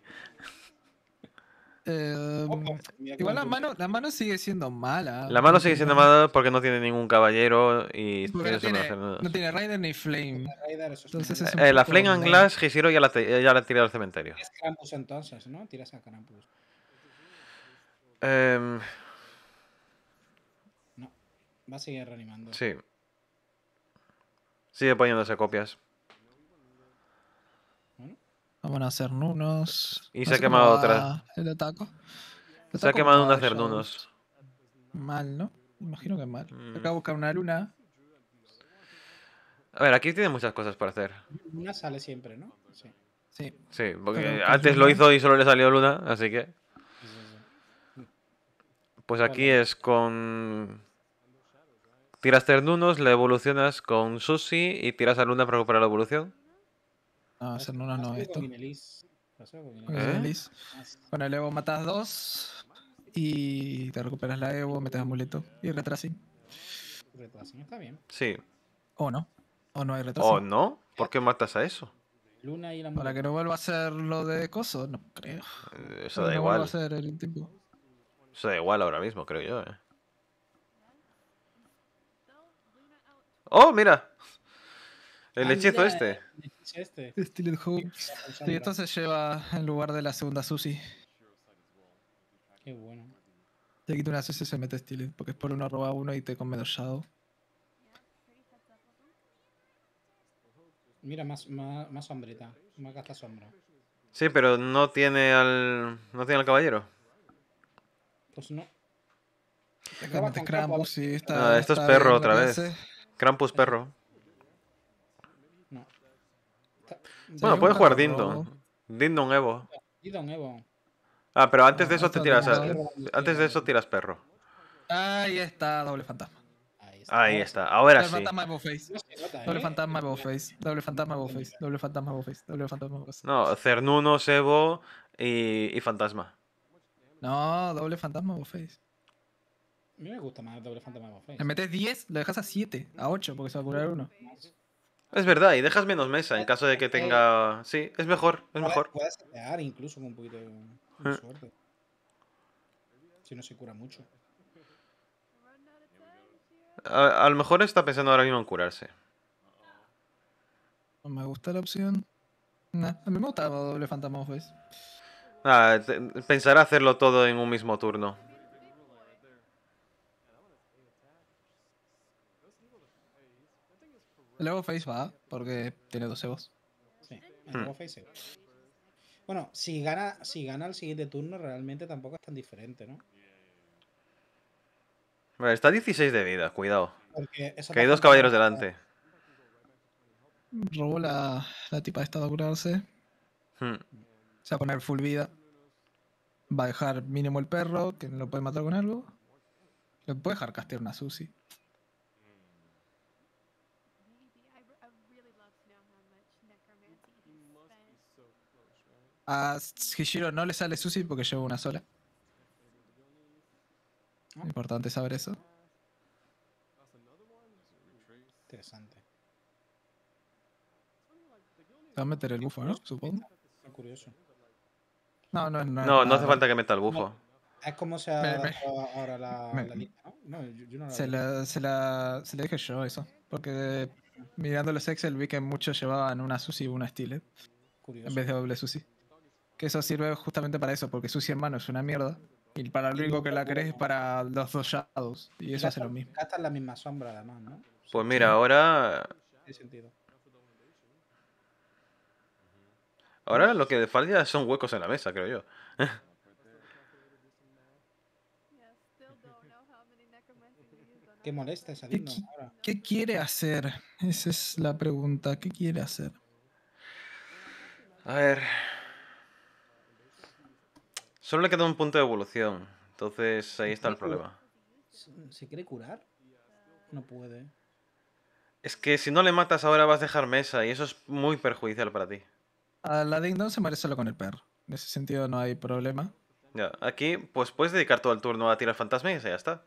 Em, oh, oh, igual la mano, la mano sigue siendo mala. La mano sigue siendo mala porque no tiene ningún caballero y no tiene, no tiene Raider ni Flame. Eh, la Flame and Glass ya la, ya la ha tirado al cementerio. Es Krampus entonces, ¿no? Tiras a Krampus. Em, no, va a seguir reanimando. Sí. Sigue poniéndose copias. Vamos a hacer nunos. Y se ha quemado otra. El se ha quemado una hacer nunos. Mal, ¿no? Imagino que mal. Mm. Acabo de buscar una luna. A ver, aquí tiene muchas cosas para hacer. Luna sale siempre, ¿no? Sí, sí porque pues, antes lo hizo y solo le salió luna, así que. Pues aquí es con... Tiras ternunos, la evolucionas con Susi y tiras a Luna para recuperar la evolución. No, hacer Luna no, esto. ¿Eh? Con el Evo matas dos y te recuperas la Evo, metes amuleto y retrasing. Retrasing está bien. Sí. O no. O no hay retrasing. O no. ¿Por qué matas a eso? Para que no vuelva a ser lo de coso, no creo. Eh, eso da igual. A ser el tipo. Eso da igual ahora mismo, creo yo, ¿eh? ¡Oh, mira! El hechizo este. El hechizo este. Y esto se lleva en lugar de la segunda Susi. Qué bueno. Te quita una Susi y se mete Steel, porque es por uno roba uno y te come dos Shadow. Mira, más, más, más sombrita. Más gasta sombra. Sí, pero no tiene al. No tiene al caballero. Pues no. ah, esto es perro otra vez. Crampus Krampus perro. Bueno, puedes jugar Dindon. Dindon Evo. Evo. Ah, pero antes de ah, eso te tiras. Antes de eso tiras perro. Ahí está, doble fantasma. Ahí está, ahora sí. Doble ¿eh? fantasma face. Doble fantasma face. Doble fantasma face. Doble fantasma face. No, Cernuno, Sebo y, y fantasma. No, doble fantasma face. A mí me gusta más doble fantasma face. Le metes 10, lo dejas a 7, a 8, porque se va a curar uno. Es verdad, y dejas menos mesa en caso de que tenga. Sí, es mejor, es mejor. Puedes incluso con un poquito de, eh. suerte. Si no se cura mucho. A, lo mejor está pensando ahora mismo en curarse. No me gusta la opción. a mí me gusta doble fantasma, face. Ah, eh, pensará hacerlo todo en un mismo turno. Luego Face va, porque tiene dos Evos. Sí, hmm. Face. Bueno, si gana, si gana el siguiente turno, realmente tampoco es tan diferente, ¿no? está 16 de vida, cuidado. Que hay dos caballeros delante. Robo la, tipa de estado curarse. Hmm. Se va a poner full vida. Va a dejar mínimo el perro, que no lo puede matar con algo. Le puede dejar castear una sushi. A Hishiro no le sale Susie porque lleva una sola. Importante saber eso. Interesante. va a meter el bufo, ¿no? Supongo. curioso. No, no, hace falta que meta el bufo. Es como ah, se ha ahora la, lista, ¿no? yo, no la se, la, se, la, se, la, dije yo eso, porque mirando los Excel vi que muchos llevaban una Susi y una Curioso. en vez de doble Susi. Que eso sirve justamente para eso, porque Susi hermano es una mierda y para el único que la crees es para los dos Shadows y, eso hace lo mismo. está la misma sombra además, ¿no? Pues mira, ahora... sentido? Ahora lo que falta son huecos en la mesa, creo yo. Qué molesta esa ¿Qué, ¿Qué quiere hacer? Esa es la pregunta. ¿Qué quiere hacer? A ver. Solo le queda un punto de evolución. Entonces ahí está el problema. ¿Se quiere curar? No puede. Es que si no le matas ahora vas a dejar mesa y eso es muy perjudicial para ti. Aladdin no se merece solo con el perro. En ese sentido no hay problema. Ya, aquí pues puedes dedicar todo el turno a tirar fantasmas y ya está.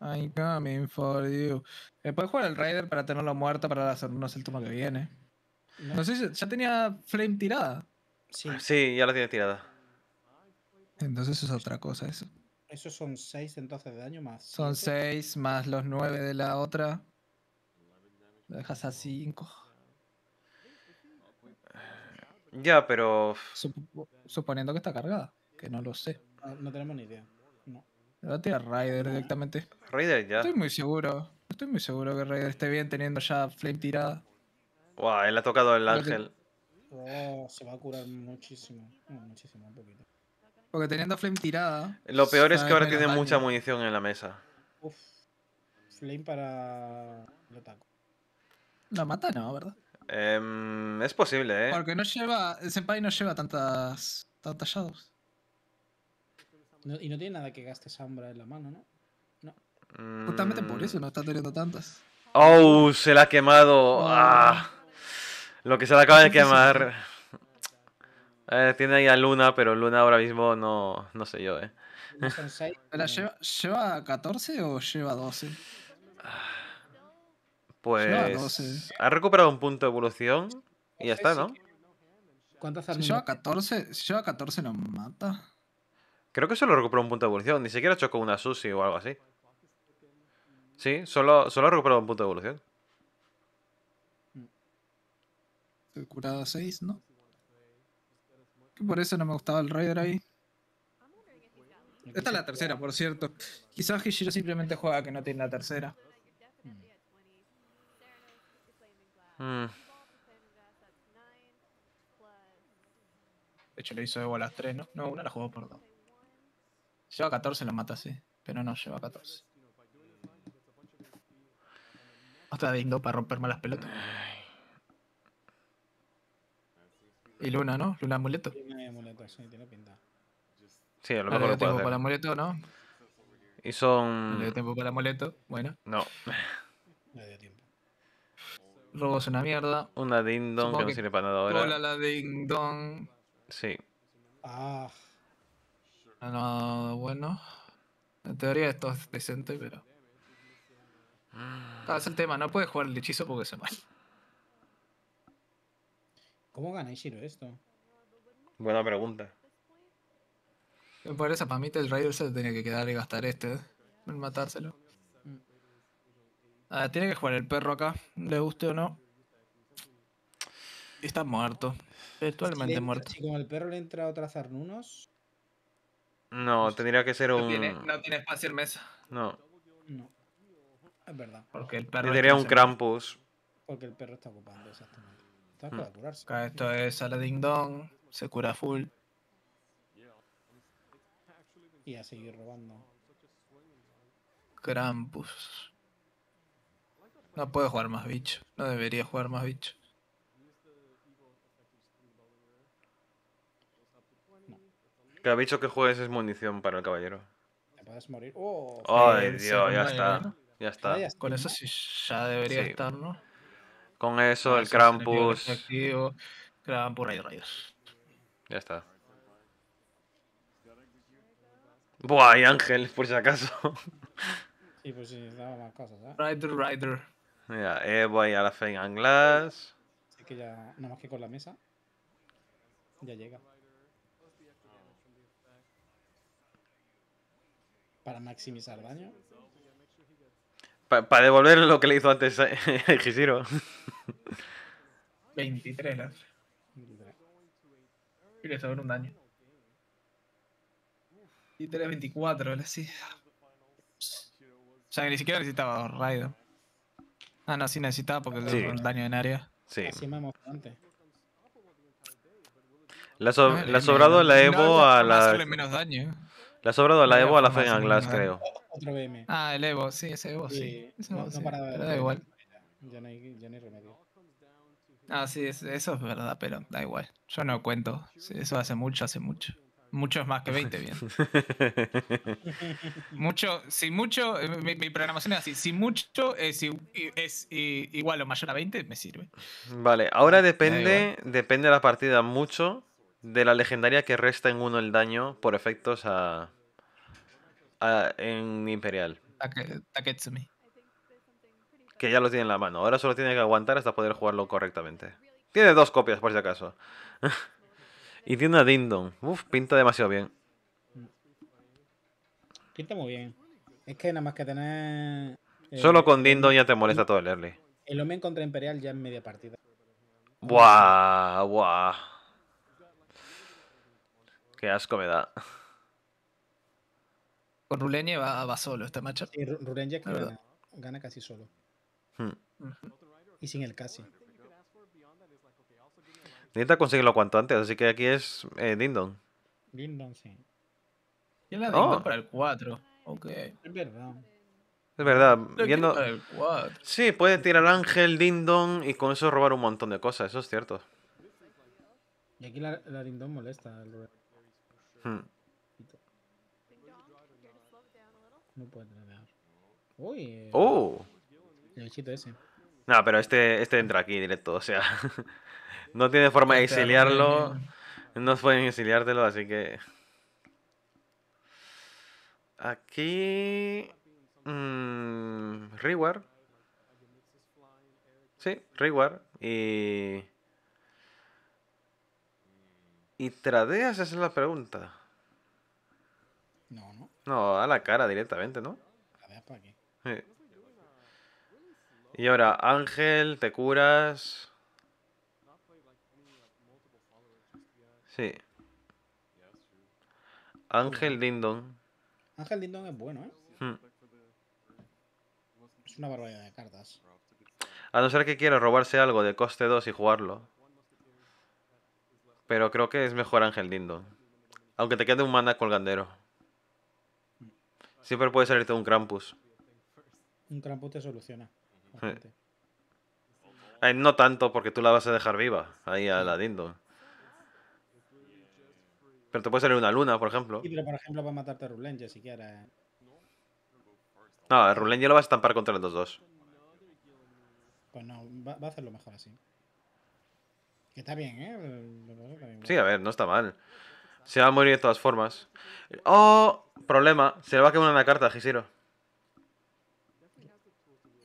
I'm coming for you. Eh, puedes jugar el Raider para tenerlo muerto para hacernos el turno que viene. No sé, ya tenía Flame tirada. Sí. sí, ya la tiene tirada. Entonces es otra cosa eso. Esos son 6 entonces de daño más. Son 6 más los 9 de la otra. Lo dejas a 5. Ya, pero. suponiendo que está cargada, que no lo sé. No, tenemos ni idea. No. va a tirar Raider directamente. Raider ya. Estoy muy seguro. Estoy muy seguro que Raider esté bien teniendo ya Flame tirada. Guau, él ha tocado el ángel. Oh, se va a curar muchísimo. muchísimo, un poquito. Porque teniendo Flame tirada. Lo peor es que ahora tiene mucha munición en la mesa. Flame para el ataco. La mata no, ¿verdad? Em, es posible, ¿eh? Porque no lleva. Senpai no lleva tantas. tantas shadows. y no tiene nada que gaste sombra en la mano, ¿no? No. Mm. Justamente por eso no está teniendo tantas. ¡Oh! Se la ha quemado. Ah, lo que se le acaba de quemar. Eh, tiene ahí a Luna, pero Luna ahora mismo no, no sé yo, ¿eh? lleva, lleva 14 o lleva 12? Pues ha recuperado un punto de evolución y ya está, ¿no? ¿Cuántas si lleva 14, si lleva 14 nos mata. Creo que solo recuperó un punto de evolución, ni siquiera chocó una susi o algo así. Sí, solo, solo ha recuperado un punto de evolución. Se mm. curado 6, ¿no? Que por eso no me gustaba el Raider ahí. Esta es la tercera, por cierto. Quizás Hishiro simplemente juega que no tiene la tercera. Mm. De hecho, le hizo de a las 3, ¿no? No, una la jugó, por dos. Lleva 14, la mata, sí. Pero no lleva 14. Otra de para romper malas pelotas. Y Luna, ¿no? Luna amuleto. sí, a lo ah, mejor lo puedo hacer. para amuleto, ¿no? Y son... le dio tiempo para amuleto, bueno. No. No le dio tiempo. Robos es una mierda. Una Ding Dong que, no sirve para nada ahora. Hola, la Ding Dong. Sí. Ah. ah bueno. En teoría esto es decente, pero. Ah, es el tema, no puedes jugar el hechizo porque se mal. ¿Cómo gana Ishiro esto? Buena pregunta. Por esa, para mí el Raider se tenía que quedar y gastar este, ¿eh? matárselo. Ah, tiene que jugar el perro acá, le guste o no. Está muerto. Actualmente muerto. Si con el perro le entra otra Zarnunos. No, tendría que ser un. No tiene, no espacio en mesa. No. Es verdad. Porque el perro. Tendría un Krampus. Porque el perro está ocupando, exactamente. Está para hmm. curarse. esto es Sala Ding Se cura full. Y a seguir robando. Krampus. No puede jugar más bicho. No debería jugar más bicho. Cada bicho que juegues es munición para el caballero. Te puedes morir. ¡Oh! ¡Ay, Dios! Ya está. ya está. Con eso sí ya debería estar, ¿no? Con eso, el Krampus. Krampus, Rider. Rayos. Ya está. Buah, y Ángel, por si acaso. Sí, pues sí, daba más cosas, ¿eh? Rider, Rider. Mira, Evo la la and anglas. Así que ya, nada más que con la mesa, ya llega. Para maximizar daño. Para devolver lo que le hizo antes el 23 las. 23. Y le sobra un daño. Y 3, 24, así. O sea, ni siquiera necesitaba raido. Ah, no, sí necesitaba porque sí. daño en área. Sí. Así ah, Le ha, ah, sobrado la Evo a la. menos daño. Le ha sobrado la Evo a la Fengan creo. Ah, el Evo, sí, ese Evo, sí. sí. no, sí. da igual. Ah, sí, eso es verdad, pero da igual. Yo no cuento. Eso hace mucho, hace mucho. Muchos más que 20, bien. mucho, si mucho, eh, mi, programación es así, si mucho es, igual o mayor a 20, me sirve. Vale, ahora depende, depende de la partida mucho de la legendaria que resta en uno el daño por efectos a, en Imperial. Taketsumi. Que ya lo tiene en la mano, ahora solo tiene que aguantar hasta poder jugarlo correctamente. Tiene dos copias por si acaso. Y tiene una Dindon. Uf, pinta demasiado bien. Pinta muy bien. Es que nada más que tener. Eh, solo con Dindon ya te molesta todo el early. El hombre contra Imperial ya en media partida. Buah, buah. Qué asco me da. Con va, va, solo este macho. Sí, gana, casi solo. Hmm. Y sin el casi. Necesita conseguirlo cuanto antes, así que aquí es eh, Dindon. Dindon, sí. yo la Dindon oh. para el 4. Ok. Es verdad. Es verdad. Viendo... Para el 4. Sí, puede tirar Ángel, Dindon y con eso robar un montón de cosas, eso es cierto. Y aquí la, la Dindon molesta. Hmm. No puede entrar Uy. Eh, ¡Oh! El bichito ese. No, pero este, este entra aquí directo, o sea. No tiene forma de exiliarlo. No pueden exiliártelo, así que. Aquí. Mmm, Sí, reward. Y. ¿Y tradeas? Esa es la pregunta. No, no. No, a la cara directamente, ¿no? ¿Tradeas para aquí... Y ahora, Ángel, te curas. Sí. Ángel Lindon. Ángel Dindon es bueno, ¿eh? Hmm. Es una barbaridad de cartas. A no ser que quiera robarse algo de coste 2 y jugarlo. Pero creo que es mejor Ángel Lindon, Aunque te quede un mana colgandero. Siempre puede salirte un Krampus. Un Krampus te soluciona. no tanto porque tú la vas a dejar viva ahí a la Dindon. Pero te puede salir una luna, por ejemplo. Sí, pero por ejemplo va a matarte a Rulenge ya siquiera. No, Rulen ya lo va a estampar contra los dos. Pues no, va, a hacerlo mejor así. Que está bien, ¿eh? Sí, a ver, no está mal. Se va a morir de todas formas. ¡Oh! Problema. Se le va a quemar una carta a Gisiro.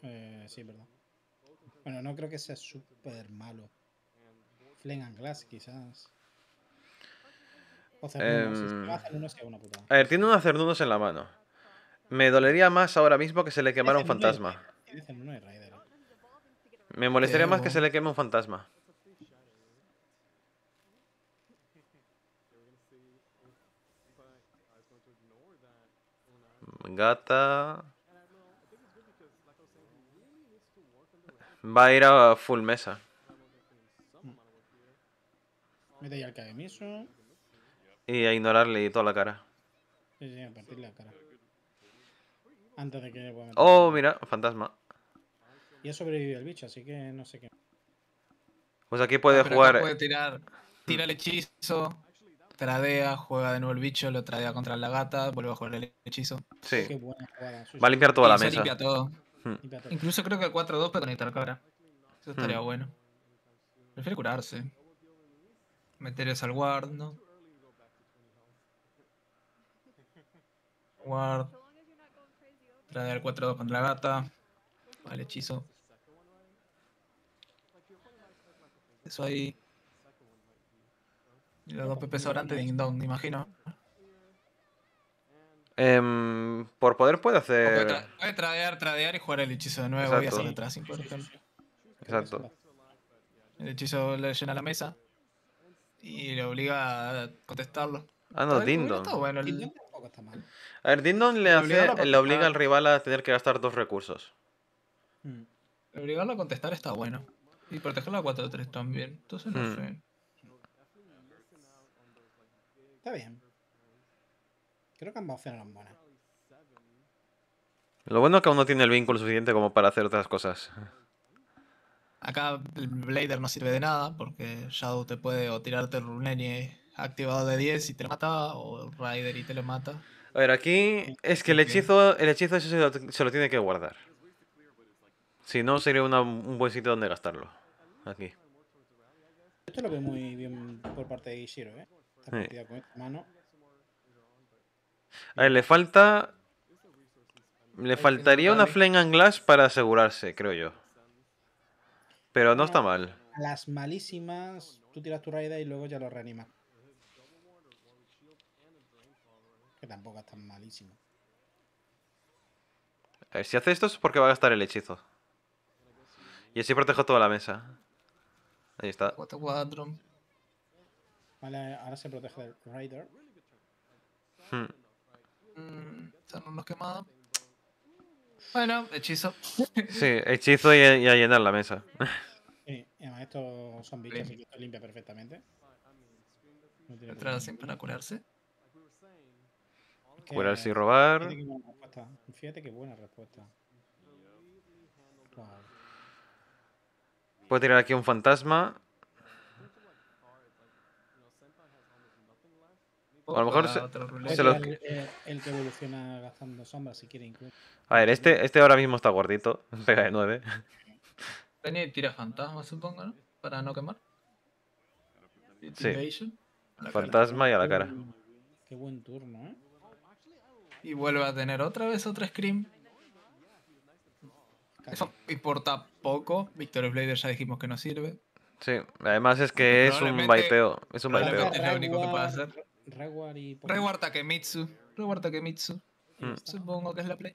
Eh, sí, verdad. Bueno, no creo que sea súper malo. Flen and Glass, quizás. A ver, tiene unos cernudos en la mano. Me dolería más ahora mismo que se le quemara un fantasma. ¿eh? Me molestaría más que se le queme un fantasma. Gata. Va a ir a full mesa. Y a ignorarle toda la cara. Sí, sí, a partir la cara. Antes de que Oh, mira, fantasma. Y ha sobrevivido el bicho, así que no sé qué. Pues aquí puede ah, jugar. Puede tirar. Tira el hechizo, tradea, juega de nuevo el bicho, lo tradea contra la gata, vuelve a jugar el hechizo. Sí. Qué buena jugada, Va a limpiar toda la mesa. Se hmm. Limpia todo. Incluso creo que 4-2 puede conectar cabra. Eso estaría hmm. bueno. prefiere curarse. Meter al guard, ¿no? Ward. tradear 4-2 contra Gata. el hechizo. Eso ahí. Y los dos PP sobrantes de dong me imagino. Em, por poder puede hacer. tradear, tradear y jugar el hechizo de nuevo voy a hacer atrás, Exacto. El hechizo le llena la mesa y le obliga a contestarlo. Ah, no, Dindo. bueno mal. A ver, Dindon le, hace, obliga, le obliga al rival a tener que gastar dos recursos. Mm. Obligarlo a contestar está bueno. Y proteger la 4-3 también. Entonces no mm. sé. Está bien. Creo que ambas opciones eran buenas. Lo bueno es que aún no tiene el vínculo suficiente como para hacer otras cosas. Acá el Blader no sirve de nada porque Shadow te puede o tirarte el Runenie activado de 10 y te mata, o Rider y te lo mata. A ver, aquí es que el hechizo, el hechizo se lo, tiene que guardar. Si no, sería un buen sitio donde gastarlo. Aquí. Esto lo veo muy bien por parte de Ishiro, ¿eh? mano. A ver, le falta. Le faltaría una Flame and Glass para asegurarse, creo yo. Pero no está mal. Las malísimas, tú tiras tu raida y luego ya lo reanimas. tampoco es tan malísimo. A ver, si hace esto es porque va a gastar el hechizo. Y así protejo toda la mesa. Ahí está. Vale, ahora se protege el Raider. Hmm. Mm, no nos Bueno, hechizo. Sí, hechizo y, y, a llenar la mesa. Sí, además estos son bichos, así que esto limpia perfectamente. No sin para curarse que, y robar. Fíjate qué, buena respuesta. Puedo tirar aquí un fantasma. O a lo mejor se, lo... Eh, a ver, este, este ahora mismo está gordito. Pega de 9. tira fantasma, supongo, ¿no? Para no quemar. Sí. Fantasma y a la cara. Qué buen turno, ¿eh? y vuelve a tener otra vez otra Scream. Eso importa poco. Victory Blader ya dijimos que no sirve. Sí, además es que es un baiteo. Es un vaipeo. Es lo único que puede hacer. Reward Takemitsu. Reward Takemitsu. Mm. Supongo que es la play.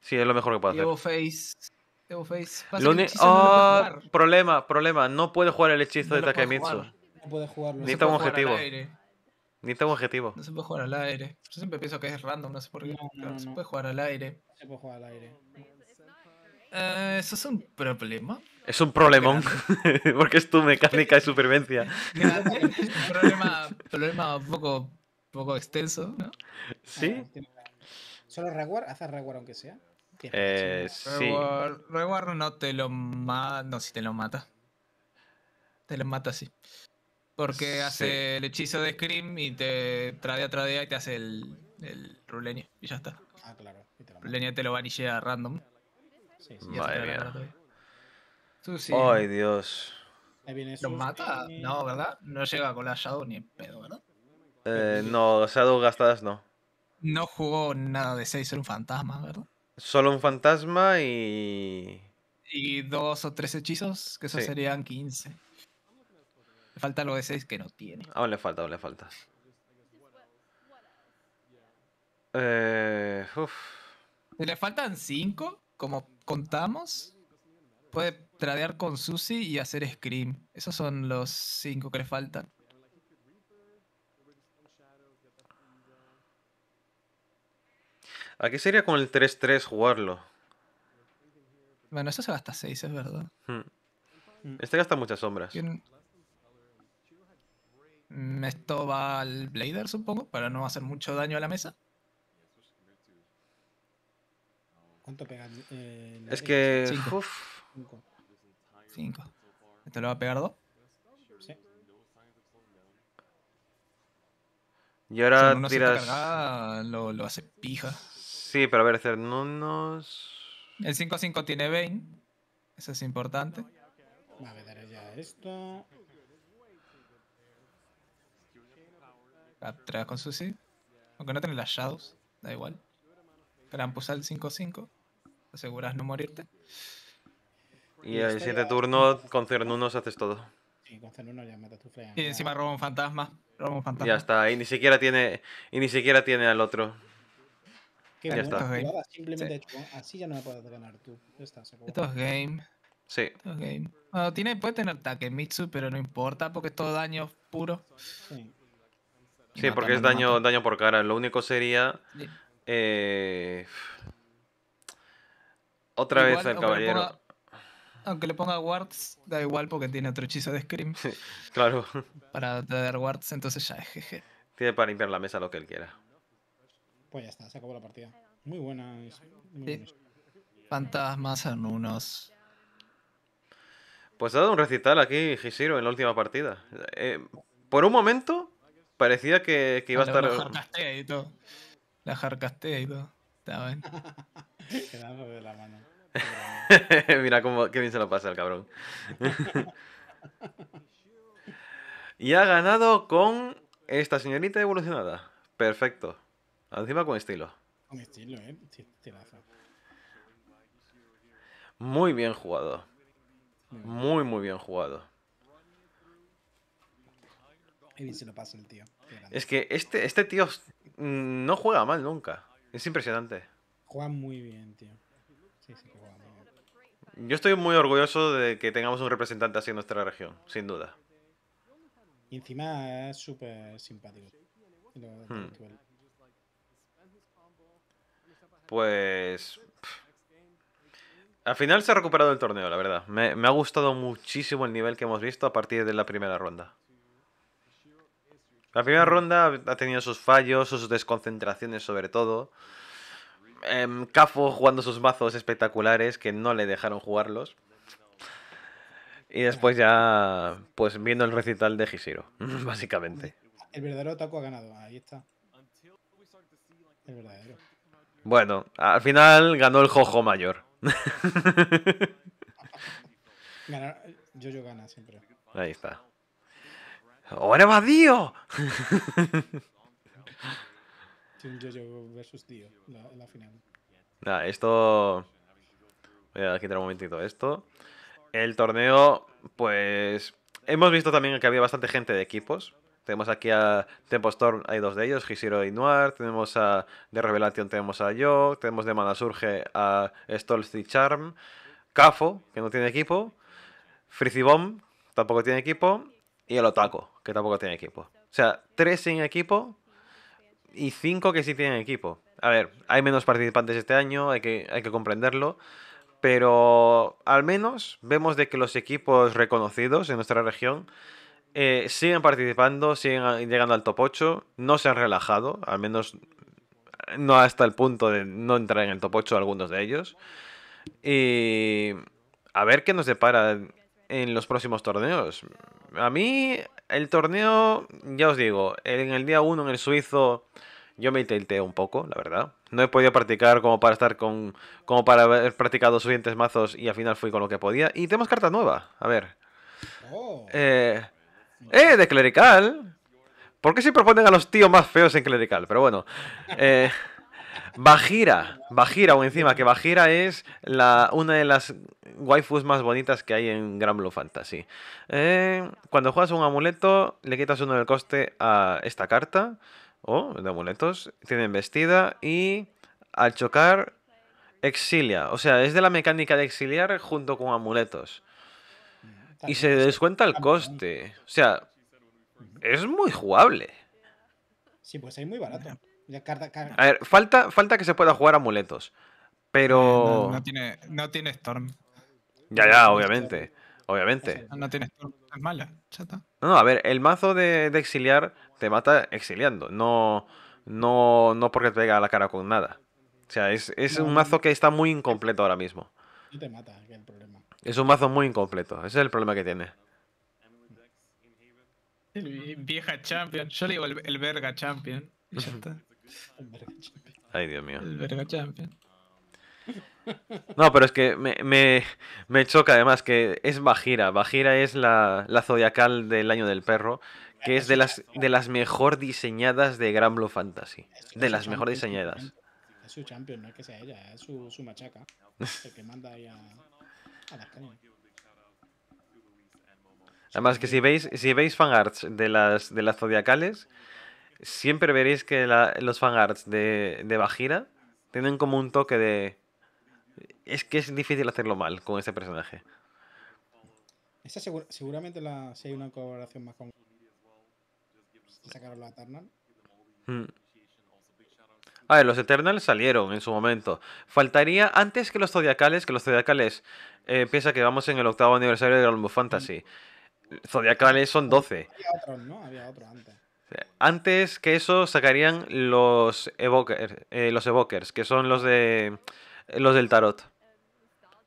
Sí, es lo mejor que puede hacer. Evo Face. Evo Face. Ah, problema, problema. No puede jugar el hechizo de Takemitsu. No puede jugarlo. Necesita un objetivo. Ni tengo objetivo. No se puede jugar al aire. Yo siempre pienso que es random, no sé por qué. No, se puede jugar al aire. No se puede jugar al aire. Eh, ¿Eso es un problema? Es un problemón, porque es tu mecánica de supervivencia. un problema, problema un poco, poco extenso, ¿no? Sí. Ah, ¿Solo reward? ¿Haces reward aunque sea? Eh, sí. Reward, no te lo mata. No, si te lo mata. Te lo mata, sí. Porque hace el hechizo de Scream y te tradea, tradea y te hace el, el ruleña y ya está. Ah, claro. Ruleño te lo van y llega random. Sí, sí. sí. Ay, Dios. ¿Lo mata? No, ¿verdad? No llega con la Shadow ni en pedo, ¿verdad? Eh, no, Shadow gastadas no. No jugó nada de 6, solo un fantasma, ¿verdad? Solo un fantasma y. Y dos o tres hechizos, que eso serían 15. Falta lo de 6 que no tiene. Aún le falta, aún le falta. Eh, Le faltan 5, como contamos. Puede tradear con Susi y hacer Scream. Esos son los 5 que le faltan. ¿A qué sería con el 3-3 jugarlo. Bueno, eso se gasta 6, es verdad. Hmm. Este gasta muchas sombras. Mm, esto va al Blader, supongo, para no hacer mucho daño a la mesa. ¿Cuánto pega? Eh, es que. 5. 5. ¿Este lo va a pegar 2? Sí. Y ahora tiras. lo, hace pija. Sí, pero a ver, hacer nos El 5-5 tiene Bane. Eso es importante. A ver, ya esto. Atrás con Susie. Aunque no tenés las Shadows, da igual. el 5-5. Aseguras no morirte. Y al siguiente turno, con Cernunos haces todo. ya tu Y encima roba un fantasma. Roba fantasma. Ya está, y ni siquiera tiene, y ni siquiera tiene al otro. ya está. así ya no ganar Esto es game. Sí. Esto es game. tiene, puede tener ataque Mitsu, pero no importa porque es todo daño puro. Sí. Sí, porque es daño, daño por cara. Lo único sería. Eh, otra vez al caballero. aunque le ponga wards, da igual porque tiene otro hechizo de Scream. Sí, claro. Para dar wards, entonces ya es jeje. Tiene para limpiar la mesa lo que él quiera. Pues ya está, se acabó la partida. Muy buena. Fantasmas en unos. Pues ha dado un recital aquí, Hishiro, en la última partida. Eh, por un momento Parecía que, iba a, estar. La jarcaste y todo. La jarcaste y todo. Está bien. de la mano. Mira cómo, qué bien se lo pasa el cabrón. y ha ganado con esta señorita evolucionada. Perfecto. Encima con estilo. Con estilo, eh. Muy bien jugado. Muy, muy bien jugado el tío. Es que este, este tío mm, no juega mal nunca. Es impresionante. Juega muy bien, tío. Yo estoy muy orgulloso de que tengamos un representante así en nuestra región, sin duda. Y encima es súper simpático. Hmm. Pues... Al final se ha recuperado el torneo, la verdad. me ha gustado muchísimo el nivel que hemos visto a partir de la primera ronda. La primera ronda ha tenido sus fallos, sus desconcentraciones sobre todo. Em, Cafo jugando sus mazos espectaculares que no le dejaron jugarlos. Y después ya, pues viendo el recital de Hishiro, básicamente. El verdadero Taco ha ganado, ahí está. El verdadero. Bueno, al final ganó el Jojo Mayor. yo, yo gana siempre. Ahí está. ¡Ahora va Dio! versus final. Nada, esto. Voy a quitar un momentito esto. El torneo, pues. Hemos visto también que había bastante gente de equipos. Tenemos aquí a Tempo Storm, hay dos de ellos, Hishiro y Noir. Tenemos a de Revelation, tenemos a Yo. Tenemos de Surge, a Stolz y Charm. Cafo, que no tiene equipo. Frizzy tampoco tiene equipo. Y el Otaco que tampoco tienen equipo. O sea, tres sin equipo y cinco que sí tienen equipo. A ver, hay menos participantes este año, hay que, hay que comprenderlo. Pero al menos vemos de que los equipos reconocidos en nuestra región eh, siguen participando, siguen llegando al top 8, no se han relajado, al menos no hasta el punto de no entrar en el top 8 algunos de ellos. Y a ver qué nos depara en los próximos torneos. A mí, el torneo, ya os digo, en el día 1 en el suizo yo me tilté un poco, la verdad. No he podido practicar como para estar con. como para haber practicado suficientes mazos y al final fui con lo que podía. Y tenemos carta nueva, a ver. Oh. Eh, eh, de clerical. ¿Por qué se proponen a los tíos más feos en clerical? Pero bueno. Eh. Bajira, Bajira o encima, que Bajira es la, una de las waifus más bonitas que hay en Gran Blue Fantasy. Eh, cuando juegas un amuleto, le quitas uno del coste a esta carta, o oh, de amuletos, tienen vestida y al chocar exilia. O sea, es de la mecánica de exiliar junto con amuletos. Y se descuenta el coste. O sea, es muy jugable. Sí, pues es muy barato. A ver, falta, falta que se pueda jugar amuletos. Pero. Eh, no, tiene, no tiene Storm. Ya, ya, obviamente. Obviamente. No, tiene Storm, es mala, chata. No, no, a ver, el mazo de, exiliar te mata exiliando. No, no, porque te pega a la cara con nada. O sea, es, un mazo que está muy incompleto ahora mismo. es un mazo muy incompleto. Ese es el problema que tiene. vieja champion. Yo le digo el, verga champion. Ay, Dios mío. El champion. No, pero es que me, choca además que es Bajira. Bajira es la, zodiacal del año del perro, que es de las, de las mejor diseñadas de Gran Blue Fantasy. De las mejor diseñadas. Es su champion, no es que sea ella, es su, su machaca. El que manda ahí a, a Además que si veis, si veis fanarts de las, de las zodiacales, siempre veréis que la, los fanarts de, de Bajira tienen como un toque de... Es que es difícil hacerlo mal con este personaje. seguramente si hay una colaboración más con... Sacaron los Eternal. Mm. A ah, ver, los Eternals salieron en su momento. Faltaría antes que los Zodiacales, que los Zodiacales eh, piensa que vamos en el octavo aniversario de Grand Fantasy. Mm. Zodiacales son 12. Había otro ¿no? Había antes. Antes que eso sacarían los eh, los evokers, que son los de los del tarot,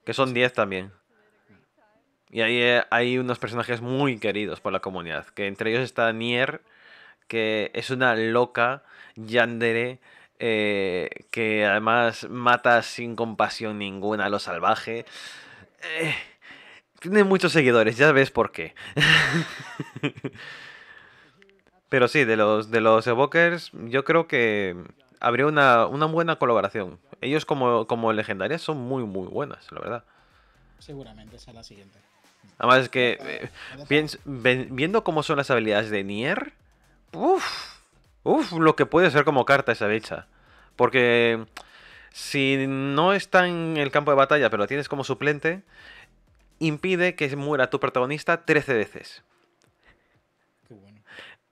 que son 10 también. Y ahí eh, hay unos personajes muy queridos por la comunidad, que entre ellos está Nier, que es una loca yandere eh, que además mata sin compasión ninguna a lo salvaje. tiene muchos seguidores, ya ves por qué. Pero sí, de los, de los Evokers, yo creo que habría una, una buena colaboración. Ellos como, legendarias son muy, muy buenas, la verdad. Seguramente sea la siguiente. Además es que, eh, viendo cómo son las habilidades de Nier, uff, uff, lo que puede ser como carta esa bicha. Porque si no está en el campo de batalla, pero la tienes como suplente, impide que muera tu protagonista 13 veces.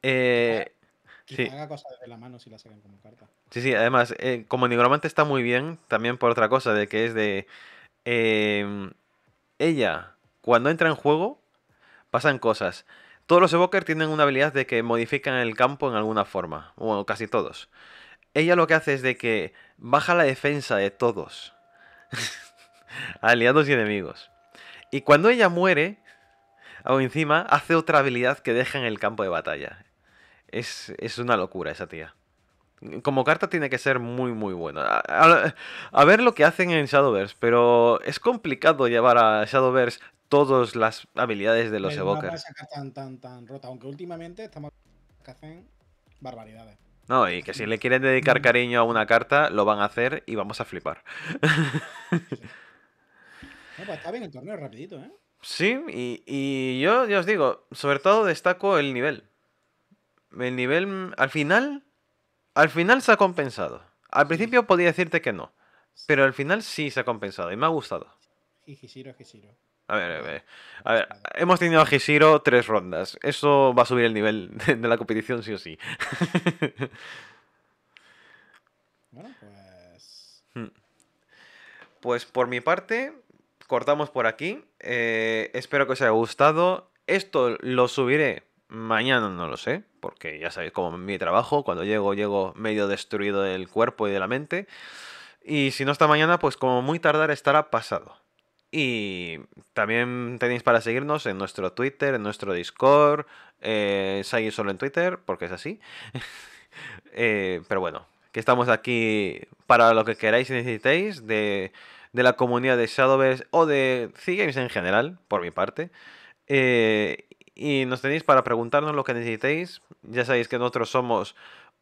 Eh, sí. si Sí, además, eh, como nigromante está muy bien, también por otra cosa, de que es de... Em, ella, cuando entra en juego, pasan cosas. Todos los evokers tienen una habilidad de que modifican el campo en alguna forma, o casi todos. Ella lo que hace es de que baja la defensa de todos, aliados y enemigos. Y cuando ella muere, o encima, hace otra habilidad que deja en el campo de batalla es, una locura esa tía. Como carta tiene que ser muy, muy buena. A, ver lo que hacen en Shadowverse, pero es complicado llevar a Shadowverse todas las habilidades de los evokers. No tan, tan, tan rota, aunque últimamente estamos que barbaridades. No, y que si le quieren dedicar cariño a una carta, lo van a hacer y vamos a flipar. Pues está bien el torneo, rapidito, ¿eh? Sí, y, y yo ya os digo, sobre todo destaco el nivel el nivel al final, al final se ha compensado. Al principio podía decirte que no, pero al final sí se ha compensado y me ha gustado. A ver, a ver, hemos tenido a Hishiro tres rondas. Eso va a subir el nivel de, la competición sí o sí. pues... Hmm. Pues por mi parte, cortamos por aquí. Eh, espero que os haya gustado. Esto lo subiré Mañana no lo sé, porque ya sabéis Como mi trabajo. Cuando llego, llego medio destruido del cuerpo y de la mente. Y si no está mañana, pues como muy tardar estará pasado. Y también tenéis para seguirnos en nuestro Twitter, en nuestro Discord. Eh, seguir solo en Twitter, porque es así. Eh, pero bueno, que estamos aquí para lo que queráis y necesitéis de, la comunidad de Shadowverse o de C-Games en general, por mi parte. Eh, y nos tenéis para preguntarnos lo que necesitéis. Ya sabéis que nosotros somos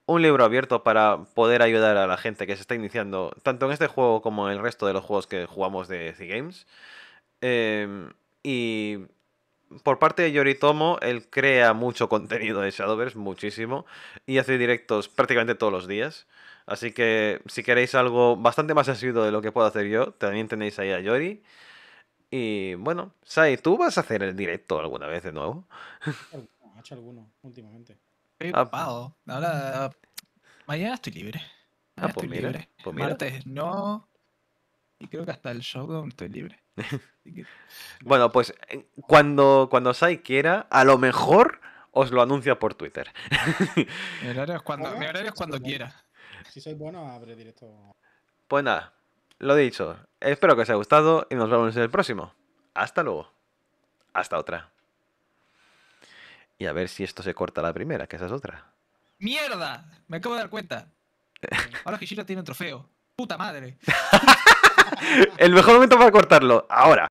un libro abierto para poder ayudar a la gente que se está iniciando, tanto en este juego como en el resto de los juegos que jugamos de c Games. Em, y por parte de Yoritomo, él crea mucho contenido de Shadowverse, muchísimo, y hace directos prácticamente todos los días. Así que si queréis algo bastante más asiduo de lo que puedo hacer yo, también tenéis ahí a Yori. Y bueno, Sai, ¿tú vas a hacer el directo alguna vez de nuevo? He hecho alguno últimamente. Ah, pago. Ahora, mañana estoy libre. ah, pues estoy libre. Pues Martes no. Y creo que hasta el showdown estoy libre. bueno, pues eh, cuando, cuando Sai quiera, a lo mejor os lo anuncio por Twitter. mi horario es cuando, es cuando quiera. Si soy bueno, abre directo. Pues nada, lo dicho, espero que os haya gustado y nos vemos en el próximo. Hasta luego. Hasta otra. Y a ver si esto se corta la primera, que esa es otra. ¡Mierda! Me acabo de dar cuenta. Ahora Hishiro tiene un trofeo. ¡Puta madre! el mejor momento para cortarlo, ahora.